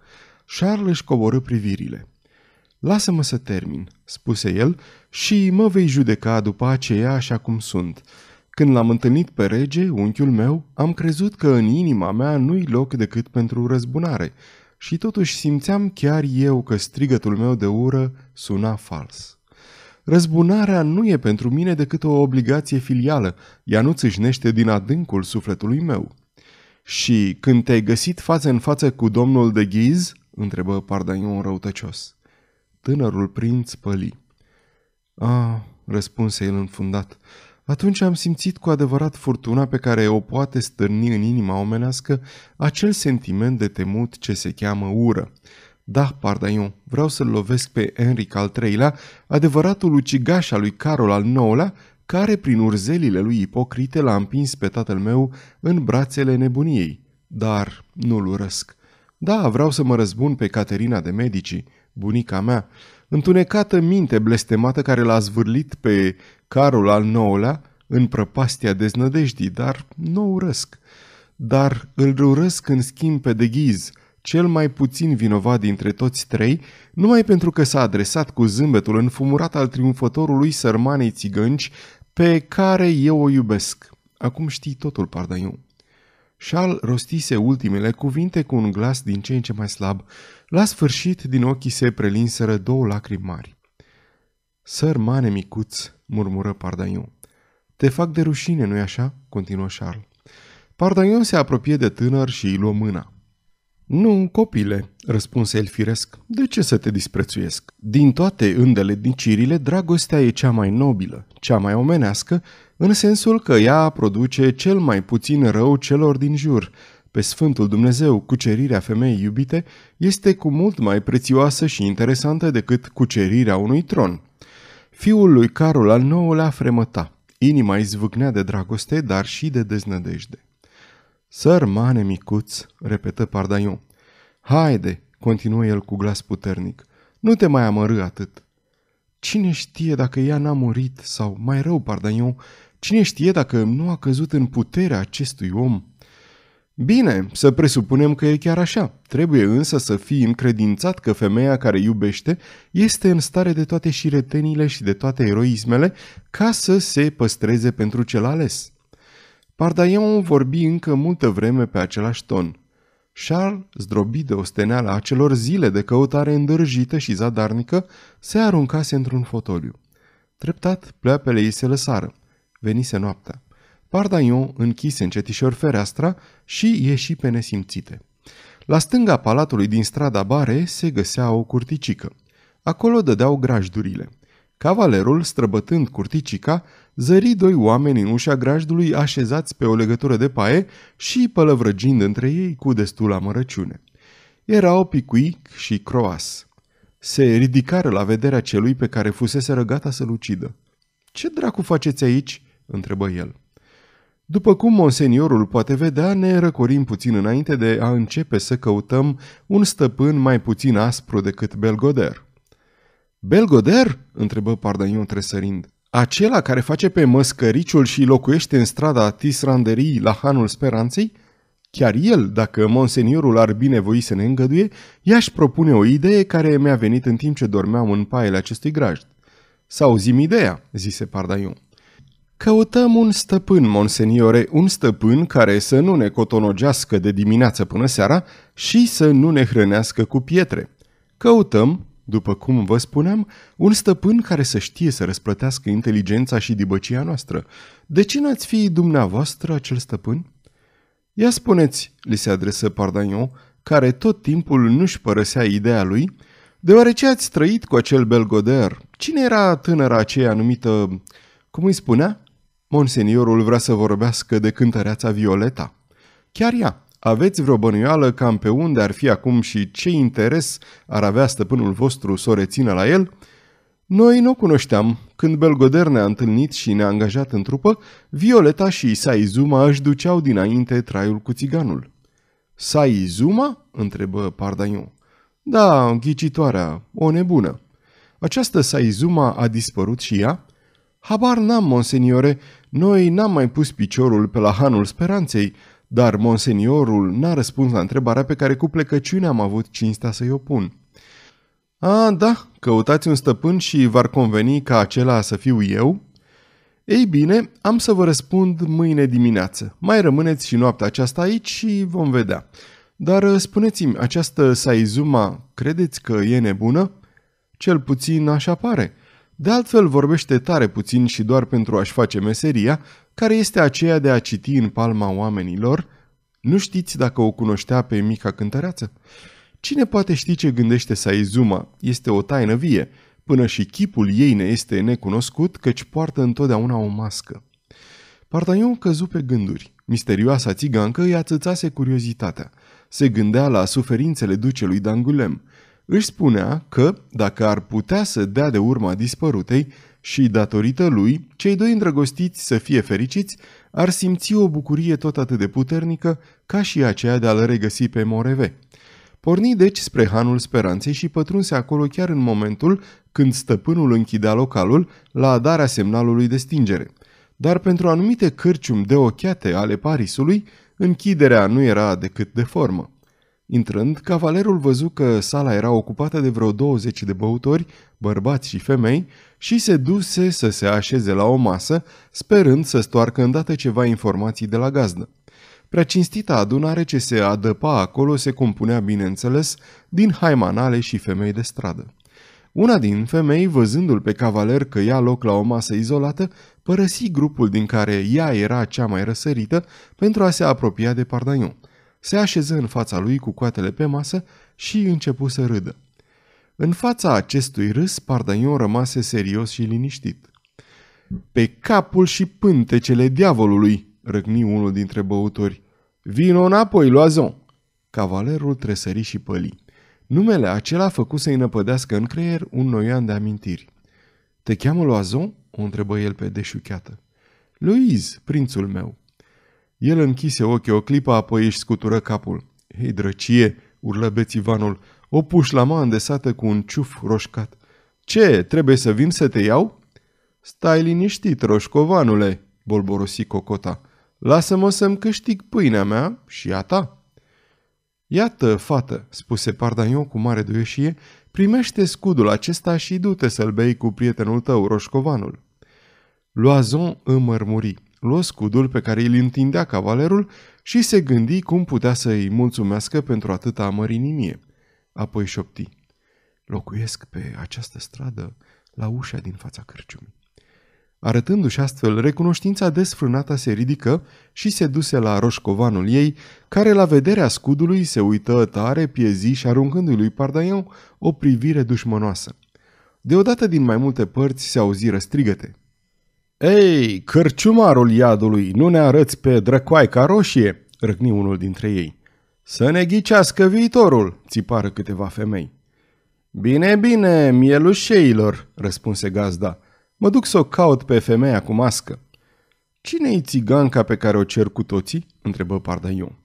Charles își coborâ privirile. Lasă-mă să termin, spuse el, și mă vei judeca după aceea așa cum sunt. Când l-am întâlnit pe rege, unchiul meu, am crezut că în inima mea nu-i loc decât pentru răzbunare și totuși simțeam chiar eu că strigătul meu de ură suna fals. Răzbunarea nu e pentru mine decât o obligație filială, ea nu țâșnește din adâncul sufletului meu. Și când te-ai găsit față în față cu domnul de ghiz? întrebă Pardaion răutăcios. Tânărul prinț păli. Ah, răspunse el înfundat, atunci am simțit cu adevărat furtuna pe care o poate stârni în inima omenească acel sentiment de temut ce se cheamă ură. Da, Pardaion, vreau să-l lovesc pe Enric al III-lea, adevăratul ucigaș al lui Carol al IX-lea, care prin urzelile lui ipocrite l-a împins pe tatăl meu în brațele nebuniei. Dar nu-l urăsc. Da, vreau să mă răzbun pe Caterina de Medici, bunica mea, întunecată minte blestemată care l-a zvârlit pe Carol al nouălea în prăpastia deznădejdii, dar nu urăsc. Dar îl urăsc în schimb pe de ghiz, cel mai puțin vinovat dintre toți trei, numai pentru că s-a adresat cu zâmbetul înfumurat al triumfătorului sărmanei țigănci pe care eu o iubesc. Acum știi totul, Pardaiu. Charles rostise ultimele cuvinte cu un glas din ce în ce mai slab. La sfârșit, din ochii se prelinseră două lacrimi mari. Sărmane micuț, murmură Pardaion. Te fac de rușine, nu-i așa? continuă Charles. Pardaion se apropie de tânăr și îi luă mâna. Nu, copile, răspunse el firesc, de ce să te disprețuiesc? Din toate îndele îndeletnicirile, dragostea e cea mai nobilă, cea mai omenească în sensul că ea produce cel mai puțin rău celor din jur. Pe Sfântul Dumnezeu, cucerirea femeii iubite este cu mult mai prețioasă și interesantă decât cucerirea unui tron. Fiul lui Carol al IX-lea fremăta. Inima zvâcnea de dragoste, dar și de deznădejde. Sărmane micuț, repetă Pardaion. Haide, continuă el cu glas puternic, nu te mai amărâ atât. Cine știe dacă ea n-a murit sau, mai rău, Pardaion, Cine știe dacă nu a căzut în puterea acestui om? Bine, să presupunem că e chiar așa. Trebuie însă să fii încredințat că femeia care iubește este în stare de toate șiretenile și de toate eroismele ca să se păstreze pentru cel ales. Pardaion vorbi încă multă vreme pe același ton. Charles, zdrobit de osteneala acelor zile de căutare îndârjită și zadarnică, se aruncase într-un fotoliu. Treptat, pleoapele ei se lăsară venise noaptea. Pardaion închise încetișor fereastra și ieși pe nesimțite. La stânga palatului din strada Bare se găsea o curticică. Acolo dădeau grajdurile. Cavalerul, străbătând curticica, zări doi oameni în ușa grajdului așezați pe o legătură de paie și pălăvrăgind între ei cu destul amărăciune. Erau Picuic și Croas. Se ridicară la vederea celui pe care fusese răgata să-l ucidă. Ce dracu faceți aici?" întrebă el. După cum monseniorul poate vedea, ne răcorim puțin înainte de a începe să căutăm un stăpân mai puțin aspru decât Belgoder. Belgoder? întrebă Pardaniu tresărind. Acela care face pe măscăriciul și locuiește în strada Tisranderii la Hanul Speranței? Chiar el, dacă monseniorul ar binevoi să ne îngăduie, i-aș propune o idee care mi-a venit în timp ce dormeam în paiele acestui grajd. Să auzim ideea, zise Pardaion. Căutăm un stăpân, monseniore, un stăpân care să nu ne cotonogească de dimineață până seara și să nu ne hrănească cu pietre. Căutăm, după cum vă spuneam, un stăpân care să știe să răsplătească inteligența și dibăcia noastră. De ce n-ați fi dumneavoastră acel stăpân? Ia spuneți, li se adresă Pardagnon, care tot timpul nu-și părăsea ideea lui, deoarece ați trăit cu acel Belgoder. Cine era tânăra aceea numită, cum îi spunea? Monseniorul vrea să vorbească de cântăreața Violeta. Chiar ea, aveți vreo bănuială cam pe unde ar fi acum și ce interes ar avea stăpânul vostru să o rețină la el? Noi nu o cunoșteam. Când Belgoder ne-a întâlnit și ne-a angajat în trupă, Violeta și Isai Zuma își duceau dinainte traiul cu țiganul. Sai Zuma? întrebă Pardaiu. Da, ghicitoarea, o nebună. Această Saizuma a dispărut și ea? Habar n-am, monseniore, noi n-am mai pus piciorul pe la hanul speranței, dar monseniorul n-a răspuns la întrebarea pe care cu plecăciune am avut cinstea să-i o pun. A, da, căutați un stăpân și v-ar conveni ca acela să fiu eu? Ei bine, am să vă răspund mâine dimineață. Mai rămâneți și noaptea aceasta aici și vom vedea. Dar uh, spuneți-mi, această Saizuma credeți că e nebună? Cel puțin așa pare. De altfel vorbește tare puțin și doar pentru a-și face meseria, care este aceea de a citi în palma oamenilor, nu știți dacă o cunoștea pe mica cântăreață? Cine poate ști ce gândește Saizuma? Este o taină vie. Până și chipul ei ne este necunoscut, căci poartă întotdeauna o mască. Partanion căzu pe gânduri. Misterioasa țigancă îi atâțase curiozitatea. Se gândea la suferințele ducelui Dangulem – își spunea că, dacă ar putea să dea de urma dispărutei și datorită lui, cei doi îndrăgostiți să fie fericiți, ar simți o bucurie tot atât de puternică ca și aceea de a-l regăsi pe Moreve. Porni deci spre hanul speranței și pătrunse acolo chiar în momentul când stăpânul închidea localul la darea semnalului de stingere. Dar pentru anumite de ochiate ale Parisului, închiderea nu era decât de formă. Intrând, cavalerul văzu că sala era ocupată de vreo 20 de băutori, bărbați și femei, și se duse să se așeze la o masă, sperând să stoarcă îndată ceva informații de la gazdă. cinstita adunare ce se adăpa acolo se compunea, bineînțeles, din haimanale și femei de stradă. Una din femei, văzându-l pe cavaler că ia loc la o masă izolată, părăsi grupul din care ea era cea mai răsărită pentru a se apropia de Pardaion se așeză în fața lui cu coatele pe masă și începu să râdă. În fața acestui râs, Pardanion rămase serios și liniștit. Pe capul și pântecele diavolului, răgni unul dintre băutori. Vino înapoi, loazon! Cavalerul tresări și păli. Numele acela făcu să-i năpădească în creier un noian de amintiri. Te cheamă loazon? o întrebă el pe deșucheată. Louise, prințul meu. El închise ochii o clipă, apoi își scutură capul. Hei, drăcie!" urlă bețivanul, o pușlama îndesată cu un ciuf roșcat. Ce, trebuie să vin să te iau?" Stai liniștit, roșcovanule!" bolborosi cocota. Lasă-mă să-mi câștig pâinea mea și a ta." Iată, fată," spuse Pardanion cu mare duieșie, primește scudul acesta și du-te să-l bei cu prietenul tău, roșcovanul." Loazon îmărmuri luă scudul pe care îl întindea cavalerul și se gândi cum putea să îi mulțumească pentru atâta amărinimie. Apoi șopti. Locuiesc pe această stradă, la ușa din fața cârciumii. Arătându-și astfel, recunoștința desfrânată se ridică și se duse la roșcovanul ei, care la vederea scudului se uită tare piezi și aruncându-i lui Pardaion o privire dușmănoasă. Deodată din mai multe părți se auziră strigăte – ei, cărciumarul iadului, nu ne arăți pe drăcoaica roșie?" răcni unul dintre ei. Să ne ghicească viitorul!" țipară câteva femei. Bine, bine, mielușeilor!" răspunse gazda. Mă duc să o caut pe femeia cu mască." Cine-i țiganca pe care o cer cu toții?" întrebă Pardaiu.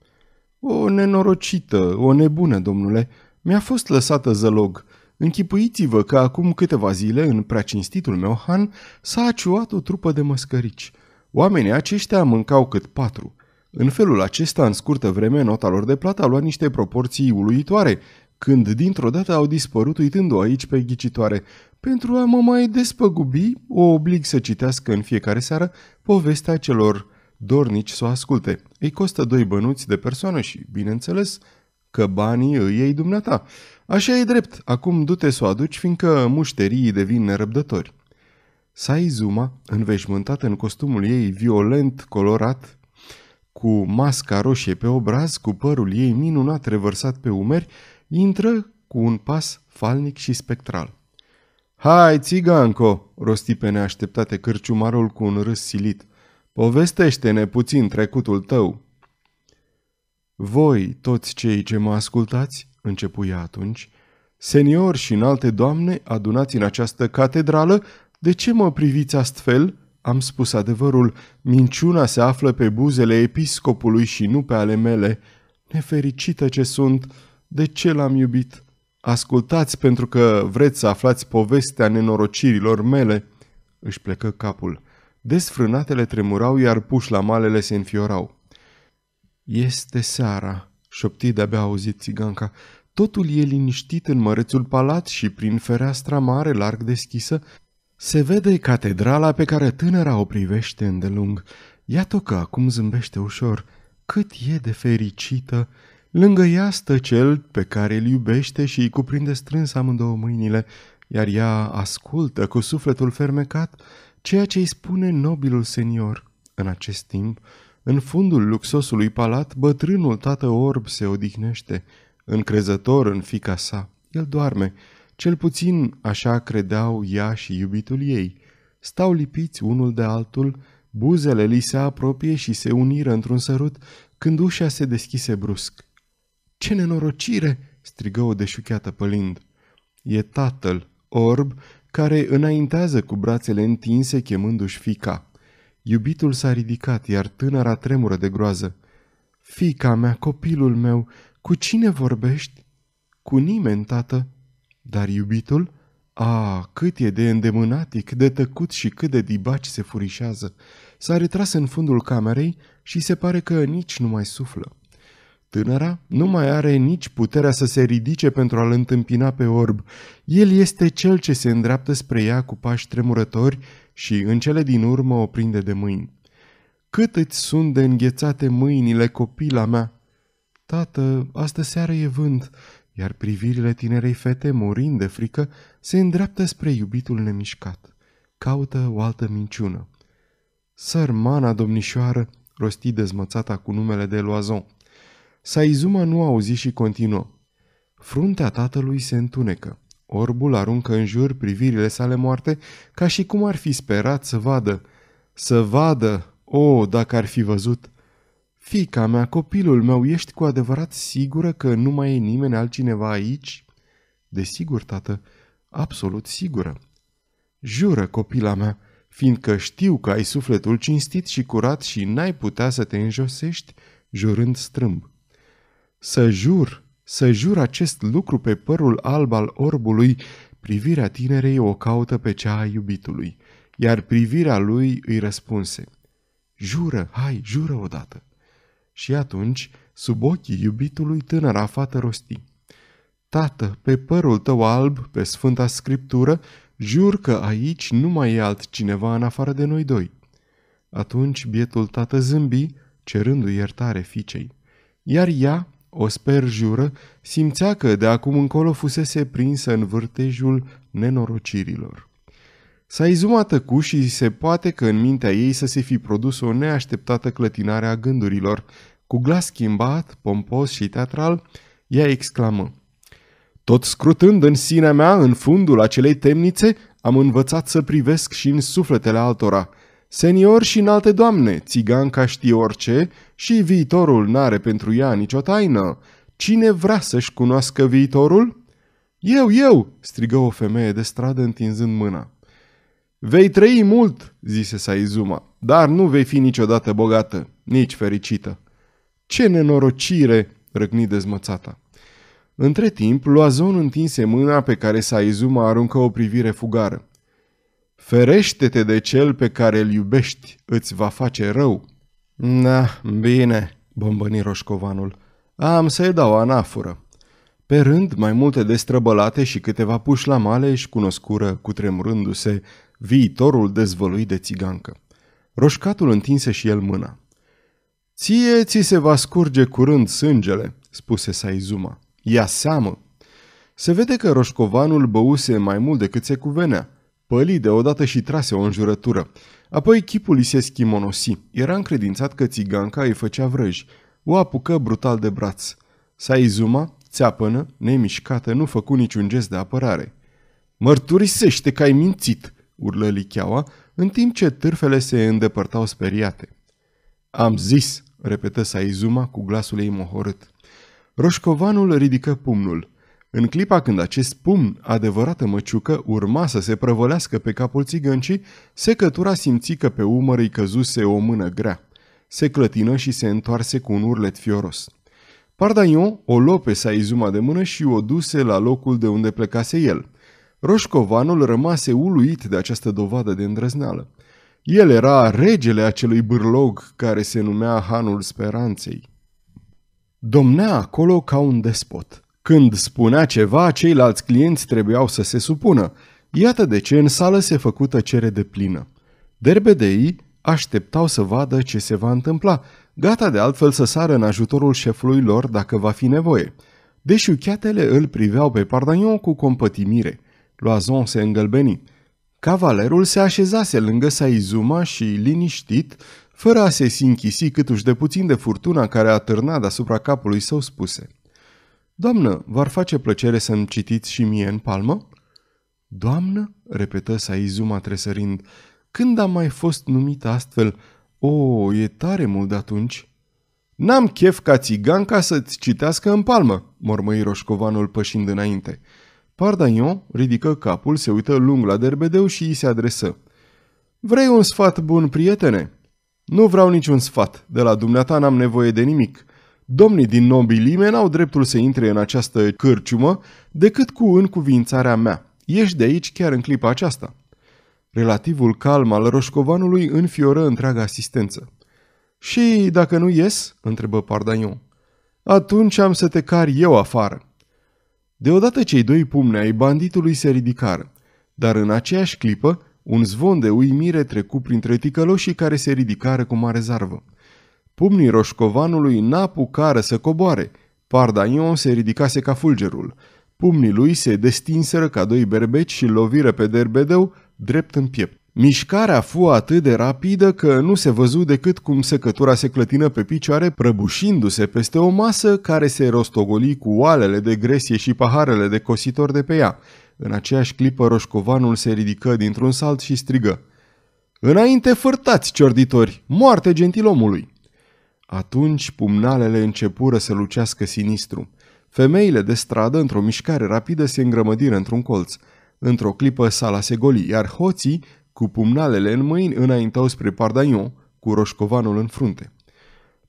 O nenorocită, o nebună, domnule. Mi-a fost lăsată zălog. Închipuiți-vă că acum câteva zile, în preacinstitul meu han, s-a aciuat o trupă de măscărici. Oamenii aceștia mâncau cât patru. În felul acesta, în scurtă vreme, nota lor de plată a luat niște proporții uluitoare, când dintr-o dată au dispărut uitându-o aici pe ghicitoare. Pentru a mă mai despăgubi, o oblig să citească în fiecare seară povestea celor dornici să o asculte. Ei costă doi bănuți de persoană și, bineînțeles, că banii îi iei dumneata. Așa e drept, acum du-te să o aduci, fiindcă mușterii devin nerăbdători. Saizuma, înveșmântată în costumul ei violent colorat, cu masca roșie pe obraz, cu părul ei minunat revărsat pe umeri, intră cu un pas falnic și spectral. Hai, țiganco!" rosti pe neașteptate cârciumarul cu un râs silit. Povestește-ne puțin trecutul tău!" Voi, toți cei ce mă ascultați, începuia atunci, seniori și înalte doamne adunați în această catedrală, de ce mă priviți astfel? Am spus adevărul, minciuna se află pe buzele episcopului și nu pe ale mele. Nefericită ce sunt, de ce l-am iubit? Ascultați pentru că vreți să aflați povestea nenorocirilor mele. Își plecă capul. Desfrânatele tremurau, iar pușlamalele se înfiorau. Este seara, șopti de-abia auzit țiganca. Totul e liniștit în mărețul palat și prin fereastra mare larg deschisă se vede catedrala pe care tânăra o privește îndelung. Iată că acum zâmbește ușor. Cât e de fericită! Lângă ea stă cel pe care îl iubește și îi cuprinde strâns amândouă mâinile, iar ea ascultă cu sufletul fermecat ceea ce îi spune nobilul senior. În acest timp, în fundul luxosului palat, bătrânul tată orb se odihnește, încrezător în fica sa. El doarme, cel puțin așa credeau ea și iubitul ei. Stau lipiți unul de altul, buzele li se apropie și se uniră într-un sărut când ușa se deschise brusc. Ce nenorocire!" strigă o deșucheată pălind. E tatăl, orb, care înaintează cu brațele întinse chemându-și fica. Iubitul s-a ridicat, iar tânăra tremură de groază. Fica mea, copilul meu, cu cine vorbești? Cu nimeni, tată. Dar iubitul? A, ah, cât e de îndemânatic, de tăcut și cât de dibaci se furișează. S-a retras în fundul camerei și se pare că nici nu mai suflă. Tânăra nu mai are nici puterea să se ridice pentru a-l întâmpina pe orb. El este cel ce se îndreaptă spre ea cu pași tremurători și în cele din urmă o prinde de mâini. Cât îți sunt de înghețate mâinile, copila mea! Tată, astă seară e vânt, iar privirile tinerei fete, murind de frică, se îndreaptă spre iubitul nemișcat. Caută o altă minciună. Sărmana domnișoară, rosti dezmățata cu numele de Loazon. Saizuma nu auzi și continuă. Fruntea tatălui se întunecă. Orbul aruncă în jur privirile sale moarte ca și cum ar fi sperat să vadă. Să vadă! O, oh, dacă ar fi văzut! Fica mea, copilul meu, ești cu adevărat sigură că nu mai e nimeni altcineva aici?" Desigur, tată, absolut sigură." Jură, copila mea, fiindcă știu că ai sufletul cinstit și curat și n-ai putea să te înjosești, jurând strâmb. Să jur, să jur acest lucru pe părul alb al orbului, privirea tinerei o caută pe cea a iubitului, iar privirea lui îi răspunse, Jură, hai, jură odată! Și atunci, sub ochii iubitului, tânăra fată rosti, Tată, pe părul tău alb, pe Sfânta Scriptură, jur că aici nu mai e altcineva în afară de noi doi. Atunci bietul tată zâmbi, cerându-i iertare fiicei. Iar ea, o sperjură simțea că de acum încolo fusese prinsă în vârtejul nenorocirilor. S-a izumat tăcu și se poate că în mintea ei să se fi produs o neașteptată clătinare a gândurilor. Cu glas schimbat, pompos și teatral, ea exclamă. Tot scrutând în sinea mea, în fundul acelei temnițe, am învățat să privesc și în sufletele altora – Senior și înalte doamne, țiganca știe orice și viitorul n-are pentru ea nicio taină. Cine vrea să-și cunoască viitorul? Eu, eu!" strigă o femeie de stradă întinzând mâna. Vei trăi mult," zise Saizuma, dar nu vei fi niciodată bogată, nici fericită." Ce nenorocire!" răgni dezmățata. Între timp, Loazon întinse mâna pe care Saizuma aruncă o privire fugară. Ferește-te de cel pe care îl iubești, îți va face rău. Na, bine, bombăni Roșcovanul. Am să-i dau anafură. Pe rând, mai multe destrăbălate și câteva puși la male își cunoscură, cutremurându-se, viitorul dezvăluit de țigancă. Roșcatul întinse și el mâna. Ție ți se va scurge curând sângele, spuse Saizuma. Ia seamă! Se vede că roșcovanul băuse mai mult decât se cuvenea păli deodată și trase o înjurătură. Apoi chipul îi se schimonosi. Era încredințat că țiganca îi făcea vrăji. O apucă brutal de braț. S-a izuma, țeapănă, nemișcată, nu făcu niciun gest de apărare. Mărturisește că ai mințit!" urlă Licheaua, în timp ce târfele se îndepărtau speriate. Am zis!" repetă Saizuma cu glasul ei mohorât. Roșcovanul ridică pumnul. În clipa când acest pumn, adevărată măciucă, urma să se prăvălească pe capul țigăncii, secătura simți că pe umăr îi căzuse o mână grea. Se clătină și se întoarse cu un urlet fioros. Pardaion o luă pe Saizuma de mână și o duse la locul de unde plecase el. Roșcovanul rămase uluit de această dovadă de îndrăzneală. El era regele acelui bârlog care se numea Hanul Speranței. Domnea acolo ca un despot. Când spunea ceva, ceilalți clienți trebuiau să se supună. Iată de ce în sală se făcută cere de plină. Derbedei așteptau să vadă ce se va întâmpla, gata de altfel să sară în ajutorul șefului lor dacă va fi nevoie. Deșuchiatele îl priveau pe Pardagnon cu compătimire. Loazon se îngălbeni. Cavalerul se așezase lângă Saizuma și, liniștit, fără a se sinchisi câtuși de puțin de furtuna care a târnat deasupra capului său, spuse – Doamnă, v-ar face plăcere să-mi citiți și mie în palmă? Doamnă, repetă Saizuma tresărind, când am mai fost numită astfel? O, e tare mult de atunci. N-am chef ca țigan ca să-ți citească în palmă, mormăi roșcovanul pășind înainte. Pardagnon ridică capul, se uită lung la derbedeu și îi se adresă. Vrei un sfat bun, prietene? Nu vreau niciun sfat, de la dumneata n-am nevoie de nimic. Domnii din nobilime n-au dreptul să intre în această cârciumă decât cu încuvințarea mea. Ești de aici chiar în clipa aceasta. Relativul calm al roșcovanului înfioră întreaga asistență. Și dacă nu ies?" întrebă Pardaion. Atunci am să te car eu afară." Deodată cei doi pumne ai banditului se ridicară, dar în aceeași clipă un zvon de uimire trecu printre ticăloșii care se ridicară cu mare zarvă. Pumnii roșcovanului n-apucară să coboare. Pardaion se ridicase ca fulgerul. Pumnii lui se destinseră ca doi berbeci și loviră pe derbedeu drept în piept. Mișcarea fu atât de rapidă că nu se văzu decât cum secătura se clătină pe picioare, prăbușindu-se peste o masă care se rostogoli cu oalele de gresie și paharele de cositor de pe ea. În aceeași clipă roșcovanul se ridică dintr-un salt și strigă. Înainte fârtați, ciorditori! Moarte gentilomului! Atunci pumnalele începură să lucească sinistru. Femeile de stradă, într-o mișcare rapidă, se îngrămădiră într-un colț. Într-o clipă sala se goli, iar hoții, cu pumnalele în mâini, înaintau spre Pardagnon, cu roșcovanul în frunte.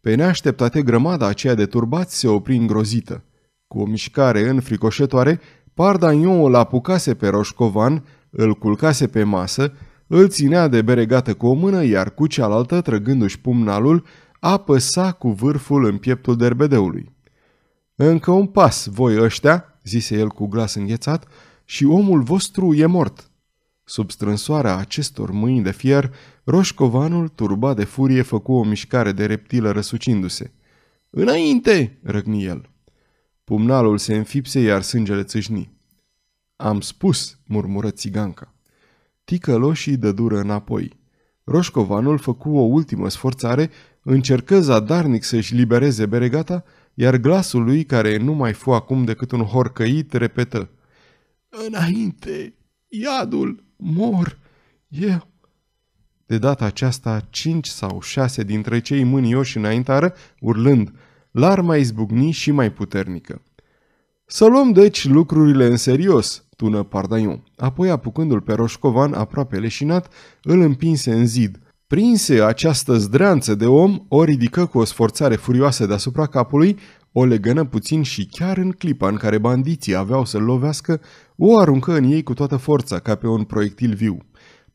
Pe neașteptate, grămada aceea de turbați se opri îngrozită. Cu o mișcare înfricoșătoare, Pardagnon îl apucase pe Roșcovan, îl culcase pe masă, îl ținea de beregată cu o mână, iar cu cealaltă, trăgându-și pumnalul, apăsa cu vârful în pieptul derbedeului. Încă un pas, voi ăștia!" zise el cu glas înghețat, și omul vostru e mort!" Sub strânsoarea acestor mâini de fier, Roșcovanul, turbat de furie, făcu o mișcare de reptilă răsucindu-se. Înainte!" răgni el. Pumnalul se înfipse, iar sângele țâșni. Am spus!" murmură țiganca. Ticăloșii dură înapoi. Roșcovanul făcu o ultimă sforțare Încercă zadarnic să-și libereze beregata, iar glasul lui, care nu mai fu acum decât un horcăit, repetă. Înainte, iadul, mor, eu. De data aceasta, cinci sau șase dintre cei mânioși înaintară, urlând, l'arma izbucni și mai puternică. Să luăm deci lucrurile în serios, tună Pardaion. Apoi, apucându-l pe Roșcovan, aproape leșinat, îl împinse în zid, Prinse această zdreanță de om, o ridică cu o sforțare furioasă deasupra capului, o legănă puțin și chiar în clipa în care bandiții aveau să-l lovească, o aruncă în ei cu toată forța, ca pe un proiectil viu.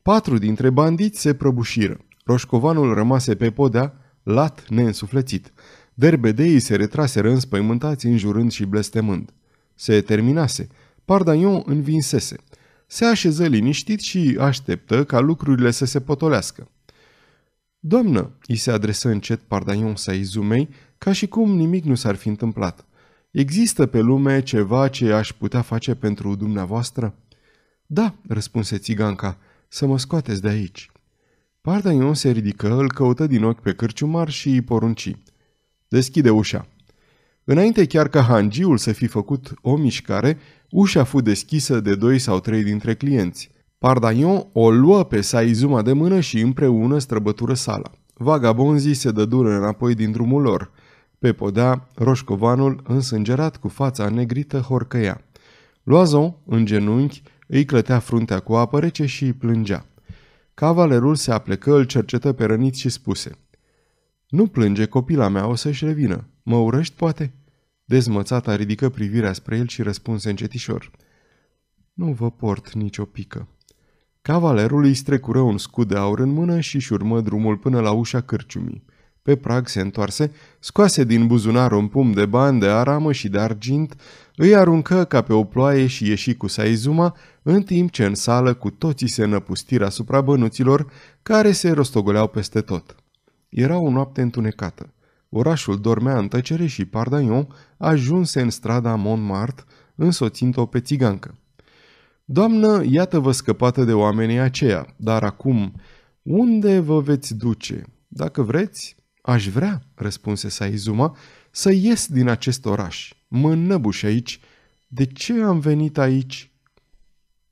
Patru dintre bandiți se prăbușiră. Roșcovanul rămase pe podea, lat neînsuflețit. Derbedeii se retraseră înspăimântați, înjurând și blestemând. Se terminase. Pardaion învinsese. Se așeză liniștit și așteptă ca lucrurile să se potolească. Doamnă, îi se adresă încet Pardaion Saizumei, ca și cum nimic nu s-ar fi întâmplat. Există pe lume ceva ce aș putea face pentru dumneavoastră? Da, răspunse țiganca, să mă scoateți de aici. Pardaion se ridică, îl căută din ochi pe cârciumar și îi porunci. Deschide ușa. Înainte chiar ca hangiul să fi făcut o mișcare, ușa fu deschisă de doi sau trei dintre clienți. Pardaion o luă pe Saizuma de mână și împreună străbătură sala. Vagabonzii se dădură înapoi din drumul lor. Pe podea, roșcovanul, însângerat cu fața negrită, horcăia. Loazon, în genunchi, îi clătea fruntea cu apă rece și îi plângea. Cavalerul se aplecă, îl cercetă pe rănit și spuse. Nu plânge, copila mea, o să-și revină. Mă urăști, poate?" Dezmățata ridică privirea spre el și răspunse încetișor. Nu vă port nicio pică." Cavalerul îi strecură un scud de aur în mână și își urmă drumul până la ușa cârciumii. Pe prag se întoarse, scoase din buzunar un pumn de bani de aramă și de argint, îi aruncă ca pe o ploaie și ieși cu saizuma, în timp ce în sală cu toții se năpustiră asupra bănuților, care se rostogoleau peste tot. Era o noapte întunecată. Orașul dormea în tăcere și Pardaion ajunse în strada Montmartre, însoțind-o pe țigancă. Doamnă, iată vă scăpată de oamenii aceia, dar acum, unde vă veți duce? Dacă vreți, aș vrea, răspunse Saizuma, să ies din acest oraș. Mă înnăbuș aici. De ce am venit aici?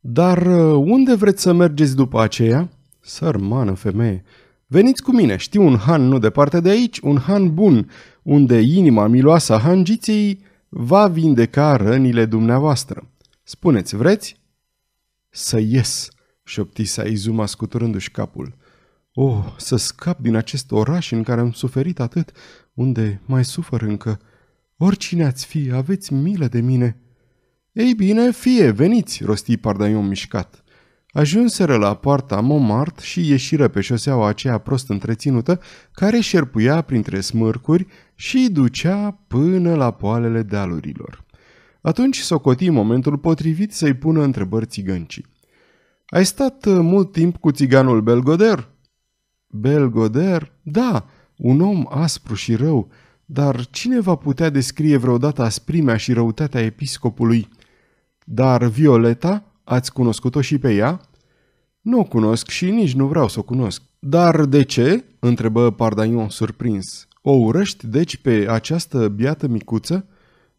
Dar uh, unde vreți să mergeți după aceea? Sărmană femeie, Veniți cu mine, știu un han nu departe de aici, un han bun, unde inima miloasă a hangiței va vindeca rănile dumneavoastră. Spuneți, vreți? Să ies, șopti Saizuma scuturându-și capul. Oh, să scap din acest oraș în care am suferit atât, unde mai sufăr încă. Oricine ați fi, aveți milă de mine. Ei bine, fie, veniți, rosti Pardaion mișcat. Ajunseră la poarta Momart și ieșiră pe șoseaua aceea prost întreținută, care șerpuia printre smârcuri și ducea până la poalele dealurilor. Atunci coti momentul potrivit să-i pună întrebări țigăncii. Ai stat uh, mult timp cu țiganul Belgoder?" Belgoder? Da, un om aspru și rău, dar cine va putea descrie vreodată asprimea și răutatea episcopului? Dar Violeta, ați cunoscut-o și pe ea? Nu o cunosc și nici nu vreau să o cunosc. Dar de ce? întrebă Pardagnon surprins. O urăști deci pe această biată micuță?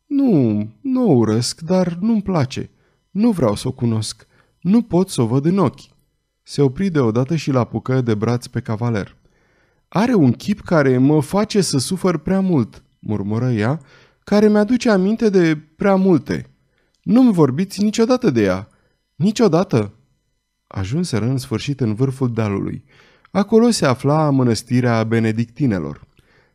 Nu, nu o urăsc, dar nu-mi place. Nu vreau să o cunosc. Nu pot să o văd în ochi. Se opri deodată și la apucă de braț pe cavaler. Are un chip care mă face să sufăr prea mult, murmură ea, care mi-aduce aminte de prea multe. Nu-mi vorbiți niciodată de ea. Niciodată. Ajunseră în sfârșit în vârful dealului. Acolo se afla mănăstirea benedictinelor.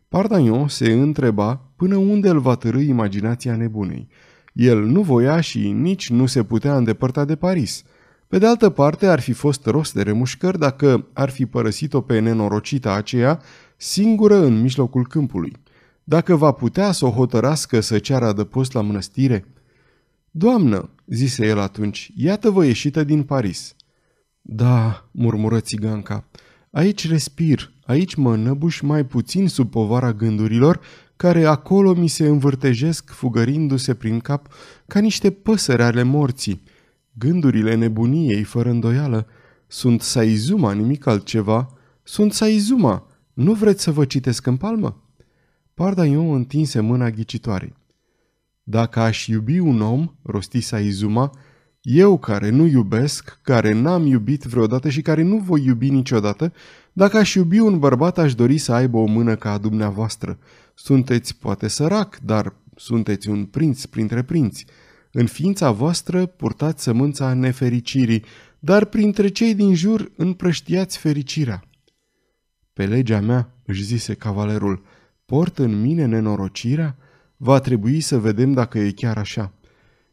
Pardaion se întreba până unde îl va târâi imaginația nebunei. El nu voia și nici nu se putea îndepărta de Paris. Pe de altă parte, ar fi fost rost de remușcări dacă ar fi părăsit-o pe nenorocita aceea singură în mijlocul câmpului. Dacă va putea să o hotărască să ceară adăpost la mănăstire? Doamnă, zise el atunci, iată-vă ieșită din Paris. Da, murmură țiganca, aici respir, aici mă năbuș mai puțin sub povara gândurilor care acolo mi se învârtejesc fugărindu-se prin cap ca niște păsări ale morții. Gândurile nebuniei, fără îndoială, sunt Saizuma, nimic altceva, sunt Saizuma, nu vreți să vă citesc în palmă? Pardaion întinse mâna ghicitoarei. Dacă aș iubi un om, rosti Saizuma, eu care nu iubesc, care n-am iubit vreodată și care nu voi iubi niciodată, dacă aș iubi un bărbat aș dori să aibă o mână ca a dumneavoastră, sunteți poate sărac, dar sunteți un prinț printre prinți. În ființa voastră purtați sămânța nefericirii, dar printre cei din jur împrăștiați fericirea. Pe legea mea, își zise cavalerul, port în mine nenorocirea? Va trebui să vedem dacă e chiar așa.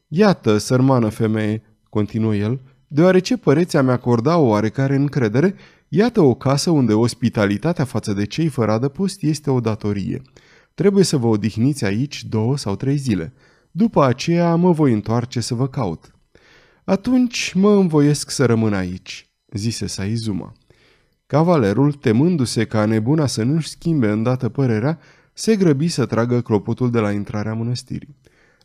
Iată, sărmană femeie, continuă el, deoarece părețea mi acorda o oarecare încredere, iată o casă unde ospitalitatea față de cei fără adăpost este o datorie. Trebuie să vă odihniți aici două sau trei zile. După aceea mă voi întoarce să vă caut. Atunci mă învoiesc să rămân aici, zise Saizuma. Cavalerul, temându-se ca nebuna să nu-și schimbe îndată părerea, se grăbi să tragă clopotul de la intrarea mănăstirii.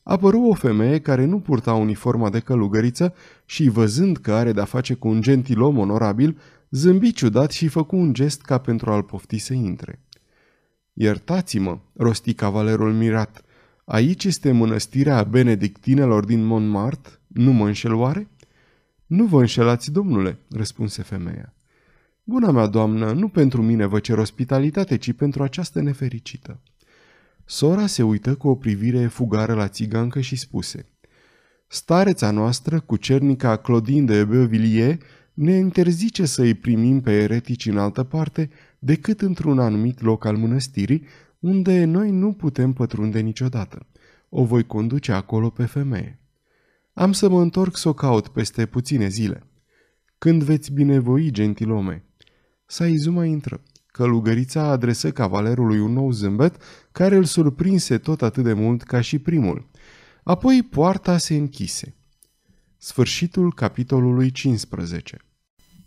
Apăru o femeie care nu purta uniforma de călugăriță și, văzând că are de-a face cu un gentilom onorabil, zâmbi ciudat și făcu un gest ca pentru a-l pofti să intre. Iertați-mă, rosti cavalerul mirat. Aici este mănăstirea benedictinelor din Montmartre? Nu mă înșeloare? Nu vă înșelați, domnule, răspunse femeia. Buna mea doamnă, nu pentru mine vă cer ospitalitate, ci pentru această nefericită. Sora se uită cu o privire fugară la țigancă și spuse Stareța noastră, cu cernica Claudine de Beauvillier, ne interzice să-i primim pe eretici în altă parte decât într-un anumit loc al mănăstirii, unde noi nu putem pătrunde niciodată. O voi conduce acolo pe femeie. Am să mă întorc să o caut peste puține zile. Când veți binevoi, gentilome. Saizuma intră. Călugărița adresă cavalerului un nou zâmbet care îl surprinse tot atât de mult ca și primul. Apoi poarta se închise. Sfârșitul capitolului 15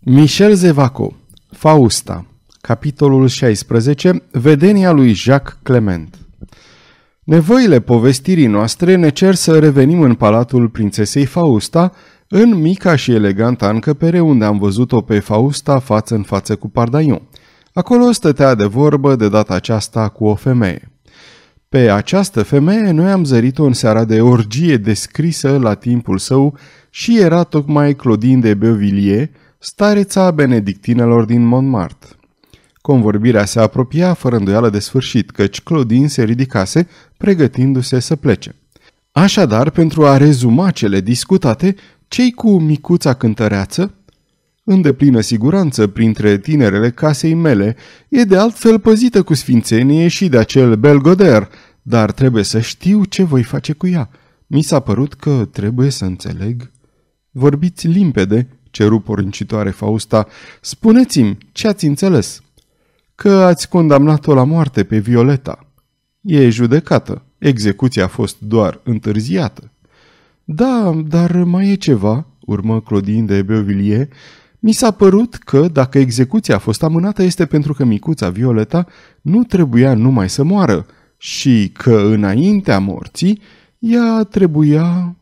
Michel Zevaco Fausta capitolul 16, vedenia lui Jacques Clement. Nevoile povestirii noastre ne cer să revenim în palatul prințesei Fausta, în mica și eleganta încăpere unde am văzut-o pe Fausta față în față cu Pardaion. Acolo stătea de vorbă de data aceasta cu o femeie. Pe această femeie noi am zărit-o în seara de orgie descrisă la timpul său și era tocmai Claudine de Beauvilliers, stareța benedictinelor din Montmartre. Convorbirea se apropia fără îndoială de sfârșit, căci Clodin se ridicase, pregătindu-se să plece. Așadar, pentru a rezuma cele discutate, cei cu micuța cântăreață, în deplină siguranță printre tinerele casei mele, e de altfel păzită cu sfințenie și de acel belgoder, dar trebuie să știu ce voi face cu ea. Mi s-a părut că trebuie să înțeleg. Vorbiți limpede, ceru porincitoare Fausta, spuneți-mi ce ați înțeles că ați condamnat-o la moarte pe Violeta. E judecată. Execuția a fost doar întârziată. Da, dar mai e ceva, urmă Clodin de Beauvillie. mi s-a părut că, dacă execuția a fost amânată, este pentru că micuța Violeta nu trebuia numai să moară și că, înaintea morții, ea trebuia...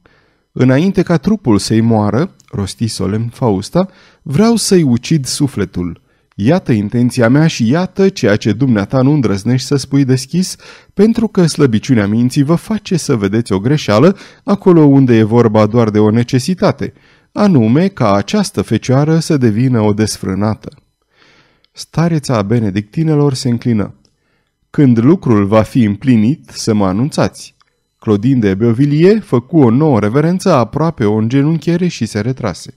Înainte ca trupul să-i moară, rosti solemn Fausta, vreau să-i ucid sufletul. Iată intenția mea și iată ceea ce dumneata nu îndrăznești să spui deschis, pentru că slăbiciunea minții vă face să vedeți o greșeală acolo unde e vorba doar de o necesitate, anume ca această fecioară să devină o desfrânată. Stareța benedictinelor se înclină. Când lucrul va fi împlinit, să mă anunțați. Clodin de Beauvillier făcu o nouă reverență aproape o îngenunchiere și se retrase.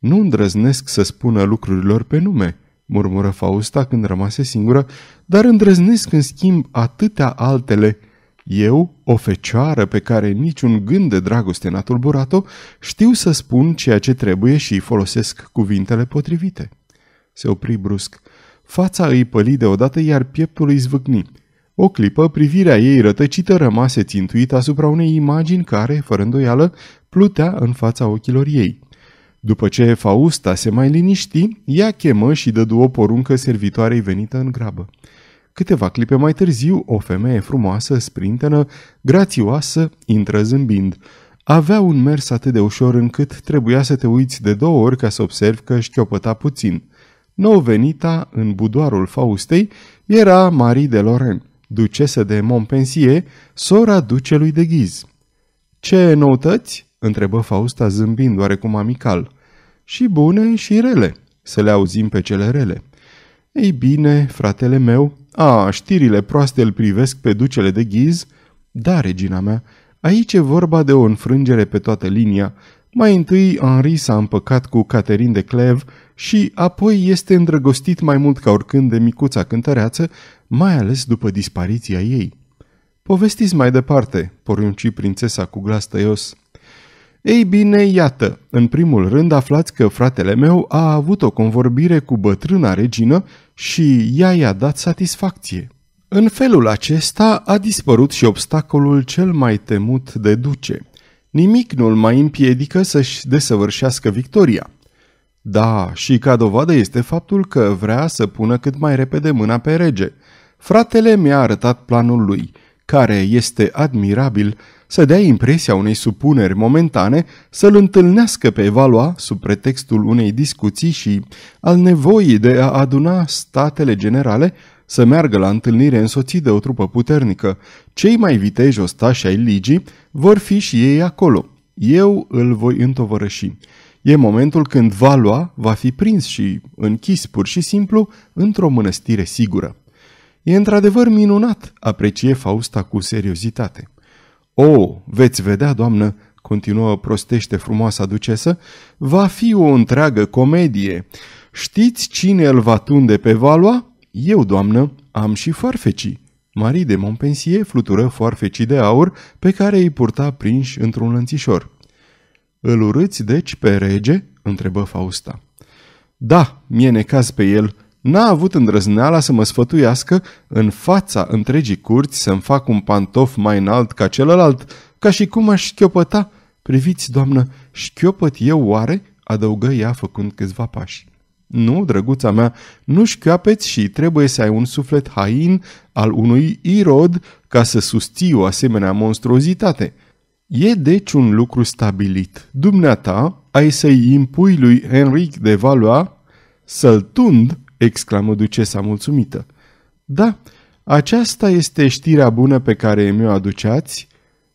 Nu îndrăznesc să spună lucrurilor pe nume, murmură Fausta când rămase singură, dar îndrăznesc în schimb atâtea altele. Eu, o fecioară pe care niciun gând de dragoste n-a tulburat-o, știu să spun ceea ce trebuie și folosesc cuvintele potrivite. Se opri brusc. Fața îi păli deodată, iar pieptul îi zvâcni. O clipă, privirea ei rătăcită rămase țintuită asupra unei imagini care, fără îndoială, plutea în fața ochilor ei. După ce Fausta se mai liniști, ea chemă și dădu o poruncă servitoarei venită în grabă. Câteva clipe mai târziu, o femeie frumoasă, sprintenă, grațioasă, intră zâmbind. Avea un mers atât de ușor încât trebuia să te uiți de două ori ca să observi că chiopăta puțin. Nou venita, în budoarul Faustei, era Marie de Loren, ducesă de Montpensier, sora ducelui de Ghiz. Ce noutăți?" întrebă Fausta zâmbind oarecum amical. Și bune și rele. Să le auzim pe cele rele. Ei bine, fratele meu, a, știrile proaste îl privesc pe ducele de ghiz? Da, regina mea, aici e vorba de o înfrângere pe toată linia. Mai întâi Henri s-a împăcat cu Catherine de Clev și apoi este îndrăgostit mai mult ca oricând de micuța cântăreață, mai ales după dispariția ei. Povestiți mai departe, porunci prințesa cu glas tăios. Ei bine, iată, în primul rând aflați că fratele meu a avut o convorbire cu bătrâna regină și ea i-a dat satisfacție. În felul acesta a dispărut și obstacolul cel mai temut de duce. Nimic nu-l mai împiedică să-și desăvârșească victoria. Da, și ca dovadă este faptul că vrea să pună cât mai repede mâna pe rege. Fratele mi-a arătat planul lui, care este admirabil, să dea impresia unei supuneri momentane, să-l întâlnească pe Valoa sub pretextul unei discuții și al nevoii de a aduna statele generale, să meargă la întâlnire însoțit de o trupă puternică. Cei mai viteji ostași ai ligii vor fi și ei acolo. Eu îl voi întovărăși. E momentul când Valoa va fi prins și închis pur și simplu într-o mănăstire sigură. E într-adevăr minunat, aprecie Fausta cu seriozitate. O, veți vedea, doamnă, continuă prostește frumoasa ducesă, va fi o întreagă comedie. Știți cine îl va tunde pe valoa? Eu, doamnă, am și farfecii. Marie de Montpensier flutură foarfecii de aur pe care îi purta prinși într-un lănțișor. Îl urâți deci pe rege?" întrebă Fausta. Da, mie necaz pe el," n-a avut îndrăzneala să mă sfătuiască în fața întregii curți să-mi fac un pantof mai înalt ca celălalt, ca și cum aș șchiopăta. Priviți, doamnă, șchiopăt eu oare?" adăugă ea făcând câțiva pași. Nu, drăguța mea, nu șchioapeți și trebuie să ai un suflet hain al unui irod ca să susții o asemenea monstruozitate. E deci un lucru stabilit. Dumneata ai să-i impui lui Henric de Valois, tund exclamă ducesa mulțumită. Da, aceasta este știrea bună pe care mi-o aduceați?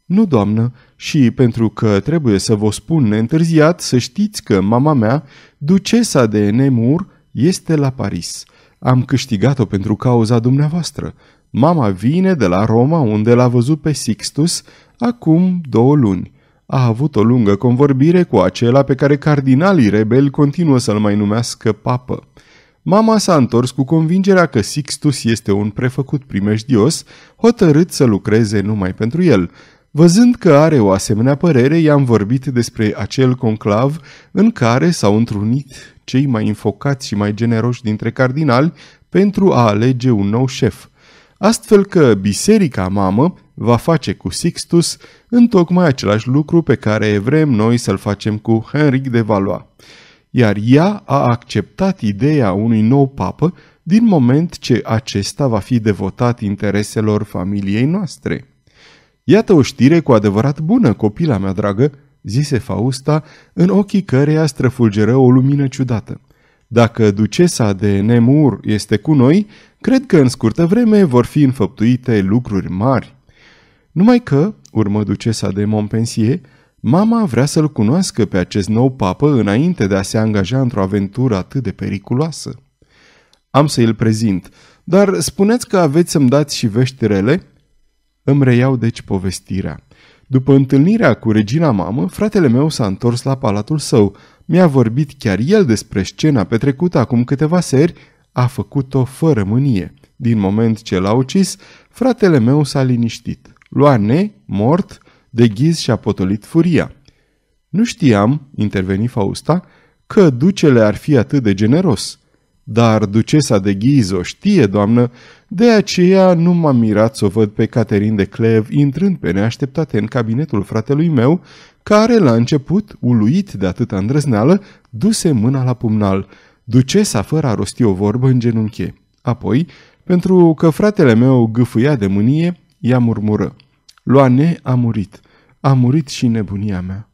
Nu, doamnă, și pentru că trebuie să vă spun neîntârziat să știți că mama mea, ducesa de Nemur, este la Paris. Am câștigat-o pentru cauza dumneavoastră. Mama vine de la Roma unde l-a văzut pe Sixtus acum două luni. A avut o lungă convorbire cu acela pe care cardinalii rebeli continuă să-l mai numească papă. Mama s-a întors cu convingerea că Sixtus este un prefăcut primejdios, hotărât să lucreze numai pentru el. Văzând că are o asemenea părere, i-am vorbit despre acel conclav în care s-au întrunit cei mai infocați și mai generoși dintre cardinali pentru a alege un nou șef. Astfel că biserica mamă va face cu Sixtus în tocmai același lucru pe care vrem noi să-l facem cu Henric de Valois iar ea a acceptat ideea unui nou papă din moment ce acesta va fi devotat intereselor familiei noastre. Iată o știre cu adevărat bună, copila mea dragă, zise Fausta, în ochii căreia străfulgeră o lumină ciudată. Dacă ducesa de Nemur este cu noi, cred că în scurtă vreme vor fi înfăptuite lucruri mari. Numai că, urmă ducesa de Montpensier, Mama vrea să-l cunoască pe acest nou papă înainte de a se angaja într-o aventură atât de periculoasă. Am să i prezint, dar spuneți că aveți să-mi dați și vești Îmi reiau deci povestirea. După întâlnirea cu regina mamă, fratele meu s-a întors la palatul său. Mi-a vorbit chiar el despre scena petrecută acum câteva seri, a făcut-o fără mânie. Din moment ce l-a ucis, fratele meu s-a liniștit. Loane, mort, de ghiz și-a potolit furia. Nu știam, interveni Fausta, că ducele ar fi atât de generos. Dar ducesa de ghiz o știe, doamnă, de aceea nu m-am mirat să o văd pe Caterin de Clev intrând pe neașteptate în cabinetul fratelui meu, care la început, uluit de atâta îndrăzneală, duse mâna la pumnal. Ducesa fără a rosti o vorbă în genunche. Apoi, pentru că fratele meu gâfâia de mânie, ea murmură. Loane a murit a murit și nebunia mea.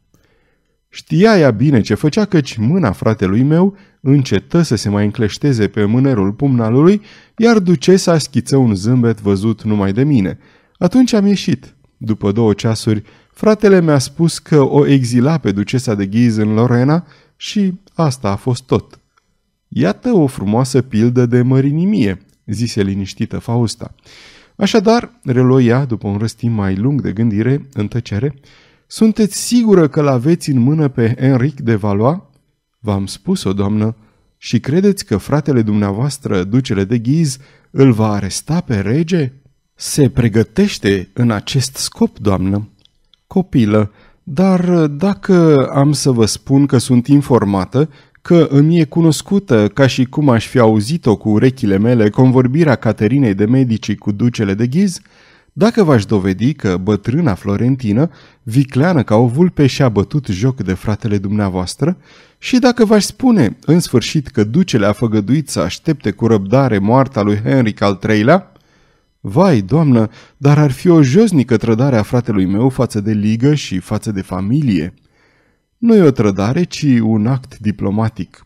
Știa ea bine ce făcea, căci mâna fratelui meu încetă să se mai încleșteze pe mânerul pumnalului, iar ducesa schiță un zâmbet văzut numai de mine. Atunci am ieșit. După două ceasuri, fratele mi-a spus că o exila pe ducesa de ghiz în Lorena și asta a fost tot. Iată o frumoasă pildă de mărinimie, zise liniștită Fausta. Așadar, reloia, după un răstim mai lung de gândire, în tăcere, sunteți sigură că l-aveți în mână pe Enric de Valois? V-am spus-o, doamnă, și credeți că fratele dumneavoastră, ducele de ghiz, îl va aresta pe rege? Se pregătește în acest scop, doamnă. Copilă, dar dacă am să vă spun că sunt informată că îmi e cunoscută ca și cum aș fi auzit-o cu urechile mele convorbirea Caterinei de Medici cu ducele de ghiz, dacă v-aș dovedi că bătrâna Florentină, vicleană ca o vulpe și-a bătut joc de fratele dumneavoastră, și dacă v-aș spune, în sfârșit, că ducele a făgăduit să aștepte cu răbdare moarta lui Henric al III-lea, Vai, doamnă, dar ar fi o josnică trădare a fratelui meu față de ligă și față de familie. Nu e o trădare, ci un act diplomatic.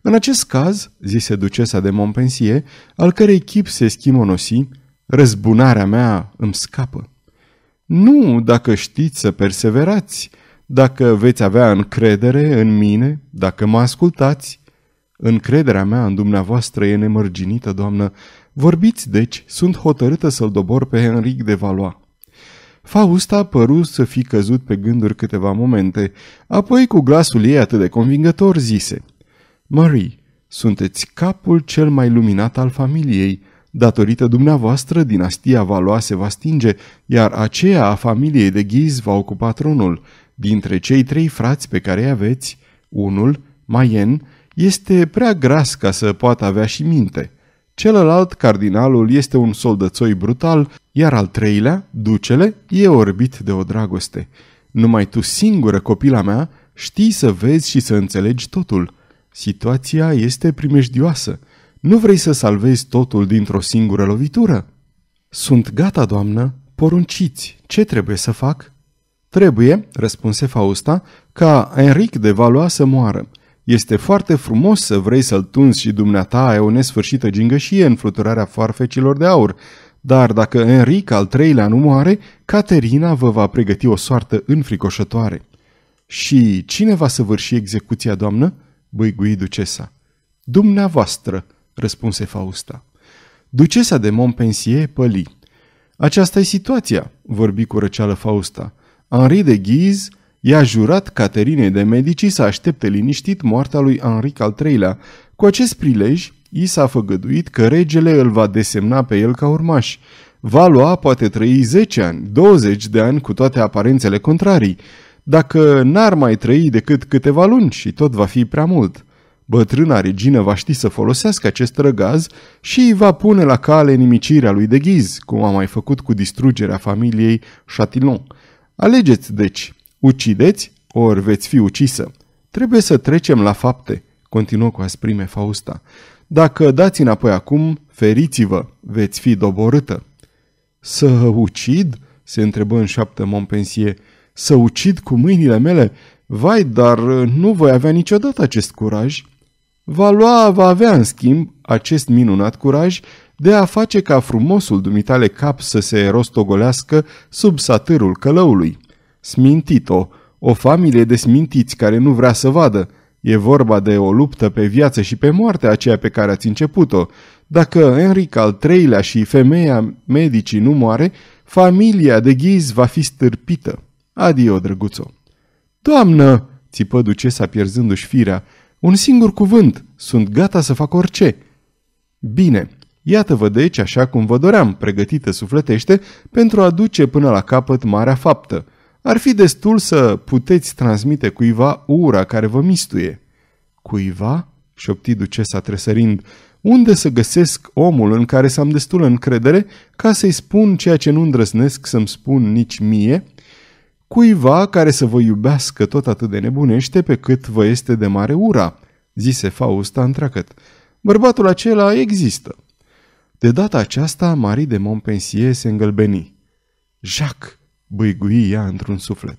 În acest caz, zise ducesa de Montpensier, al cărei chip se schimonosi, răzbunarea mea îmi scapă. Nu dacă știți să perseverați, dacă veți avea încredere în mine, dacă mă ascultați. Încrederea mea în dumneavoastră e nemărginită, doamnă. Vorbiți, deci, sunt hotărâtă să-l dobor pe Henric de Valois. Fausta a părut să fi căzut pe gânduri câteva momente, apoi cu glasul ei atât de convingător zise Marie, sunteți capul cel mai luminat al familiei. Datorită dumneavoastră, dinastia Valois se va stinge, iar aceea a familiei de ghiz va ocupa tronul. Dintre cei trei frați pe care îi aveți, unul, Mayen, este prea gras ca să poată avea și minte. Celălalt, cardinalul, este un soldățoi brutal, iar al treilea, ducele, e orbit de o dragoste. Numai tu singură, copila mea, știi să vezi și să înțelegi totul. Situația este primejdioasă. Nu vrei să salvezi totul dintr-o singură lovitură? Sunt gata, doamnă, porunciți. Ce trebuie să fac? Trebuie, răspunse Fausta, ca Enric de Valois să moară. Este foarte frumos să vrei să-l tunzi și dumneata ai o nesfârșită gingășie în fluturarea farfecilor de aur, dar dacă Enric al treilea nu moare, Caterina vă va pregăti o soartă înfricoșătoare. Și cine va săvârși execuția, doamnă? băigui ducesa. Dumneavoastră, răspunse Fausta. Ducesa de Montpensier păli. aceasta e situația, vorbi cu răceală Fausta. Henri de Guise I-a jurat Caterinei de Medici să aștepte liniștit moartea lui Henri al III-lea. Cu acest prilej, i s-a făgăduit că regele îl va desemna pe el ca urmaș. Va lua poate trăi 10 ani, 20 de ani cu toate aparențele contrarii. Dacă n-ar mai trăi decât câteva luni și tot va fi prea mult. Bătrâna regină va ști să folosească acest răgaz și îi va pune la cale nimicirea lui de ghiz, cum a mai făcut cu distrugerea familiei Chatillon. Alegeți, deci, Ucideți, ori veți fi ucisă. Trebuie să trecem la fapte, continuă cu asprime Fausta. Dacă dați înapoi acum, feriți-vă, veți fi doborâtă. Să ucid? se întrebă în șaptă Montpensier. Să ucid cu mâinile mele? Vai, dar nu voi avea niciodată acest curaj. Va lua va avea, în schimb, acest minunat curaj de a face ca frumosul dumitale cap să se rostogolească sub satârul călăului. Smintit-o, o familie de smintiți care nu vrea să vadă. E vorba de o luptă pe viață și pe moarte aceea pe care ați început-o. Dacă Enric al III-lea și femeia medicii nu moare, familia de ghiz va fi stârpită. Adio, drăguțo! Doamnă!" țipă ducesa pierzându-și firea. Un singur cuvânt. Sunt gata să fac orice." Bine, iată-vă deci așa cum vă doream, pregătită sufletește, pentru a duce până la capăt marea faptă – ar fi destul să puteți transmite cuiva ura care vă mistuie. Cuiva? șopti ducesa tresărind. Unde să găsesc omul în care să am destul încredere ca să-i spun ceea ce nu îndrăznesc să-mi spun nici mie? Cuiva care să vă iubească tot atât de nebunește pe cât vă este de mare ura, zise Fausta întreagăt. Bărbatul acela există. De data aceasta, Marie de Montpensier se îngălbeni. Jacques, băigui ea într-un suflet.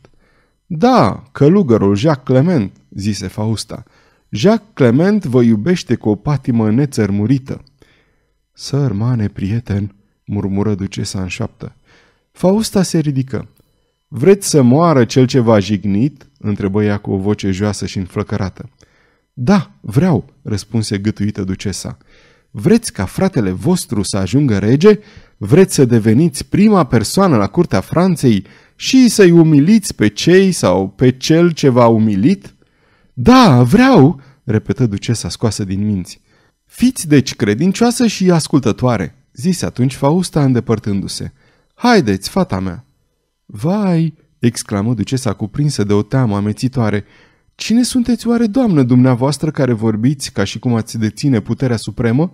Da, călugărul Jacques Clement, zise Fausta. Jacques Clement vă iubește cu o patimă nețărmurită. Sărmane, prieten, murmură ducesa în șoaptă. Fausta se ridică. Vreți să moară cel ce v-a jignit? întrebă ea cu o voce joasă și înflăcărată. Da, vreau, răspunse gâtuită ducesa. Vreți ca fratele vostru să ajungă rege? vreți să deveniți prima persoană la curtea Franței și să-i umiliți pe cei sau pe cel ce v-a umilit? Da, vreau, repetă ducesa scoasă din minți. Fiți deci credincioasă și ascultătoare, zise atunci Fausta îndepărtându-se. Haideți, fata mea! Vai, exclamă ducesa cuprinsă de o teamă amețitoare, Cine sunteți oare, doamnă, dumneavoastră, care vorbiți ca și cum ați deține puterea supremă?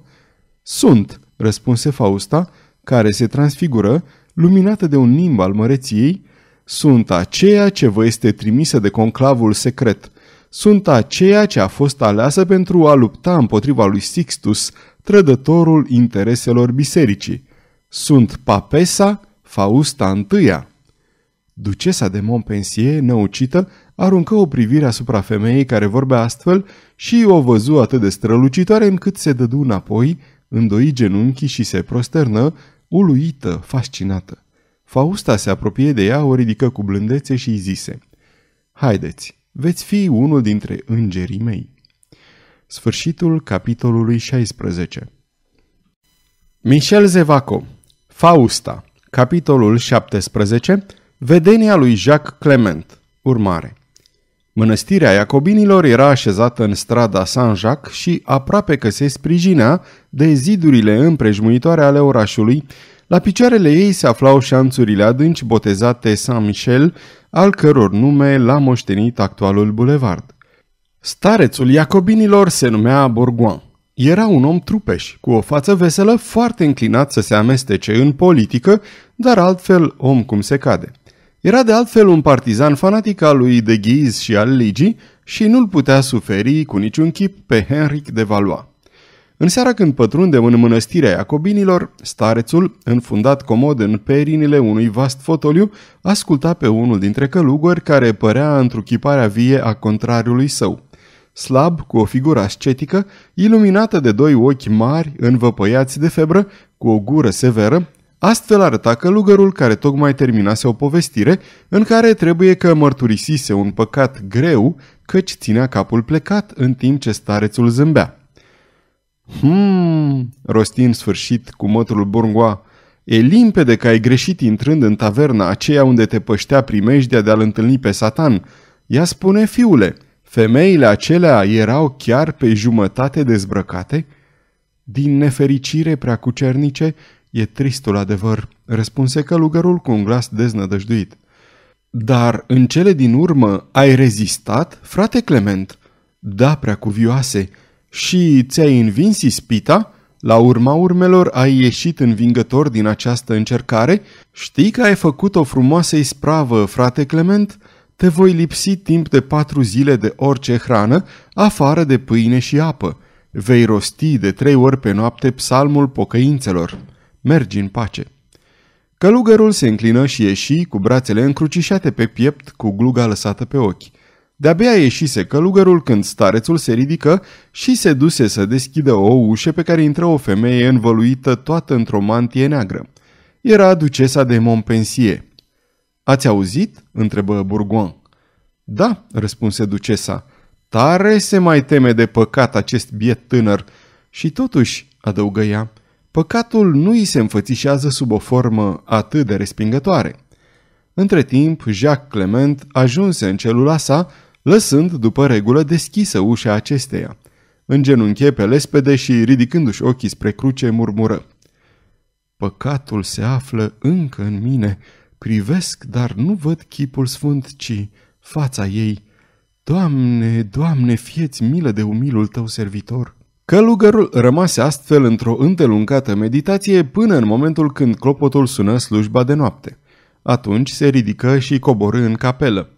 Sunt, răspunse Fausta, care se transfigură, luminată de un nimb al măreției, sunt aceea ce vă este trimisă de conclavul secret. Sunt aceea ce a fost aleasă pentru a lupta împotriva lui Sixtus, trădătorul intereselor bisericii. Sunt papesa Fausta I. Ducesa de Montpensier, năucită, aruncă o privire asupra femeii care vorbea astfel și o văzu atât de strălucitoare încât se dădu înapoi, Îndoi genunchii și se prosternă, uluită, fascinată. Fausta se apropie de ea, o ridică cu blândețe și îi zise Haideți, veți fi unul dintre îngerii mei. Sfârșitul capitolului 16 Michel Zevaco Fausta Capitolul 17 Vedenia lui Jacques Clement Urmare Mănăstirea Iacobinilor era așezată în strada Saint-Jacques și aproape că se sprijinea de zidurile împrejmuitoare ale orașului, la picioarele ei se aflau șanțurile adânci botezate Saint-Michel, al căror nume l-a moștenit actualul bulevard. Starețul Iacobinilor se numea Bourgoin. Era un om trupeș, cu o față veselă foarte înclinat să se amestece în politică, dar altfel om cum se cade. Era de altfel un partizan fanatic al lui de Ghiz și al Ligii și nu-l putea suferi cu niciun chip pe Henric de Valois. În seara când pătrundem în mănăstirea Iacobinilor, starețul, înfundat comod în perinile unui vast fotoliu, asculta pe unul dintre călugări care părea chiparea vie a contrariului său. Slab, cu o figură ascetică, iluminată de doi ochi mari, învăpăiați de febră, cu o gură severă, Astfel arăta călugărul care tocmai terminase o povestire în care trebuie că mărturisise un păcat greu căci ținea capul plecat în timp ce starețul zâmbea. Hmm, rosti în sfârșit cu mătrul Burngoa, e limpede că ai greșit intrând în taverna aceea unde te păștea primejdea de a-l întâlni pe satan. Ea spune, fiule, femeile acelea erau chiar pe jumătate dezbrăcate? Din nefericire prea cucernice, E tristul adevăr, răspunse călugărul cu un glas deznădăjduit. Dar în cele din urmă ai rezistat, frate Clement? Da, prea cuvioase. Și ți-ai învins ispita? La urma urmelor ai ieșit învingător din această încercare? Știi că ai făcut o frumoasă ispravă, frate Clement? Te voi lipsi timp de patru zile de orice hrană, afară de pâine și apă. Vei rosti de trei ori pe noapte psalmul pocăințelor. Mergi în pace. Călugărul se înclină și ieși cu brațele încrucișate pe piept cu gluga lăsată pe ochi. De-abia ieșise călugărul când starețul se ridică și se duse să deschidă o ușă pe care intră o femeie învăluită toată într-o mantie neagră. Era ducesa de Montpensier. Ați auzit?" întrebă Bourgoin. Da," răspunse ducesa. Tare se mai teme de păcat acest biet tânăr. Și totuși," adăugă ea, păcatul nu îi se înfățișează sub o formă atât de respingătoare. Între timp, Jacques Clement ajunse în celula sa, lăsând după regulă deschisă ușa acesteia. În genunche pe lespede și, ridicându-și ochii spre cruce, murmură. Păcatul se află încă în mine. Privesc, dar nu văd chipul sfânt, ci fața ei. Doamne, Doamne, fieți milă de umilul tău servitor!' Călugărul rămase astfel într-o întelungată meditație până în momentul când clopotul sună slujba de noapte. Atunci se ridică și coborâ în capelă.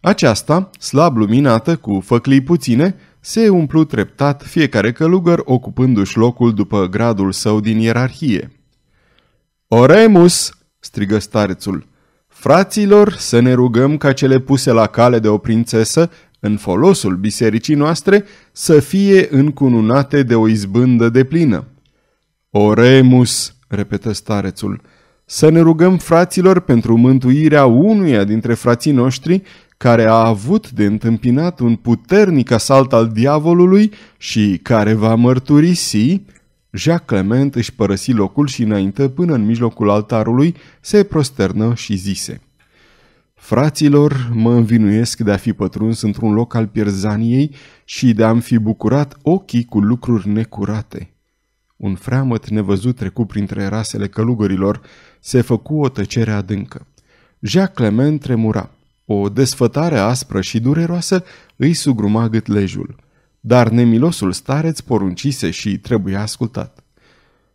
Aceasta, slab luminată, cu făclii puține, se umplu treptat fiecare călugăr ocupându-și locul după gradul său din ierarhie. Oremus!" strigă starețul. Fraților, să ne rugăm ca cele puse la cale de o prințesă în folosul bisericii noastre, să fie încununate de o izbândă de plină. Oremus, repetă starețul, să ne rugăm fraților pentru mântuirea unuia dintre frații noștri care a avut de întâmpinat un puternic asalt al diavolului și care va mărturisi, Jacques Clement își părăsi locul și înainte până în mijlocul altarului, se prosternă și zise – Fraților, mă învinuiesc de a fi pătruns într-un loc al pierzaniei și de a-mi fi bucurat ochii cu lucruri necurate. Un freamăt nevăzut trecut printre rasele călugărilor, se făcu o tăcere adâncă. Jacques Clement tremura. O desfătare aspră și dureroasă îi sugruma gâtlejul. Dar nemilosul stareț poruncise și trebuia ascultat.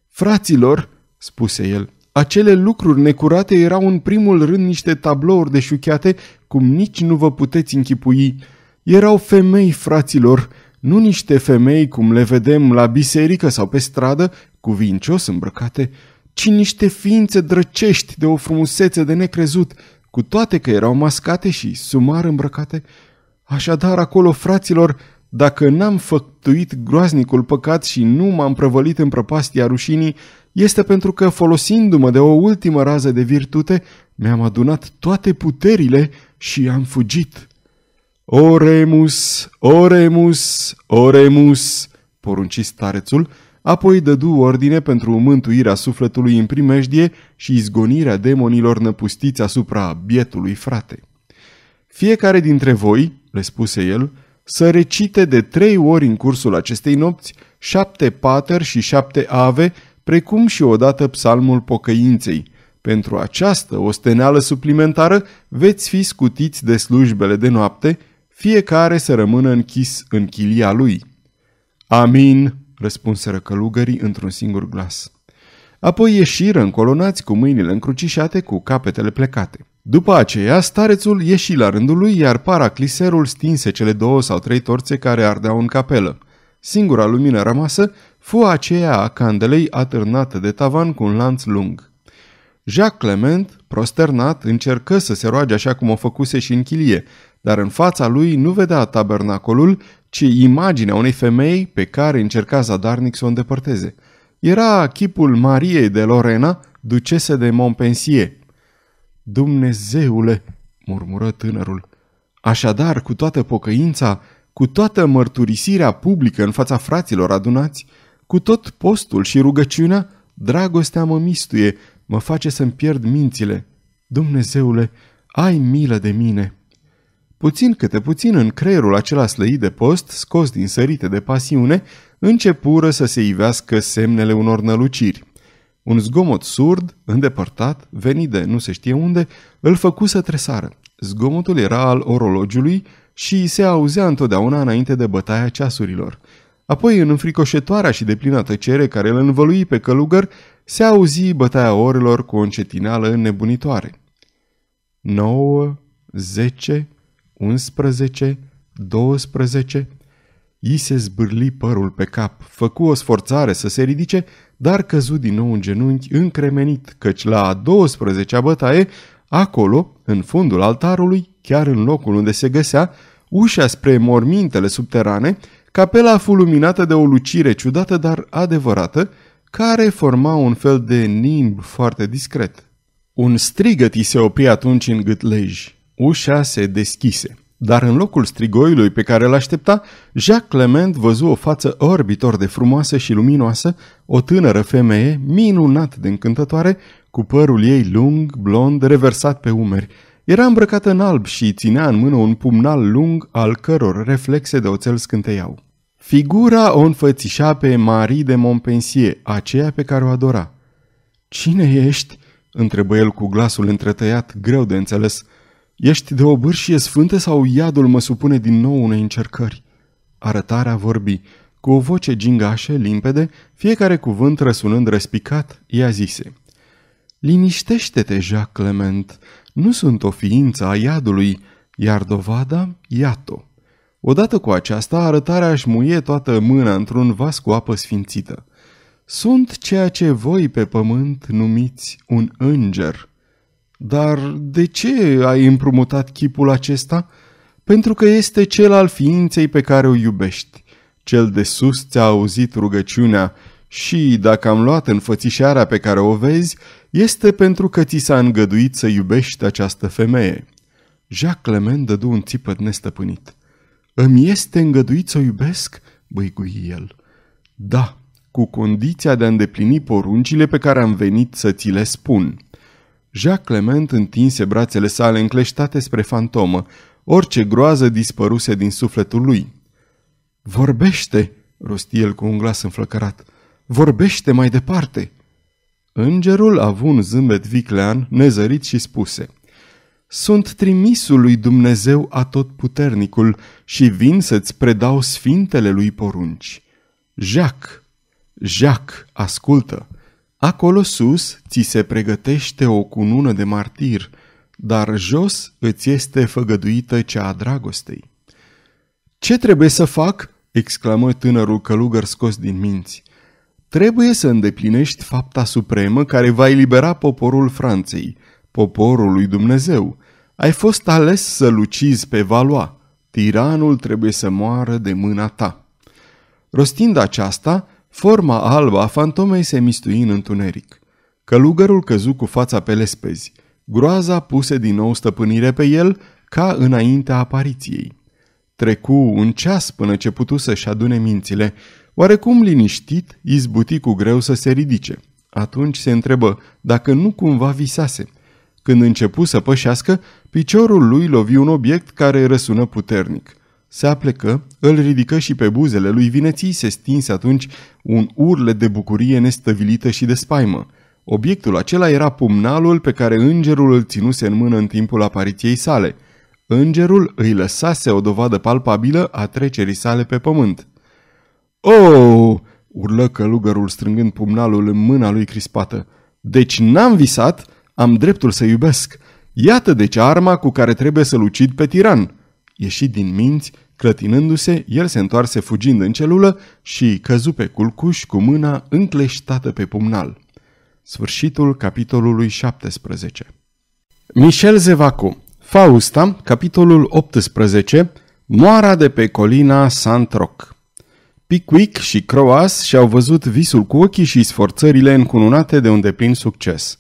Fraților, spuse el, acele lucruri necurate erau în primul rând niște tablouri de șuchiate cum nici nu vă puteți închipui. Erau femei, fraților, nu niște femei cum le vedem la biserică sau pe stradă, cu vincios îmbrăcate, ci niște ființe drăcești de o frumusețe de necrezut, cu toate că erau mascate și sumar îmbrăcate. Așadar, acolo, fraților, dacă n-am făctuit groaznicul păcat și nu m-am prăvălit în prăpastia rușinii, este pentru că, folosindu-mă de o ultimă rază de virtute, mi-am adunat toate puterile și am fugit. Oremus, oremus, oremus, porunci starețul, apoi dădu ordine pentru mântuirea sufletului în primejdie și izgonirea demonilor năpustiți asupra bietului frate. Fiecare dintre voi, le spuse el, să recite de trei ori în cursul acestei nopți șapte pater și șapte ave precum și odată psalmul pocăinței. Pentru această osteneală suplimentară veți fi scutiți de slujbele de noapte, fiecare să rămână închis în chilia lui. Amin, răspunseră călugării într-un singur glas. Apoi ieșiră încolonați cu mâinile încrucișate cu capetele plecate. După aceea, starețul ieși la rândul lui, iar paracliserul stinse cele două sau trei torțe care ardeau în capelă. Singura lumină rămasă fu aceea a candelei atârnată de tavan cu un lanț lung. Jacques Clement, prosternat, încercă să se roage așa cum o făcuse și în chilie, dar în fața lui nu vedea tabernacolul, ci imaginea unei femei pe care încerca zadarnic să o îndepărteze. Era chipul Mariei de Lorena, ducese de Montpensier. Dumnezeule, murmură tânărul, așadar, cu toată pocăința, cu toată mărturisirea publică în fața fraților adunați, cu tot postul și rugăciunea, dragostea mă mistuie, mă face să-mi pierd mințile. Dumnezeule, ai milă de mine! Puțin câte puțin în creierul acela slăit de post, scos din sărite de pasiune, începură să se ivească semnele unor năluciri. Un zgomot surd, îndepărtat, venit de nu se știe unde, îl făcu să tresară. Zgomotul era al orologiului și se auzea întotdeauna înainte de bătaia ceasurilor. Apoi, în înfricoșetoarea și deplină tăcere care îl învălui pe călugăr, se auzi bătaia orelor cu o încetinală nebunitoare. 9, 10, 11, 12. I se zbârli părul pe cap, făcu o sforțare să se ridice, dar căzu din nou în genunchi încremenit, căci la a 12-a bătaie, acolo, în fundul altarului, chiar în locul unde se găsea, ușa spre mormintele subterane, Capela a fost luminată de o lucire ciudată, dar adevărată, care forma un fel de nimb foarte discret. Un strigăt i se opri atunci în gâtlej. Ușa se deschise. Dar în locul strigoiului pe care l-aștepta, Jacques Clement văzu o față orbitor de frumoasă și luminoasă, o tânără femeie minunat de încântătoare, cu părul ei lung, blond, reversat pe umeri. Era îmbrăcată în alb și ținea în mână un pumnal lung al căror reflexe de oțel scânteiau. Figura o înfățișa pe Marie de Montpensier, aceea pe care o adora. Cine ești?" întrebă el cu glasul întretăiat, greu de înțeles. Ești de o bârșie sfântă sau iadul mă supune din nou unei încercări?" Arătarea vorbi. Cu o voce gingașă, limpede, fiecare cuvânt răsunând răspicat, ea zise. Liniștește-te, Jacques Clement, nu sunt o ființă a iadului, iar dovada, iată. Odată cu aceasta, arătarea își muie toată mâna într-un vas cu apă sfințită. Sunt ceea ce voi pe pământ numiți un înger. Dar de ce ai împrumutat chipul acesta? Pentru că este cel al ființei pe care o iubești. Cel de sus ți-a auzit rugăciunea și, dacă am luat înfățișarea pe care o vezi, este pentru că ți s-a îngăduit să iubești această femeie. Jacques Clement dădu un țipăt nestăpânit. Îmi este îngăduit să o iubesc?" băigui el. Da, cu condiția de a îndeplini poruncile pe care am venit să ți le spun." Jacques Clement întinse brațele sale încleștate spre fantomă. Orice groază dispăruse din sufletul lui. Vorbește!" rosti el cu un glas înflăcărat. Vorbește mai departe!" Îngerul a avut un zâmbet viclean, nezărit și spuse. Sunt trimisul lui Dumnezeu atotputernicul și vin să-ți predau sfintele lui porunci. Jac, Jac, ascultă! Acolo sus ți se pregătește o cunună de martir, dar jos îți este făgăduită cea a dragostei. Ce trebuie să fac?" exclamă tânărul călugăr scos din minți. Trebuie să îndeplinești fapta supremă care va elibera poporul Franței – poporul lui Dumnezeu, ai fost ales să-l ucizi pe Valoa. Tiranul trebuie să moară de mâna ta. Rostind aceasta, forma albă a fantomei se mistui în întuneric. Călugărul căzu cu fața pe lespezi. Groaza puse din nou stăpânire pe el ca înaintea apariției. Trecu un ceas până ce putu să-și adune mințile. Oarecum liniștit, izbuti cu greu să se ridice. Atunci se întrebă dacă nu cumva visase – când începu să pășească, piciorul lui lovi un obiect care răsună puternic. Se aplecă, îl ridică și pe buzele lui vineții se stinse atunci un urle de bucurie nestăvilită și de spaimă. Obiectul acela era pumnalul pe care îngerul îl ținuse în mână în timpul apariției sale. Îngerul îi lăsase o dovadă palpabilă a trecerii sale pe pământ. Oh!" urlă călugărul strângând pumnalul în mâna lui crispată. Deci n-am visat, am dreptul să iubesc. Iată deci arma cu care trebuie să-l ucid pe tiran. Ieșit din minți, clătinându-se, el se întoarse fugind în celulă și căzu pe culcuș cu mâna încleștată pe pumnal. Sfârșitul capitolului 17 Michel Zevacu Fausta, capitolul 18 Moara de pe colina Sant-Roc Pickwick și Croas și-au văzut visul cu ochii și sforțările încununate de un deplin succes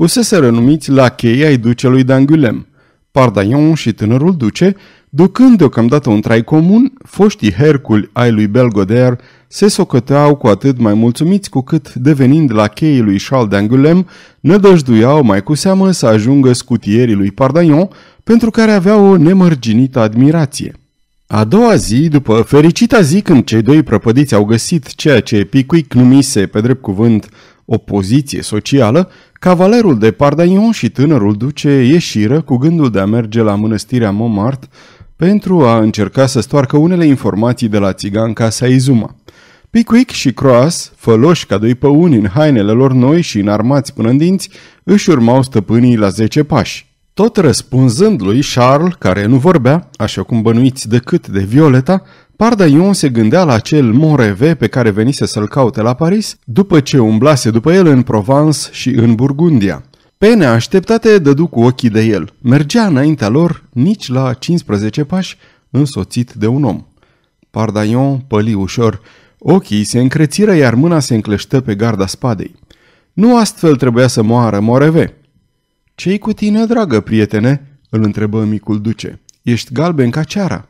fusese renumiți la cheia ai ducelui d'Angulem. Pardaion și tânărul duce, ducând deocamdată un trai comun, foștii Hercul ai lui Belgoder se socoteau cu atât mai mulțumiți cu cât, devenind la cheii lui Charles d'Angulem, nădăjduiau mai cu seamă să ajungă scutierii lui Pardaion, pentru care aveau o nemărginită admirație. A doua zi, după fericita zi când cei doi prăpădiți au găsit ceea ce Picuic numise, pe drept cuvânt, o poziție socială, cavalerul de Pardaion și tânărul duce ieșiră cu gândul de a merge la mănăstirea Montmartre pentru a încerca să stoarcă unele informații de la țiganca Saizuma. Pickwick și Croas, făloși ca doi păuni în hainele lor noi și înarmați până în dinți, își urmau stăpânii la zece pași. Tot răspunzând lui, Charles, care nu vorbea, așa cum bănuiți decât de Violeta, Ion se gândea la acel Monreve pe care venise să-l caute la Paris, după ce umblase după el în Provence și în Burgundia. Pe neașteptate dădu cu ochii de el. Mergea înaintea lor, nici la 15 pași, însoțit de un om. Pardaion păli ușor. Ochii se încrețiră, iar mâna se încleștă pe garda spadei. Nu astfel trebuia să moară Moreve. Ce-i cu tine, dragă prietene?" îl întrebă micul duce. Ești galben ca ceara."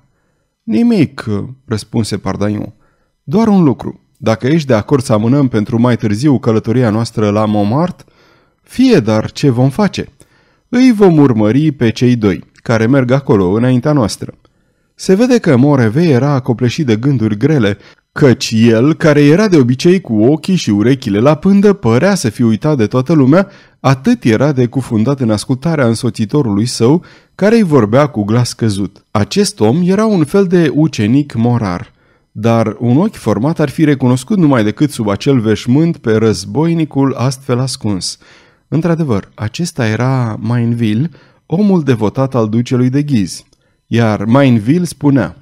Nimic, răspunse Pardaiu. Doar un lucru. Dacă ești de acord să amânăm pentru mai târziu călătoria noastră la Momart, fie, dar ce vom face? Îi vom urmări pe cei doi, care merg acolo înaintea noastră. Se vede că Moreve era acopleșit de gânduri grele Căci el, care era de obicei cu ochii și urechile la pândă, părea să fi uitat de toată lumea, atât era de cufundat în ascultarea însoțitorului său, care îi vorbea cu glas căzut. Acest om era un fel de ucenic morar, dar un ochi format ar fi recunoscut numai decât sub acel veșmânt pe războinicul astfel ascuns. Într-adevăr, acesta era Mainville, omul devotat al ducelui de Ghiz, iar Mainville spunea –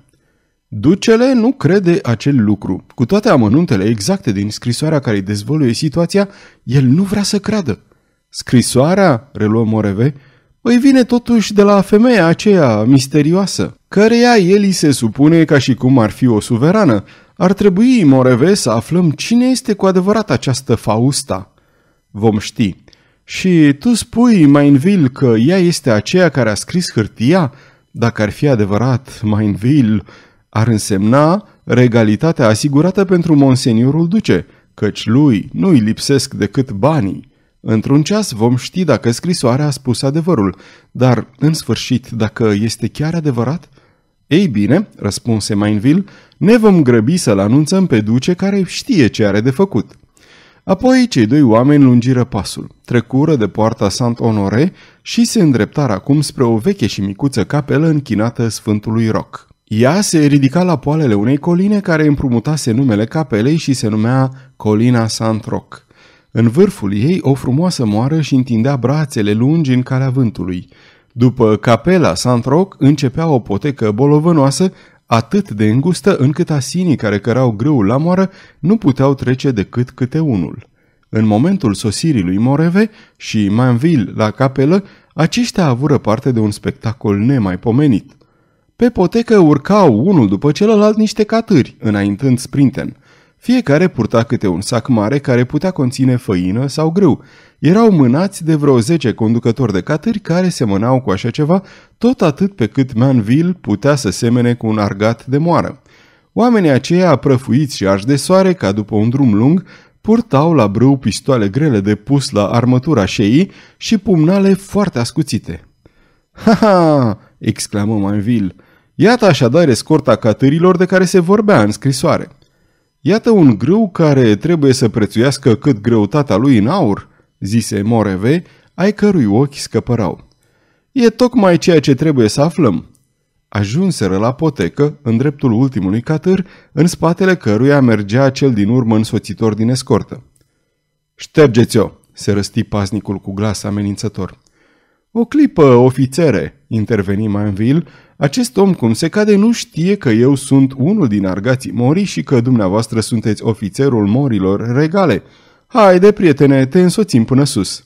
Ducele nu crede acel lucru. Cu toate amănuntele exacte din scrisoarea care îi dezvoluie situația, el nu vrea să creadă. Scrisoarea, reluă Moreve, îi vine totuși de la femeia aceea misterioasă, căreia el îi se supune ca și cum ar fi o suverană. Ar trebui, Moreve, să aflăm cine este cu adevărat această Fausta. Vom ști. Și tu spui, Mainville, că ea este aceea care a scris hârtia? Dacă ar fi adevărat, Mainville, ar însemna regalitatea asigurată pentru monseniorul duce, căci lui nu îi lipsesc decât banii. Într-un ceas vom ști dacă scrisoarea a spus adevărul, dar, în sfârșit, dacă este chiar adevărat? Ei bine, răspunse Mainville, ne vom grăbi să-l anunțăm pe duce care știe ce are de făcut. Apoi cei doi oameni lungiră pasul, trecură de poarta Sant Honore și se îndreptară acum spre o veche și micuță capelă închinată Sfântului Roc. Ea se ridica la poalele unei coline care împrumutase numele capelei și se numea Colina Saint Roch. În vârful ei o frumoasă moară și întindea brațele lungi în calea vântului. După capela Saint Roch începea o potecă bolovănoasă atât de îngustă încât asinii care cărau grâul la moară nu puteau trece decât câte unul. În momentul sosirii lui Moreve și Manville la capelă, aceștia avură parte de un spectacol nemaipomenit. Pe potecă urcau unul după celălalt niște catâri, înaintând sprinten. Fiecare purta câte un sac mare care putea conține făină sau grâu. Erau mânați de vreo 10 conducători de catâri care semănau cu așa ceva, tot atât pe cât Manville putea să semene cu un argat de moară. Oamenii aceia, prăfuiți și arși de soare, ca după un drum lung, purtau la brâu pistoale grele de pus la armătura șeii și pumnale foarte ascuțite. Ha, ha!" exclamă Manville. Iată așadar escorta catârilor de care se vorbea în scrisoare. Iată un grâu care trebuie să prețuiască cât greutatea lui în aur, zise Moreve, ai cărui ochi scăpărau. E tocmai ceea ce trebuie să aflăm. Ajunseră la potecă, în dreptul ultimului catâr, în spatele căruia mergea cel din urmă însoțitor din escortă. Ștergeți-o!" se răsti paznicul cu glas amenințător. O clipă, ofițere!" interveni Manville, acest om, cum se cade, nu știe că eu sunt unul din argații mori și că dumneavoastră sunteți ofițerul morilor regale. Haide, prietene, te însoțim până sus."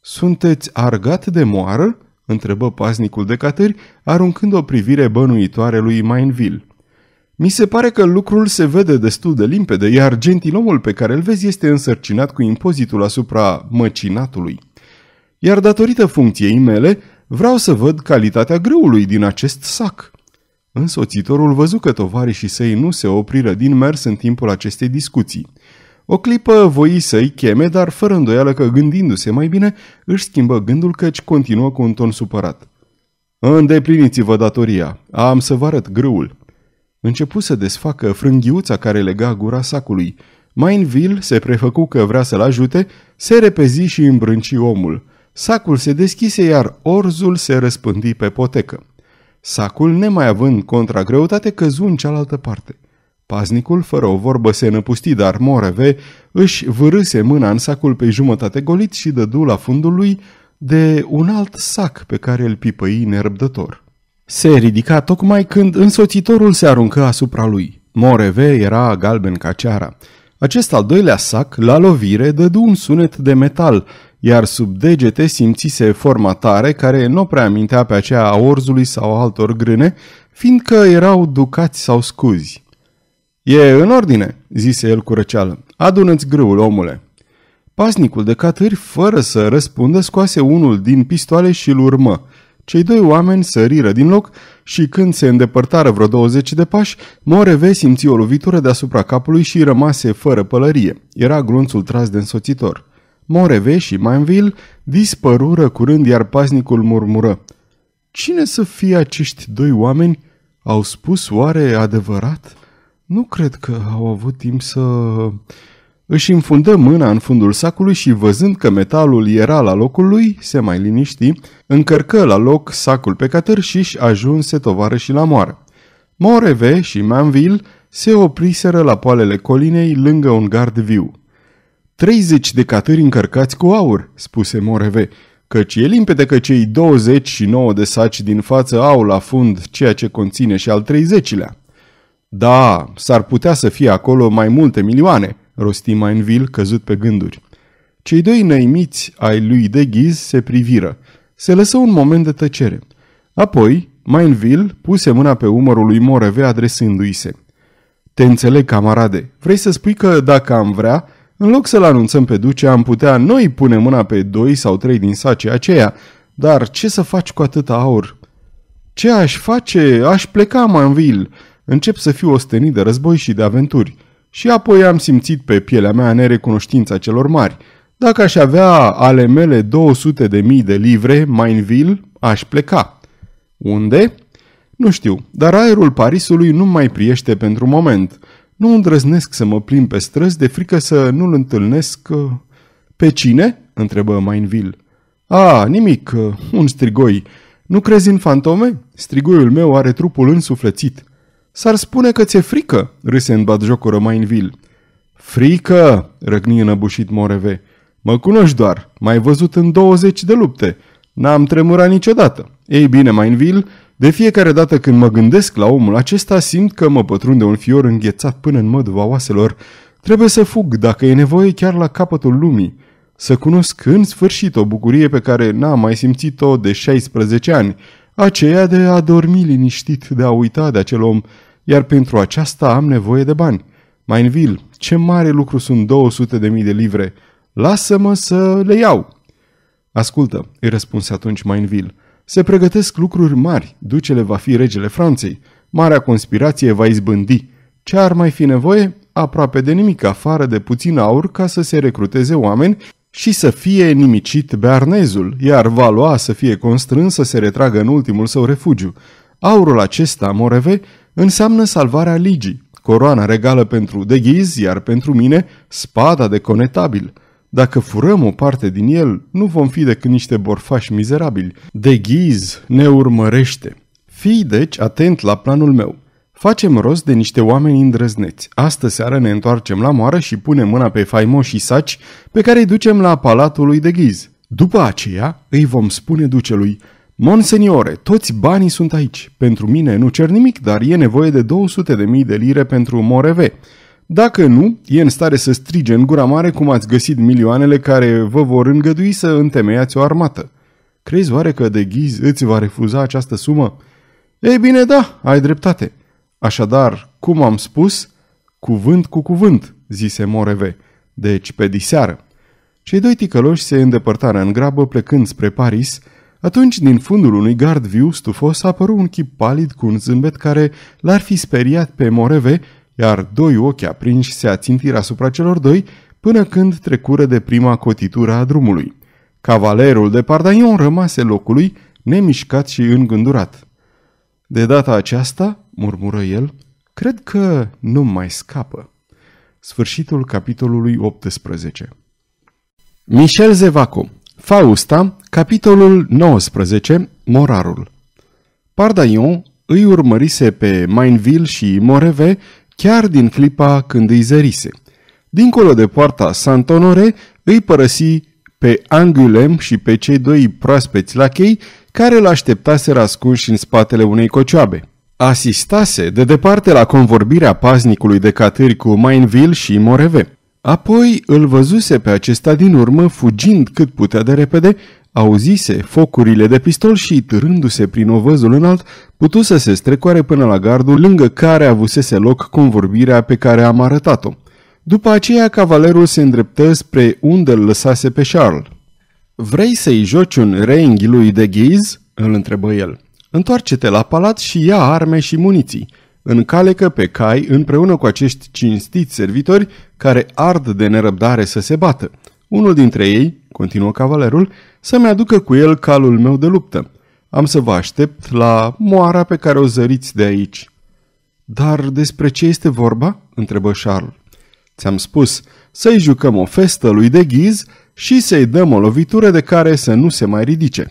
Sunteți argat de moară?" întrebă paznicul de catări, aruncând o privire bănuitoare lui Mainville. Mi se pare că lucrul se vede destul de limpede, iar gentilomul pe care îl vezi este însărcinat cu impozitul asupra măcinatului. Iar datorită funcției mele, Vreau să văd calitatea grâului din acest sac. Însoțitorul văzu că și săi nu se opriră din mers în timpul acestei discuții. O clipă voi să-i cheme, dar fără îndoială că gândindu-se mai bine, își schimbă gândul căci continuă cu un ton supărat. Îndepliniți-vă datoria, am să vă arăt grâul. Începu să desfacă frânghiuța care lega gura sacului. Mainville se prefăcu că vrea să-l ajute, se repezi și îmbrânci omul. Sacul se deschise, iar orzul se răspândi pe potecă. Sacul, nemai având greutate, căzu în cealaltă parte. Paznicul, fără o vorbă, se năpusti, dar Moreve își vârâse mâna în sacul pe jumătate golit și dădu la fundul lui de un alt sac pe care îl pipăi nerăbdător. Se ridica tocmai când însoțitorul se aruncă asupra lui. Moreve era galben ca ceara. Acest al doilea sac, la lovire, dădu un sunet de metal iar sub degete simțise forma tare care nu prea amintea pe aceea a orzului sau altor grâne, fiindcă erau ducați sau scuzi. E în ordine," zise el cu răceală. Adună-ți grâul, omule." Pasnicul de catâri, fără să răspundă, scoase unul din pistoale și îl urmă. Cei doi oameni săriră din loc și când se îndepărtară vreo 20 de pași, Moreve simți o lovitură deasupra capului și rămase fără pălărie. Era glonțul tras de însoțitor. Moreve și Manville dispărură curând, iar paznicul murmură. Cine să fie acești doi oameni? Au spus oare adevărat? Nu cred că au avut timp să... Își înfundă mâna în fundul sacului și văzând că metalul era la locul lui, se mai liniști, încărcă la loc sacul pe catâr și își ajunse tovară și la moară. Moreve și Manville se opriseră la poalele colinei lângă un gard viu. 30 de catări încărcați cu aur, spuse Moreve, căci e limpede că cei 29 de saci din față au la fund ceea ce conține și al 30-lea. Da, s-ar putea să fie acolo mai multe milioane, rosti Mainville căzut pe gânduri. Cei doi năimiți ai lui de ghiz se priviră. Se lăsă un moment de tăcere. Apoi, Mainville puse mâna pe umărul lui Moreve adresându-i se. Te înțeleg, camarade. Vrei să spui că, dacă am vrea, în loc să-l anunțăm pe duce, am putea noi pune mâna pe doi sau trei din sacii aceia, dar ce să faci cu atâta aur? Ce aș face? Aș pleca, Manvil. Încep să fiu ostenit de război și de aventuri. Și apoi am simțit pe pielea mea nerecunoștința celor mari. Dacă aș avea ale mele 200 de mii de livre, Mainvil, aș pleca. Unde? Nu știu, dar aerul Parisului nu mai priește pentru moment. Nu îndrăznesc să mă plimb pe străzi de frică să nu-l întâlnesc... Uh, pe cine? întrebă Mainville. A, nimic, uh, un strigoi. Nu crezi în fantome? Strigoiul meu are trupul însuflețit. S-ar spune că ți-e frică, râse în jocură Mainville. Frică, răgni înăbușit Moreve. Mă cunoști doar, m-ai văzut în 20 de lupte. N-am tremurat niciodată. Ei bine, Mainville, de fiecare dată când mă gândesc la omul acesta, simt că mă pătrunde un fior înghețat până în măduva oaselor. Trebuie să fug, dacă e nevoie, chiar la capătul lumii. Să cunosc în sfârșit o bucurie pe care n-am mai simțit-o de 16 ani, aceea de a dormi liniștit, de a uita de acel om, iar pentru aceasta am nevoie de bani. Mainville, ce mare lucru sunt 200 de mii de livre! Lasă-mă să le iau! Ascultă, îi răspunse atunci Mainville. Se pregătesc lucruri mari, ducele va fi regele Franței, marea conspirație va izbândi. Ce ar mai fi nevoie? Aproape de nimic afară de puțin aur ca să se recruteze oameni și să fie nimicit Bearnezul, iar Valoa să fie constrâns să se retragă în ultimul său refugiu. Aurul acesta, Moreve, înseamnă salvarea ligii, coroana regală pentru deghiz, iar pentru mine, spada de conetabil – dacă furăm o parte din el, nu vom fi decât niște borfași mizerabili. De ghiz ne urmărește. Fii deci atent la planul meu. Facem rost de niște oameni îndrăzneți. Astă seară ne întoarcem la moară și punem mâna pe faimoșii saci pe care îi ducem la palatul lui de ghiz. După aceea îi vom spune ducelui, Monseniore, toți banii sunt aici. Pentru mine nu cer nimic, dar e nevoie de 200.000 de lire pentru Moreve. Dacă nu, e în stare să strige în gura mare cum ați găsit milioanele care vă vor îngădui să întemeiați o armată. Crezi oare că de ghiz îți va refuza această sumă? Ei bine, da, ai dreptate. Așadar, cum am spus, cuvânt cu cuvânt, zise Moreve, deci pe diseară. Cei doi ticăloși se îndepărtară în grabă plecând spre Paris, atunci din fundul unui gard viu stufos apăru un chip palid cu un zâmbet care l-ar fi speriat pe Moreve iar doi ochi aprinși se ațintiră asupra celor doi până când trecură de prima cotitură a drumului. Cavalerul de Pardaion rămase locului, nemișcat și îngândurat. De data aceasta, murmură el, cred că nu mai scapă. Sfârșitul capitolului 18 Michel Zevaco Fausta, capitolul 19, Morarul Pardaion îi urmărise pe Mainville și Moreve chiar din clipa când îi zărise. Dincolo de poarta Santonore îi părăsi pe Angulem și pe cei doi proaspeți chei care îl așteptase rascunși în spatele unei cocioabe. Asistase de departe la convorbirea paznicului de catâri cu Mainville și Moreve. Apoi îl văzuse pe acesta din urmă, fugind cât putea de repede, auzise focurile de pistol și, târându-se prin ovăzul înalt, putu să se strecoare până la gardul, lângă care avusese loc convorbirea pe care am arătat-o. După aceea, cavalerul se îndreptă spre unde îl lăsase pe Charles. Vrei să-i joci un reing lui de ghiz?" îl întrebă el. Întoarce-te la palat și ia arme și muniții încalecă pe cai împreună cu acești cinstiți servitori care ard de nerăbdare să se bată. Unul dintre ei, continuă cavalerul, să-mi aducă cu el calul meu de luptă. Am să vă aștept la moara pe care o zăriți de aici. Dar despre ce este vorba? întrebă Charles. Ți-am spus să-i jucăm o festă lui de ghiz și să-i dăm o lovitură de care să nu se mai ridice.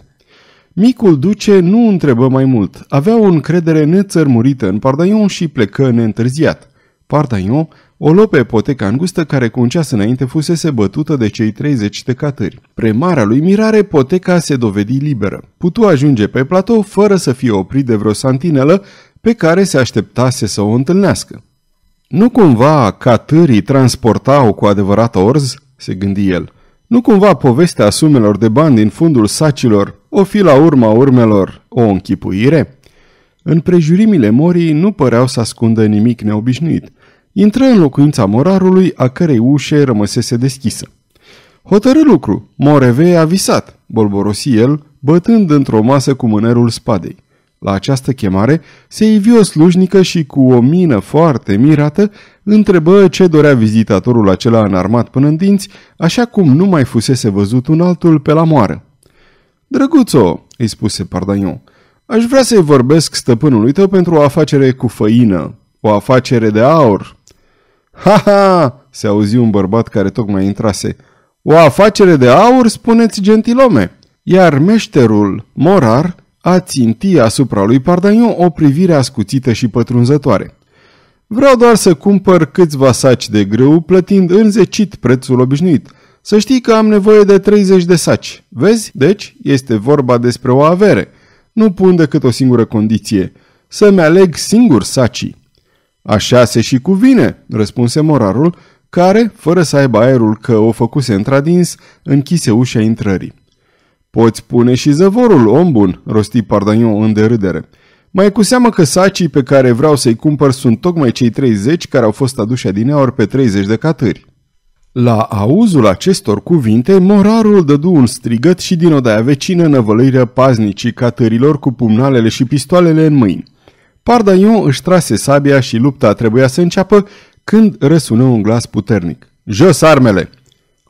Micul duce nu întrebă mai mult. Avea o încredere nețărmurită în Pardaion și plecă neîntârziat. Pardaion o luă pe poteca îngustă care cu un ceas înainte fusese bătută de cei 30 de catări. Pre marea lui mirare, poteca se dovedi liberă. Putu ajunge pe platou fără să fie oprit de vreo santinelă pe care se așteptase să o întâlnească. Nu cumva catârii transportau cu adevărat orz? se gândi el. Nu cumva povestea sumelor de bani din fundul sacilor o fi la urma urmelor o închipuire? În prejurimile morii nu păreau să ascundă nimic neobișnuit. Intră în locuința morarului, a cărei ușe rămăsese deschisă. Hotărâ lucru, Moreve a visat, bolborosi el, bătând într-o masă cu mânerul spadei. La această chemare se ivi o slujnică și cu o mină foarte mirată întrebă ce dorea vizitatorul acela înarmat până în dinți, așa cum nu mai fusese văzut un altul pe la moară. Drăguțo, îi spuse Pardaion, aș vrea să-i vorbesc stăpânului tău pentru o afacere cu făină, o afacere de aur. Ha, ha, se auzi un bărbat care tocmai intrase. O afacere de aur, spuneți gentilome. Iar meșterul, Morar, a ținti asupra lui Pardaion o privire ascuțită și pătrunzătoare. Vreau doar să cumpăr câțiva saci de grâu plătind înzecit prețul obișnuit. Să știi că am nevoie de 30 de saci. Vezi? Deci, este vorba despre o avere. Nu pun decât o singură condiție. Să-mi aleg singur sacii. Așa se și cuvine, răspunse morarul, care, fără să aibă aerul că o făcuse întradins, închise ușa intrării. Poți pune și zăvorul, om bun, rosti Pardagnon în derâdere. Mai cu seamă că sacii pe care vreau să-i cumpăr sunt tocmai cei 30 care au fost aduși adineori pe 30 de catări. La auzul acestor cuvinte, morarul dădu un strigăt și din odaia vecină năvălâiră paznicii catărilor cu pumnalele și pistoalele în mâini. Pardaion își trase sabia și lupta trebuia să înceapă când răsună un glas puternic. Jos armele!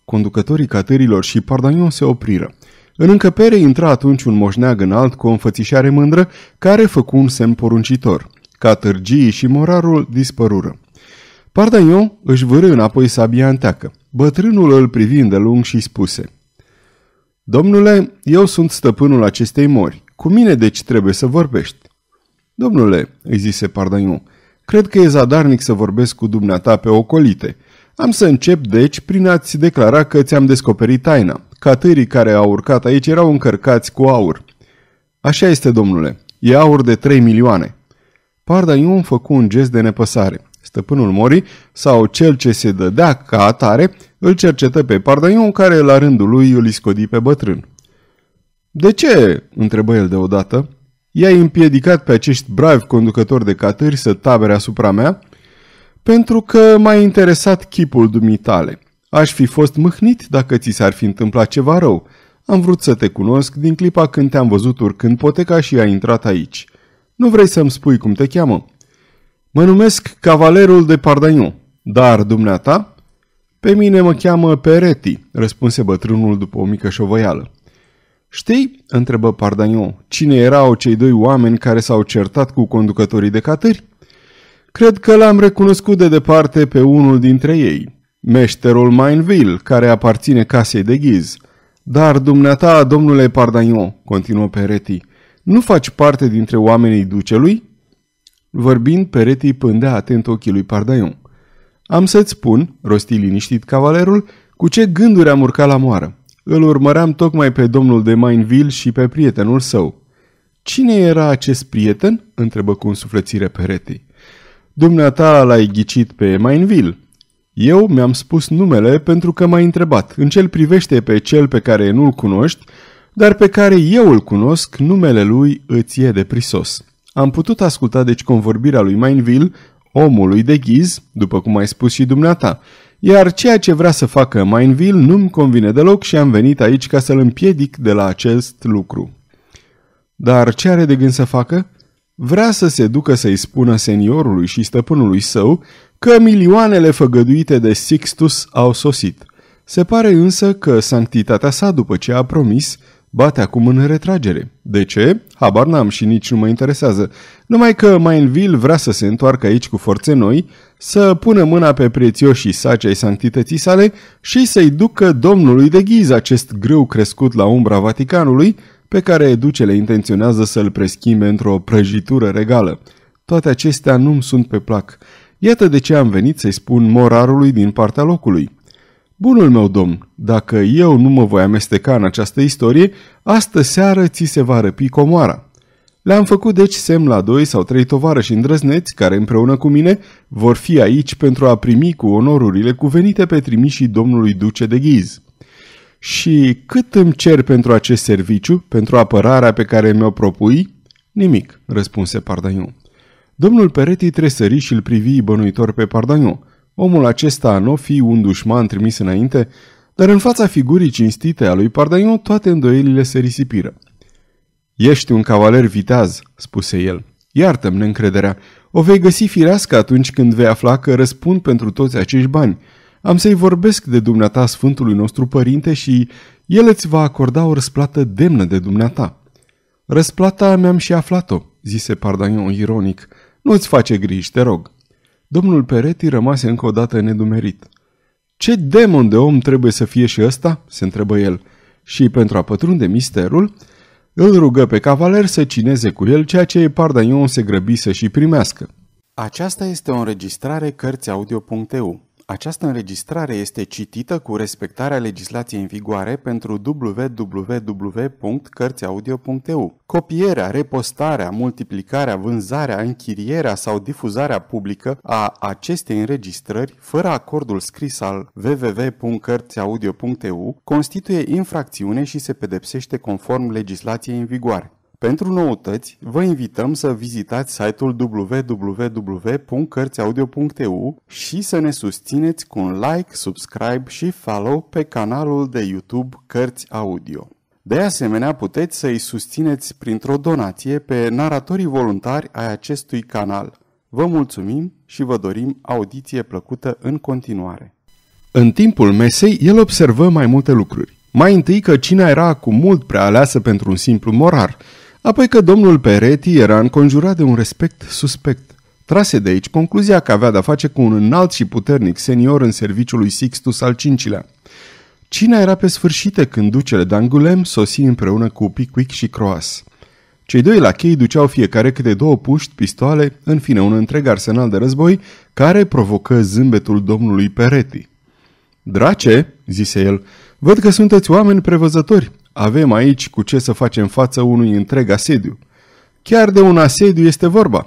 Conducătorii catărilor și Pardaion se opriră. În încăpere intra atunci un moșneag înalt cu o înfățișare mândră, care făcu un semn poruncitor. Catârgii și morarul dispărură. Pardaion își vârâ înapoi sabia în teacă. Bătrânul îl privi lung și spuse Domnule, eu sunt stăpânul acestei mori. Cu mine deci trebuie să vorbești. Domnule, îi zise Pardaion, cred că e zadarnic să vorbesc cu dumneata pe ocolite – am să încep, deci, prin a-ți declara că ți-am descoperit taina. Catârii care au urcat aici erau încărcați cu aur. Așa este, domnule. E aur de 3 milioane. Pardaion făcu un gest de nepăsare. Stăpânul Mori, sau cel ce se dădea ca atare, îl cercetă pe Pardaion, care la rândul lui îl iscodi pe bătrân. De ce?" întrebă el deodată. I-ai împiedicat pe acești bravi conducători de catări să tabere asupra mea?" pentru că m-a interesat chipul dumitale. Aș fi fost mâhnit dacă ți s-ar fi întâmplat ceva rău. Am vrut să te cunosc din clipa când te-am văzut urcând poteca și a intrat aici. Nu vrei să-mi spui cum te cheamă? Mă numesc Cavalerul de Pardaniu, dar dumneata? Pe mine mă cheamă Pereti. răspunse bătrânul după o mică șovăială. Știi, întrebă Pardaniu, cine erau cei doi oameni care s-au certat cu conducătorii de catări? Cred că l-am recunoscut de departe pe unul dintre ei, meșterul Mainville, care aparține casei de ghiz. Dar dumneata, domnule Pardagnon, continuă Peretti, nu faci parte dintre oamenii ducelui? Vorbind, Peretti pândea atent ochii lui Pardaion. Am să-ți spun, rosti liniștit cavalerul, cu ce gânduri am urcat la moară. Îl urmăream tocmai pe domnul de Mainville și pe prietenul său. Cine era acest prieten? întrebă cu însuflețire Peretti. Dumneata l-ai ghicit pe Mainville. Eu mi-am spus numele pentru că m-ai întrebat. În cel privește pe cel pe care nu-l cunoști, dar pe care eu îl cunosc, numele lui îți e de prisos. Am putut asculta deci convorbirea lui Mainville, omului de ghiz, după cum ai spus și dumneata, iar ceea ce vrea să facă Mainville nu-mi convine deloc și am venit aici ca să-l împiedic de la acest lucru. Dar ce are de gând să facă? Vrea să se ducă să-i spună seniorului și stăpânului său că milioanele făgăduite de Sixtus au sosit. Se pare însă că sanctitatea sa, după ce a promis, bate acum în retragere. De ce? Habar n-am și nici nu mă interesează. Numai că Mainville vrea să se întoarcă aici cu forțe noi, să pună mâna pe prețioșii saci ai sanctității sale și să-i ducă domnului de ghiz acest greu crescut la umbra Vaticanului, pe care ducele intenționează să-l preschimbe într-o prăjitură regală. Toate acestea nu-mi sunt pe plac. Iată de ce am venit să-i spun morarului din partea locului. Bunul meu domn, dacă eu nu mă voi amesteca în această istorie, astă seară ți se va răpi comoara. Le-am făcut deci semn la doi sau trei tovarăși îndrăzneți care împreună cu mine vor fi aici pentru a primi cu onorurile cuvenite pe trimișii domnului duce de ghiz. Și cât îmi cer pentru acest serviciu, pentru apărarea pe care mi-o propui? Nimic, răspunse Pardaniu. Domnul Peretti tresări și îl privi bănuitor pe Pardaniu. Omul acesta nu fi un dușman trimis înainte, dar în fața figurii cinstite a lui Pardaniu toate îndoielile se risipiră. Ești un cavaler viteaz, spuse el. Iartă-mi neîncrederea. O vei găsi firească atunci când vei afla că răspund pentru toți acești bani – am să-i vorbesc de dumneata Sfântului nostru Părinte și el îți va acorda o răsplată demnă de dumneata. Răsplata mi-am și aflat-o, zise Pardagnon ironic. Nu-ți face griji, te rog. Domnul Pereti rămase încă o dată nedumerit. Ce demon de om trebuie să fie și ăsta?" se întrebă el. Și pentru a pătrunde misterul, îl rugă pe cavaler să cineze cu el ceea ce Pardagnon se grăbi să și primească. Aceasta este o înregistrare Cărțiaudio.eu. Această înregistrare este citită cu respectarea legislației în vigoare pentru www.cărțiaudio.eu. Copierea, repostarea, multiplicarea, vânzarea, închirierea sau difuzarea publică a acestei înregistrări fără acordul scris al www.cărțiaudio.eu constituie infracțiune și se pedepsește conform legislației în vigoare. Pentru noutăți, vă invităm să vizitați site-ul www.cărțiaudio.eu și să ne susțineți cu un like, subscribe și follow pe canalul de YouTube Cărți Audio. De asemenea, puteți să-i susțineți printr-o donație pe naratorii voluntari ai acestui canal. Vă mulțumim și vă dorim audiție plăcută în continuare. În timpul mesei, el observă mai multe lucruri. Mai întâi că cina era cu mult prea aleasă pentru un simplu morar – apoi că domnul Peretti era înconjurat de un respect suspect. Trase de aici concluzia că avea de-a face cu un înalt și puternic senior în serviciul lui Sixtus al V-lea. Cina era pe sfârșită când ducele d'Angulem sosi împreună cu Pickwick și Croas. Cei doi chei duceau fiecare câte două puști, pistoale, în fine un întreg arsenal de război, care provocă zâmbetul domnului Peretti. Drace, zise el, văd că sunteți oameni prevăzători. Avem aici cu ce să facem față unui întreg asediu. Chiar de un asediu este vorba.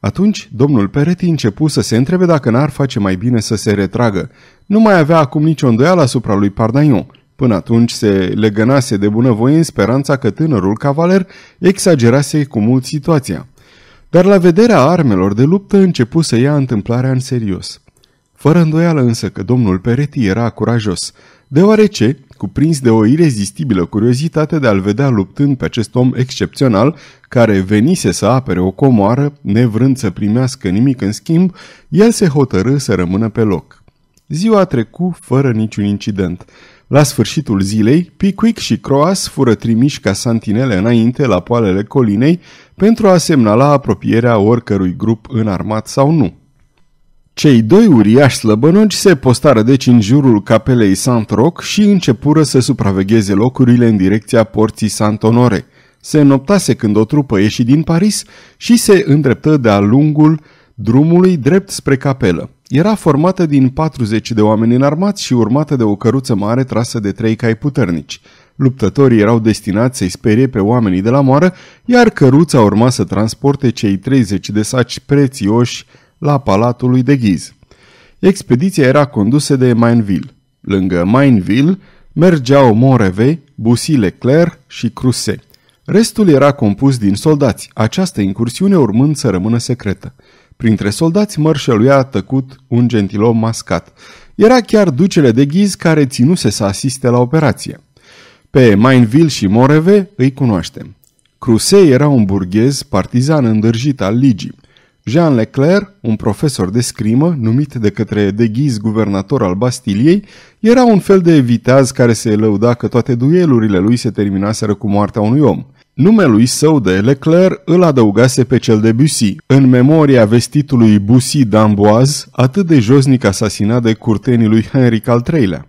Atunci, domnul Pereti începu să se întrebe dacă n-ar face mai bine să se retragă. Nu mai avea acum nicio îndoială asupra lui Pardaion. Până atunci se legănase de bunăvoie în speranța că tânărul cavaler exagerase cu mult situația. Dar la vederea armelor de luptă începu să ia întâmplarea în serios. Fără îndoială însă că domnul Pereti era curajos, deoarece, cuprins de o irezistibilă curiozitate de a-l vedea luptând pe acest om excepțional, care venise să apere o comoară, nevrând să primească nimic în schimb, el se hotărâ să rămână pe loc. Ziua trecu fără niciun incident. La sfârșitul zilei, Pickwick și Croas fură trimiși ca santinele înainte la poalele colinei pentru a semnala apropierea oricărui grup înarmat sau nu. Cei doi uriași slăbănogi se postară deci în jurul capelei Sant-Roc și începură să supravegheze locurile în direcția porții sant Honore. Se noptase când o trupă ieși din Paris și se îndreptă de-a lungul drumului drept spre capelă. Era formată din 40 de oameni înarmați și urmată de o căruță mare trasă de trei cai puternici. Luptătorii erau destinați să-i sperie pe oamenii de la moară, iar căruța urma să transporte cei 30 de saci prețioși la Palatul lui de Ghiz. Expediția era condusă de Mainville. Lângă Mainville mergeau Moreve, Bussy Leclerc și Cruse. Restul era compus din soldați, această incursiune urmând să rămână secretă. Printre soldați mărșăluia tăcut un gentilom mascat. Era chiar ducele de ghiz care ținuse să asiste la operație. Pe Mainville și Moreve îi cunoaștem. Cruse era un burghez partizan îndârjit al ligii. Jean Leclerc, un profesor de scrimă, numit de către de ghiz guvernator al Bastiliei, era un fel de viteaz care se lăuda că toate duelurile lui se terminaseră cu moartea unui om. Numelui său de Leclerc îl adăugase pe cel de Bussy, în memoria vestitului Bussy d'Amboise, atât de josnic asasinat de curtenii lui Henric al III-lea.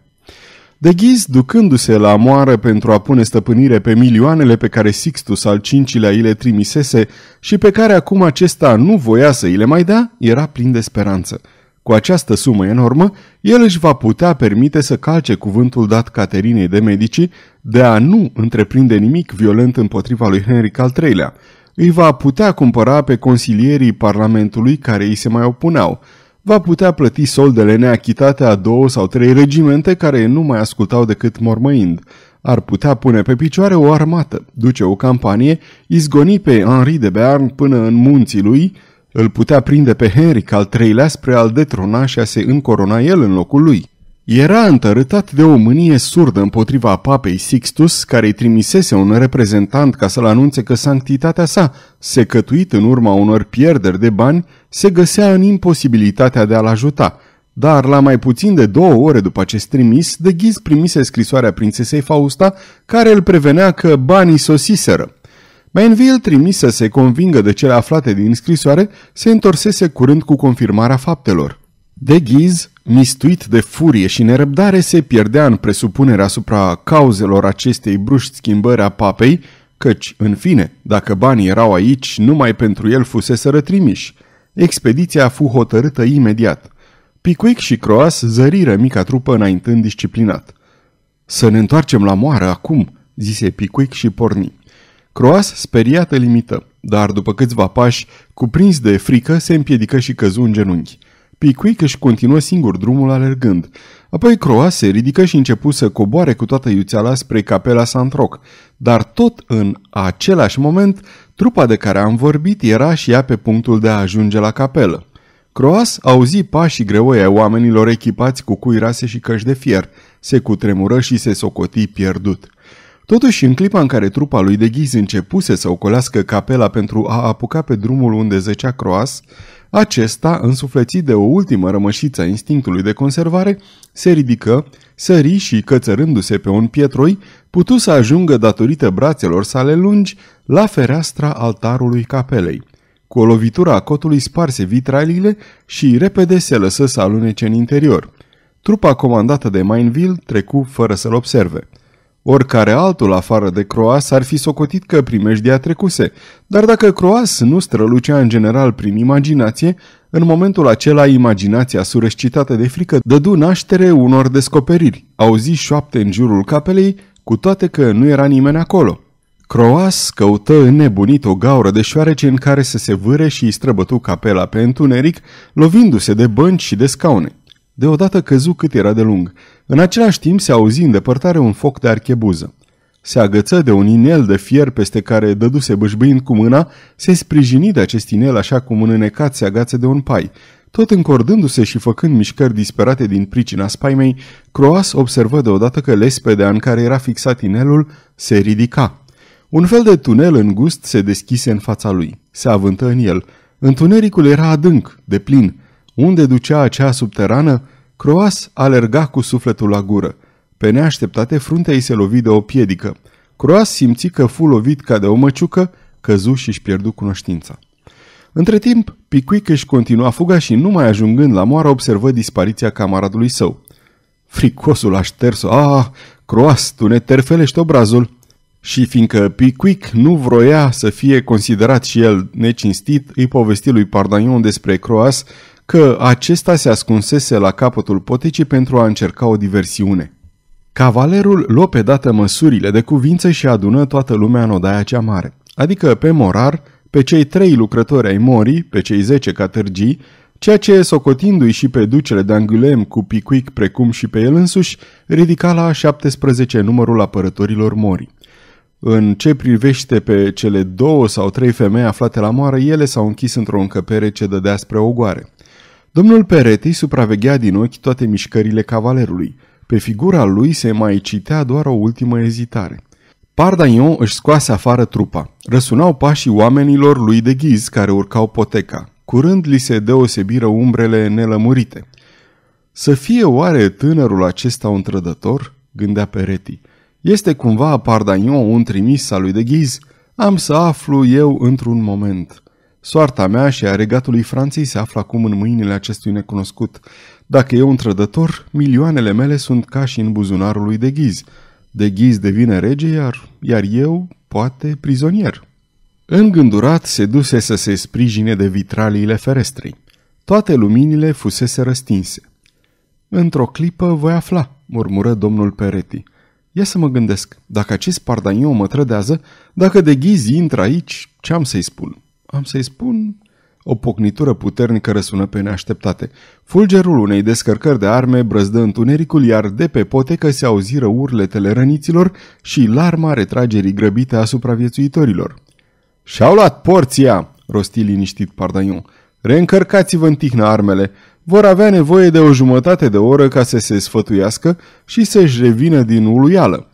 De ghiz, ducându-se la moară pentru a pune stăpânire pe milioanele pe care Sixtus al cincilea îi le trimisese și pe care acum acesta nu voia să îi le mai dea, era plin de speranță. Cu această sumă enormă, el își va putea permite să calce cuvântul dat Caterinei de Medici de a nu întreprinde nimic violent împotriva lui Henric al III-lea. Îi va putea cumpăra pe consilierii Parlamentului care îi se mai opuneau – va putea plăti soldele neachitate a două sau trei regimente care nu mai ascultau decât mormăind. Ar putea pune pe picioare o armată, duce o campanie, izgoni pe Henri de Bearn până în munții lui, îl putea prinde pe Henric al treilea spre al detrona și a se încorona el în locul lui. Era întărâtat de o mânie surdă împotriva papei Sixtus, care îi trimisese un reprezentant ca să-l anunțe că sanctitatea sa, secătuit în urma unor pierderi de bani, se găsea în imposibilitatea de a-l ajuta. Dar la mai puțin de două ore după acest trimis, de ghiz primise scrisoarea prințesei Fausta, care îl prevenea că banii sosiseră. Mainville, trimis să se convingă de cele aflate din scrisoare, se întorsese curând cu confirmarea faptelor. De ghiz, mistuit de furie și nerăbdare, se pierdea în presupunerea asupra cauzelor acestei bruști schimbări a papei, căci, în fine, dacă banii erau aici, numai pentru el fusese rătrimiși. Expediția a fost hotărâtă imediat. Picuic și Croas zăriră mica trupă înaintând disciplinat. Să ne întoarcem la moară acum!" zise Picuic și porni. Croas speriată, limită, dar după câțiva pași, cuprins de frică, se împiedică și căzu în genunchi că și continuă singur drumul alergând. Apoi Croa se ridică și începu să coboare cu toată iuțeala spre capela Santroc, dar tot în același moment, trupa de care am vorbit era și ea pe punctul de a ajunge la capelă. Croas auzi pașii greoi ai oamenilor echipați cu cuirase și căști de fier, se cutremură și se socoti pierdut. Totuși, în clipa în care trupa lui de ghiz începuse să ocolească capela pentru a apuca pe drumul unde zăcea Croas, acesta, însuflețit de o ultimă rămășiță a instinctului de conservare, se ridică, sări și, cățărându-se pe un pietroi, putu să ajungă datorită brațelor sale lungi la fereastra altarului capelei. Cu o lovitură a cotului sparse vitralile și repede se lăsă să alunece în interior. Trupa comandată de Mainville trecu fără să-l observe. Oricare altul afară de Croas ar fi socotit că primejdia trecuse, dar dacă Croas nu strălucea în general prin imaginație, în momentul acela imaginația surescitată de frică dădu naștere unor descoperiri, auzi șoapte în jurul capelei, cu toate că nu era nimeni acolo. Croas căută înnebunit o gaură de șoarece în care să se vâre și îi străbătu capela pe întuneric, lovindu-se de bănci și de scaune. Deodată căzu cât era de lung. În același timp se auzi în depărtare un foc de archebuză. Se agăță de un inel de fier peste care dăduse bășbâind cu mâna, se sprijini de acest inel așa cum un înecat se agață de un pai. Tot încordându-se și făcând mișcări disperate din pricina spaimei, Croas observă deodată că lespedea în care era fixat inelul se ridica. Un fel de tunel îngust se deschise în fața lui. Se avântă în el. Întunericul era adânc, de plin. Unde ducea acea subterană? Croas alerga cu sufletul la gură. Pe neașteptate, fruntea îi se lovi de o piedică. Croas simți că fu lovit ca de o măciucă, căzu și își pierdu cunoștința. Între timp, Picuic își continua fuga și, numai ajungând la moară, observă dispariția camaradului său. Fricosul a șters-o. Ah, Croas, tu ne terfelești obrazul!" Și fiindcă Picuic nu vroia să fie considerat și el necinstit, îi povesti lui Pardagnon despre Croas că acesta se ascunsese la capătul poticii pentru a încerca o diversiune. Cavalerul luă pe dată măsurile de cuvință și adună toată lumea în odaia cea mare, adică pe morar, pe cei trei lucrători ai morii, pe cei zece catârgii, ceea ce, socotindu-i și pe ducele de Angulem cu picuic precum și pe el însuși, ridica la 17 numărul apărătorilor morii. În ce privește pe cele două sau trei femei aflate la moară, ele s-au închis într-o încăpere ce dădea spre ogoare. Domnul Peretti supraveghea din ochi toate mișcările cavalerului. Pe figura lui se mai citea doar o ultimă ezitare. Pardaion își scoase afară trupa. Răsunau pașii oamenilor lui de ghiz care urcau poteca. Curând li se deosebiră umbrele nelămurite. Să fie oare tânărul acesta un trădător? gândea Peretti. Este cumva Pardaion un trimis al lui de ghiz? Am să aflu eu într-un moment. Soarta mea și a regatului Franței se află acum în mâinile acestui necunoscut. Dacă e un trădător, milioanele mele sunt ca și în buzunarul lui de ghiz. De ghiz devine rege, iar, iar eu, poate, prizonier. Îngândurat se duse să se sprijine de vitraliile ferestrei. Toate luminile fusese răstinse. Într-o clipă voi afla, murmură domnul Peretti. Ia să mă gândesc, dacă acest pardaniu mă trădează, dacă de ghiz intră aici, ce am să-i spun? am să-i spun... O pocnitură puternică răsună pe neașteptate. Fulgerul unei descărcări de arme brăzdă întunericul, iar de pe potecă se auziră urletele răniților și larma retragerii grăbite a supraviețuitorilor. Și-au luat porția!" rosti liniștit Pardaiu. Reîncărcați-vă în tihnă armele. Vor avea nevoie de o jumătate de oră ca să se sfătuiască și să-și revină din uluială."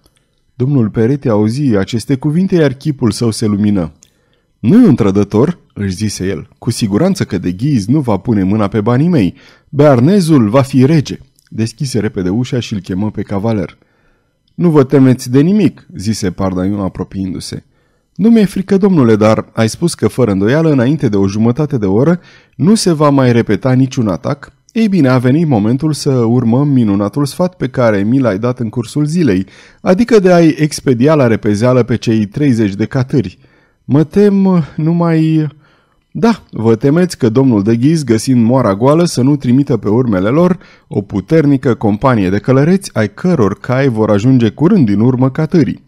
Domnul Perete auzi aceste cuvinte, iar chipul său se lumină. Nu e un trădător?" își zise el. Cu siguranță că de ghiz nu va pune mâna pe banii mei. Bearnezul va fi rege." Deschise repede ușa și îl chemă pe cavaler. Nu vă temeți de nimic," zise Pardaiu apropiindu-se. Nu mi-e frică, domnule, dar ai spus că fără îndoială, înainte de o jumătate de oră, nu se va mai repeta niciun atac? Ei bine, a venit momentul să urmăm minunatul sfat pe care mi l-ai dat în cursul zilei, adică de a-i expedia la repezeală pe cei 30 de catâri. Mă tem numai... Da, vă temeți că domnul de ghiz, găsind moara goală, să nu trimită pe urmele lor o puternică companie de călăreți ai căror cai vor ajunge curând din urmă catării.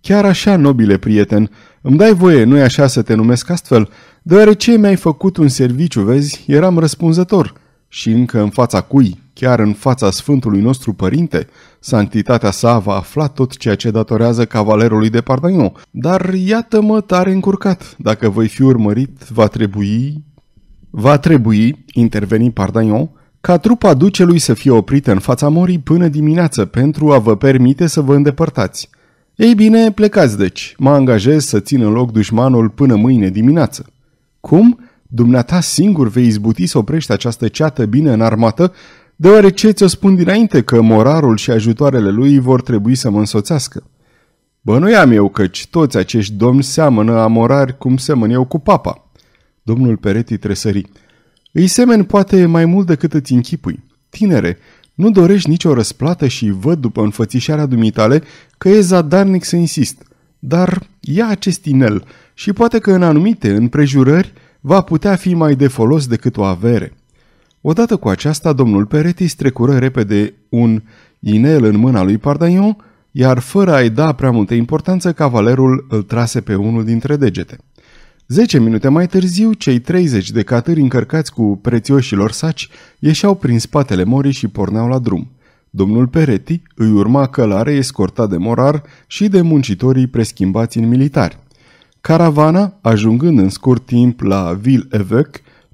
Chiar așa, nobile prieten, îmi dai voie, nu-i așa să te numesc astfel? Deoarece mi-ai făcut un serviciu, vezi, eram răspunzător și încă în fața cui, chiar în fața Sfântului nostru Părinte, sanctitatea sa va afla tot ceea ce datorează cavalerului de Pardagnon. Dar iată-mă tare încurcat. Dacă voi fi urmărit, va trebui... Va trebui, interveni Pardagnon, ca trupa ducelui să fie oprită în fața morii până dimineață pentru a vă permite să vă îndepărtați. Ei bine, plecați deci. Mă angajez să țin în loc dușmanul până mâine dimineață. Cum? Dumneata singur vei izbuti să oprești această ceată bine înarmată, deoarece ți-o spun dinainte că morarul și ajutoarele lui vor trebui să mă însoțească. Bănuiam eu căci toți acești domni seamănă a morari cum semăn eu cu papa. Domnul Pereti tresări. Îi semeni poate mai mult decât îți închipui. Tinere, nu dorești nicio răsplată și văd după înfățișarea dumitale că e zadarnic să insist. Dar ia acest inel și poate că în anumite împrejurări va putea fi mai de folos decât o avere. Odată cu aceasta, domnul Peretti strecură repede un inel în mâna lui Pardaion, iar fără a-i da prea multă importanță, cavalerul îl trase pe unul dintre degete. Zece minute mai târziu, cei 30 de catâri încărcați cu prețioșilor saci ieșeau prin spatele morii și porneau la drum. Domnul Peretti îi urma călare escortat de morar și de muncitorii preschimbați în militari. Caravana, ajungând în scurt timp la ville Evec,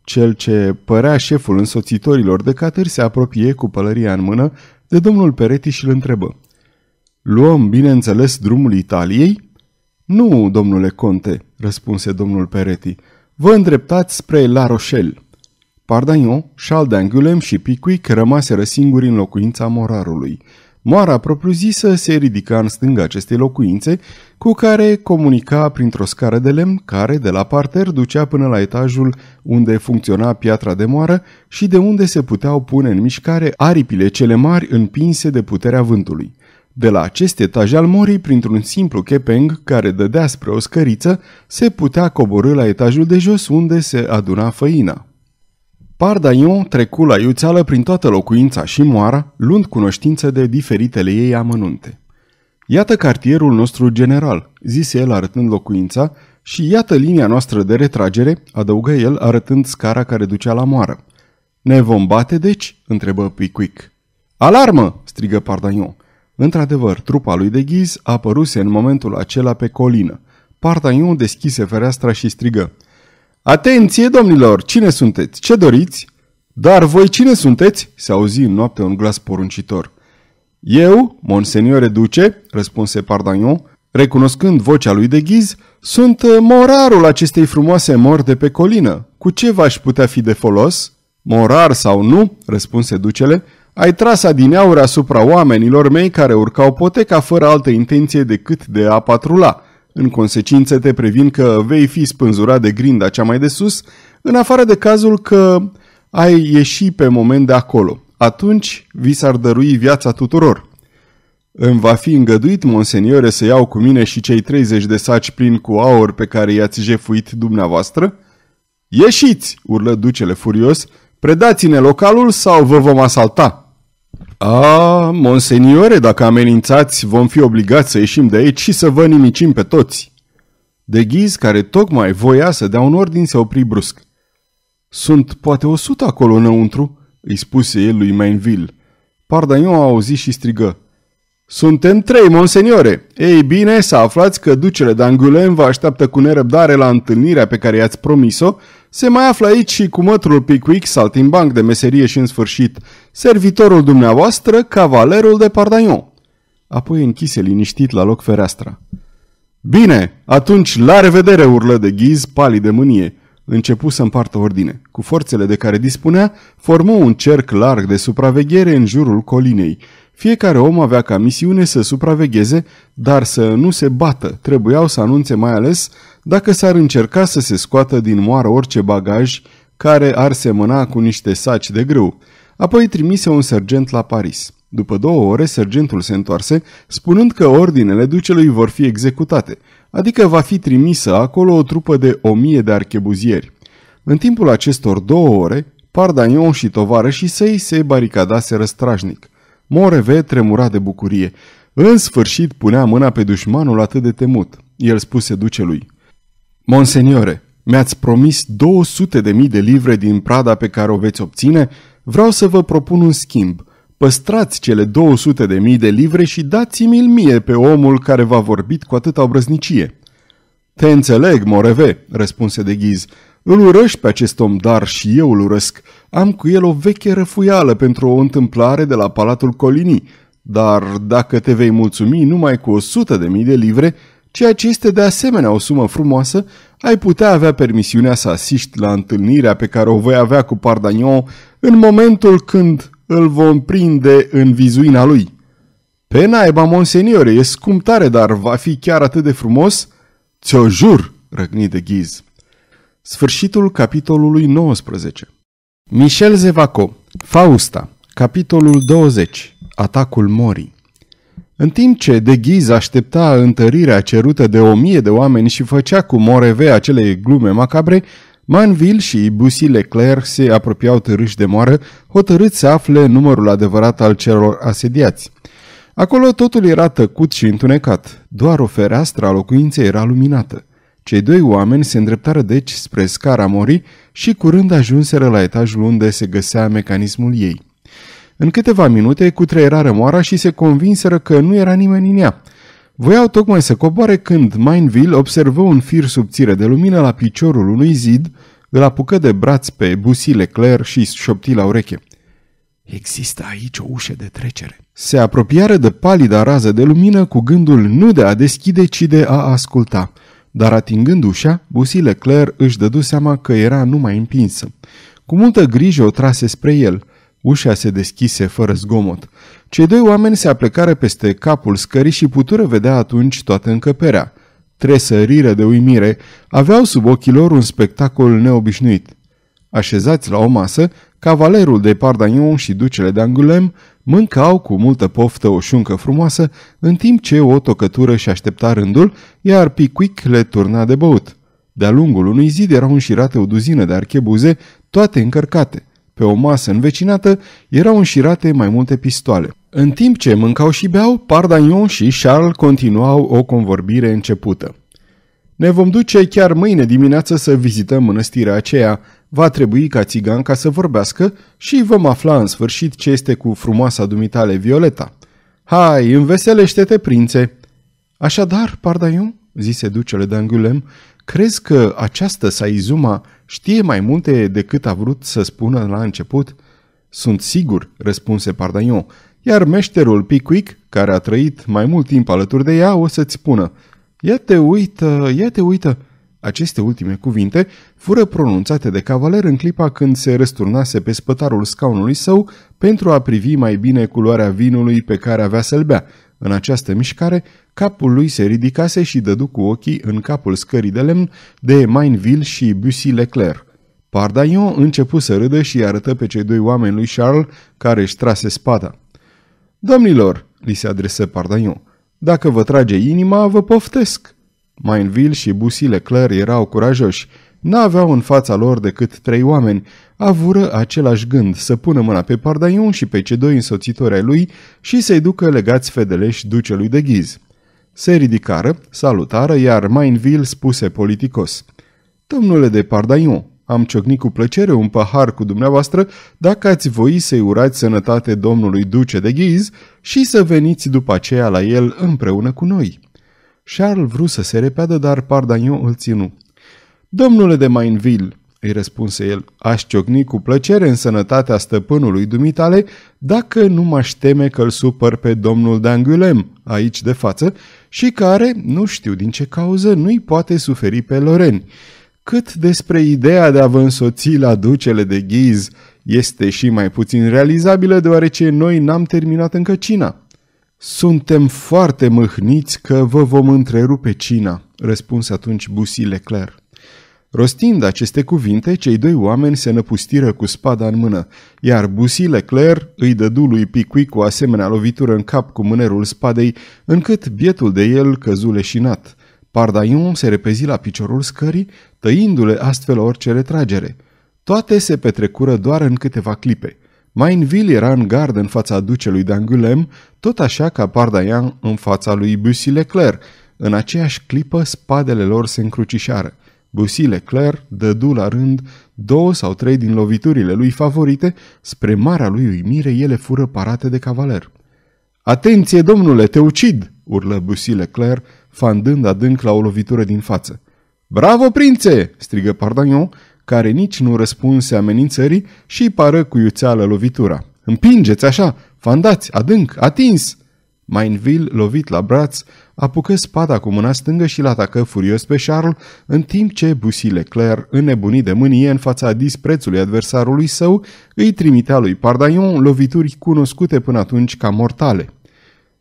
cel ce părea șeful însoțitorilor de catări se apropie cu pălăria în mână de domnul Peretti și îl întrebă. Luăm, bineînțeles, drumul Italiei?" Nu, domnule conte," răspunse domnul Peretti. Vă îndreptați spre La Rochelle." Pardagnon, Charles d'Angulem și Picuic rămaseră singuri în locuința morarului. Moara propriu-zisă se ridica în stânga acestei locuințe, cu care comunica printr-o scară de lemn care de la parter ducea până la etajul unde funcționa piatra de moară și de unde se puteau pune în mișcare aripile cele mari împinse de puterea vântului. De la acest etaj al morii, printr-un simplu kepeng care dădea spre o scăriță, se putea coborâ la etajul de jos unde se aduna făina. Pardaion trecu la iuțeală prin toată locuința și moara, luând cunoștință de diferitele ei amănunte. Iată cartierul nostru general, zise el arătând locuința, și iată linia noastră de retragere, adăugă el arătând scara care ducea la moară. Ne vom bate, deci? întrebă Picuic. Alarmă! strigă Pardaion. Într-adevăr, trupa lui de ghiz apăruse în momentul acela pe colină. Pardaion deschise fereastra și strigă – Atenție, domnilor! Cine sunteți? Ce doriți? Dar voi cine sunteți?" se auzi în noapte un glas poruncitor. Eu, monseniore duce," răspunse Pardagnon, recunoscând vocea lui de ghiz, sunt uh, morarul acestei frumoase mor de pe colină. Cu ce v-aș putea fi de folos?" Morar sau nu," răspunse ducele, ai tras adineauri asupra oamenilor mei care urcau poteca fără altă intenție decât de a patrula. În consecință te previn că vei fi spânzurat de grinda cea mai de sus, în afară de cazul că ai ieși pe moment de acolo. Atunci vi s-ar dărui viața tuturor. Îmi va fi îngăduit, monseniore, să iau cu mine și cei 30 de saci plin cu aur pe care i-ați jefuit dumneavoastră? Ieșiți!" urlă ducele furios. Predați-ne localul sau vă vom asalta!" A, monseniore, dacă amenințați, vom fi obligați să ieșim de aici și să vă nimicim pe toți. De ghiz, care tocmai voia să dea un ordin, se opri brusc. Sunt poate o sută acolo înăuntru, îi spuse el lui Mainville. Pardaion a auzit și strigă. Suntem trei, monseniore! Ei bine, să aflați că ducele d'Angulem vă așteaptă cu nerăbdare la întâlnirea pe care i-ați promis-o. Se mai află aici și cu mătrul Pickwick, saltimbanc de meserie și în sfârșit, servitorul dumneavoastră, cavalerul de Pardaion. Apoi închise liniștit la loc fereastra. Bine, atunci la revedere, urlă de ghiz, palid de mânie. Începu să împartă ordine cu forțele de care dispunea, formă un cerc larg de supraveghere în jurul colinei. Fiecare om avea ca misiune să supravegheze, dar să nu se bată, trebuiau să anunțe mai ales dacă s-ar încerca să se scoată din moară orice bagaj care ar semăna cu niște saci de grâu. Apoi trimise un sergent la Paris. După două ore, sergentul se întoarse, spunând că ordinele ducelui vor fi executate, adică va fi trimisă acolo o trupă de o mie de archebuzieri. În timpul acestor două ore, Pardanion și tovarășii săi se baricadase răstrașnic. Moreve tremura de bucurie. În sfârșit punea mâna pe dușmanul atât de temut. El spuse ducelui. Monseniore, mi-ați promis 200 de mii de livre din prada pe care o veți obține, vreau să vă propun un schimb. Păstrați cele 200 de mii de livre și dați-mi-l mie pe omul care v-a vorbit cu atâta obrăznicie. Te înțeleg, Moreve, răspunse de ghiz, îl urăști pe acest om, dar și eu îl urăsc. Am cu el o veche răfuială pentru o întâmplare de la Palatul Colini, dar dacă te vei mulțumi numai cu o sută de mii de livre, ceea ce este de asemenea o sumă frumoasă, ai putea avea permisiunea să asiști la întâlnirea pe care o voi avea cu Pardagnon în momentul când îl vom prinde în vizuina lui. Pe naiba, monseniore, e scump dar va fi chiar atât de frumos? Ți-o jur, răcni de ghiz. Sfârșitul capitolului 19 Michel Zevaco, Fausta, capitolul 20 Atacul Morii în timp ce de ghiz aștepta întărirea cerută de o mie de oameni și făcea cu moreve acele glume macabre, Manville și Bussy Leclerc se apropiau târâși de moară, hotărât să afle numărul adevărat al celor asediați. Acolo totul era tăcut și întunecat, doar o fereastră a locuinței era luminată. Cei doi oameni se îndreptară deci spre scara Mori și curând ajunseră la etajul unde se găsea mecanismul ei. În câteva minute cutreiera rămoara și se convinseră că nu era nimeni în ea. Voiau tocmai să coboare când Mainville observă un fir subțire de lumină la piciorul unui zid, îl apucă de braț pe busile Claire și șopti la ureche. Există aici o ușă de trecere. Se apropiară de palida rază de lumină cu gândul nu de a deschide, ci de a asculta – dar atingând ușa, Busi Leclerc își dădu seama că era numai împinsă. Cu multă grijă o trase spre el. Ușa se deschise fără zgomot. Cei doi oameni se aplecară peste capul scării și putură vedea atunci toată încăperea. Tresăriră de uimire, aveau sub ochii lor un spectacol neobișnuit. Așezați la o masă, cavalerul de Pardagnon și ducele de Angulem Mâncau cu multă poftă o șuncă frumoasă, în timp ce o tocătură și aștepta rândul, iar Picuic le turna de băut. De-a lungul unui zid erau înșirate o duzină de archebuze, toate încărcate. Pe o masă învecinată erau înșirate mai multe pistoale. În timp ce mâncau și beau, Pardagnon și Charles continuau o convorbire începută. Ne vom duce chiar mâine dimineață să vizităm mănăstirea aceea, Va trebui ca țiganca să vorbească și vom afla în sfârșit ce este cu frumoasa dumitale Violeta. Hai, înveselește-te, prințe! Așadar, Pardaiu, zise ducele de Angulem, crezi că această Saizuma știe mai multe decât a vrut să spună la început? Sunt sigur, răspunse Pardaiu, iar meșterul Picuic, care a trăit mai mult timp alături de ea, o să-ți spună. Ia te uită, ia te uită, aceste ultime cuvinte fură pronunțate de cavaler în clipa când se răsturnase pe spătarul scaunului său pentru a privi mai bine culoarea vinului pe care avea să-l bea. În această mișcare, capul lui se ridicase și dădu cu ochii în capul scării de lemn de Mainville și Bussy Leclerc. Pardaion începu să râdă și arătă pe cei doi oameni lui Charles care își trase spada. Domnilor, li se adresă Pardaion, dacă vă trage inima, vă poftesc!" Mainville și Bussy Leclerc erau curajoși. N-aveau în fața lor decât trei oameni. Avură același gând să pună mâna pe Pardaion și pe cei doi însoțitori ai lui și să-i ducă legați fedeleși ducelui de ghiz. Se ridicară, salutară, iar Mainville spuse politicos. Domnule de Pardaion, am ciocnit cu plăcere un pahar cu dumneavoastră dacă ați voi să-i urați sănătate domnului duce de ghiz și să veniți după aceea la el împreună cu noi.' Charles vrut să se repeadă, dar Pardaniu îl ținu. Domnule de Mainville, îi răspunse el, aș ciocni cu plăcere în sănătatea stăpânului dumitale dacă nu m-aș teme că îl supăr pe domnul d'Angulem, aici de față, și care, nu știu din ce cauză, nu-i poate suferi pe Loreni. Cât despre ideea de a vă însoți la ducele de ghiz, este și mai puțin realizabilă deoarece noi n-am terminat încă cina. Suntem foarte mâhniți că vă vom întrerupe cina, răspuns atunci Busi Leclerc. Rostind aceste cuvinte, cei doi oameni se năpustiră cu spada în mână, iar Busi Leclerc îi dădu lui picui cu asemenea lovitură în cap cu mânerul spadei, încât bietul de el căzu leșinat. Pardaiun se repezi la piciorul scării, tăindu-le astfel orice retragere. Toate se petrecură doar în câteva clipe. Mainville era în gardă în fața ducelui de Angoulême, tot așa ca Pardaian în fața lui Bussy Leclerc. În aceeași clipă, spadele lor se încrucișară. Bussy Leclerc dădu la rând două sau trei din loviturile lui favorite, spre marea lui uimire ele fură parate de cavaler. Atenție, domnule, te ucid!" urlă Bussy Leclerc, fandând adânc la o lovitură din față. Bravo, prințe!" strigă Pardagnon, care nici nu răspunse amenințării și îi pară cu iuțeală lovitura. Împingeți așa, fandați, adânc, atins!" Mainville, lovit la braț, apucă spada cu mâna stângă și l atacă furios pe Charles, în timp ce Bussy Leclerc, înnebunit de mânie în fața disprețului adversarului său, îi trimitea lui Pardaion lovituri cunoscute până atunci ca mortale.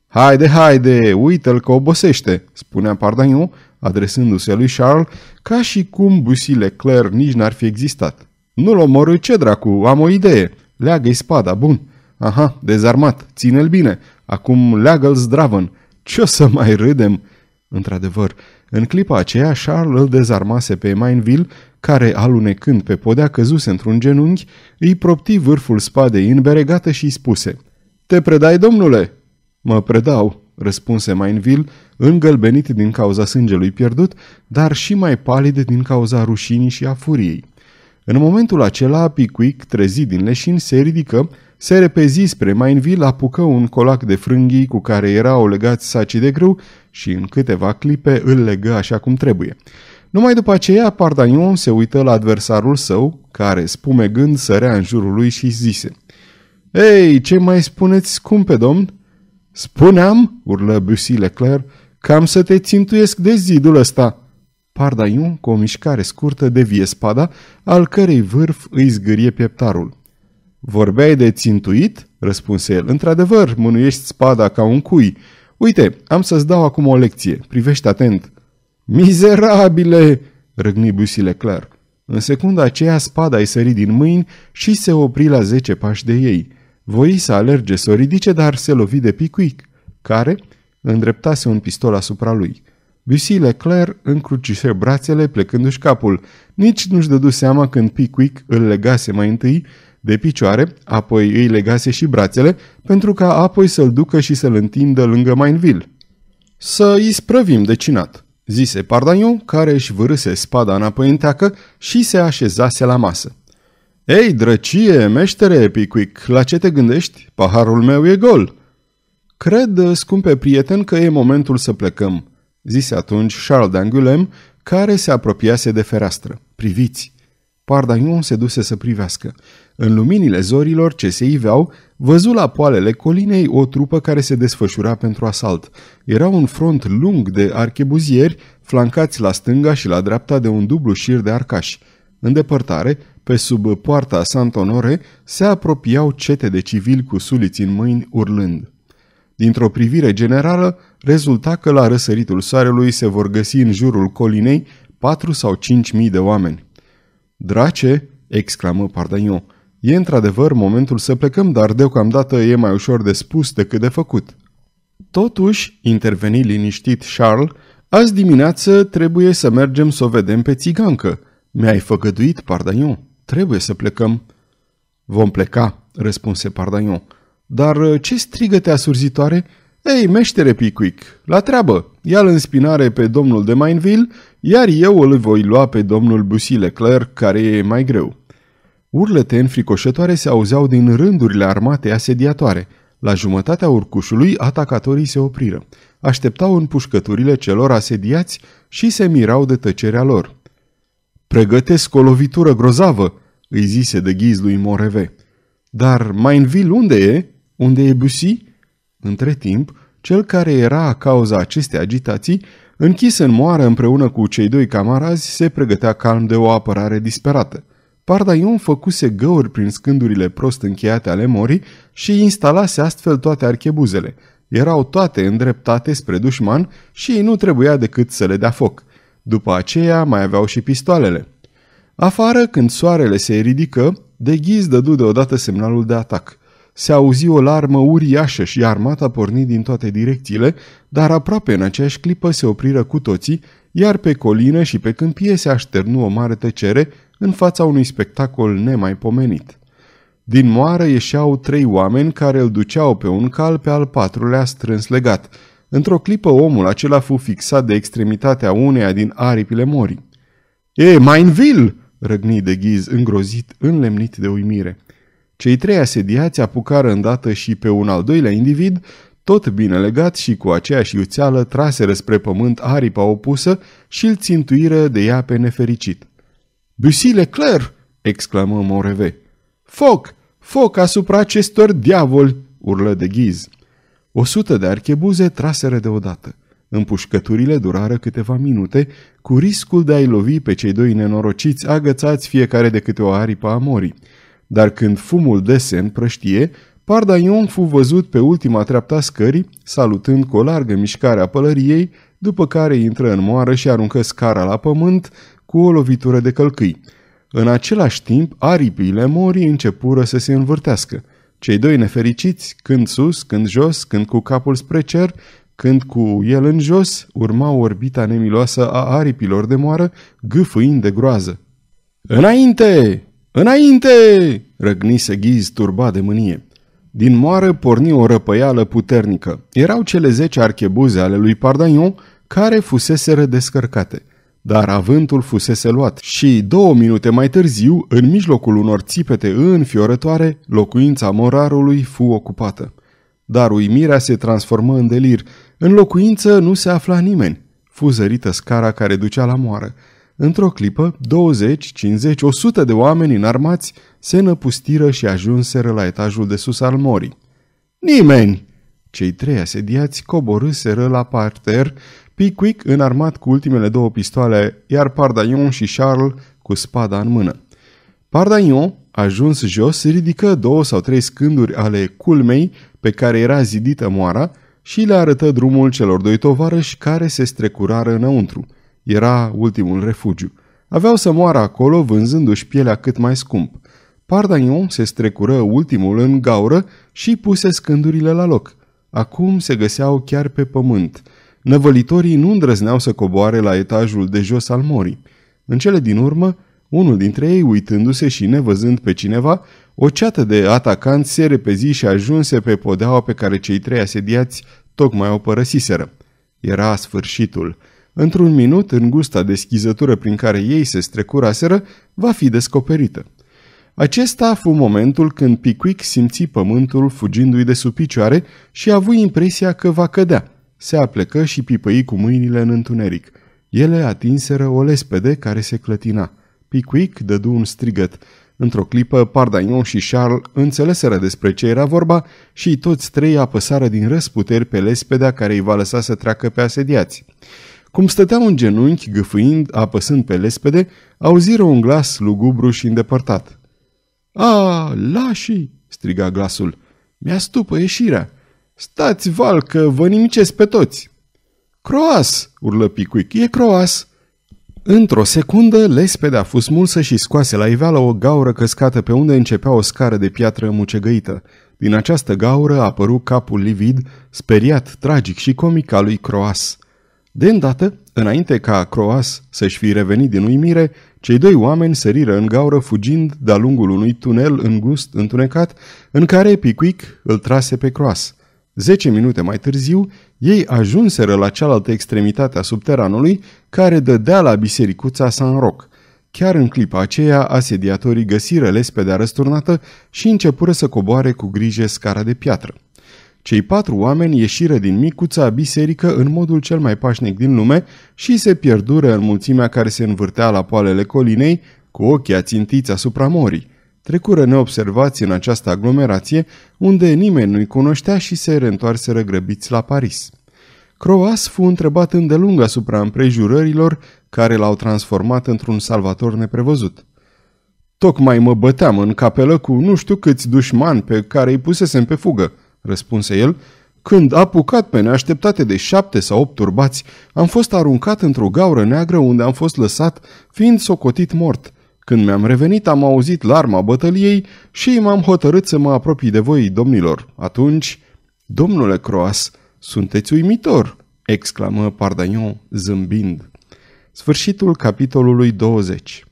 Haide, haide, uită-l că obosește, spunea Pardaniu, adresându-se lui Charles, ca și cum busile Claire nici n-ar fi existat. Nu-l omorâ ce dracu, am o idee. Leagă-i spada, bun. Aha, dezarmat, ține-l bine. Acum leagă-l zdravăn. Ce o să mai râdem? Într-adevăr, în clipa aceea Charles îl dezarmase pe Mainville, care, alunecând pe podea, căzuse într-un genunchi, îi propti vârful spadei în beregată și îi spuse Te predai, domnule?" Mă predau, răspunse Mainville, îngălbenit din cauza sângelui pierdut, dar și mai palid din cauza rușinii și a furiei. În momentul acela, Picuic, trezit din leșin, se ridică, se repezi spre Mainville, apucă un colac de frânghii cu care erau legați sacii de grâu și în câteva clipe îl legă așa cum trebuie. Numai după aceea, Pardagnon se uită la adversarul său, care, spumegând, sărea în jurul lui și zise – Ei, ce mai spuneți, scumpe domn?" Spuneam, urlă Bussy Leclerc, că am să te țintuiesc de zidul ăsta. Pardaiun, cu o mișcare scurtă, devie spada, al cărei vârf îi zgârie pieptarul. Vorbeai de țintuit?" răspunse el. Într-adevăr, mânuiești spada ca un cui. Uite, am să-ți dau acum o lecție. Privește atent." Mizerabile!" răgni Bussy Leclerc. În secunda aceea, spada îi sări din mâini și se opri la zece pași de ei. Voi să alerge, să o ridice, dar se lovi de picuic, care îndreptase un pistol asupra lui. Bussy Leclerc încrucișe brațele plecându-și capul. Nici nu-și dădu seama când Pickwick îl legase mai întâi de picioare, apoi îi legase și brațele, pentru ca apoi să-l ducă și să-l întindă lângă Mainville. Să îi sprăvim de cinat, zise Pardaniu, care își vârâse spada înapoi în teacă și se așezase la masă. Ei, drăcie, meștere, Pickwick, la ce te gândești? Paharul meu e gol!" Cred, uh, scumpe prieten, că e momentul să plecăm," zise atunci Charles d'Angulem, care se apropiase de fereastră. Priviți! Pardagnon se duse să privească. În luminile zorilor ce se iveau, văzu la poalele colinei o trupă care se desfășura pentru asalt. Era un front lung de archebuzieri, flancați la stânga și la dreapta de un dublu șir de arcași. În depărtare pe sub poarta Santonore se apropiau cete de civili cu suliți în mâini urlând. Dintr-o privire generală, rezulta că la răsăritul soarelui se vor găsi în jurul colinei patru sau cinci mii de oameni. Drace, exclamă Pardagnon, e într-adevăr momentul să plecăm, dar deocamdată e mai ușor de spus decât de făcut. Totuși, interveni liniștit Charles, azi dimineață trebuie să mergem să o vedem pe țigancă. Mi-ai făgăduit, Pardagnon. Trebuie să plecăm." Vom pleca," răspunse Pardaion. Dar uh, ce strigăte asurzitoare?" Ei, meștere Picuic, la treabă! ia în spinare pe domnul de Mainville, iar eu îl voi lua pe domnul Busile Clare, care e mai greu." Urlete înfricoșătoare se auzeau din rândurile armate asediatoare. La jumătatea urcușului, atacatorii se opriră. Așteptau pușcăturile celor asediați și se mirau de tăcerea lor. Pregătesc o lovitură grozavă, îi zise de ghiz lui Moreve. Dar Mainville unde e? Unde e Bussy? Între timp, cel care era a cauza acestei agitații, închis în moară împreună cu cei doi camarazi, se pregătea calm de o apărare disperată. Pardaion făcuse găuri prin scândurile prost încheiate ale morii și instalase astfel toate archebuzele. Erau toate îndreptate spre dușman și nu trebuia decât să le dea foc. După aceea mai aveau și pistoalele. Afară, când soarele se ridică, de ghiz dădu deodată semnalul de atac. Se auzi o larmă uriașă și armata porni din toate direcțiile, dar aproape în aceeași clipă se opriră cu toții, iar pe colină și pe câmpie se așternu o mare tăcere în fața unui spectacol nemaipomenit. Din moară ieșeau trei oameni care îl duceau pe un cal pe al patrulea strâns legat – Într-o clipă omul acela fu fixat de extremitatea uneia din aripile morii. E, Mainville!" răgni de ghiz îngrozit, înlemnit de uimire. Cei trei asediați apucară îndată și pe un al doilea individ, tot bine legat și cu aceeași iuțeală traseră spre pământ aripa opusă și îl țintuiră de ea pe nefericit. Busile clare! exclamă Moreve. Foc! Foc asupra acestor diavoli!" urlă de ghiz. O sută de archebuze traseră deodată. Împușcăturile durară câteva minute, cu riscul de a-i lovi pe cei doi nenorociți agățați fiecare de câte o aripă a morii. Dar când fumul de sen prăștie, Pardaion fu văzut pe ultima treaptă a scării, salutând cu o largă mișcare a pălăriei, după care intră în moară și aruncă scara la pământ cu o lovitură de călcâi. În același timp, aripile morii începură să se învârtească – cei doi nefericiți, când sus, când jos, când cu capul spre cer, când cu el în jos, urmau orbita nemiloasă a aripilor de moară, gâfâind de groază. Înainte! Înainte!" răgnise ghiz turbat de mânie. Din moară porni o răpăială puternică. Erau cele zece archebuze ale lui Pardagnon, care fusese descărcate. Dar avântul fusese luat și, două minute mai târziu, în mijlocul unor țipete înfiorătoare, locuința morarului fu ocupată. Dar uimirea se transformă în delir. În locuință nu se afla nimeni. Fu zărită scara care ducea la moară. Într-o clipă, 20, 50, 100 de oameni înarmați se năpustiră și ajunseră la etajul de sus al morii. Nimeni! Cei trei asediați coborâseră la parter Pickwick înarmat cu ultimele două pistoale, iar Pardaion și Charles cu spada în mână. Pardaion, ajuns jos, ridică două sau trei scânduri ale culmei pe care era zidită moara și le arătă drumul celor doi tovarăși care se strecurară înăuntru. Era ultimul refugiu. Aveau să moară acolo vânzându-și pielea cât mai scump. Pardaion se strecură ultimul în gaură și puse scândurile la loc. Acum se găseau chiar pe pământ – năvălitorii nu îndrăzneau să coboare la etajul de jos al morii. În cele din urmă, unul dintre ei, uitându-se și nevăzând pe cineva, o ceată de atacanți se repezi și ajunse pe podeaua pe care cei trei asediați tocmai o părăsiseră. Era sfârșitul. Într-un minut, îngusta deschizătură prin care ei se strecuraseră va fi descoperită. Acesta fost momentul când Picuic simți pământul fugindu-i de sub picioare și a avut impresia că va cădea – se aplecă și pipăi cu mâinile în întuneric. Ele atinseră o lespede care se clătina. Picuic dădu un strigăt. Într-o clipă, Pardagnon și Charles înțeleseră despre ce era vorba și toți trei apăsară din răsputeri pe lespedea care îi va lăsa să treacă pe asediați. Cum stăteau în genunchi, gâfâind, apăsând pe lespede, auziră un glas lugubru și îndepărtat. A, lași! striga glasul. Mi-a stupă ieșirea!" Stați val că vă nimicesc pe toți!" Croas!" urlă Picuic, e Croas!" Într-o secundă, lespede a fost mulsă și scoase la iveală o gaură căscată pe unde începea o scară de piatră mucegăită. Din această gaură a apărut capul livid, speriat, tragic și comic al lui Croas. De îndată, înainte ca Croas să-și fi revenit din uimire, cei doi oameni săriră în gaură fugind de-a lungul unui tunel îngust, întunecat, în care Picuic îl trase pe Croas. Zece minute mai târziu, ei ajunseră la cealaltă extremitate a subteranului, care dădea la bisericuța San Roc. Chiar în clipa aceea, asediatorii găsiră lespedea răsturnată și începură să coboare cu grijă scara de piatră. Cei patru oameni ieșiră din micuța biserică în modul cel mai pașnic din lume și se pierdură în mulțimea care se învârtea la poalele colinei, cu ochii ațintiți asupra morii trecură neobservați în această aglomerație unde nimeni nu-i cunoștea și se reîntoarse răgrăbiți la Paris. Croas fu întrebat îndelung asupra împrejurărilor care l-au transformat într-un salvator neprevăzut. Tocmai mă băteam în capelă cu nu știu câți dușmani pe care îi pusesem pe fugă, răspunse el, când, apucat pe neașteptate de șapte sau opt turbați, am fost aruncat într-o gaură neagră unde am fost lăsat, fiind socotit mort. Când mi-am revenit, am auzit larma bătăliei și m-am hotărât să mă apropii de voi, domnilor. Atunci, domnule Croas, sunteți uimitor!" exclamă Pardagnon zâmbind. Sfârșitul capitolului 20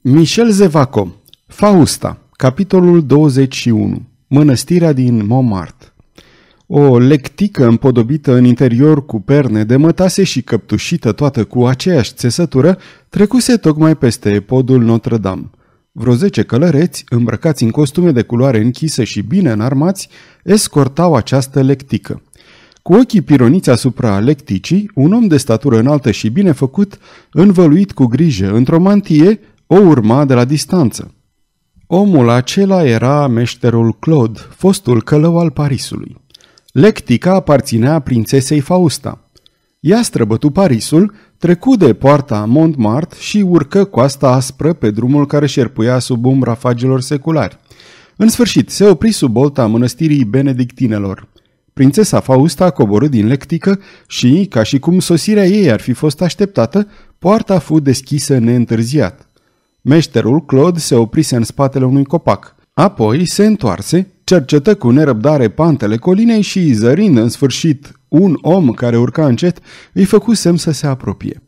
Michel Zevaco Fausta Capitolul 21 Mănăstirea din Montmartre o lectică împodobită în interior cu perne de mătase și căptușită toată cu aceeași țesătură, trecuse tocmai peste podul Notre-Dame. Vreo zece călăreți, îmbrăcați în costume de culoare închisă și bine înarmați, escortau această lectică. Cu ochii pironiți asupra lecticii, un om de statură înaltă și bine făcut, învăluit cu grijă într-o mantie, o urma de la distanță. Omul acela era meșterul Claude, fostul călău al Parisului. Lectica aparținea prințesei Fausta. Ea străbătu Parisul, trecu de poarta Montmartre și urcă coasta aspră pe drumul care șerpuia sub umbra fagilor seculari. În sfârșit, se opri sub bolta mănăstirii benedictinelor. Prințesa Fausta a coborât din lectică și, ca și cum sosirea ei ar fi fost așteptată, poarta a fost deschisă neîntârziat. Meșterul Claude se oprise în spatele unui copac. Apoi se întoarse, cercetă cu nerăbdare pantele colinei și, zărind în sfârșit un om care urca încet, îi făcu semn să se apropie.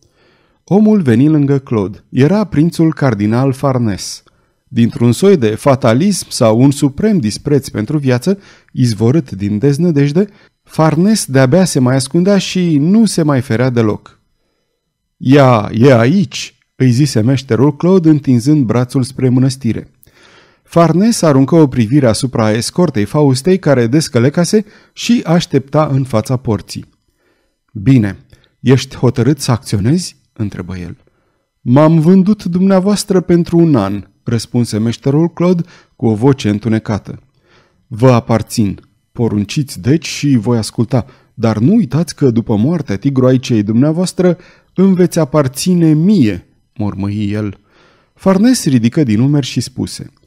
Omul veni lângă Claude. Era prințul cardinal Farnes. Dintr-un soi de fatalism sau un suprem dispreț pentru viață, izvorât din deznădejde, Farnes de-abia se mai ascundea și nu se mai ferea deloc. „Ia, e aici!" îi zise meșterul Claude întinzând brațul spre mănăstire. Farnes aruncă o privire asupra escortei Faustei care descălecase și aștepta în fața porții. Bine, ești hotărât să acționezi?" întrebă el. M-am vândut dumneavoastră pentru un an," răspunse meșterul Claude cu o voce întunecată. Vă aparțin. Porunciți deci și voi asculta, dar nu uitați că după moartea tigroaicei dumneavoastră îmi veți aparține mie, mormăi el. Farnes ridică din umeri și spuse –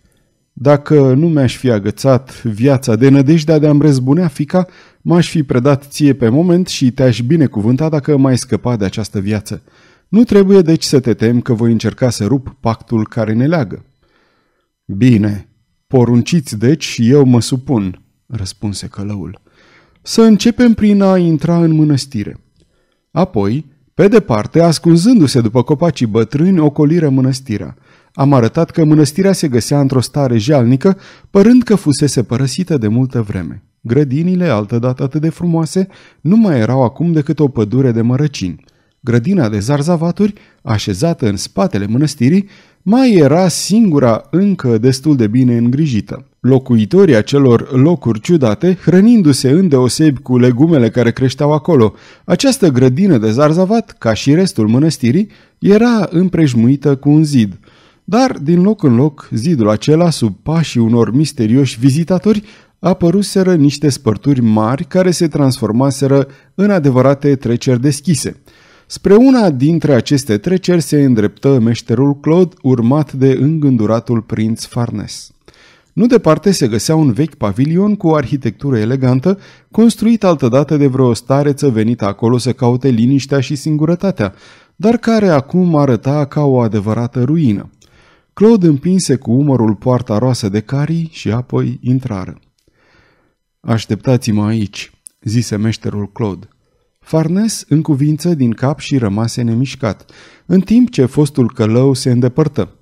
dacă nu mi-aș fi agățat viața de nădejdea de a-mi răzbunea fica, m-aș fi predat ție pe moment și te-aș binecuvânta dacă mai scăpa de această viață. Nu trebuie deci să te tem că voi încerca să rup pactul care ne leagă. Bine, porunciți deci și eu mă supun, răspunse călăul. Să începem prin a intra în mănăstire. Apoi, pe departe, ascunzându-se după copacii bătrâni, ocoliră mănăstirea – am arătat că mănăstirea se găsea într-o stare jalnică, părând că fusese părăsită de multă vreme. Grădinile, altădată atât de frumoase, nu mai erau acum decât o pădure de mărăcini. Grădina de zarzavaturi, așezată în spatele mănăstirii, mai era singura încă destul de bine îngrijită. Locuitorii acelor locuri ciudate, hrănindu-se îndeosebi cu legumele care creșteau acolo, această grădină de zarzavat, ca și restul mănăstirii, era împrejmuită cu un zid. Dar, din loc în loc, zidul acela, sub pașii unor misterioși vizitatori, apăruseră niște spărturi mari care se transformaseră în adevărate treceri deschise. Spre una dintre aceste treceri se îndreptă meșterul Claude, urmat de îngânduratul prinț Farnes. Nu departe se găsea un vechi pavilion cu o arhitectură elegantă, construit altădată de vreo stareță venită acolo să caute liniștea și singurătatea, dar care acum arăta ca o adevărată ruină. Claude împinse cu umărul poarta roasă de carii și apoi intrară. Așteptați-mă aici, zise meșterul Claude. Farnes în cuvință din cap și rămase nemișcat, în timp ce fostul călău se îndepărtă.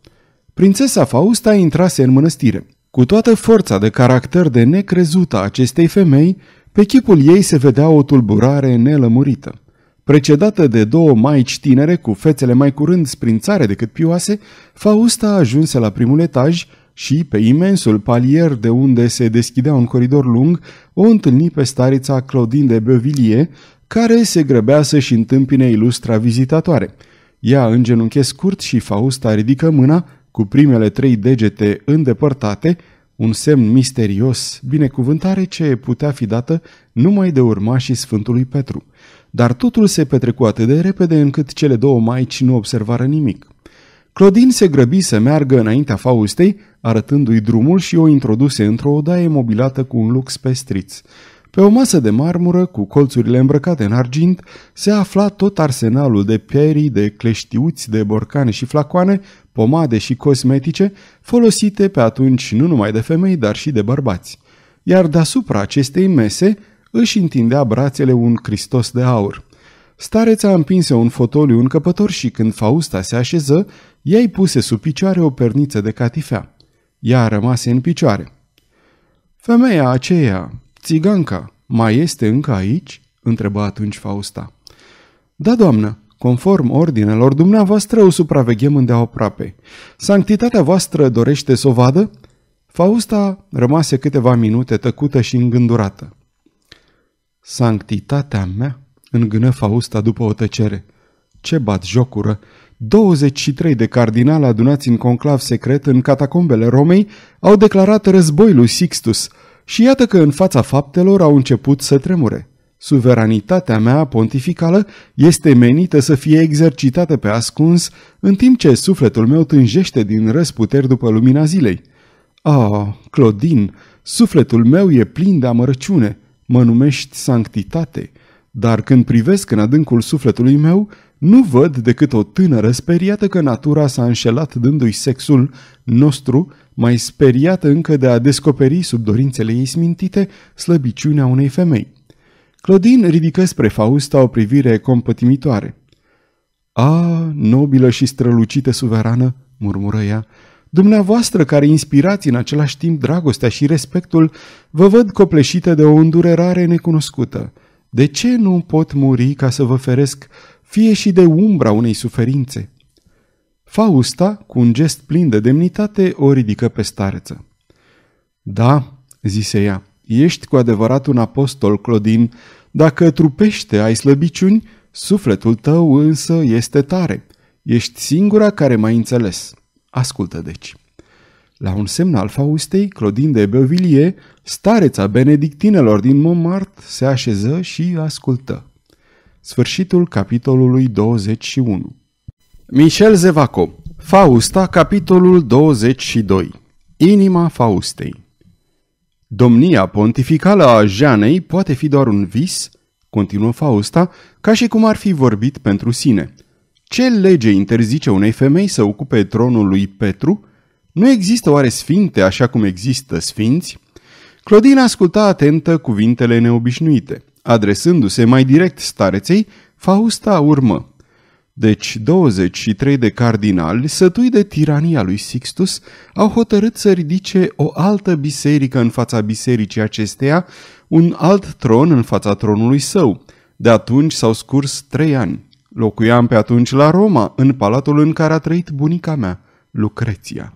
Prințesa Fausta intrase în mănăstire. Cu toată forța de caracter de necrezută a acestei femei, pe chipul ei se vedea o tulburare nelămurită. Precedată de două maici tinere cu fețele mai curând sprințare decât pioase, Fausta ajunse la primul etaj și, pe imensul palier de unde se deschidea un coridor lung, o întâlni pe starița Claudine de Beauvillier, care se grăbea să-și întâmpine ilustra vizitatoare. Ea îngenunche scurt și Fausta ridică mâna, cu primele trei degete îndepărtate, un semn misterios, binecuvântare ce putea fi dată numai de urmașii Sfântului Petru dar totul se petrecu atât de repede încât cele două maici nu observară nimic. Clodin se grăbi să meargă înaintea Faustei, arătându-i drumul și o introduse într-o odaie mobilată cu un lux pestriț. Pe o masă de marmură, cu colțurile îmbrăcate în argint, se afla tot arsenalul de perii, de cleștiuți, de borcane și flacoane, pomade și cosmetice, folosite pe atunci nu numai de femei, dar și de bărbați. Iar deasupra acestei mese își întindea brațele un Cristos de aur. Stareța împinse un fotoliu încăpător și când Fausta se așeză, ei puse sub picioare o perniță de catifea. Ea rămase în picioare. Femeia aceea, țiganca, mai este încă aici?" Întrebă atunci Fausta. Da, doamnă, conform ordinelor dumneavoastră o supraveghem îndeaproape. Sanctitatea voastră dorește să o vadă?" Fausta rămase câteva minute tăcută și îngândurată. Sanctitatea mea? Îngână Fausta după o tăcere. Ce bat jocură! 23 de cardinali adunați în conclav secret în catacombele Romei au declarat război lui Sixtus și iată că în fața faptelor au început să tremure. Suveranitatea mea pontificală este menită să fie exercitată pe ascuns, în timp ce sufletul meu tânjește din răsputeri după lumina zilei. Ah, Clodin, sufletul meu e plin de amărăciune mă numești sanctitate, dar când privesc în adâncul sufletului meu, nu văd decât o tânără speriată că natura s-a înșelat dându-i sexul nostru, mai speriată încă de a descoperi sub dorințele ei smintite slăbiciunea unei femei. Clodin ridică spre Fausta o privire compătimitoare. A, nobilă și strălucită suverană, murmură ea, Dumneavoastră care inspirați în același timp dragostea și respectul, vă văd copleșită de o îndurerare necunoscută. De ce nu pot muri ca să vă feresc fie și de umbra unei suferințe? Fausta, cu un gest plin de demnitate, o ridică pe stareță. Da, zise ea, ești cu adevărat un apostol, Clodin. Dacă trupește ai slăbiciuni, sufletul tău însă este tare. Ești singura care m-ai înțeles. Ascultă deci. La un semn al Faustei, Clodin de Beauvillier, stareța benedictinelor din Montmartre, se așeză și ascultă. Sfârșitul capitolului 21 Michel Zevaco Fausta, capitolul 22 Inima Faustei Domnia pontificală a Janei poate fi doar un vis, continuă Fausta, ca și cum ar fi vorbit pentru sine. Ce lege interzice unei femei să ocupe tronul lui Petru? Nu există oare sfinte așa cum există sfinți? Clodina asculta atentă cuvintele neobișnuite. Adresându-se mai direct stareței, Fausta urmă. Deci 23 de cardinali, sătui de tirania lui Sixtus, au hotărât să ridice o altă biserică în fața bisericii acesteia, un alt tron în fața tronului său. De atunci s-au scurs trei ani. Locuiam pe atunci la Roma, în palatul în care a trăit bunica mea, Lucreția.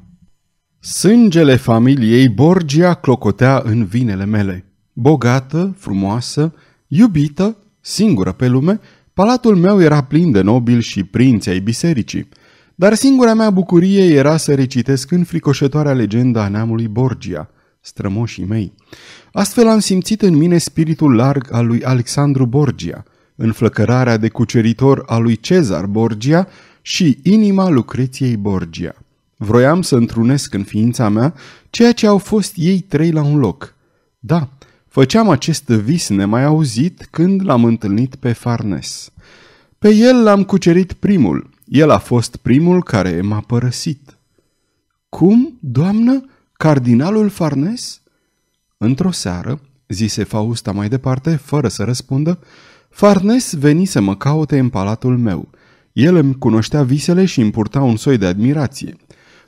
Sângele familiei Borgia clocotea în vinele mele. Bogată, frumoasă, iubită, singură pe lume, palatul meu era plin de nobili și prinți ai bisericii. Dar singura mea bucurie era să recitesc în fricoșătoarea legenda a neamului Borgia, strămoșii mei. Astfel am simțit în mine spiritul larg al lui Alexandru Borgia – înflăcărarea de cuceritor a lui Cezar Borgia și inima Lucreției Borgia. Vroiam să întrunesc în ființa mea ceea ce au fost ei trei la un loc. Da, făceam acest vis nemai auzit când l-am întâlnit pe Farnes. Pe el l-am cucerit primul. El a fost primul care m-a părăsit. Cum, doamnă, cardinalul Farnes? Într-o seară, zise Fausta mai departe, fără să răspundă, Farnes veni să mă caute în palatul meu. El îmi cunoștea visele și îmi purta un soi de admirație.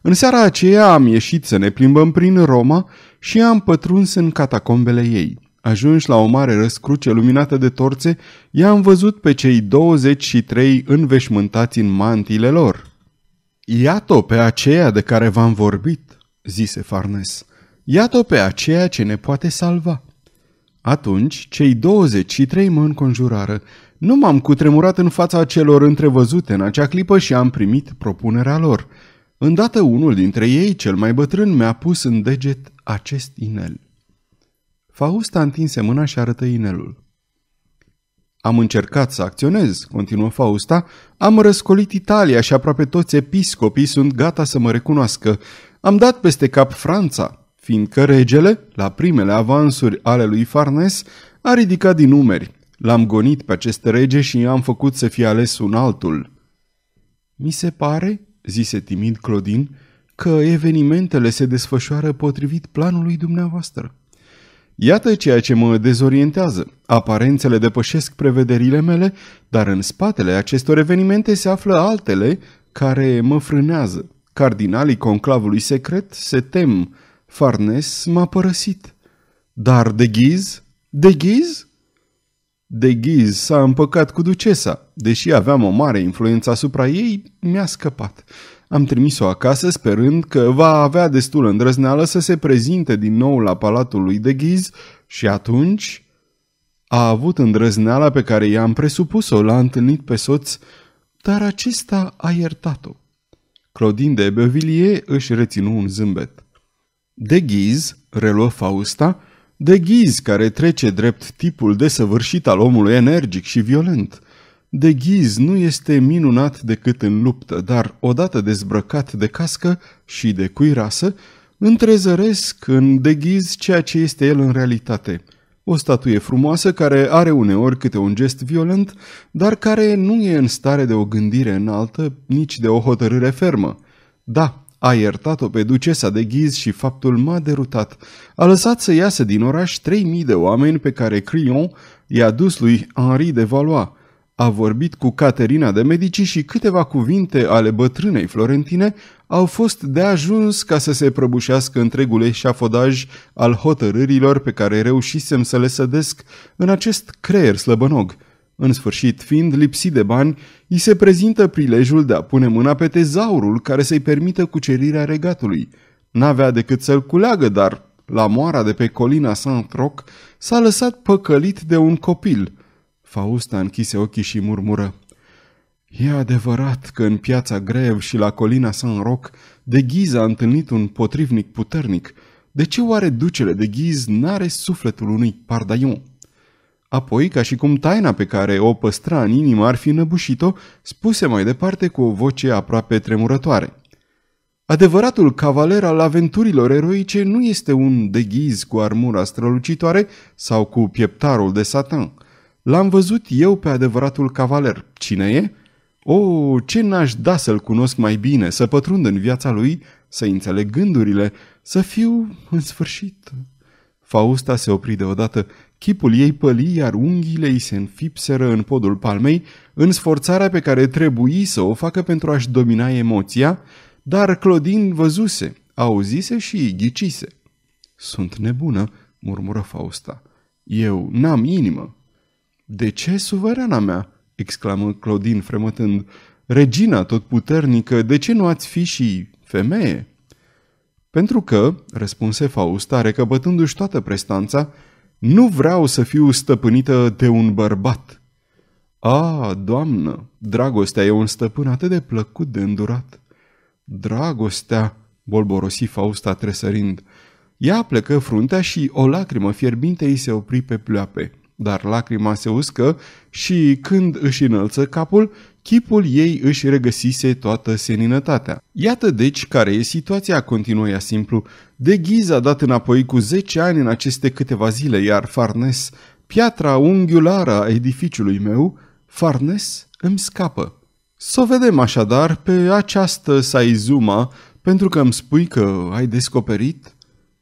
În seara aceea am ieșit să ne plimbăm prin Roma și am pătruns în catacombele ei. Ajuns la o mare răscruce luminată de torțe, i-am văzut pe cei 23 înveșmântați în mantile lor. Iată-o pe aceea de care v-am vorbit, zise Farnes. Iată-o pe aceea ce ne poate salva. Atunci, cei 23 mă înconjurară. Nu m-am cutremurat în fața celor întrevăzute în acea clipă și am primit propunerea lor. Îndată unul dintre ei, cel mai bătrân, mi-a pus în deget acest inel. Fausta întinse mâna și arătă inelul. Am încercat să acționez, continuă Fausta, am răscolit Italia și aproape toți episcopii sunt gata să mă recunoască. Am dat peste cap Franța fiindcă regele, la primele avansuri ale lui Farnes, a ridicat din numeri. L-am gonit pe acest rege și am făcut să fie ales un altul. Mi se pare, zise timid Clodin, că evenimentele se desfășoară potrivit planului dumneavoastră. Iată ceea ce mă dezorientează. Aparențele depășesc prevederile mele, dar în spatele acestor evenimente se află altele care mă frânează. Cardinalii conclavului secret se tem Farnes m-a părăsit. Dar de ghiz? De ghiz? De ghiz s-a împăcat cu ducesa. Deși aveam o mare influență asupra ei, mi-a scăpat. Am trimis-o acasă sperând că va avea destul îndrăzneală să se prezinte din nou la palatul lui de ghiz și atunci a avut îndrăzneala pe care i-am presupus-o, l-a întâlnit pe soț, dar acesta a iertat-o. Claudine de Beauvilliers își reținu un zâmbet. De ghiz, reluă Fausta, de ghiz care trece drept tipul desăvârșit al omului energic și violent. De ghiz nu este minunat decât în luptă, dar odată dezbrăcat de cască și de cuirasă, întrezăresc în deghiz ceea ce este el în realitate. O statuie frumoasă care are uneori câte un gest violent, dar care nu e în stare de o gândire înaltă, nici de o hotărâre fermă. Da, a iertat-o pe ducesa de ghiz și faptul m-a derutat. A lăsat să iasă din oraș 3000 de oameni pe care Crion i-a dus lui Henri de Valois. A vorbit cu Caterina de Medici și câteva cuvinte ale bătrânei florentine au fost de ajuns ca să se prăbușească întregul eșafodaj al hotărârilor pe care reușisem să le sădesc în acest creier slăbănog – în sfârșit, fiind lipsit de bani, îi se prezintă prilejul de a pune mâna pe tezaurul care să-i permită cucerirea regatului. N-avea decât să-l culeagă, dar la moara de pe colina Saint-Roch, s-a lăsat păcălit de un copil. Fausta închise ochii și murmură. E adevărat că în piața Grev și la colina Saint-Roch de ghiz a întâlnit un potrivnic puternic. De ce oare ducele de ghiz n-are sufletul unui pardaion? Apoi, ca și cum taina pe care o păstra în inimă ar fi năbușit-o, spuse mai departe cu o voce aproape tremurătoare. Adevăratul cavaler al aventurilor eroice nu este un deghiz cu armura strălucitoare sau cu pieptarul de satan. L-am văzut eu pe adevăratul cavaler. Cine e? O, oh, ce n-aș da să-l cunosc mai bine, să pătrund în viața lui, să înțeleg gândurile, să fiu, în sfârșit, Fausta se opri deodată Chipul ei păli, iar unghiile îi se înfipseră în podul palmei, în sforțarea pe care trebuie să o facă pentru a-și domina emoția, dar Clodin văzuse, auzise și ghicise. Sunt nebună, murmură Fausta. Eu n-am inimă. De ce, suverana mea? exclamă Clodin fremătând. Regina tot puternică, de ce nu ați fi și femeie? Pentru că, răspunse Fausta, recăpătându-și toată prestanța, nu vreau să fiu stăpânită de un bărbat. A, doamnă, dragostea e un stăpân atât de plăcut de îndurat. Dragostea, bolborosi Fausta tresărind. Ea plecă fruntea și o lacrimă fierbinte îi se opri pe pleoape, dar lacrima se uscă și când își înălță capul, Chipul ei își regăsise toată seninătatea. Iată deci care e situația, continuă ea simplu. De Ghiz a dat înapoi cu 10 ani în aceste câteva zile, iar Farnes, piatra unghiulară a edificiului meu, Farnes îmi scapă. Să o vedem așadar pe această Saizuma, pentru că îmi spui că ai descoperit...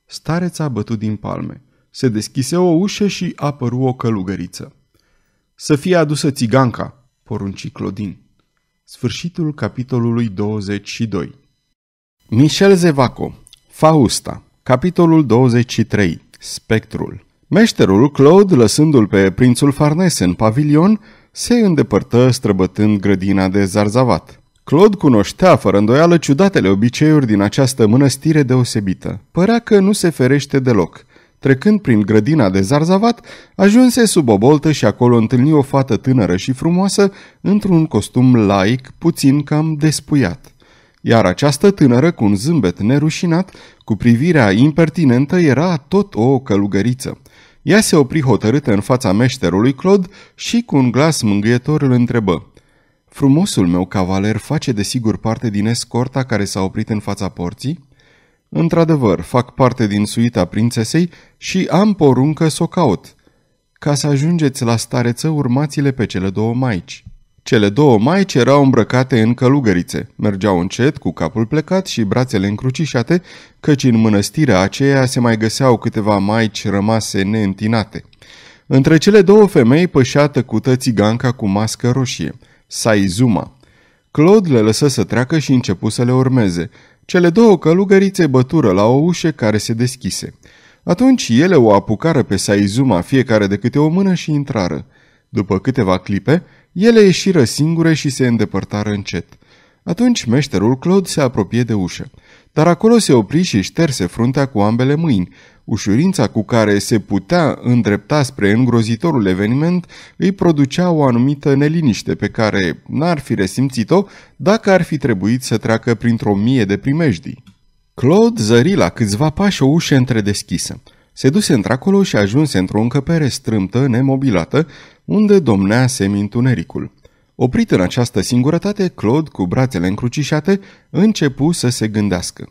Stareța a bătut din palme. Se deschise o ușă și apăru o călugăriță. Să fie adusă țiganca, porunci Clodin. Sfârșitul capitolului 22 Michel Zevaco Fausta Capitolul 23 Spectrul Meșterul Claude, lăsându-l pe prințul Farnese în pavilion, se îndepărtă străbătând grădina de zarzavat. Claude cunoștea fără îndoială ciudatele obiceiuri din această mănăstire deosebită. Părea că nu se ferește deloc – Trecând prin grădina de zarzavat, ajunse sub o boltă și acolo întâlni o fată tânără și frumoasă, într-un costum laic, puțin cam despuiat. Iar această tânără, cu un zâmbet nerușinat, cu privirea impertinentă, era tot o călugăriță. Ea se opri hotărâtă în fața meșterului Claude și cu un glas mângâietor îl întrebă. Frumosul meu cavaler face desigur parte din escorta care s-a oprit în fața porții?" Într-adevăr, fac parte din suita prințesei și am poruncă să o caut. Ca să ajungeți la stareță, urmați-le pe cele două maici. Cele două maici erau îmbrăcate în călugărițe, mergeau încet, cu capul plecat și brațele încrucișate, căci în mănăstirea aceea se mai găseau câteva maici rămase neîntinate. Între cele două femei pășea tăcută țiganca cu mască roșie, Saizuma. Claude le lăsă să treacă și începu să le urmeze. Cele două călugărițe bătură la o ușă care se deschise. Atunci ele o apucară pe Saizuma fiecare de câte o mână și intrară. După câteva clipe, ele ieșiră singure și se îndepărtară încet. Atunci meșterul Claude se apropie de ușă. Dar acolo se opri și șterse fruntea cu ambele mâini, Ușurința cu care se putea îndrepta spre îngrozitorul eveniment îi producea o anumită neliniște pe care n-ar fi resimțit-o dacă ar fi trebuit să treacă printr-o mie de primejdii. Claude zări la câțiva pași o ușă întredeschisă. Se duse într-acolo și ajunse într-o încăpere strâmtă, nemobilată, unde domnea semintunericul. Oprit în această singurătate, Claude, cu brațele încrucișate, începu să se gândească.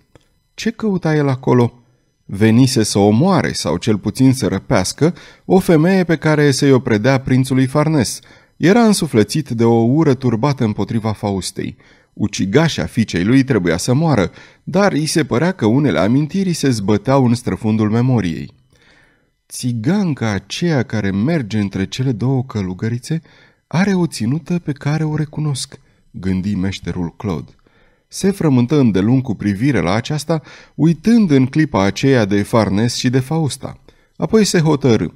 Ce căuta el acolo? Venise să omoare sau cel puțin să răpească o femeie pe care se i opredea prințului Farnes. Era însuflețit de o ură turbată împotriva Faustei. Ucigașa fiicei lui trebuia să moară, dar îi se părea că unele amintiri se zbăteau în străfundul memoriei. Țiganca aceea care merge între cele două călugărițe are o ținută pe care o recunosc, gândi meșterul Claude se frământă îndelung cu privire la aceasta, uitând în clipa aceea de Farnes și de Fausta. Apoi se hotărâ.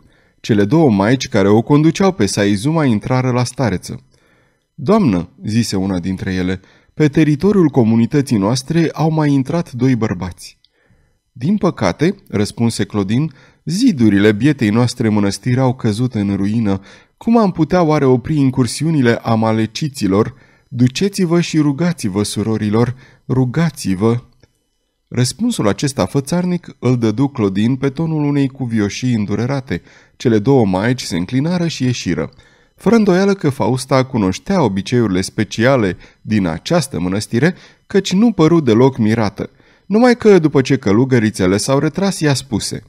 Cele două maici care o conduceau pe Saizuma intrară la stareță. Doamnă, zise una dintre ele, pe teritoriul comunității noastre au mai intrat doi bărbați. Din păcate, răspunse Clodin, zidurile bietei noastre mănăstiri au căzut în ruină. Cum am putea oare opri incursiunile amaleciților Duceți-vă și rugați-vă, surorilor, rugați-vă! Răspunsul acesta fățarnic îl dădu Clodin pe tonul unei cuvioșii îndurerate. Cele două maici se înclinară și ieșiră. Fără îndoială că Fausta cunoștea obiceiurile speciale din această mănăstire, căci nu păru deloc mirată. Numai că, după ce călugărițele s-au retras, ea spuse –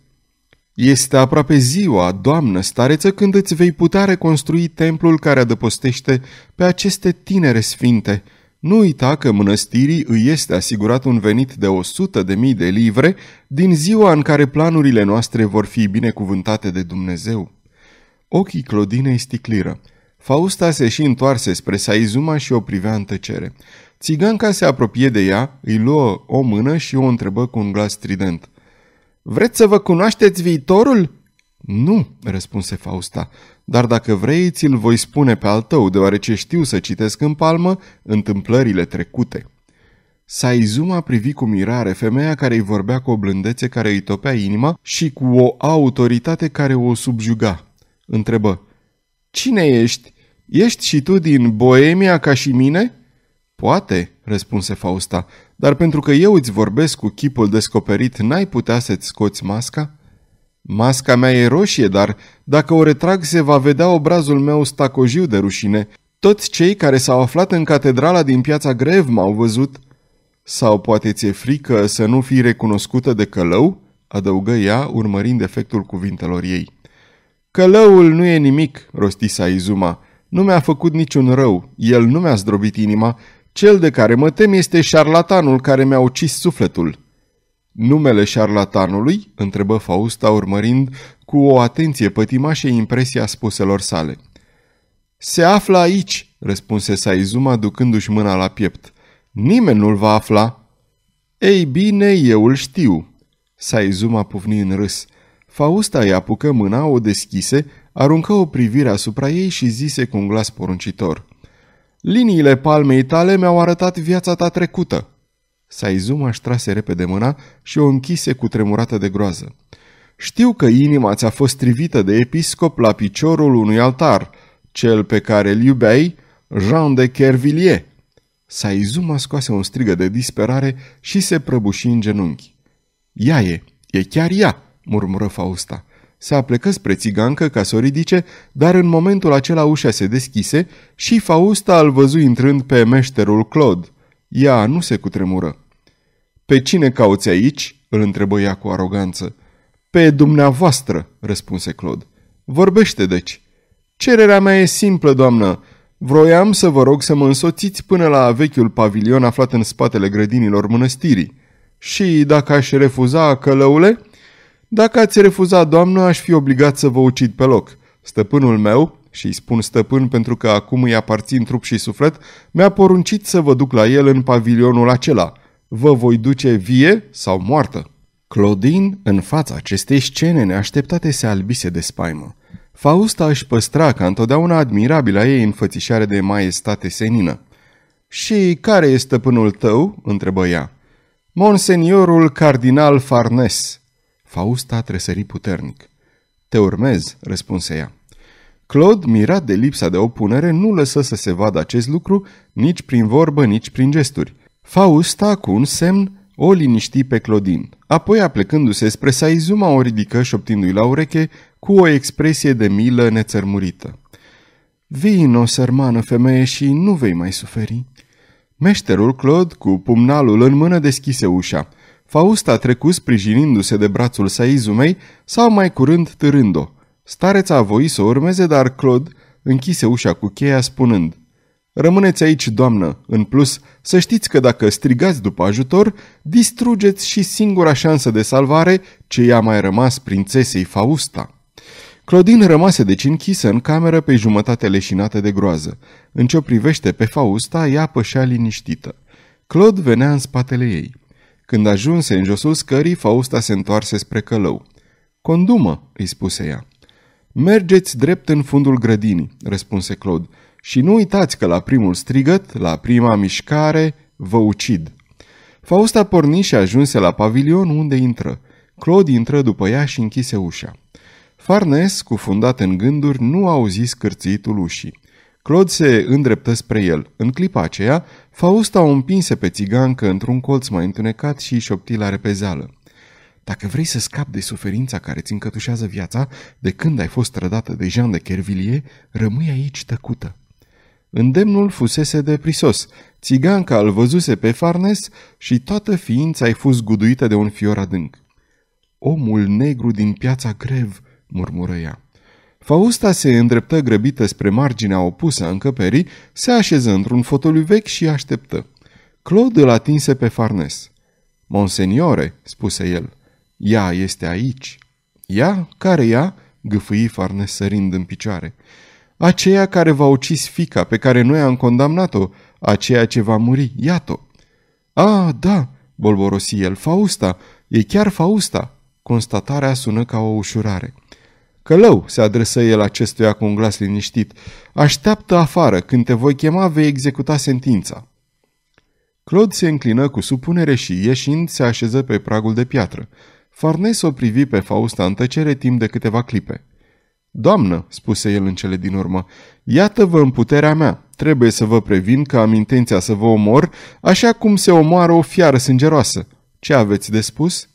este aproape ziua, doamnă stareță, când îți vei putea reconstrui templul care adăpostește pe aceste tinere sfinte. Nu uita că mănăstirii îi este asigurat un venit de 100 de mii de livre din ziua în care planurile noastre vor fi binecuvântate de Dumnezeu. Ochii Clodinei sticliră. Fausta se și întoarse spre Saizuma și o privea în tăcere. Țiganca se apropie de ea, îi luă o mână și o întrebă cu un glas strident – Vreți să vă cunoașteți viitorul?" Nu," răspunse Fausta, dar dacă vrei, ți-l voi spune pe al tău, deoarece știu să citesc în palmă întâmplările trecute." Saizuma privi cu mirare femeia care îi vorbea cu o blândețe care îi topea inima și cu o autoritate care o subjuga. Întrebă, Cine ești? Ești și tu din Boemia ca și mine?" Poate," răspunse Fausta, dar pentru că eu îți vorbesc cu chipul descoperit, n-ai putea să-ți scoți masca? Masca mea e roșie, dar dacă o retrag se va vedea obrazul meu stacojiu de rușine. Toți cei care s-au aflat în catedrala din piața Grev m-au văzut. Sau poate ți-e frică să nu fii recunoscută de călău? adăugă ea, urmărind efectul cuvintelor ei. Călăul nu e nimic, rosti Saizuma. Nu mi-a făcut niciun rău, el nu mi-a zdrobit inima cel de care mă tem este șarlatanul care mi-a ucis sufletul. Numele șarlatanului? întrebă Fausta urmărind cu o atenție pătimașă impresia spuselor sale. Se află aici, răspunse Saizuma ducându-și mâna la piept. Nimeni nu-l va afla. Ei bine, eu îl știu. Saizuma pufni în râs. Fausta îi apucă mâna, o deschise, aruncă o privire asupra ei și zise cu un glas poruncitor. Liniile palmei tale mi-au arătat viața ta trecută. Saizuma își trase repede mâna și o închise cu tremurată de groază. Știu că inima ți-a fost trivită de episcop la piciorul unui altar, cel pe care îl iubeai, Jean de Kervilie. Saizuma scoase un strigă de disperare și se prăbuși în genunchi. Ea e, e chiar ea, murmură Fausta. Se aplecă spre țigancă ca să o ridice, dar în momentul acela ușa se deschise și Fausta îl văzu intrând pe meșterul Claude. Ea nu se cutremură. Pe cine cauți aici?" îl întrebă ea cu aroganță. Pe dumneavoastră," răspunse Claude. Vorbește deci." Cererea mea e simplă, doamnă. Vroiam să vă rog să mă însoțiți până la vechiul pavilion aflat în spatele grădinilor mănăstirii. Și dacă aș refuza călăule, dacă ați refuzat, doamnă, aș fi obligat să vă ucid pe loc. Stăpânul meu, și îi spun stăpân pentru că acum îi aparțin trup și suflet, mi-a poruncit să vă duc la el în pavilionul acela. Vă voi duce vie sau moartă. Claudin, în fața acestei scene neașteptate, se albise de spaimă. Fausta își păstra ca întotdeauna admirabila ei înfățișare de maestate senină. Și care este stăpânul tău?" întrebă ea. Monseniorul Cardinal Farnes," Fausta tresări puternic. Te urmez, răspunse ea. Claude, mirat de lipsa de opunere, nu lăsă să se vadă acest lucru nici prin vorbă, nici prin gesturi. Fausta, cu un semn, o liniști pe Clodin. Apoi, aplecându-se spre Saizuma, o ridică șoptindu-i la ureche cu o expresie de milă nețărmurită. Vino, sărmană femeie, și nu vei mai suferi. Meșterul Claude, cu pumnalul în mână, deschise ușa – Fausta trecut sprijinindu-se de brațul Saizumei sau mai curând târând-o. Stareța a voit să o urmeze, dar Claude închise ușa cu cheia spunând Rămâneți aici, doamnă. În plus, să știți că dacă strigați după ajutor, distrugeți și singura șansă de salvare ce i-a mai rămas prințesei Fausta. Claudine rămase deci închisă în cameră pe jumătate leșinată de groază. În ce o privește pe Fausta, ea pășea liniștită. Claude venea în spatele ei. Când ajunse în josul scării, Fausta se întoarse spre călău. Condumă, îi spuse ea. Mergeți drept în fundul grădinii, răspunse Claude, și nu uitați că la primul strigăt, la prima mișcare, vă ucid. Fausta porni și ajunse la pavilion unde intră. Claude intră după ea și închise ușa. Farnes, cufundat în gânduri, nu auzi scârțitul ușii. Claude se îndreptă spre el. În clipa aceea, Fausta o împinse pe țigancă într-un colț mai întunecat și șopti la repezeală. Dacă vrei să scapi de suferința care ți încătușează viața de când ai fost trădată de Jean de Kervilie, rămâi aici tăcută. Îndemnul fusese de prisos. Țiganca îl văzuse pe Farnes și toată ființa ai fost guduită de un fior adânc. Omul negru din piața grev, murmură ea. Fausta se îndreptă grăbită spre marginea opusă a încăperii, se așeză într-un fotoliu vechi și așteptă. Claude îl atinse pe Farnes. Monseniore, spuse el, ea este aici. Ea? Care ea? gâfâi Farnes sărind în picioare. Aceea care va ucis fica pe care noi am condamnat-o, aceea ce va muri, iată. A, da, bolborosi el, Fausta, e chiar Fausta. Constatarea sună ca o ușurare. Călău, se adresă el acestuia cu un glas liniștit, așteaptă afară, când te voi chema vei executa sentința. Claude se înclină cu supunere și, ieșind, se așeză pe pragul de piatră. Farnes o privi pe Fausta în tăcere timp de câteva clipe. Doamnă, spuse el în cele din urmă, iată-vă în puterea mea. Trebuie să vă previn că am intenția să vă omor, așa cum se omoară o fiară sângeroasă. Ce aveți de spus?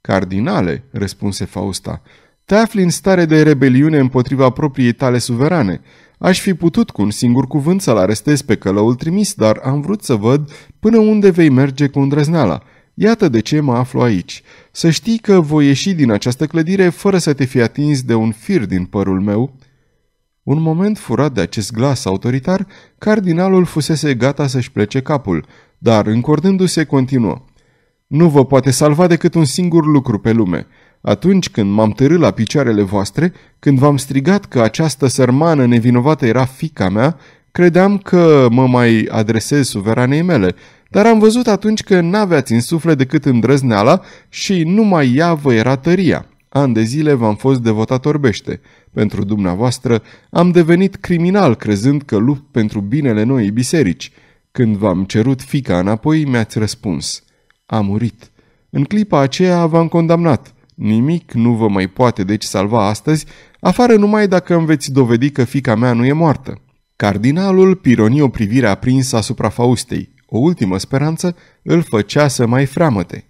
Cardinale, răspunse Fausta, te afli în stare de rebeliune împotriva propriei tale suverane. Aș fi putut cu un singur cuvânt să-l arestez pe călăul trimis, dar am vrut să văd până unde vei merge cu îndrăzneala. Iată de ce mă aflu aici. Să știi că voi ieși din această clădire fără să te fi atins de un fir din părul meu. Un moment furat de acest glas autoritar, cardinalul fusese gata să-și plece capul, dar încordându-se continuă. Nu vă poate salva decât un singur lucru pe lume – atunci când m-am târât la picioarele voastre, când v-am strigat că această sărmană nevinovată era fica mea, credeam că mă mai adresez suveranei mele, dar am văzut atunci că n-aveați în suflet decât îndrăzneala și numai ea vă era tăria. An de zile v-am fost devotat orbește. Pentru dumneavoastră am devenit criminal crezând că lupt pentru binele noii biserici. Când v-am cerut fica înapoi, mi-ați răspuns. A murit. În clipa aceea v-am condamnat. Nimic nu vă mai poate deci salva astăzi, afară numai dacă îmi veți dovedi că fica mea nu e moartă. Cardinalul pironi o privire aprinsă asupra Faustei. O ultimă speranță îl făcea să mai freamăte.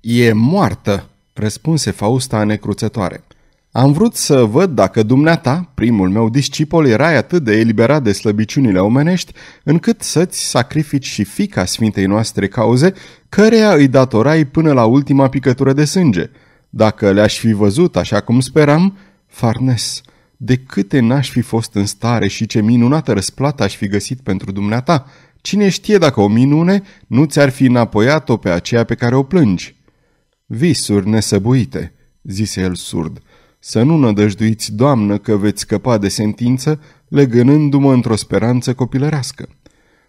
E moartă!" răspunse Fausta necruțătoare. Am vrut să văd dacă dumneata, primul meu discipol, erai atât de eliberat de slăbiciunile omenești, încât să-ți sacrifici și fica Sfintei noastre cauze, căreia îi datorai până la ultima picătură de sânge – dacă le-aș fi văzut așa cum speram, Farnes, de câte n-aș fi fost în stare și ce minunată răsplată aș fi găsit pentru dumneata. Cine știe dacă o minune nu ți-ar fi înapoiat-o pe aceea pe care o plângi? Visuri nesăbuite, zise el surd, să nu nădăjduiți, doamnă, că veți scăpa de sentință, legănându-mă într-o speranță copilărească.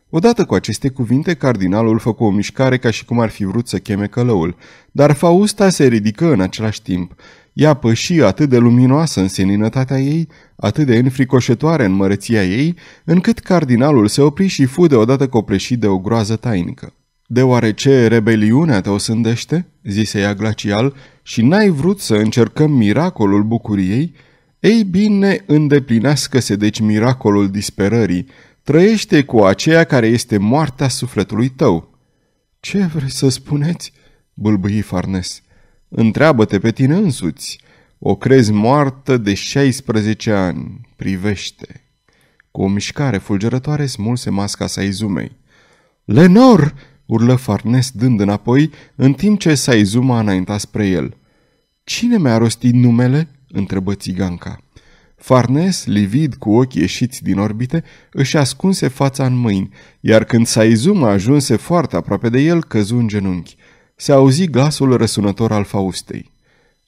Odată cu aceste cuvinte, cardinalul făcu o mișcare ca și cum ar fi vrut să cheme călăul, dar Fausta se ridică în același timp. Ea păși atât de luminoasă în seninătatea ei, atât de înfricoșătoare în măreția ei, încât cardinalul se opri și fu deodată copleșit de o groază tainică. Deoarece rebeliunea te osândește, zise ea glacial, și n-ai vrut să încercăm miracolul bucuriei, ei bine, îndeplinească-se deci miracolul disperării, trăiește cu aceea care este moartea sufletului tău. Ce vrei să spuneți? bâlbâi Farnes. Întreabă-te pe tine însuți. O crezi moartă de 16 ani. Privește. Cu o mișcare fulgerătoare smulse masca sa izumei. Lenor! urlă Farnes dând înapoi, în timp ce Saizuma înainta spre el. Cine mi-a rostit numele?" întrebă țiganca. Farnes, livid, cu ochii ieșiți din orbite, își ascunse fața în mâini, iar când Saizum ajunse foarte aproape de el, căzu în genunchi. Se auzi glasul răsunător al Faustei.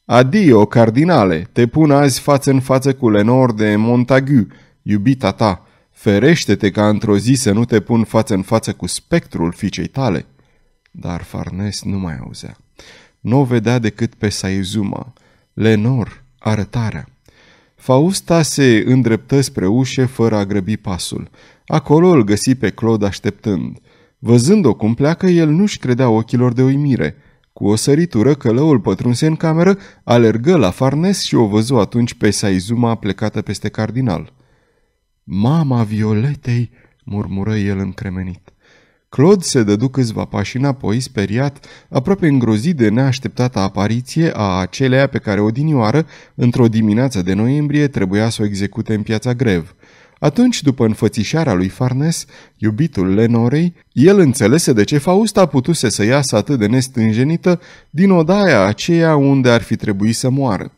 Adio, cardinale, te pun azi față în față cu Lenor de Montagu, iubita ta. Ferește-te ca într-o zi să nu te pun față în față cu spectrul fiicei tale. Dar Farnes nu mai auzea. Nu o vedea decât pe Saizuma. Lenor, arătarea. Fausta se îndreptă spre ușe fără a grăbi pasul. Acolo îl găsi pe Claude așteptând. Văzând-o cum pleacă, el nu-și credea ochilor de uimire. Cu o săritură călăul pătrunse în cameră, alergă la Farnes și o văzu atunci pe Saizuma plecată peste cardinal. Mama Violetei!" murmură el încremenit. Claude se dădu câțiva pași înapoi, speriat, aproape îngrozit de neașteptata apariție a aceleia pe care odinioară, într-o dimineață de noiembrie, trebuia să o execute în piața grev. Atunci, după înfățișarea lui Farnes, iubitul Lenorei, el înțelese de ce Fausta putuse să iasă atât de nestânjenită din odaia aceea unde ar fi trebuit să moară.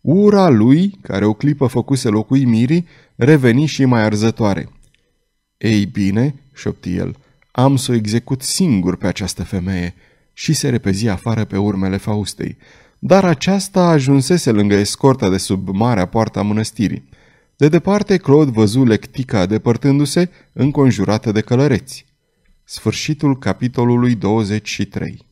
Ura lui, care o clipă făcuse locui mirii, reveni și mai arzătoare. Ei bine, șopti el, am să o execut singur pe această femeie și se repezi afară pe urmele Faustei. Dar aceasta ajunsese lângă escorta de sub marea poartă a mănăstirii. De departe, Claude văzu lectica depărtându-se, înconjurată de călăreți. Sfârșitul capitolului 23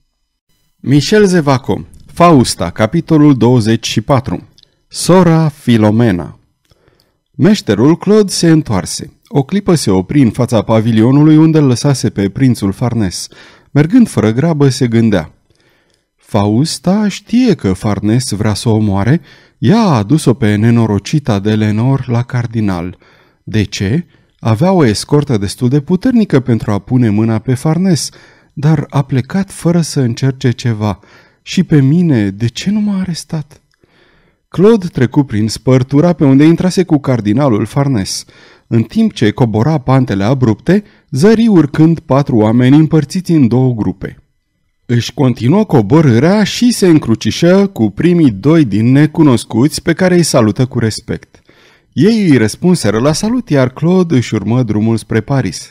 Michel Zevaco, Fausta, capitolul 24 Sora Filomena Meșterul Claude se întoarse. O clipă se opri în fața pavilionului unde îl lăsase pe prințul Farnes. Mergând fără grabă, se gândea. Fausta știe că Farnes vrea să o moare. Ea a adus-o pe nenorocita de Lenor la cardinal. De ce? Avea o escortă destul de puternică pentru a pune mâna pe Farnes, dar a plecat fără să încerce ceva. Și pe mine, de ce nu m-a arestat? Claude trecu prin spărtura pe unde intrase cu cardinalul Farnes în timp ce cobora pantele abrupte, zări urcând patru oameni împărțiți în două grupe. Își continuă coborârea și se încrucișă cu primii doi din necunoscuți pe care îi salută cu respect. Ei îi răspunseră la salut, iar Claude își urmă drumul spre Paris.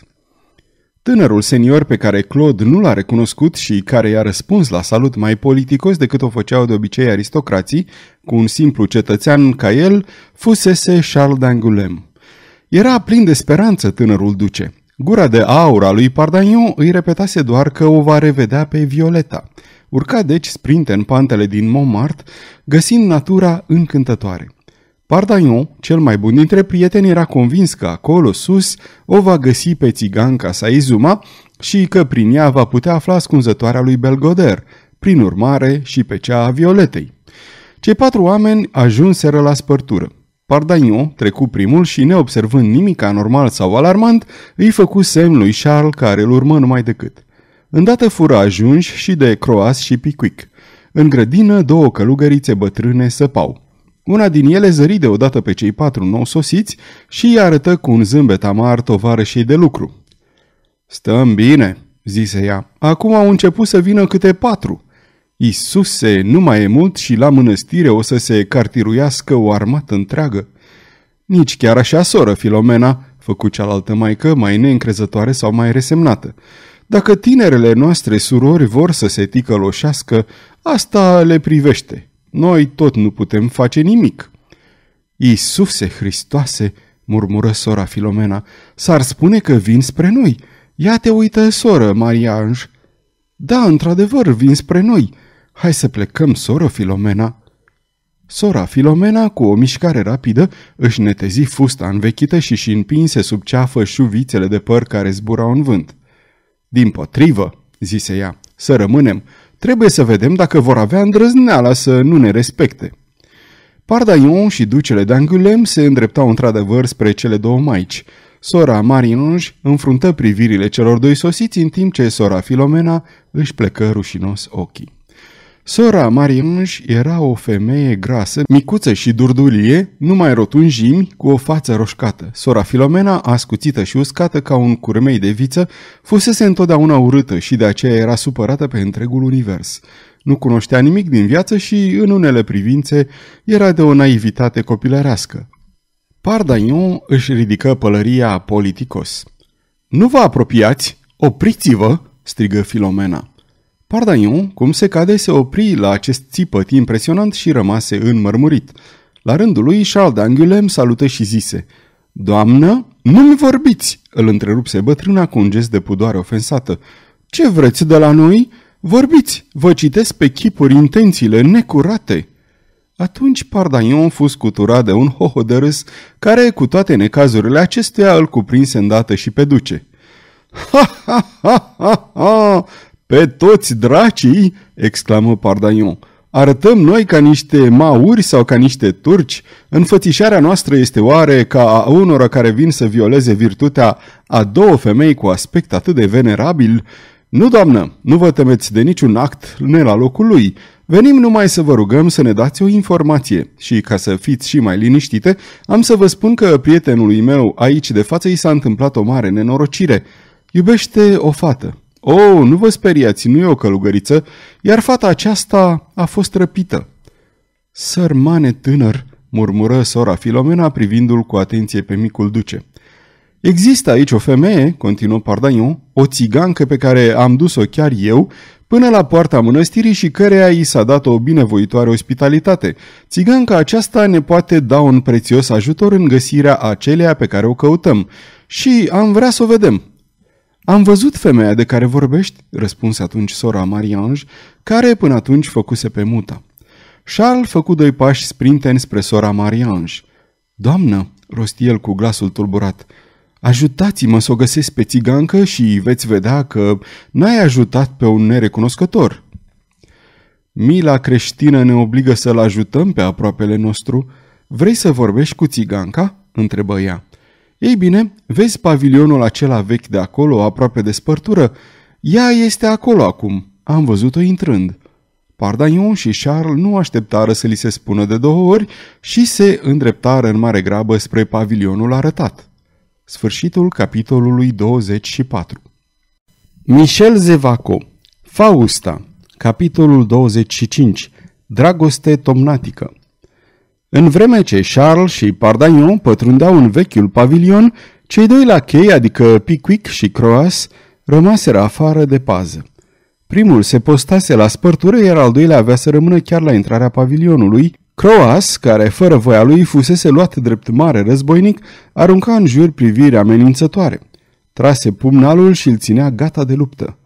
Tânărul senior pe care Claude nu l-a recunoscut și care i-a răspuns la salut mai politicos decât o făceau de obicei aristocrații, cu un simplu cetățean ca el, fusese Charles d'Angoulême. Era plin de speranță tânărul duce. Gura de aur a lui Pardaniu îi repetase doar că o va revedea pe Violeta. Urca deci sprinte în pantele din Montmartre, găsind natura încântătoare. Pardaniu, cel mai bun dintre prieteni, era convins că acolo sus o va găsi pe țiganca sa Izuma și că prin ea va putea afla ascunzătoarea lui Belgoder, prin urmare și pe cea a Violetei. Cei patru oameni ajunseră la spărtură. Pardaniu trecu primul și, neobservând nimic anormal sau alarmant, îi făcu semn lui Charles care îl urmă numai decât. Îndată fură ajunși și de Croas și Picuic. În grădină, două călugărițe bătrâne săpau. Una din ele zări deodată pe cei patru nou sosiți și îi arătă cu un zâmbet amar tovarășei de lucru. Stăm bine, zise ea. Acum au început să vină câte patru. Isuse, nu mai e mult și la mănăstire o să se cartiruiască o armată întreagă. Nici chiar așa soră, Filomena, făcu cealaltă maică, mai neîncrezătoare sau mai resemnată. Dacă tinerele noastre surori vor să se ticăloșească, asta le privește. Noi tot nu putem face nimic. Isuse Hristoase, murmură sora Filomena, s-ar spune că vin spre noi. Ia te uită, soră, Marianj. Da, într-adevăr, vin spre noi, Hai să plecăm, soră Filomena!" Sora Filomena, cu o mișcare rapidă, își netezi fusta învechită și și împinse sub ceafă șuvițele de păr care zburau în vânt. Din potrivă, zise ea, să rămânem. Trebuie să vedem dacă vor avea îndrăzneala să nu ne respecte. Pardaion și ducele d'Angulem se îndreptau într-adevăr spre cele două maici. Sora Marinonj înfruntă privirile celor doi sosiți în timp ce sora Filomena își plecă rușinos ochii. Sora Marianș era o femeie grasă, micuță și durdulie, numai rotunjimi, cu o față roșcată. Sora Filomena, ascuțită și uscată ca un curmei de viță, fusese întotdeauna urâtă și de aceea era supărată pe întregul univers. Nu cunoștea nimic din viață și, în unele privințe, era de o naivitate copilărească. Pardaion își ridică pălăria politicos. Nu vă apropiați! Opriți-vă!" strigă Filomena. Pardaion, cum se cade, se opri la acest țipăt impresionant și rămase înmărmurit. La rândul lui, Charles d'Angulem salută și zise Doamnă, nu-mi vorbiți!" îl întrerupse bătrâna cu un gest de pudoare ofensată. Ce vreți de la noi? Vorbiți, vă citesc pe chipuri intențiile necurate!" Atunci Pardaion fus cuturat de un hoho de râs, care, cu toate necazurile acestuia, îl cuprinse îndată și pe duce. Ha, ha, ha, ha, ha! Pe toți dracii!" exclamă Pardaion. Arătăm noi ca niște mauri sau ca niște turci? Înfățișarea noastră este oare ca a unora care vin să violeze virtutea a două femei cu aspect atât de venerabil? Nu, doamnă, nu vă temeți de niciun act ne la locul lui. Venim numai să vă rugăm să ne dați o informație și, ca să fiți și mai liniștite, am să vă spun că prietenului meu aici de față i s-a întâmplat o mare nenorocire. Iubește o fată, Oh, nu vă speriați, nu e o călugăriță, iar fata aceasta a fost răpită. Sărmane tânăr, murmură sora Filomena privindu-l cu atenție pe micul duce. Există aici o femeie, continuă Pardaniu, o țigancă pe care am dus-o chiar eu, până la poarta mănăstirii și căreia i s-a dat o binevoitoare ospitalitate. Țiganca aceasta ne poate da un prețios ajutor în găsirea acelea pe care o căutăm și am vrea să o vedem. Am văzut femeia de care vorbești, răspunse atunci sora Mariange, care până atunci făcuse pe muta. Charles făcu doi pași sprinteni spre sora Mariange. Doamnă, rosti el cu glasul tulburat, ajutați-mă să o găsesc pe țigancă și veți vedea că n-ai ajutat pe un nerecunoscător. Mila creștină ne obligă să-l ajutăm pe aproapele nostru. Vrei să vorbești cu țiganca? întrebă ea. Ei bine, vezi pavilionul acela vechi de acolo, aproape de spărtură? Ea este acolo acum. Am văzut-o intrând. Pardaion și Charles nu așteptară să li se spună de două ori și se îndreptară în mare grabă spre pavilionul arătat. Sfârșitul capitolului 24 Michel Zevaco Fausta Capitolul 25 Dragoste tomnatică în vreme ce Charles și Pardagnon pătrundeau în vechiul pavilion, cei doi la chei, adică Pickwick și Croas, rămaseră afară de pază. Primul se postase la spărtură, iar al doilea avea să rămână chiar la intrarea pavilionului. Croas, care fără voia lui fusese luat drept mare războinic, arunca în jur priviri amenințătoare. Trase pumnalul și îl ținea gata de luptă.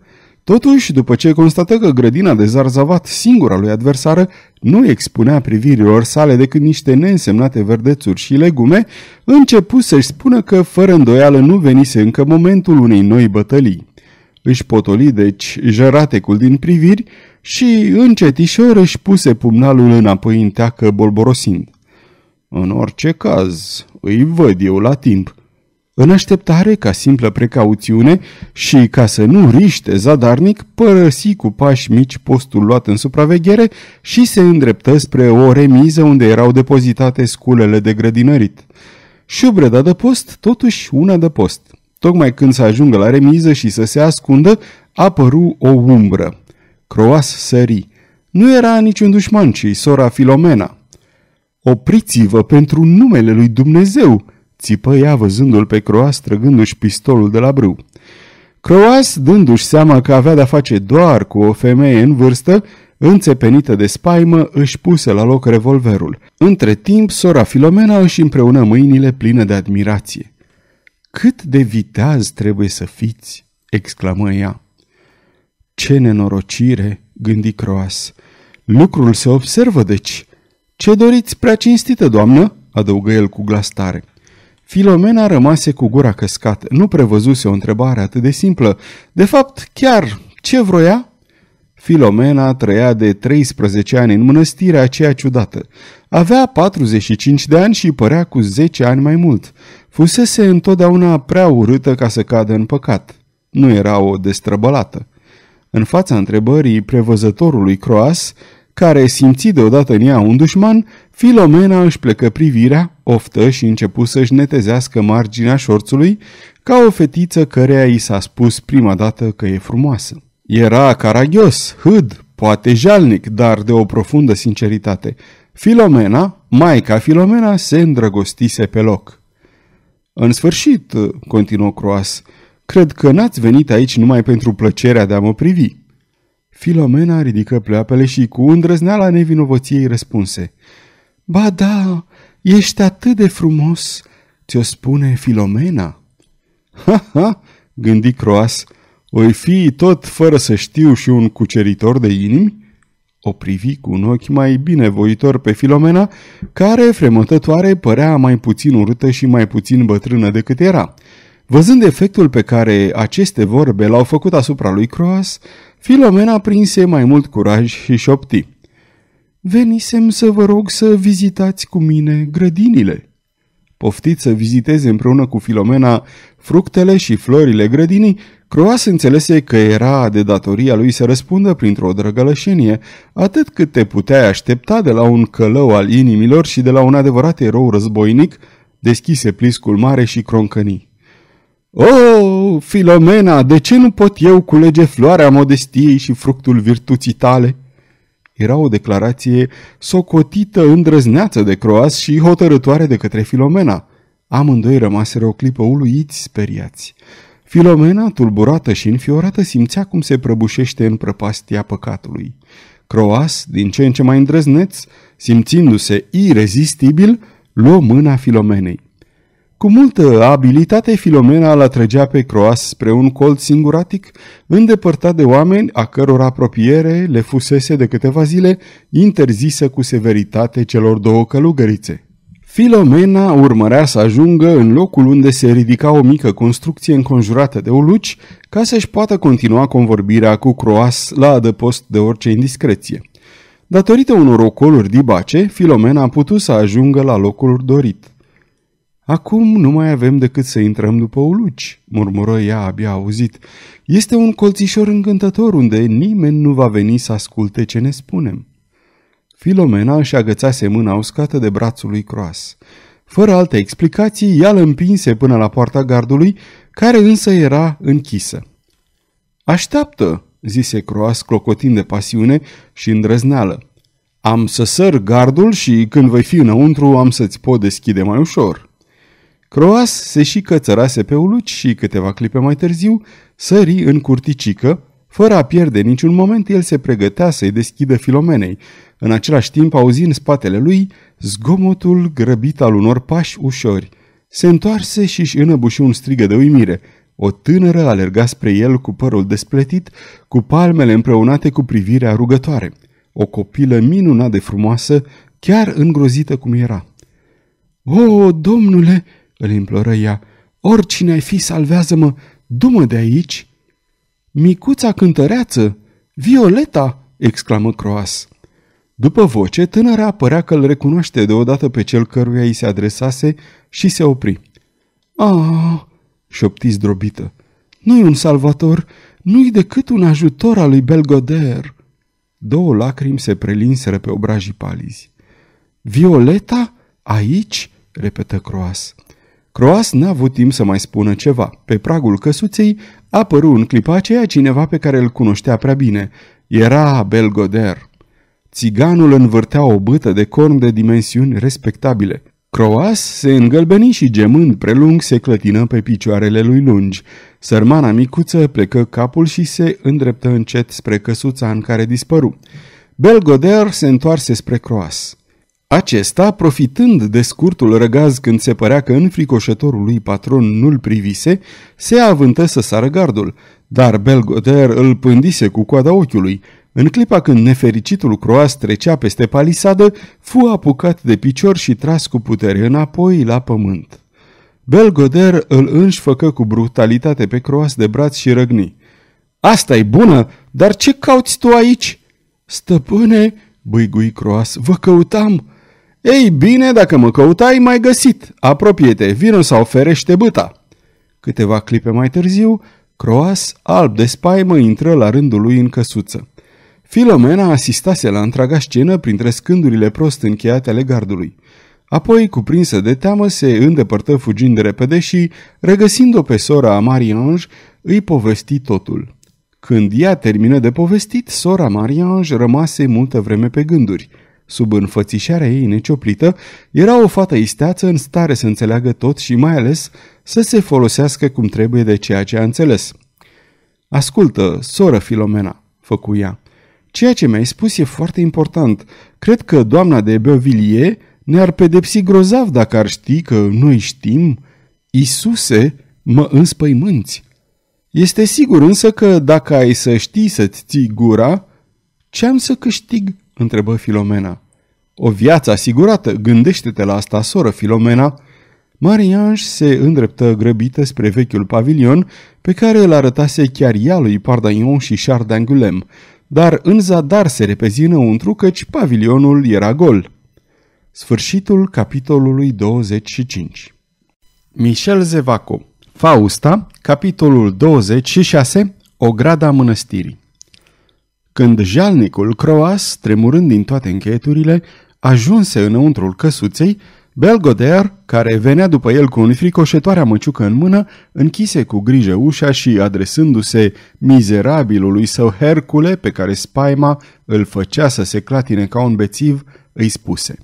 Totuși, după ce constată că grădina de zarzavat, singura lui adversară, nu expunea privirilor sale decât niște neînsemnate verdețuri și legume, începu să-și spună că, fără îndoială, nu venise încă momentul unei noi bătălii. Își potoli, deci, jăratecul din priviri și, încetișor, își puse pumnalul înapoi în teacă bolborosind. În orice caz, îi văd eu la timp, în așteptare ca simplă precauțiune și ca să nu riște zadarnic, părăsi cu pași mici postul luat în supraveghere și se îndreptă spre o remiză unde erau depozitate sculele de grădinărit. Șubreda de post, totuși una de post. Tocmai când să ajungă la remiză și să se ascundă, apăru o umbră. Croas sări. Nu era niciun dușman, ci sora Filomena. Opriți-vă pentru numele lui Dumnezeu!" țipă ea văzându-l pe Croas trăgându și pistolul de la brâu. Croas, dându-și seama că avea de-a face doar cu o femeie în vârstă, înțepenită de spaimă, își puse la loc revolverul. Între timp, sora Filomena își împreună mâinile pline de admirație. Cât de viteaz trebuie să fiți!" exclamă ea. Ce nenorocire!" gândi Croas. Lucrul se observă, deci. Ce doriți, prea cinstită doamnă?" adăugă el cu glas tare. Filomena rămase cu gura căscată. Nu prevăzuse o întrebare atât de simplă. De fapt, chiar ce vroia? Filomena trăia de 13 ani în mănăstirea aceea ciudată. Avea 45 de ani și părea cu 10 ani mai mult. Fusese întotdeauna prea urâtă ca să cadă în păcat. Nu era o destrăbălată. În fața întrebării prevăzătorului Croas, care simți deodată în ea un dușman, Filomena își plecă privirea, oftă și începu să-și netezească marginea șorțului, ca o fetiță căreia i s-a spus prima dată că e frumoasă. Era caragios, hâd, poate jalnic, dar de o profundă sinceritate. Filomena, maica Filomena, se îndrăgostise pe loc. În sfârșit, continuă Croas, cred că n-ați venit aici numai pentru plăcerea de a mă privi. Filomena ridică pleoapele și cu îndrăzneala nevinovăției răspunse. Ba da, ești atât de frumos, ți-o spune Filomena. Ha, ha, gândi Croas, oi fi tot fără să știu și un cuceritor de inimi? O privi cu un ochi mai binevoitor pe Filomena, care, fremătătoare, părea mai puțin urâtă și mai puțin bătrână decât era. Văzând efectul pe care aceste vorbe l-au făcut asupra lui Croas, Filomena prinse mai mult curaj și șopti. Venisem să vă rog să vizitați cu mine grădinile. Poftit să viziteze împreună cu Filomena fructele și florile grădinii, Croas înțelese că era de datoria lui să răspundă printr-o drăgălășenie, atât cât te puteai aștepta de la un călău al inimilor și de la un adevărat erou războinic, deschise pliscul mare și croncănii. O, oh, Filomena, de ce nu pot eu culege floarea modestiei și fructul virtuții tale?" Era o declarație socotită îndrăzneață de Croas și hotărătoare de către Filomena. Amândoi rămaseră o clipă uluiți, speriați. Filomena, tulburată și înfiorată, simțea cum se prăbușește în prăpastia păcatului. Croas, din ce în ce mai îndrăzneț, simțindu-se irezistibil, luă mâna Filomenei. Cu multă abilitate, Filomena îl atrăgea pe Croas spre un colț singuratic, îndepărtat de oameni a căror apropiere le fusese de câteva zile interzisă cu severitate celor două călugărițe. Filomena urmărea să ajungă în locul unde se ridica o mică construcție înconjurată de uluci ca să-și poată continua convorbirea cu Croas la adăpost de orice indiscreție. Datorită unor ocoluri dibace, Filomena a putut să ajungă la locul dorit – Acum nu mai avem decât să intrăm după uluci, murmură ea abia auzit. Este un colțișor încântător unde nimeni nu va veni să asculte ce ne spunem. Filomena își agățase mâna uscată de brațul lui Croas. Fără alte explicații, ea îl împinse până la poarta gardului, care însă era închisă. Așteaptă, zise Croas clocotind de pasiune și îndrăzneală. Am să săr gardul și când voi fi înăuntru am să-ți pot deschide mai ușor. Croas se și cățărase pe uluci și câteva clipe mai târziu sări în curticică, fără a pierde niciun moment, el se pregătea să-i deschidă Filomenei, în același timp auzi în spatele lui zgomotul grăbit al unor pași ușori. Se întoarse și își înăbuși un strigă de uimire. O tânără alerga spre el cu părul despletit, cu palmele împreunate cu privirea rugătoare. O copilă minunat de frumoasă, chiar îngrozită cum era. O, domnule!" îl imploră ea. Oricine ai fi, salvează-mă, dumă de aici! Micuța cântăreață! Violeta! exclamă Croas. După voce, tânăra apărea că îl recunoaște deodată pe cel căruia îi se adresase și se opri. Ah, șopti zdrobită. Nu-i un salvator, nu-i decât un ajutor al lui Belgoder. Două lacrimi se prelinseră pe obrajii palizi. Violeta? Aici? repetă Croas. Croas n-a avut timp să mai spună ceva. Pe pragul căsuței apăru în clipa aceea cineva pe care îl cunoștea prea bine. Era Belgoder. Țiganul învârtea o bâtă de corn de dimensiuni respectabile. Croas se îngălbeni și gemând prelung se clătină pe picioarele lui lungi. Sărmana micuță plecă capul și se îndreptă încet spre căsuța în care dispăru. Belgoder se întoarse spre Croas. Acesta, profitând de scurtul răgaz când se părea că înfricoșătorul lui patron nu-l privise, se avântă să sară gardul, dar Belgoder îl pândise cu coada ochiului. În clipa când nefericitul croas trecea peste palisadă, fu apucat de picior și tras cu putere înapoi la pământ. Belgoder îl înșfăcă făcă cu brutalitate pe croas de braț și răgni. asta e bună, dar ce cauți tu aici?" Stăpâne," băigui croas, vă căutam!" Ei bine, dacă mă căutai, mai găsit. Apropie-te, vină sau ferește băta. Câteva clipe mai târziu, Croas, alb de spaimă, intră la rândul lui în căsuță. Filomena asistase la întreaga scenă printre scândurile prost încheiate ale gardului. Apoi, cuprinsă de teamă, se îndepărtă fugind de repede și, regăsind-o pe sora Mariange, îi povesti totul. Când ea termină de povestit, sora Marianj rămase multă vreme pe gânduri – Sub înfățișarea ei necioplită era o fată isteață în stare să înțeleagă tot și mai ales să se folosească cum trebuie de ceea ce a înțeles. Ascultă, soră Filomena, făcu ea. Ceea ce mi-ai spus e foarte important. Cred că doamna de Beauvilliers ne-ar pedepsi grozav dacă ar ști că noi știm. Isuse, mă înspăimânți. Este sigur însă că dacă ai să știi să-ți ții gura, ce-am să câștig?" întrebă Filomena. O viață asigurată, gândește-te la asta, soră Filomena. Marianș se îndreptă grăbită spre vechiul pavilion pe care îl arătase chiar ea lui Pardaion și Charles d'Angulem, dar în zadar se repezi înăuntru căci pavilionul era gol. Sfârșitul capitolului 25 Michel Zevaco Fausta, capitolul 26, Ograda Mănăstirii când jalnicul Croas, tremurând din toate încheieturile, ajunse înăuntrul căsuței, Belgoder, care venea după el cu un fricoșetoare măciucă în mână, închise cu grijă ușa și, adresându-se mizerabilului său Hercule, pe care spaima îl făcea să se clatine ca un bețiv, îi spuse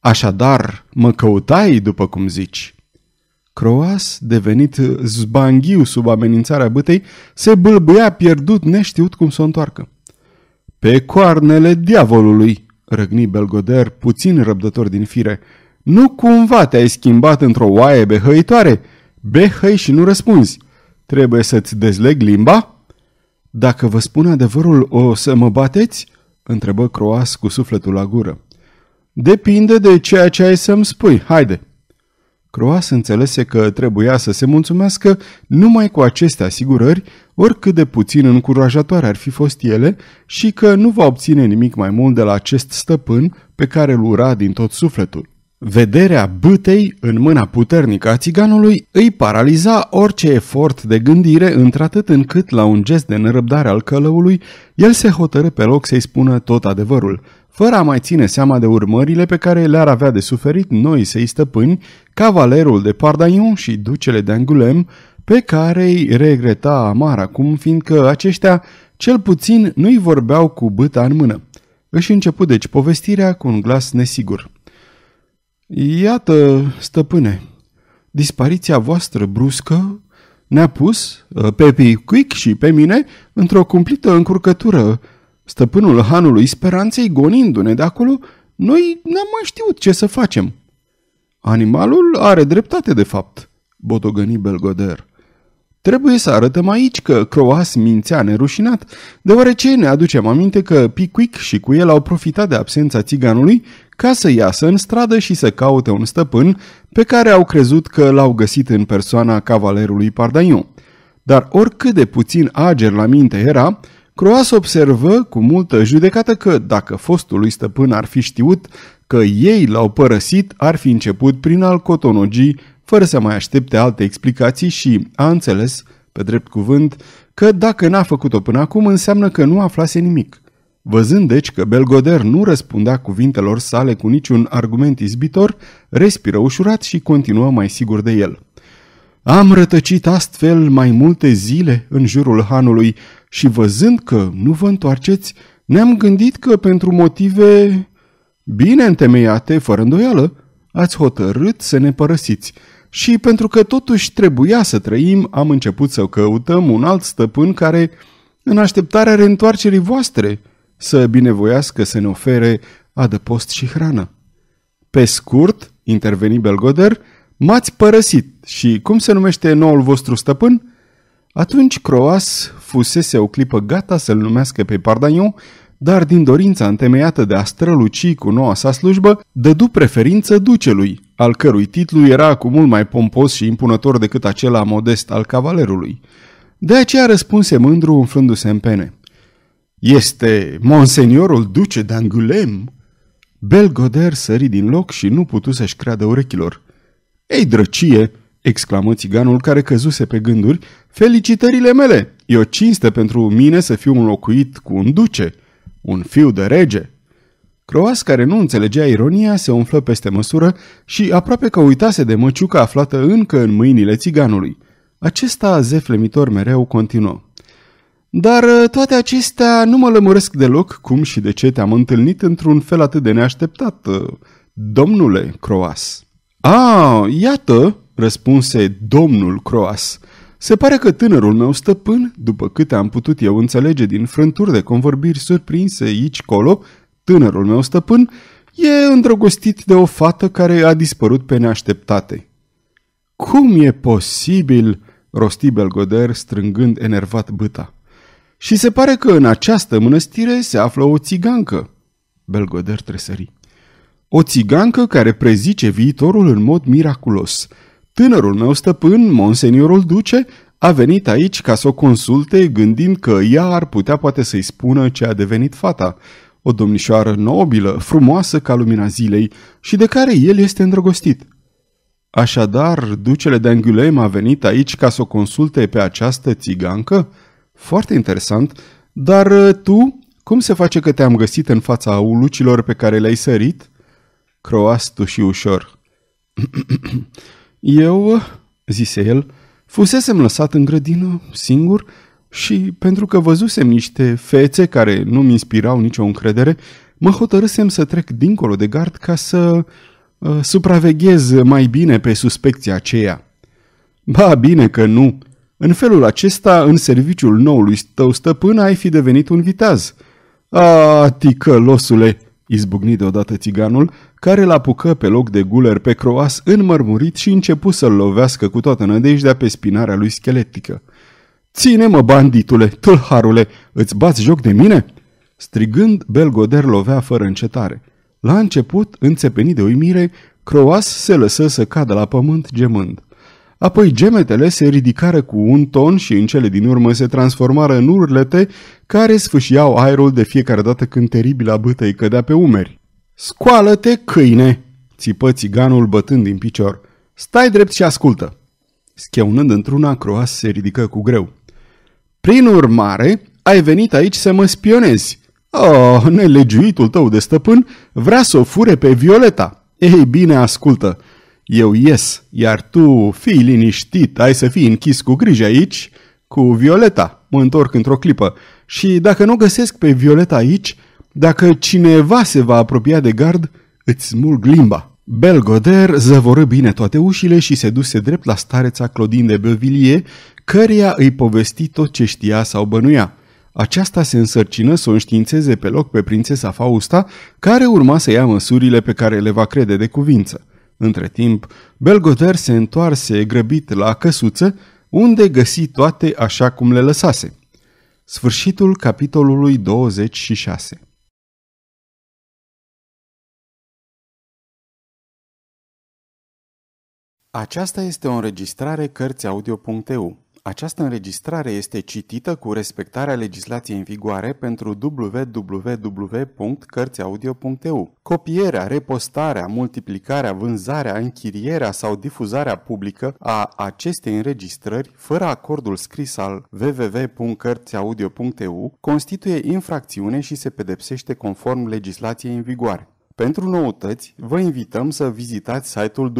Așadar, mă căutai, după cum zici?" Croas, devenit zbanghiu sub amenințarea bătei, se bâlbâia pierdut neștiut cum să o întoarcă. Pe coarnele diavolului!" răgni Belgoder, puțin răbdător din fire. Nu cumva te-ai schimbat într-o oaie behăitoare? Behăi și nu răspunzi. Trebuie să-ți dezleg limba?" Dacă vă spun adevărul, o să mă bateți?" întrebă Croas cu sufletul la gură. Depinde de ceea ce ai să-mi spui. Haide!" Croas înțelese că trebuia să se mulțumească numai cu aceste asigurări, oricât de puțin încurajatoare ar fi fost ele, și că nu va obține nimic mai mult de la acest stăpân pe care îl ura din tot sufletul. Vederea bâtei în mâna puternică a țiganului îi paraliza orice efort de gândire, într-atât încât, la un gest de nerăbdare al călăului, el se hotărâ pe loc să-i spună tot adevărul – fără a mai ține seama de urmările pe care le-ar avea de suferit noi să-i stăpâni, cavalerul de Pardaion și ducele de Angulem, pe care îi regreta amar acum, fiindcă aceștia cel puțin nu-i vorbeau cu băta în mână. Își început deci povestirea cu un glas nesigur. Iată, stăpâne, dispariția voastră bruscă ne-a pus, uh, pe Picuic și pe mine, într-o cumplită încurcătură Stăpânul hanului speranței gonindu-ne de acolo, noi n-am mai știut ce să facem. Animalul are dreptate de fapt, botogăni Belgoder. Trebuie să arătăm aici că Croas mințea nerușinat, deoarece ne aducem aminte că Picuic și cu el au profitat de absența țiganului ca să iasă în stradă și să caute un stăpân pe care au crezut că l-au găsit în persoana cavalerului Pardaiu. Dar oricât de puțin ager la minte era, Croas observă cu multă judecată că, dacă lui stăpân ar fi știut că ei l-au părăsit, ar fi început prin alcotonogii, fără să mai aștepte alte explicații și a înțeles, pe drept cuvânt, că dacă n-a făcut-o până acum, înseamnă că nu aflase nimic. Văzând deci că Belgoder nu răspundea cuvintelor sale cu niciun argument izbitor, respiră ușurat și continuă mai sigur de el. Am rătăcit astfel mai multe zile în jurul hanului, și văzând că nu vă întoarceți, ne-am gândit că pentru motive bine întemeiate, fără îndoială, ați hotărât să ne părăsiți și pentru că totuși trebuia să trăim, am început să căutăm un alt stăpân care, în așteptarea reîntoarcerii voastre, să binevoiască să ne ofere adăpost și hrană. Pe scurt, interveni Belgoder, m-ați părăsit și cum se numește noul vostru stăpân? Atunci Croas fusese o clipă gata să-l numească pe Pardaniu, dar din dorința întemeiată de a străluci cu noua sa slujbă, dădu preferință ducelui, al cărui titlu era cu mult mai pompos și impunător decât acela modest al cavalerului. De aceea răspunse mândru umflându-se în pene. Este monseniorul duce de Angulem?" Belgoder sări din loc și nu putu să-și creadă urechilor. Ei, drăcie!" exclamă țiganul care căzuse pe gânduri, Felicitările mele! E o cinste pentru mine să fiu înlocuit cu un duce, un fiu de rege!" Croas, care nu înțelegea ironia, se umflă peste măsură și aproape că uitase de măciuca aflată încă în mâinile țiganului. Acesta, zeflemitor mereu, continuă. Dar uh, toate acestea nu mă lămuresc deloc cum și de ce te-am întâlnit într-un fel atât de neașteptat, uh, domnule Croas. A, iată, răspunse domnul Croas. Se pare că tânărul meu stăpân, după câte am putut eu înțelege din frânturi de convorbiri surprinse aici-colo, tânărul meu stăpân, e îndrăgostit de o fată care a dispărut pe neașteptate. Cum e posibil?" rosti Belgoder strângând enervat băta. Și se pare că în această mănăstire se află o țigancă. Belgoder tresări. O țigancă care prezice viitorul în mod miraculos – Tânărul meu stăpân, monseniorul duce, a venit aici ca să o consulte gândind că ea ar putea poate să-i spună ce a devenit fata. O domnișoară nobilă, frumoasă ca lumina zilei și de care el este îndrăgostit. Așadar, ducele de Angulem a venit aici ca să o consulte pe această țigancă? Foarte interesant, dar uh, tu, cum se face că te-am găsit în fața ulucilor pe care le-ai sărit? Croastu și ușor. Eu, zise el, fusesem lăsat în grădină, singur, și pentru că văzusem niște fețe care nu-mi inspirau nicio încredere, mă hotărâsem să trec dincolo de gard ca să uh, supraveghez mai bine pe suspecția aceea. Ba, bine că nu. În felul acesta, în serviciul noului tău stăpân, ai fi devenit un viteaz. A, ticălosule, izbucni deodată țiganul, care l apucă pe loc de guler pe croas înmărmurit și începu să-l lovească cu toată nădejdea pe spinarea lui scheletică. Ține-mă, banditule, tâlharule, îți bați joc de mine?" Strigând, Belgoder lovea fără încetare. La început, înțepenit de uimire, Croas se lăsă să cadă la pământ gemând. Apoi gemetele se ridicară cu un ton și în cele din urmă se transformară în urlete care sfâșiau aerul de fiecare dată când teribila bâtă îi cădea pe umeri. Scoală-te, câine!" țipă țiganul bătând din picior. Stai drept și ascultă!" Scheunând într-una, Croas se ridică cu greu. Prin urmare, ai venit aici să mă spionezi. Oh, nelegiuitul tău de stăpân vrea să o fure pe Violeta. Ei bine, ascultă. Eu ies, iar tu fii liniștit, ai să fii închis cu grijă aici, cu Violeta. Mă întorc într-o clipă. Și dacă nu găsesc pe Violeta aici, dacă cineva se va apropia de gard, îți smulg limba. Belgoder zăvoră bine toate ușile și se duse drept la stareța Clodin de Beauvillier, căreia îi povesti tot ce știa sau bănuia. Aceasta se însărcină să o înștiințeze pe loc pe prințesa Fausta, care urma să ia măsurile pe care le va crede de cuvință. Între timp, Belgoder se întoarse grăbit la căsuță, unde găsi toate așa cum le lăsase. Sfârșitul capitolului 26aceasta este o înregistrare Cărțiaudio.eu. Această înregistrare este citită cu respectarea legislației în vigoare pentru www.cărțiaudio.eu. Copierea, repostarea, multiplicarea, vânzarea, închirierea sau difuzarea publică a acestei înregistrări fără acordul scris al www.cărțiaudio.eu constituie infracțiune și se pedepsește conform legislației în vigoare. Pentru noutăți, vă invităm să vizitați site-ul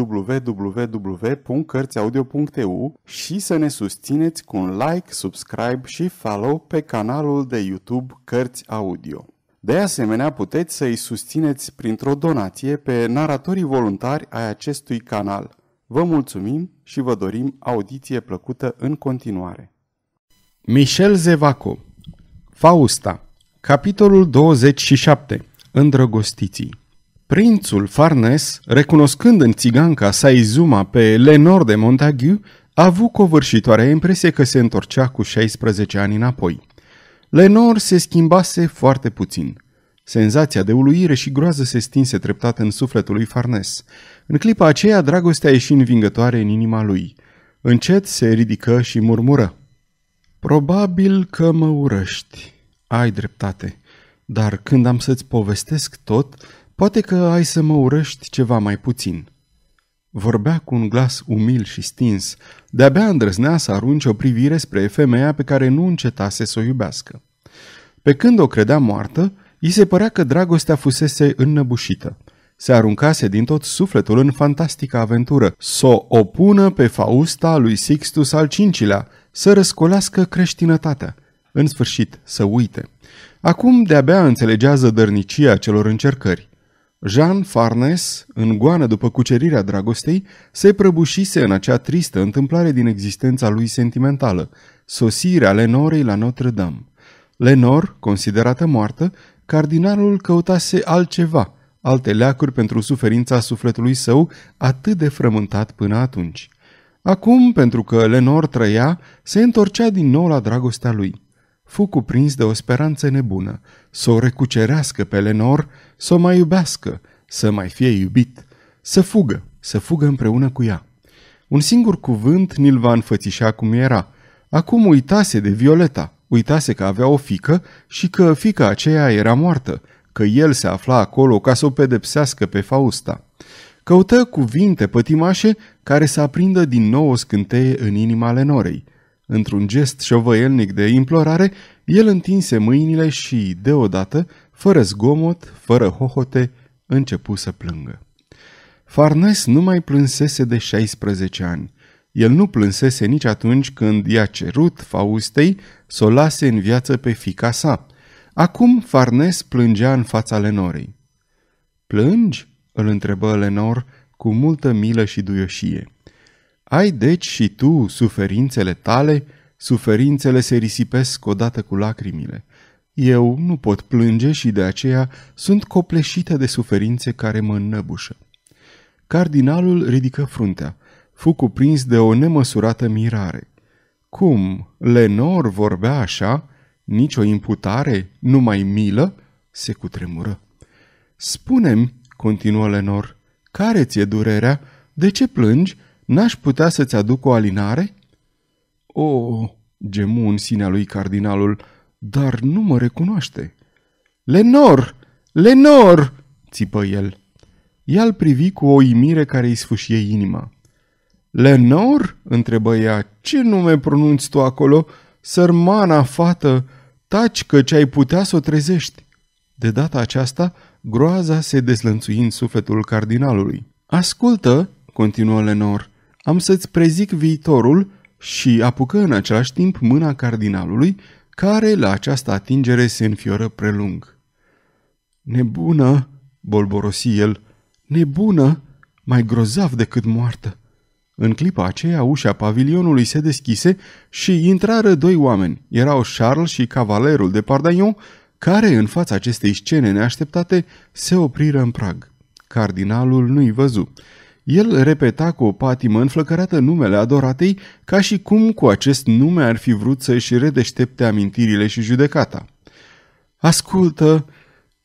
www.cărțiaudio.eu și să ne susțineți cu un like, subscribe și follow pe canalul de YouTube Cărți Audio. De asemenea, puteți să-i susțineți printr-o donație pe naratorii voluntari ai acestui canal. Vă mulțumim și vă dorim audiție plăcută în continuare. Michel Zevaco Fausta Capitolul 27 Îndrăgostiții Prințul Farnes, recunoscând în țiganca sa izuma pe Lenor de Montagu, a avut covârșitoarea impresie că se întorcea cu 16 ani înapoi. Lenor se schimbase foarte puțin. Senzația de uluire și groază se stinse treptat în sufletul lui Farnes. În clipa aceea, dragostea ieși învingătoare în inima lui. Încet se ridică și murmură. Probabil că mă urăști. Ai dreptate. Dar când am să-ți povestesc tot, Poate că ai să mă urăști ceva mai puțin. Vorbea cu un glas umil și stins, de-abia îndrăznea să arunce o privire spre femeia pe care nu încetase să o iubească. Pe când o credea moartă, i se părea că dragostea fusese înnăbușită. Se aruncase din tot sufletul în fantastica aventură, să o opună pe Fausta lui Sixtus al V-lea, să răscolească creștinătatea, în sfârșit să uite. Acum de-abia înțelegea dărnicia celor încercări. Jean Farnes, în goană după cucerirea dragostei, se prăbușise în acea tristă întâmplare din existența lui sentimentală, sosirea Lenorei la Notre-Dame. Lenor, considerată moartă, cardinalul căutase altceva, alte leacuri pentru suferința sufletului său atât de frământat până atunci. Acum, pentru că Lenor trăia, se întorcea din nou la dragostea lui. Fu cuprins de o speranță nebună, să o recucerească pe Lenor, să o mai iubească, să mai fie iubit, să fugă, să fugă împreună cu ea. Un singur cuvânt ni-l va înfățișa cum era. Acum uitase de Violeta, uitase că avea o fică și că fica aceea era moartă, că el se afla acolo ca să o pedepsească pe Fausta. Căută cuvinte pătimașe care să aprindă din nou o scânteie în inima Lenorei. Într-un gest șovăielnic de implorare, el întinse mâinile și, deodată, fără zgomot, fără hohote, începu să plângă. Farnes nu mai plânsese de 16 ani. El nu plânsese nici atunci când i-a cerut Faustei să o lase în viață pe fica sa. Acum Farnes plângea în fața Lenorei. Plângi?" îl întrebă Lenor cu multă milă și duioșie. Ai deci și tu suferințele tale? Suferințele se risipesc odată cu lacrimile. Eu nu pot plânge și de aceea sunt copleșită de suferințe care mă înnăbușă. Cardinalul ridică fruntea. Fu cuprins de o nemăsurată mirare. Cum? Lenor vorbea așa? Nici o imputare? Numai milă? Se cutremură. Spune-mi, continuă Lenor, care ți-e durerea? De ce plângi? N-aș putea să-ți aduc o alinare? O, oh, gemu în sinea lui cardinalul, dar nu mă recunoaște. Lenor! Lenor! țipă el. Ea îl privi cu o imire care îi sfâșie inima. Lenor? întrebă ea. Ce nume pronunți tu acolo? Sărmana fată, taci că ce ai putea să o trezești. De data aceasta, groaza se dezlănțui în sufletul cardinalului. Ascultă, continuă Lenor, am să-ți prezic viitorul și apucă în același timp mâna cardinalului care la această atingere se înfioră prelung. Nebună, bolborosi el, nebună, mai grozav decât moartă. În clipa aceea, ușa pavilionului se deschise și intrară doi oameni. Erau Charles și cavalerul de Pardaion, care, în fața acestei scene neașteptate, se opriră în prag. Cardinalul nu-i văzu. El repeta cu o patimă înflăcărată numele adoratei, ca și cum cu acest nume ar fi vrut să-și redeștepte amintirile și judecata. Ascultă,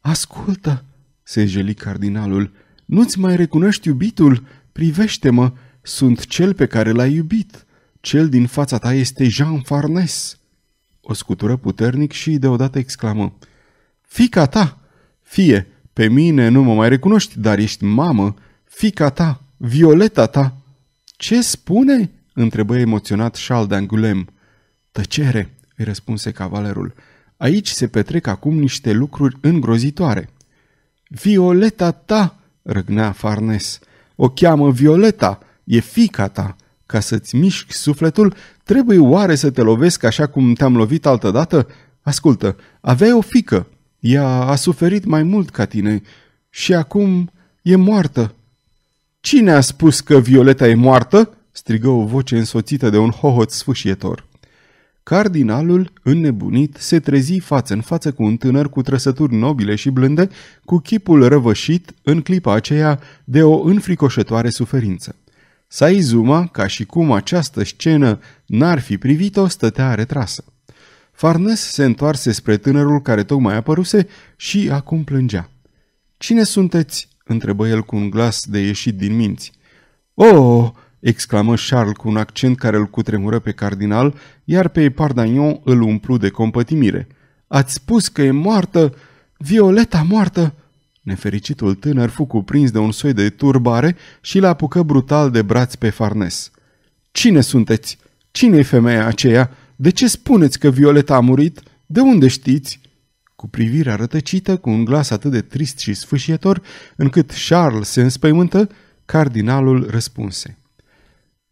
ascultă, se jeli cardinalul, nu-ți mai recunoști iubitul, privește-mă, sunt cel pe care l-ai iubit, cel din fața ta este Jean Farnes. O scutură puternic și deodată exclamă, Fica ta! Fie, pe mine nu mă mai recunoști, dar ești mamă, fica ta!' Violeta ta!" Ce spune?" întrebă emoționat Charles d'Angulem. Tăcere!" îi răspunse cavalerul. Aici se petrec acum niște lucruri îngrozitoare." Violeta ta!" răgnea Farnes. O cheamă Violeta, e fica ta. Ca să-ți mișc sufletul, trebuie oare să te lovesc așa cum te-am lovit altădată? Ascultă, aveai o fică. Ea a suferit mai mult ca tine și acum e moartă. Cine a spus că Violeta e moartă?" strigă o voce însoțită de un hohot sfâșietor. Cardinalul, înnebunit, se trezi față în față cu un tânăr cu trăsături nobile și blânde, cu chipul răvășit, în clipa aceea, de o înfricoșătoare suferință. Saizuma, ca și cum această scenă n-ar fi privit-o, stătea retrasă. Farnes se întoarse spre tânărul care tocmai apăruse și acum plângea. Cine sunteți?" întrebă el cu un glas de ieșit din minți. Oh! exclamă Charles cu un accent care îl cutremură pe cardinal, iar pe Pardagnon îl umplu de compătimire. Ați spus că e moartă! Violeta moartă!" Nefericitul tânăr fu cuprins de un soi de turbare și l apucă brutal de braț pe Farnes. Cine sunteți? Cine e femeia aceea? De ce spuneți că Violeta a murit? De unde știți?" cu privirea rătăcită, cu un glas atât de trist și sfâșietor, încât Charles se înspăimântă, cardinalul răspunse.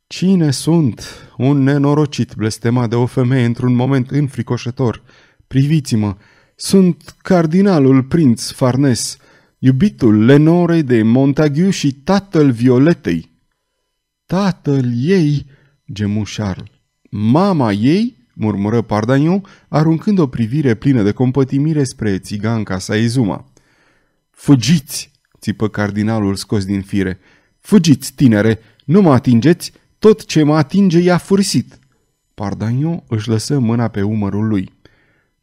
Cine sunt? Un nenorocit blestemat de o femeie într-un moment înfricoșător. Priviți-mă! Sunt cardinalul prinț Farnes, iubitul Lenorei de Montagu și tatăl Violetei. Tatăl ei, gemu Charles. Mama ei? murmură Pardaniu, aruncând o privire plină de compătimire spre țiganca sa Izuma. Fugiți!" țipă cardinalul scos din fire. Fugiți, tinere! Nu mă atingeți! Tot ce mă atinge i-a fursit!" Pardaniu își lăsă mâna pe umărul lui.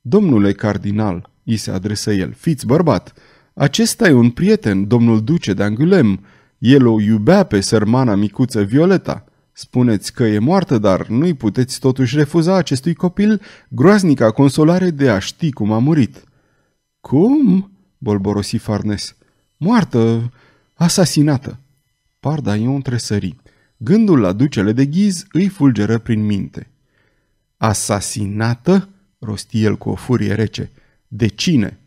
Domnule cardinal, i se adresă el, fiți bărbat. Acesta e un prieten, domnul duce de Angulem. El o iubea pe sărmana micuță Violeta. Spuneți că e moartă, dar nu-i puteți totuși refuza acestui copil groaznica consolare de a ști cum a murit. Cum? bolborosi Farnes. Moartă, asasinată. un tresări. Gândul la ducele de ghiz îi fulgeră prin minte. Asasinată? rosti el cu o furie rece. De cine?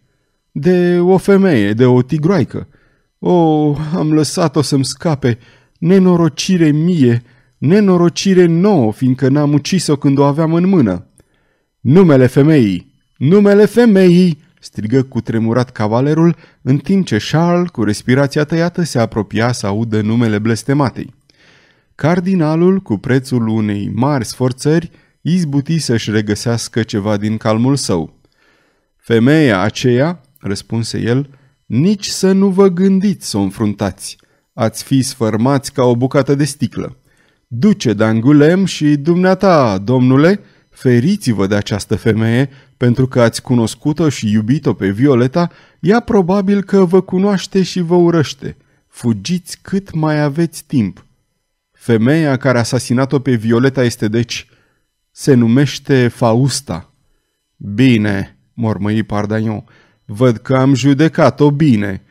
De o femeie, de o tigroaică. O, oh, am lăsat-o să-mi scape. Nenorocire mie!' Nenorocire nouă, fiindcă n-am ucis-o când o aveam în mână. Numele femeii! Numele femeii! strigă cu tremurat cavalerul, în timp ce Charles, cu respirația tăiată, se apropia să audă numele blestematei. Cardinalul, cu prețul unei mari sforțări, izbuti să-și regăsească ceva din calmul său. Femeia aceea, răspunse el, nici să nu vă gândiți să o înfruntați. Ați fi sfărmați ca o bucată de sticlă. Duce de Angulem și dumneata, domnule, feriți-vă de această femeie, pentru că ați cunoscut-o și iubit-o pe Violeta, ea probabil că vă cunoaște și vă urăște. Fugiți cât mai aveți timp. Femeia care a asasinat-o pe Violeta este deci... Se numește Fausta. Bine, mormăi Pardagnon, văd că am judecat-o bine.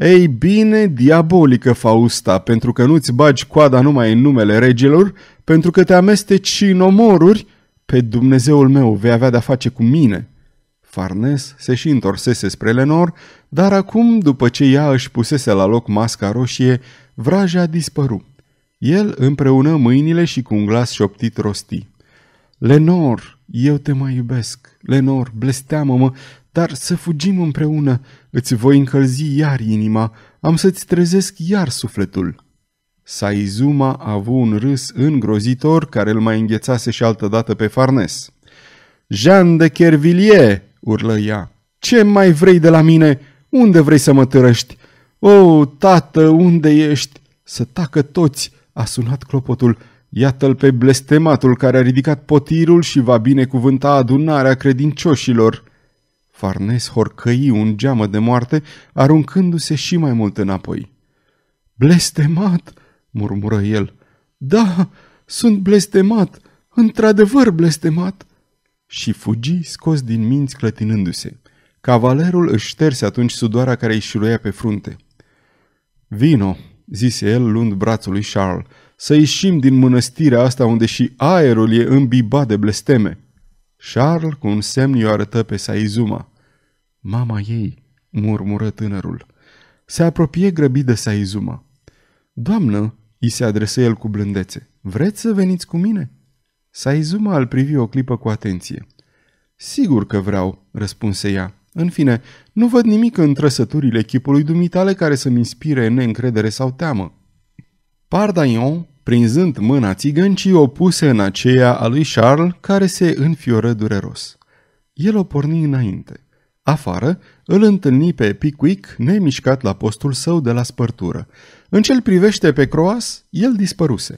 Ei bine, diabolică Fausta, pentru că nu-ți bagi coada numai în numele regelor, pentru că te amesteci și în omoruri, pe Dumnezeul meu vei avea de-a face cu mine. Farnes se și întorsese spre Lenor, dar acum, după ce ea își pusese la loc masca roșie, vraja dispăru. El împreună mâinile și cu un glas șoptit rosti. Lenor, eu te mai iubesc. Lenor, blesteamă-mă, dar să fugim împreună. Îți voi încălzi iar inima, am să-ți trezesc iar sufletul. Saizuma a avut un râs îngrozitor care îl mai înghețase și altădată pe Farnes. Jean de Kervilie, urlă ea. Ce mai vrei de la mine? Unde vrei să mă târăști? O, oh, tată, unde ești?" Să tacă toți!" a sunat clopotul. Iată-l pe blestematul care a ridicat potirul și va binecuvânta adunarea credincioșilor. Farnes horcăi un geamă de moarte, aruncându-se și mai mult înapoi. Blestemat!" murmură el. Da, sunt blestemat, într-adevăr blestemat!" Și fugi scos din minți clătinându-se. Cavalerul își șterse atunci sudoarea care îi șuruia pe frunte. Vino!" zise el luând brațul lui Charles, să ieșim din mănăstirea asta unde și aerul e îmbibat de blesteme." Charles cu un semn i-o arătă pe Saizuma. Mama ei, murmură tânărul. Se apropie grăbit de Saizuma. Doamnă, îi se adresă el cu blândețe, vreți să veniți cu mine? Saizuma îl privi o clipă cu atenție. Sigur că vreau, răspunse ea. În fine, nu văd nimic în trăsăturile chipului dumitale care să-mi inspire neîncredere sau teamă. Pardaion prinzând mâna țigăncii o puse în aceea a lui Charles, care se înfioră dureros. El o porni înainte. Afară, îl întâlni pe Pickwick, nemișcat la postul său de la spărtură. În ce privește pe Croas, el dispăruse.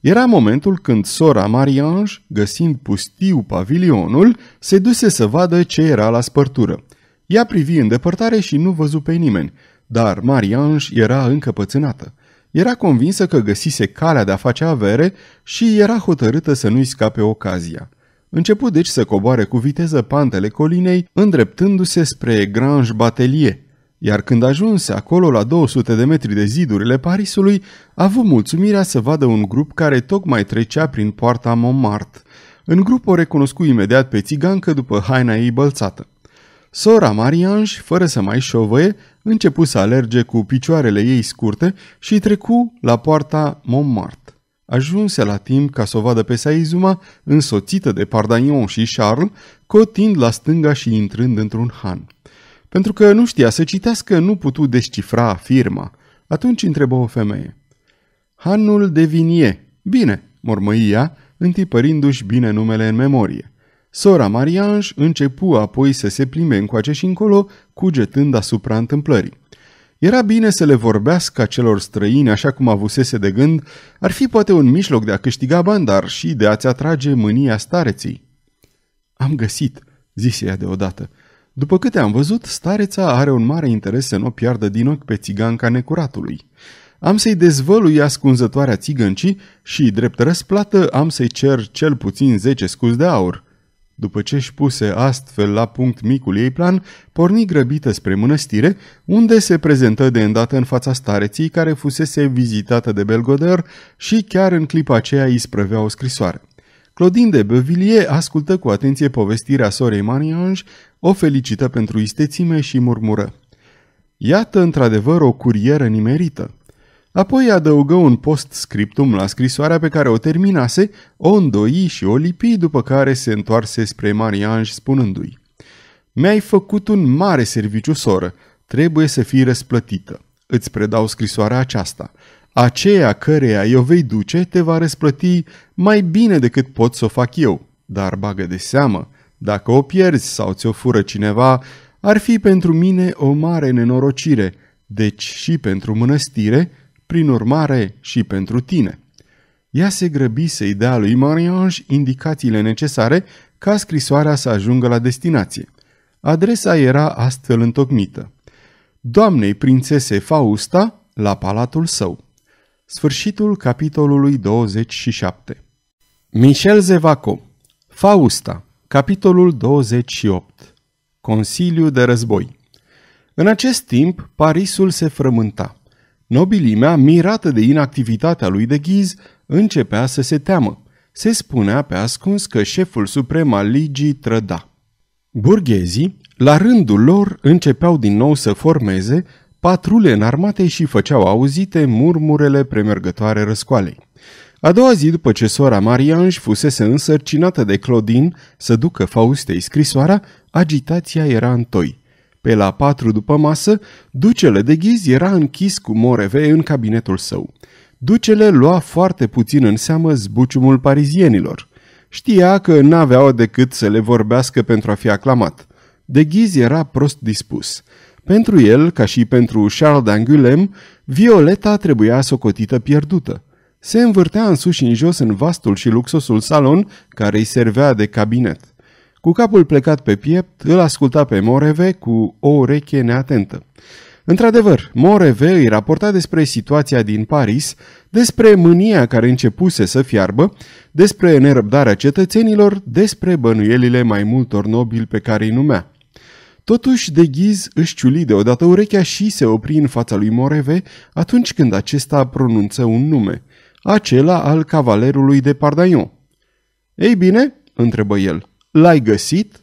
Era momentul când sora Mariange, găsind pustiu pavilionul, se duse să vadă ce era la spărtură. Ea privi în depărtare și nu văzu pe nimeni, dar Mariange era încăpățânată. Era convinsă că găsise calea de a face avere și era hotărâtă să nu-i scape ocazia. Început deci să coboare cu viteză pantele colinei, îndreptându-se spre Grange Batelier, iar când ajunse acolo la 200 de metri de zidurile Parisului, a avut mulțumirea să vadă un grup care tocmai trecea prin poarta Montmartre. În grup o recunoscu imediat pe țigancă după haina ei bălțată. Sora Marianș, fără să mai șovăie, începu să alerge cu picioarele ei scurte și trecu la poarta Montmartre. Ajunse la timp ca să o vadă pe Saizuma, însoțită de Pardagnon și Charles, cotind la stânga și intrând într-un han. Pentru că nu știa să citească, nu putu descifra firma. Atunci întrebă o femeie. Hanul de Vinie. Bine, mormăi ea, întipărindu-și bine numele în memorie. Sora Marianș începu apoi să se plimbe încoace și încolo, cugetând asupra întâmplării. Era bine să le vorbească celor străini așa cum avusese de gând, ar fi poate un mijloc de a câștiga bandar și de a-ți atrage mânia stareții. Am găsit, zise ea deodată. După câte am văzut, stareța are un mare interes să nu o piardă din ochi pe țiganca necuratului. Am să-i dezvălui ascunzătoarea țigăncii și, drept răsplată, am să-i cer cel puțin zece scuzi de aur. După ce își puse astfel la punct micul ei plan, porni grăbită spre mănăstire, unde se prezentă de îndată în fața stareții care fusese vizitată de Belgoder și chiar în clipa aceea îi sprăvea o scrisoare. Claudine de Beauvillier ascultă cu atenție povestirea sorei Marianj, o felicită pentru istețime și murmură. Iată într-adevăr o curieră nimerită. Apoi adăugă un post scriptum la scrisoarea pe care o terminase, o îndoi și o lipi, după care se întoarse spre Marianj spunându-i Mi-ai făcut un mare serviciu, soră. Trebuie să fii răsplătită. Îți predau scrisoarea aceasta. Aceea căreia eu vei duce te va răsplăti mai bine decât pot să o fac eu. Dar bagă de seamă, dacă o pierzi sau ți-o fură cineva, ar fi pentru mine o mare nenorocire, deci și pentru mănăstire, prin urmare și pentru tine. Ea se grăbi să-i dea lui Mariange indicațiile necesare ca scrisoarea să ajungă la destinație. Adresa era astfel întocmită. Doamnei prințese Fausta la palatul său. Sfârșitul capitolului 27 Michel Zevaco Fausta Capitolul 28 Consiliu de război În acest timp, Parisul se frământa. Nobilimea, mirată de inactivitatea lui de ghiz, începea să se teamă. Se spunea pe ascuns că șeful suprem al ligii trăda. Burghezii, la rândul lor, începeau din nou să formeze patrule în armate și făceau auzite murmurele premergătoare răscoalei. A doua zi după ce sora Marianj fusese însărcinată de Claudin să ducă Faustei scrisoarea, agitația era întoi. Pe la patru după masă, ducele de ghiz era închis cu moreve în cabinetul său. Ducele lua foarte puțin în seamă zbuciumul parizienilor. Știa că n-aveau decât să le vorbească pentru a fi aclamat. De ghiz era prost dispus. Pentru el, ca și pentru Charles d'Angulem, Violeta trebuia socotită pierdută. Se învârtea în sus și în jos în vastul și luxosul salon care îi servea de cabinet. Cu capul plecat pe piept, îl asculta pe Moreve cu o ureche neatentă. Într-adevăr, Moreve îi raporta despre situația din Paris, despre mânia care începuse să fiarbă, despre nerăbdarea cetățenilor, despre bănuielile mai multor nobili pe care îi numea. Totuși, de ghiz își ciuli deodată urechea și se opri în fața lui Moreve atunci când acesta pronunță un nume, acela al cavalerului de Pardaion. Ei bine?" întrebă el. L-ai găsit?"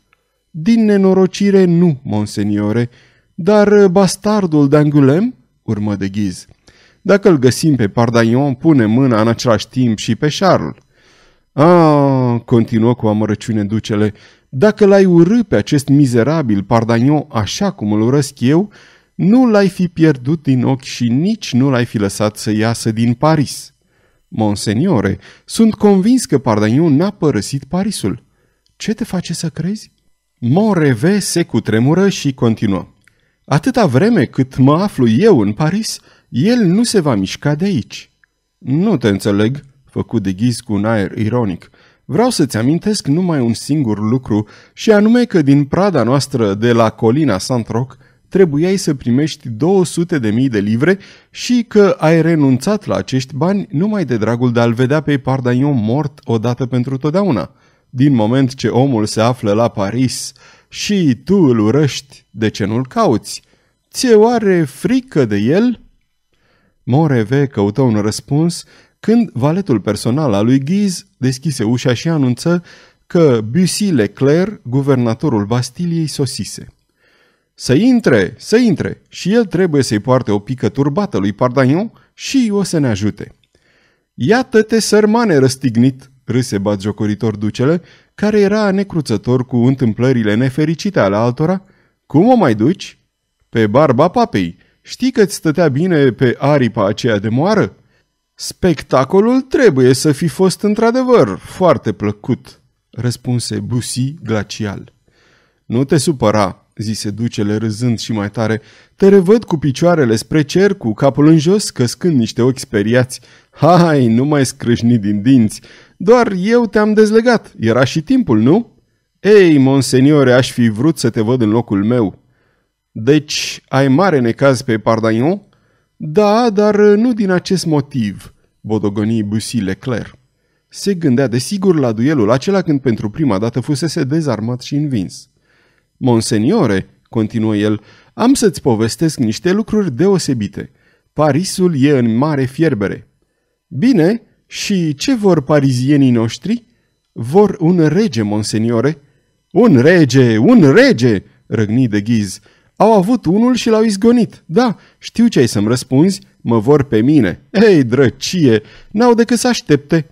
Din nenorocire nu, monseniore, dar uh, bastardul de Angulem?" urmă de ghiz. Dacă îl găsim pe Pardaion, pune mâna în același timp și pe Charles." Ah, continuă cu amărăciune ducele, dacă l-ai urât pe acest mizerabil Pardaion așa cum îl urăsc eu, nu l-ai fi pierdut din ochi și nici nu l-ai fi lăsat să iasă din Paris. Monseniore, sunt convins că Pardaion n-a părăsit Parisul. Ce te face să crezi? Moreve se cutremură și continuă. Atâta vreme cât mă aflu eu în Paris, el nu se va mișca de aici. Nu te înțeleg, făcut de ghiz cu un aer ironic. Vreau să-ți amintesc numai un singur lucru, și anume că din prada noastră de la colina Santroc trebuiai să primești 200 de mii de livre și că ai renunțat la acești bani numai de dragul de a-l vedea pe Pardaion mort odată pentru totdeauna din moment ce omul se află la Paris și tu îl urăști, de ce nu-l cauți? Ți-e oare frică de el?" Moreve căută un răspuns când valetul personal al lui Ghiz deschise ușa și anunță că Bussy Leclerc, guvernatorul Bastiliei, sosise. Să intre, să intre și el trebuie să-i poarte o pică turbată lui Pardagnon și o să ne ajute. Iată-te, sărmane răstignit, râse jocoritor ducele, care era necruțător cu întâmplările nefericite ale altora. Cum o mai duci? Pe barba papei. Știi că-ți stătea bine pe aripa aceea de moară? Spectacolul trebuie să fi fost într-adevăr foarte plăcut, răspunse Busi glacial. Nu te supăra, zise ducele râzând și mai tare, te revăd cu picioarele spre cer, cu capul în jos, căscând niște ochi speriați. Hai, nu mai scrâșni din dinți, doar eu te-am dezlegat. Era și timpul, nu? Ei, monseniore, aș fi vrut să te văd în locul meu. Deci, ai mare necaz pe Pardagnon? Da, dar nu din acest motiv, bodogonii Bussy Leclerc. Se gândea desigur la duelul acela când pentru prima dată fusese dezarmat și învins. Monseniore, continuă el, am să-ți povestesc niște lucruri deosebite. Parisul e în mare fierbere. Bine, și ce vor parizienii noștri? Vor un rege, monseniore." Un rege, un rege!" răgni de ghiz. Au avut unul și l-au izgonit. Da, știu ce ai să-mi răspunzi, mă vor pe mine. Ei, drăcie, n-au decât să aștepte."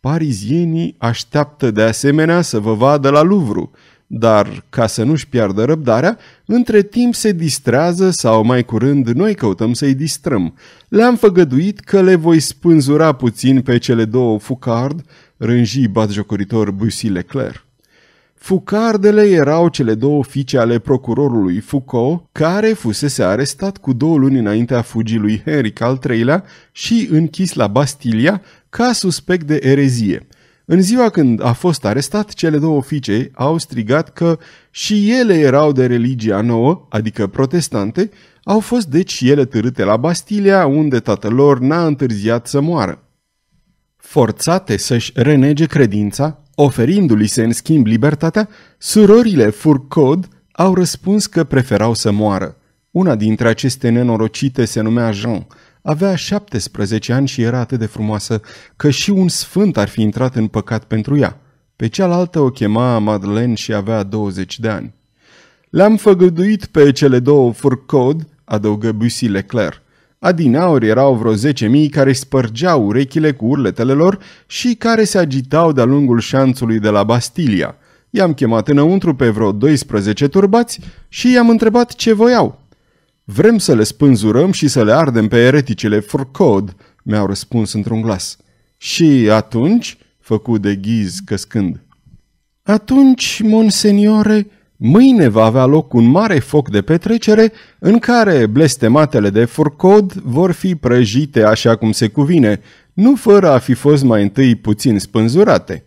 Parizienii așteaptă de asemenea să vă vadă la Luvru. Dar, ca să nu-și piardă răbdarea, între timp se distrează sau mai curând noi căutăm să-i distrăm. Le-am făgăduit că le voi spânzura puțin pe cele două Fucard, rânji batjocoritor Bussy Leclerc. Fucardele erau cele două fiice ale procurorului Foucault, care fusese arestat cu două luni înaintea fugii lui Henric al III-lea și închis la Bastilia ca suspect de erezie. În ziua când a fost arestat, cele două fiice au strigat că și ele erau de religia nouă, adică protestante, au fost deci ele târâte la Bastilia, unde tatăl lor n-a întârziat să moară. Forțate să-și renege credința, oferindu-li se în schimb libertatea, surorile Furcod au răspuns că preferau să moară. Una dintre aceste nenorocite se numea Jean – avea 17 ani și era atât de frumoasă că și un sfânt ar fi intrat în păcat pentru ea. Pe cealaltă o chema Madeleine și avea 20 de ani. Le-am făgăduit pe cele două furcod, adăugă Bussy Leclerc. Adinauri erau vreo 10.000 care spărgeau urechile cu urletele lor și care se agitau de-a lungul șanțului de la Bastilia. I-am chemat înăuntru pe vreo 12 turbați și i-am întrebat ce voiau. Vrem să le spânzurăm și să le ardem pe ereticele Furcod, mi-au răspuns într-un glas. Și atunci, făcut de ghiz căscând. Atunci, monseniore, mâine va avea loc un mare foc de petrecere în care blestematele de furcod vor fi prăjite așa cum se cuvine, nu fără a fi fost mai întâi puțin spânzurate.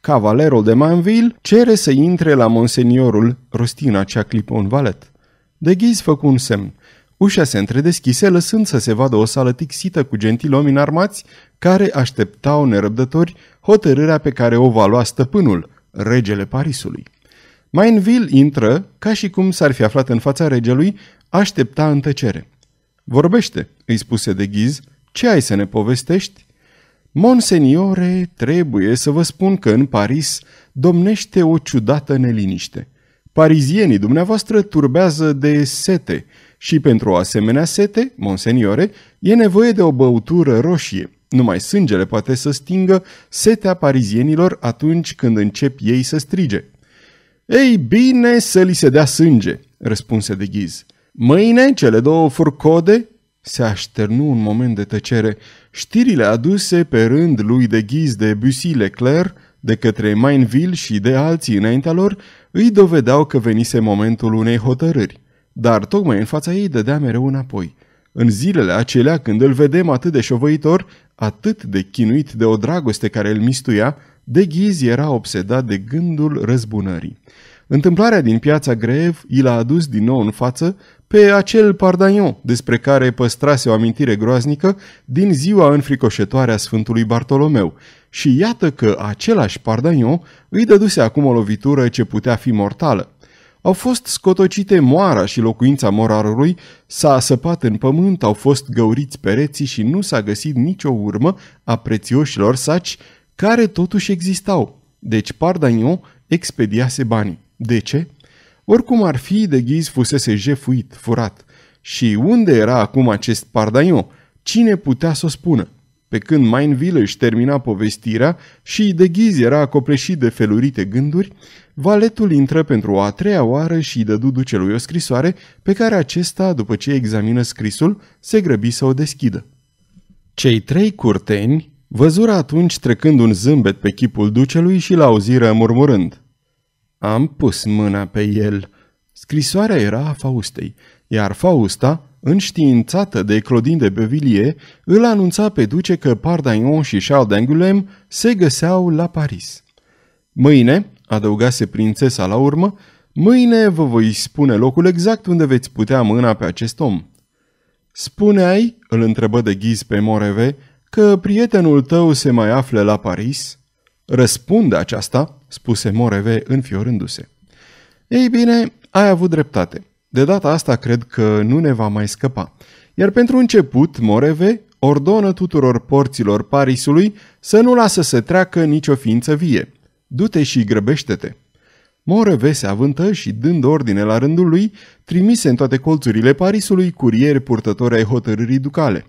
Cavalerul de Manville cere să intre la monseniorul, rostina cea clipă un valet. De ghiz făcu un semn. Ușa se întredeschise, lăsând să se vadă o sală tixită cu gentilomi înarmați, care așteptau nerăbdători hotărârea pe care o va lua stăpânul, regele Parisului. Mainville intră, ca și cum s-ar fi aflat în fața regelui, aștepta în tăcere. Vorbește, îi spuse de ghiz, ce ai să ne povestești? Monseniore, trebuie să vă spun că în Paris domnește o ciudată neliniște. Parizienii dumneavoastră turbează de sete și pentru o asemenea sete, monseniore, e nevoie de o băutură roșie. Numai sângele poate să stingă setea parizienilor atunci când încep ei să strige. Ei bine să li se dea sânge, răspunse de ghiz. Mâine cele două furcode se așternu un moment de tăcere. Știrile aduse pe rând lui de ghiz de Bussy Leclerc, de către Mainville și de alții înaintea lor, îi dovedeau că venise momentul unei hotărâri, dar tocmai în fața ei dădea mereu înapoi. În zilele acelea când îl vedem atât de șovăitor, atât de chinuit de o dragoste care îl mistuia, de ghiz era obsedat de gândul răzbunării. Întâmplarea din piața grev, i l-a adus din nou în față pe acel pardaion despre care păstrase o amintire groaznică din ziua înfricoșătoare a Sfântului Bartolomeu și iată că același Pardagnon îi dăduse acum o lovitură ce putea fi mortală. Au fost scotocite moara și locuința morarului, s-a săpat în pământ, au fost găuriți pereții și nu s-a găsit nicio urmă a prețioșilor saci care totuși existau. Deci Pardagnon expediase banii. De ce? Oricum ar fi, de ghiz fusese jefuit, furat. Și unde era acum acest pardaion? Cine putea să o spună? Pe când Mainville își termina povestirea și de ghiz era acopleșit de felurite gânduri, valetul intră pentru a treia oară și îi dădu ducelui o scrisoare pe care acesta, după ce examină scrisul, se grăbi să o deschidă. Cei trei curteni văzură atunci trecând un zâmbet pe chipul ducelui și l-auziră murmurând. Am pus mâna pe el. Scrisoarea era a Faustei, iar Fausta înștiințată de Claudine de Bevilie, îl anunța pe duce că Pardaion și Charles d'Angulem se găseau la Paris. Mâine, adăugase prințesa la urmă, mâine vă voi spune locul exact unde veți putea mâna pe acest om. Spuneai, îl întrebă de ghiz pe Moreve, că prietenul tău se mai află la Paris? Răspunde aceasta, spuse Moreve înfiorându-se. Ei bine, ai avut dreptate. De data asta cred că nu ne va mai scăpa. Iar pentru început, Moreve ordonă tuturor porților Parisului să nu lasă să treacă nicio ființă vie. Du-te și grăbește-te. Moreve se avântă și, dând ordine la rândul lui, trimise în toate colțurile Parisului curieri purtători ai hotărârii ducale.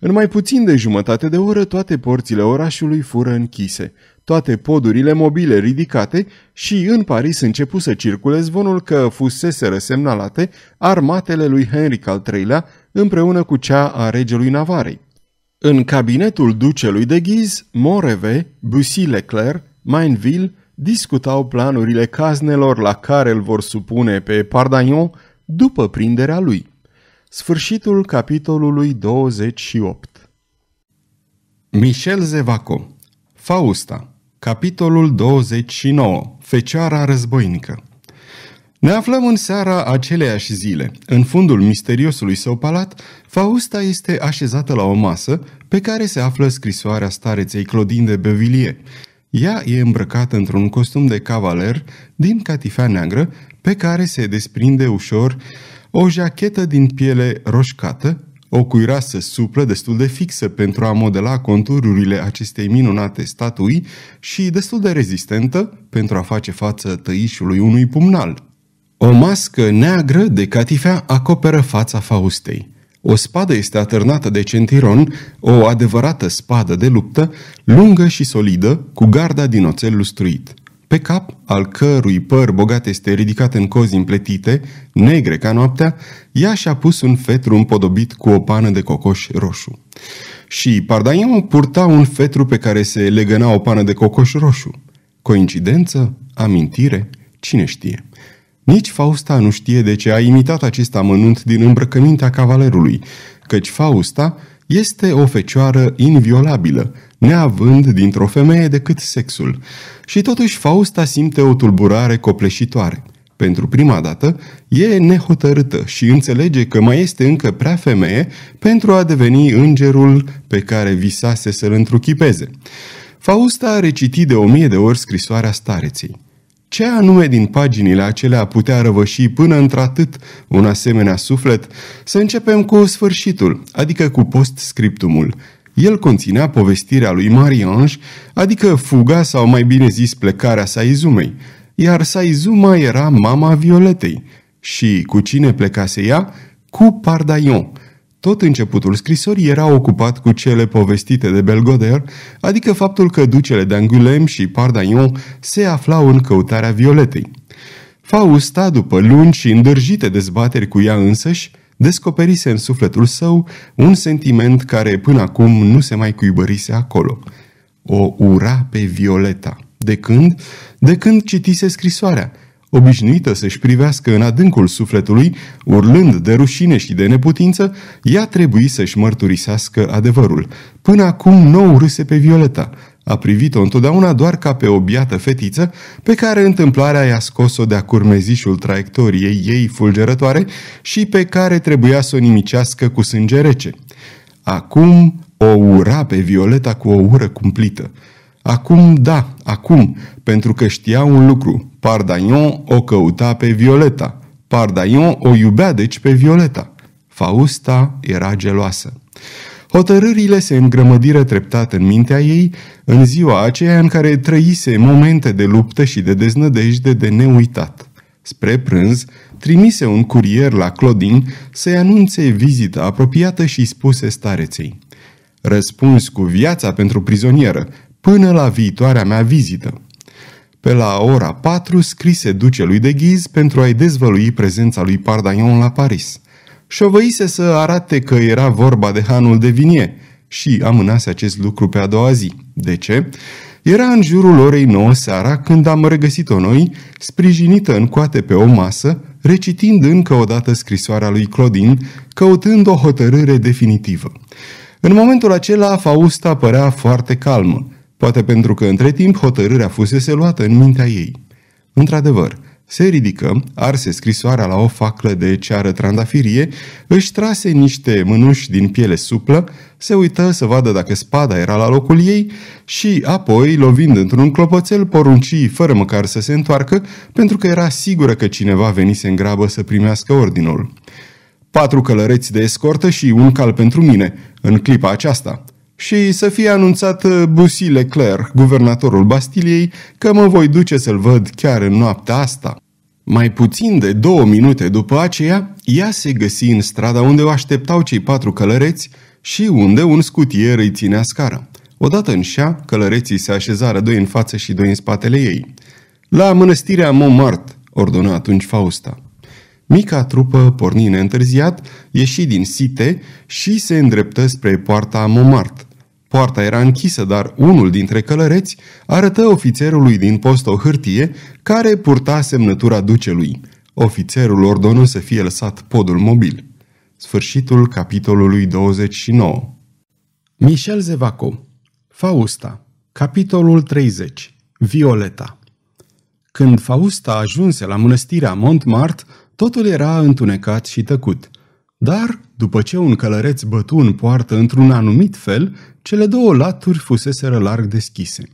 În mai puțin de jumătate de oră, toate porțile orașului fură închise toate podurile mobile ridicate și în Paris începu să circule zvonul că fusese semnalate armatele lui Henric al III-lea împreună cu cea a regelui Navarei. În cabinetul ducelui de Ghiz, Moreve, Bussy-Leclerc, Mainville discutau planurile caznelor la care îl vor supune pe Pardagnon după prinderea lui. Sfârșitul capitolului 28 Michel Zevaco Fausta Capitolul 29. Fecioara războinică ne aflăm în seara aceleiași zile. În fundul misteriosului său palat, Fausta este așezată la o masă pe care se află scrisoarea stareței Clodin de Bevilie. Ea e îmbrăcată într-un costum de cavaler din catifea neagră pe care se desprinde ușor o jachetă din piele roșcată o cuirasă suplă destul de fixă pentru a modela contururile acestei minunate statui și destul de rezistentă pentru a face față tăișului unui pumnal. O mască neagră de catifea acoperă fața Faustei. O spadă este atârnată de centiron, o adevărată spadă de luptă, lungă și solidă, cu garda din oțel lustruit pe cap, al cărui păr bogat este ridicat în cozi împletite, negre ca noaptea, ea și-a pus un fetru împodobit cu o pană de cocoș roșu. Și Pardaion purta un fetru pe care se legăna o pană de cocoș roșu. Coincidență? Amintire? Cine știe? Nici Fausta nu știe de ce a imitat acest amănunt din îmbrăcămintea cavalerului, căci Fausta este o fecioară inviolabilă, neavând dintr-o femeie decât sexul. Și totuși Fausta simte o tulburare copleșitoare. Pentru prima dată, e nehotărâtă și înțelege că mai este încă prea femeie pentru a deveni îngerul pe care visase să-l întruchipeze. Fausta a recitit de o mie de ori scrisoarea stareței. Ce anume din paginile acelea putea răvăși până într-atât un asemenea suflet? Să începem cu sfârșitul, adică cu post-scriptumul. El conținea povestirea lui Marianș, adică fuga sau mai bine zis plecarea Saizumei, iar Saizuma era mama Violetei. Și cu cine plecase ea? Cu Pardaion. Tot începutul scrisorii era ocupat cu cele povestite de Belgoder, adică faptul că ducele de Angulem și Pardaion se aflau în căutarea Violetei. Fausta, după lungi și îndârjite dezbateri cu ea însăși, descoperise în sufletul său un sentiment care până acum nu se mai cuibărise acolo. O ura pe Violeta. De când? De când citise scrisoarea – Obișnuită să-și privească în adâncul sufletului, urlând de rușine și de neputință, ea trebuie să-și mărturisească adevărul. Până acum nu urâse pe Violeta. A privit-o întotdeauna doar ca pe o biată fetiță pe care întâmplarea i-a scos-o de-a curmezișul traiectoriei ei fulgerătoare și pe care trebuia să o nimicească cu sânge rece. Acum o ura pe Violeta cu o ură cumplită. Acum da, acum, pentru că știa un lucru. Pardaion o căuta pe Violeta. Pardaion o iubea deci pe Violeta. Fausta era geloasă. Hotărârile se îngrămădiră treptat în mintea ei în ziua aceea în care trăise momente de luptă și de deznădejde de neuitat. Spre prânz, trimise un curier la Clodin să-i anunțe vizita apropiată și spuse stareței. Răspuns cu viața pentru prizonieră, până la viitoarea mea vizită. Pe la ora 4 scrise lui de ghiz pentru a-i dezvălui prezența lui Pardaion la Paris – șovăise să arate că era vorba de hanul de vinie și amânase acest lucru pe a doua zi. De ce? Era în jurul orei 9 seara când am regăsit-o noi, sprijinită în coate pe o masă, recitind încă o dată scrisoarea lui Clodin, căutând o hotărâre definitivă. În momentul acela, Fausta părea foarte calmă, poate pentru că între timp hotărârea fusese luată în mintea ei. Într-adevăr, se ridică, arse scrisoarea la o faclă de ceară trandafirie, își trase niște mânuși din piele suplă, se uită să vadă dacă spada era la locul ei și apoi, lovind într-un clopoțel, porunci fără măcar să se întoarcă, pentru că era sigură că cineva venise în grabă să primească ordinul. Patru călăreți de escortă și un cal pentru mine, în clipa aceasta – și să fie anunțat uh, Bussy Leclerc, guvernatorul Bastiliei, că mă voi duce să-l văd chiar în noaptea asta. Mai puțin de două minute după aceea, ea se găsi în strada unde o așteptau cei patru călăreți și unde un scutier îi ținea scara. Odată în șa, călăreții se așezară doi în față și doi în spatele ei. La mănăstirea Montmartre, ordonă atunci Fausta. Mica trupă porni neîntârziat, ieși din site și se îndreptă spre poarta Montmartre. Poarta era închisă, dar unul dintre călăreți arătă ofițerului din post o hârtie care purta semnătura ducelui. Ofițerul ordonă să fie lăsat podul mobil. Sfârșitul capitolului 29 Michel Zevaco Fausta Capitolul 30 Violeta Când Fausta ajunse la mănăstirea Montmartre, totul era întunecat și tăcut – dar, după ce un călăreț bătun poartă într-un anumit fel, cele două laturi fuseseră larg deschise.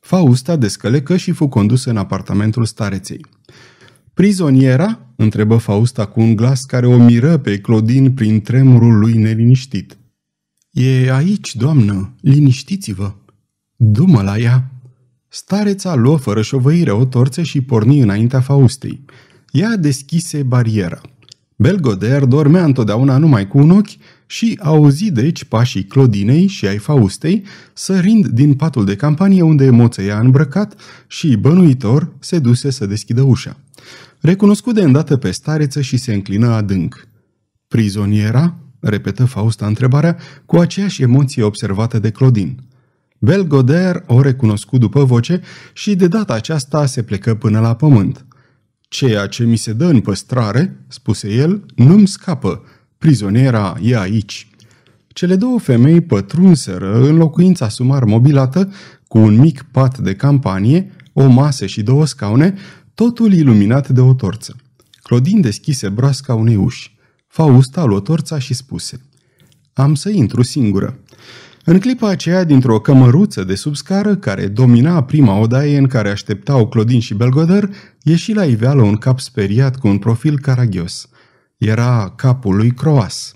Fausta descălecă și fu condusă în apartamentul stareței. Prizoniera? întrebă Fausta cu un glas care o miră pe Clodin prin tremurul lui neliniștit. E aici, doamnă, liniștiți-vă. Dumă la ea. Stareța luă fără șovăire o torță și porni înaintea Faustei. Ea deschise bariera. Belgoder dormea întotdeauna numai cu un ochi și auzi deci pașii Clodinei și ai Faustei sărind din patul de campanie unde moțeia îmbrăcat și, bănuitor, se duse să deschidă ușa. Recunoscut de îndată pe stareță și se înclină adânc. Prizoniera? repetă Fausta întrebarea cu aceeași emoție observată de Clodin. Belgoder o recunoscu după voce și de data aceasta se plecă până la pământ. Ceea ce mi se dă în păstrare, spuse el, nu-mi scapă. Prizoniera e aici. Cele două femei pătrunseră în locuința sumar mobilată cu un mic pat de campanie, o masă și două scaune, totul iluminat de o torță. Clodin deschise broasca unei uși. Fausta luă torța și spuse, Am să intru singură. În clipa aceea, dintr-o cămăruță de sub scară, care domina prima odaie în care așteptau Clodin și Belgodăr, ieși la iveală un cap speriat cu un profil caragios. Era capul lui Croas.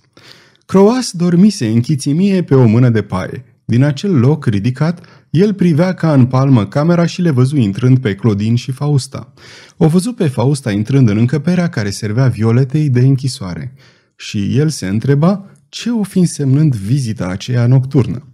Croas dormise în chițimie pe o mână de paie. Din acel loc ridicat, el privea ca în palmă camera și le văzu intrând pe Clodin și Fausta. O văzu pe Fausta intrând în încăperea care servea Violetei de închisoare. Și el se întreba ce o fi însemnând vizita aceea nocturnă.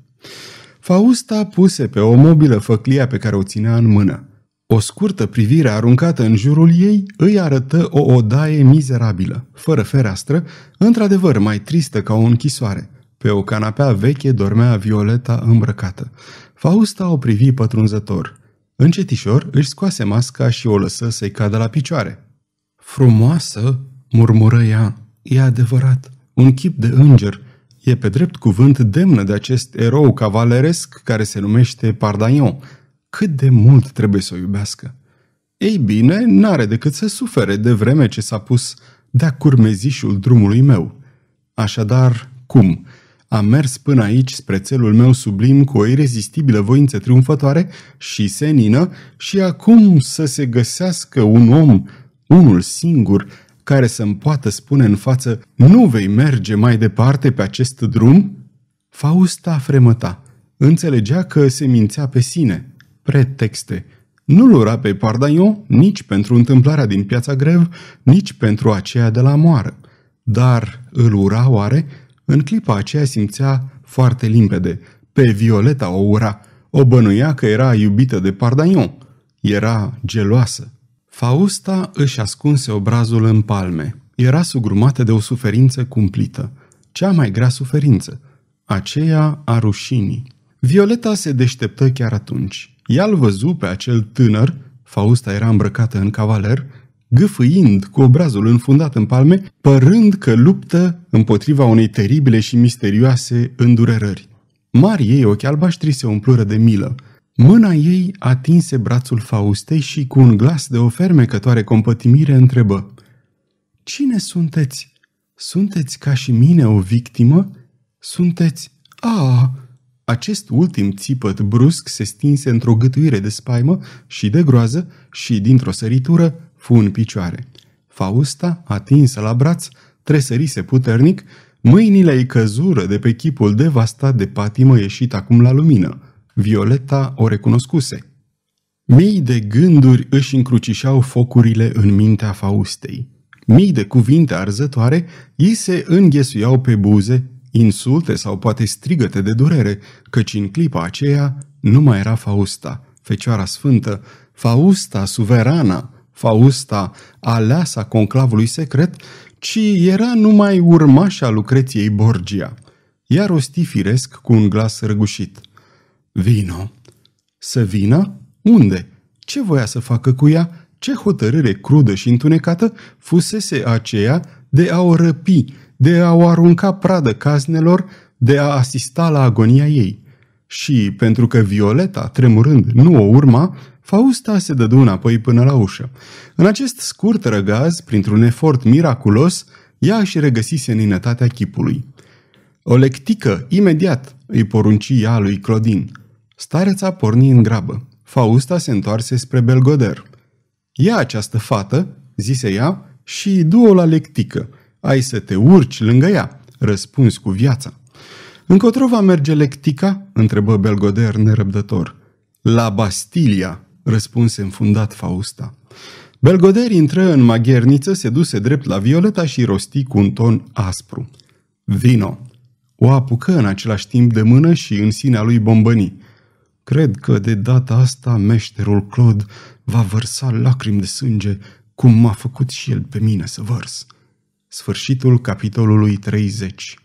Fausta puse pe o mobilă făclia pe care o ținea în mână. O scurtă privire aruncată în jurul ei îi arătă o odaie mizerabilă, fără fereastră, într-adevăr mai tristă ca o închisoare. Pe o canapea veche dormea Violeta îmbrăcată. Fausta o privi pătrunzător. Încetișor își scoase masca și o lăsă să-i cadă la picioare. Frumoasă, murmură ea, e adevărat un chip de înger. E pe drept cuvânt demnă de acest erou cavaleresc care se numește Pardaion. Cât de mult trebuie să o iubească? Ei bine, n-are decât să sufere de vreme ce s-a pus de-a curmezișul drumului meu. Așadar, cum? Am mers până aici spre țelul meu sublim cu o irezistibilă voință triumfătoare și senină și acum să se găsească un om, unul singur, care să-mi poată spune în față, nu vei merge mai departe pe acest drum? Fausta fremăta. Înțelegea că se mințea pe sine. Pretexte. Nu-l ura pe Pardaion nici pentru întâmplarea din piața grev, nici pentru aceea de la moară. Dar îl ura oare? În clipa aceea simțea foarte limpede. Pe Violeta o ura. O bănuia că era iubită de Pardaion. Era geloasă. Fausta își ascunse obrazul în palme. Era sugrumată de o suferință cumplită. Cea mai grea suferință. Aceea a rușinii. Violeta se deșteptă chiar atunci. Ea l văzu pe acel tânăr, Fausta era îmbrăcată în cavaler, gâfâind cu obrazul înfundat în palme, părând că luptă împotriva unei teribile și misterioase îndurerări. Mari ei ochi albaștri se umplură de milă – Mâna ei atinse brațul Faustei și cu un glas de o fermecătoare compătimire întrebă Cine sunteți? Sunteți ca și mine o victimă? Sunteți... A, ah! acest ultim țipăt brusc se stinse într-o gâtuire de spaimă și de groază și, dintr-o săritură, fu în picioare. Fausta, atinsă la braț, tresărise puternic, mâinile ei căzură de pe chipul devastat de patimă ieșit acum la lumină – Violeta o recunoscuse. Mii de gânduri își încrucișau focurile în mintea Faustei. Mii de cuvinte arzătoare îi se înghesuiau pe buze, insulte sau poate strigăte de durere, căci în clipa aceea nu mai era Fausta, Fecioara Sfântă, Fausta suverana, Fausta aleasa conclavului secret, ci era numai urmașa Lucreției Borgia. Iar rosti firesc cu un glas răgușit. Vino. Să vină? Unde? Ce voia să facă cu ea? Ce hotărâre crudă și întunecată fusese aceea de a o răpi, de a o arunca pradă caznelor, de a asista la agonia ei. Și pentru că Violeta, tremurând, nu o urma, Fausta se dădu înapoi până la ușă. În acest scurt răgaz, printr-un efort miraculos, ea își regăsise ninătatea chipului. O lectică, imediat, îi porunci ea lui Clodin. Stareța porni în grabă. Fausta se întoarse spre Belgoder. Ia această fată, zise ea, și du-o la lectică. Ai să te urci lângă ea, răspuns cu viața. Încotro va merge lectica? întrebă Belgoder nerăbdător. La Bastilia, răspunse înfundat Fausta. Belgoder intră în magherniță, se duse drept la Violeta și rosti cu un ton aspru. Vino! O apucă în același timp de mână și în sinea lui bombănii. Cred că de data asta meșterul Claude va vărsa lacrimi de sânge, cum m-a făcut și el pe mine să vărs. Sfârșitul capitolului 30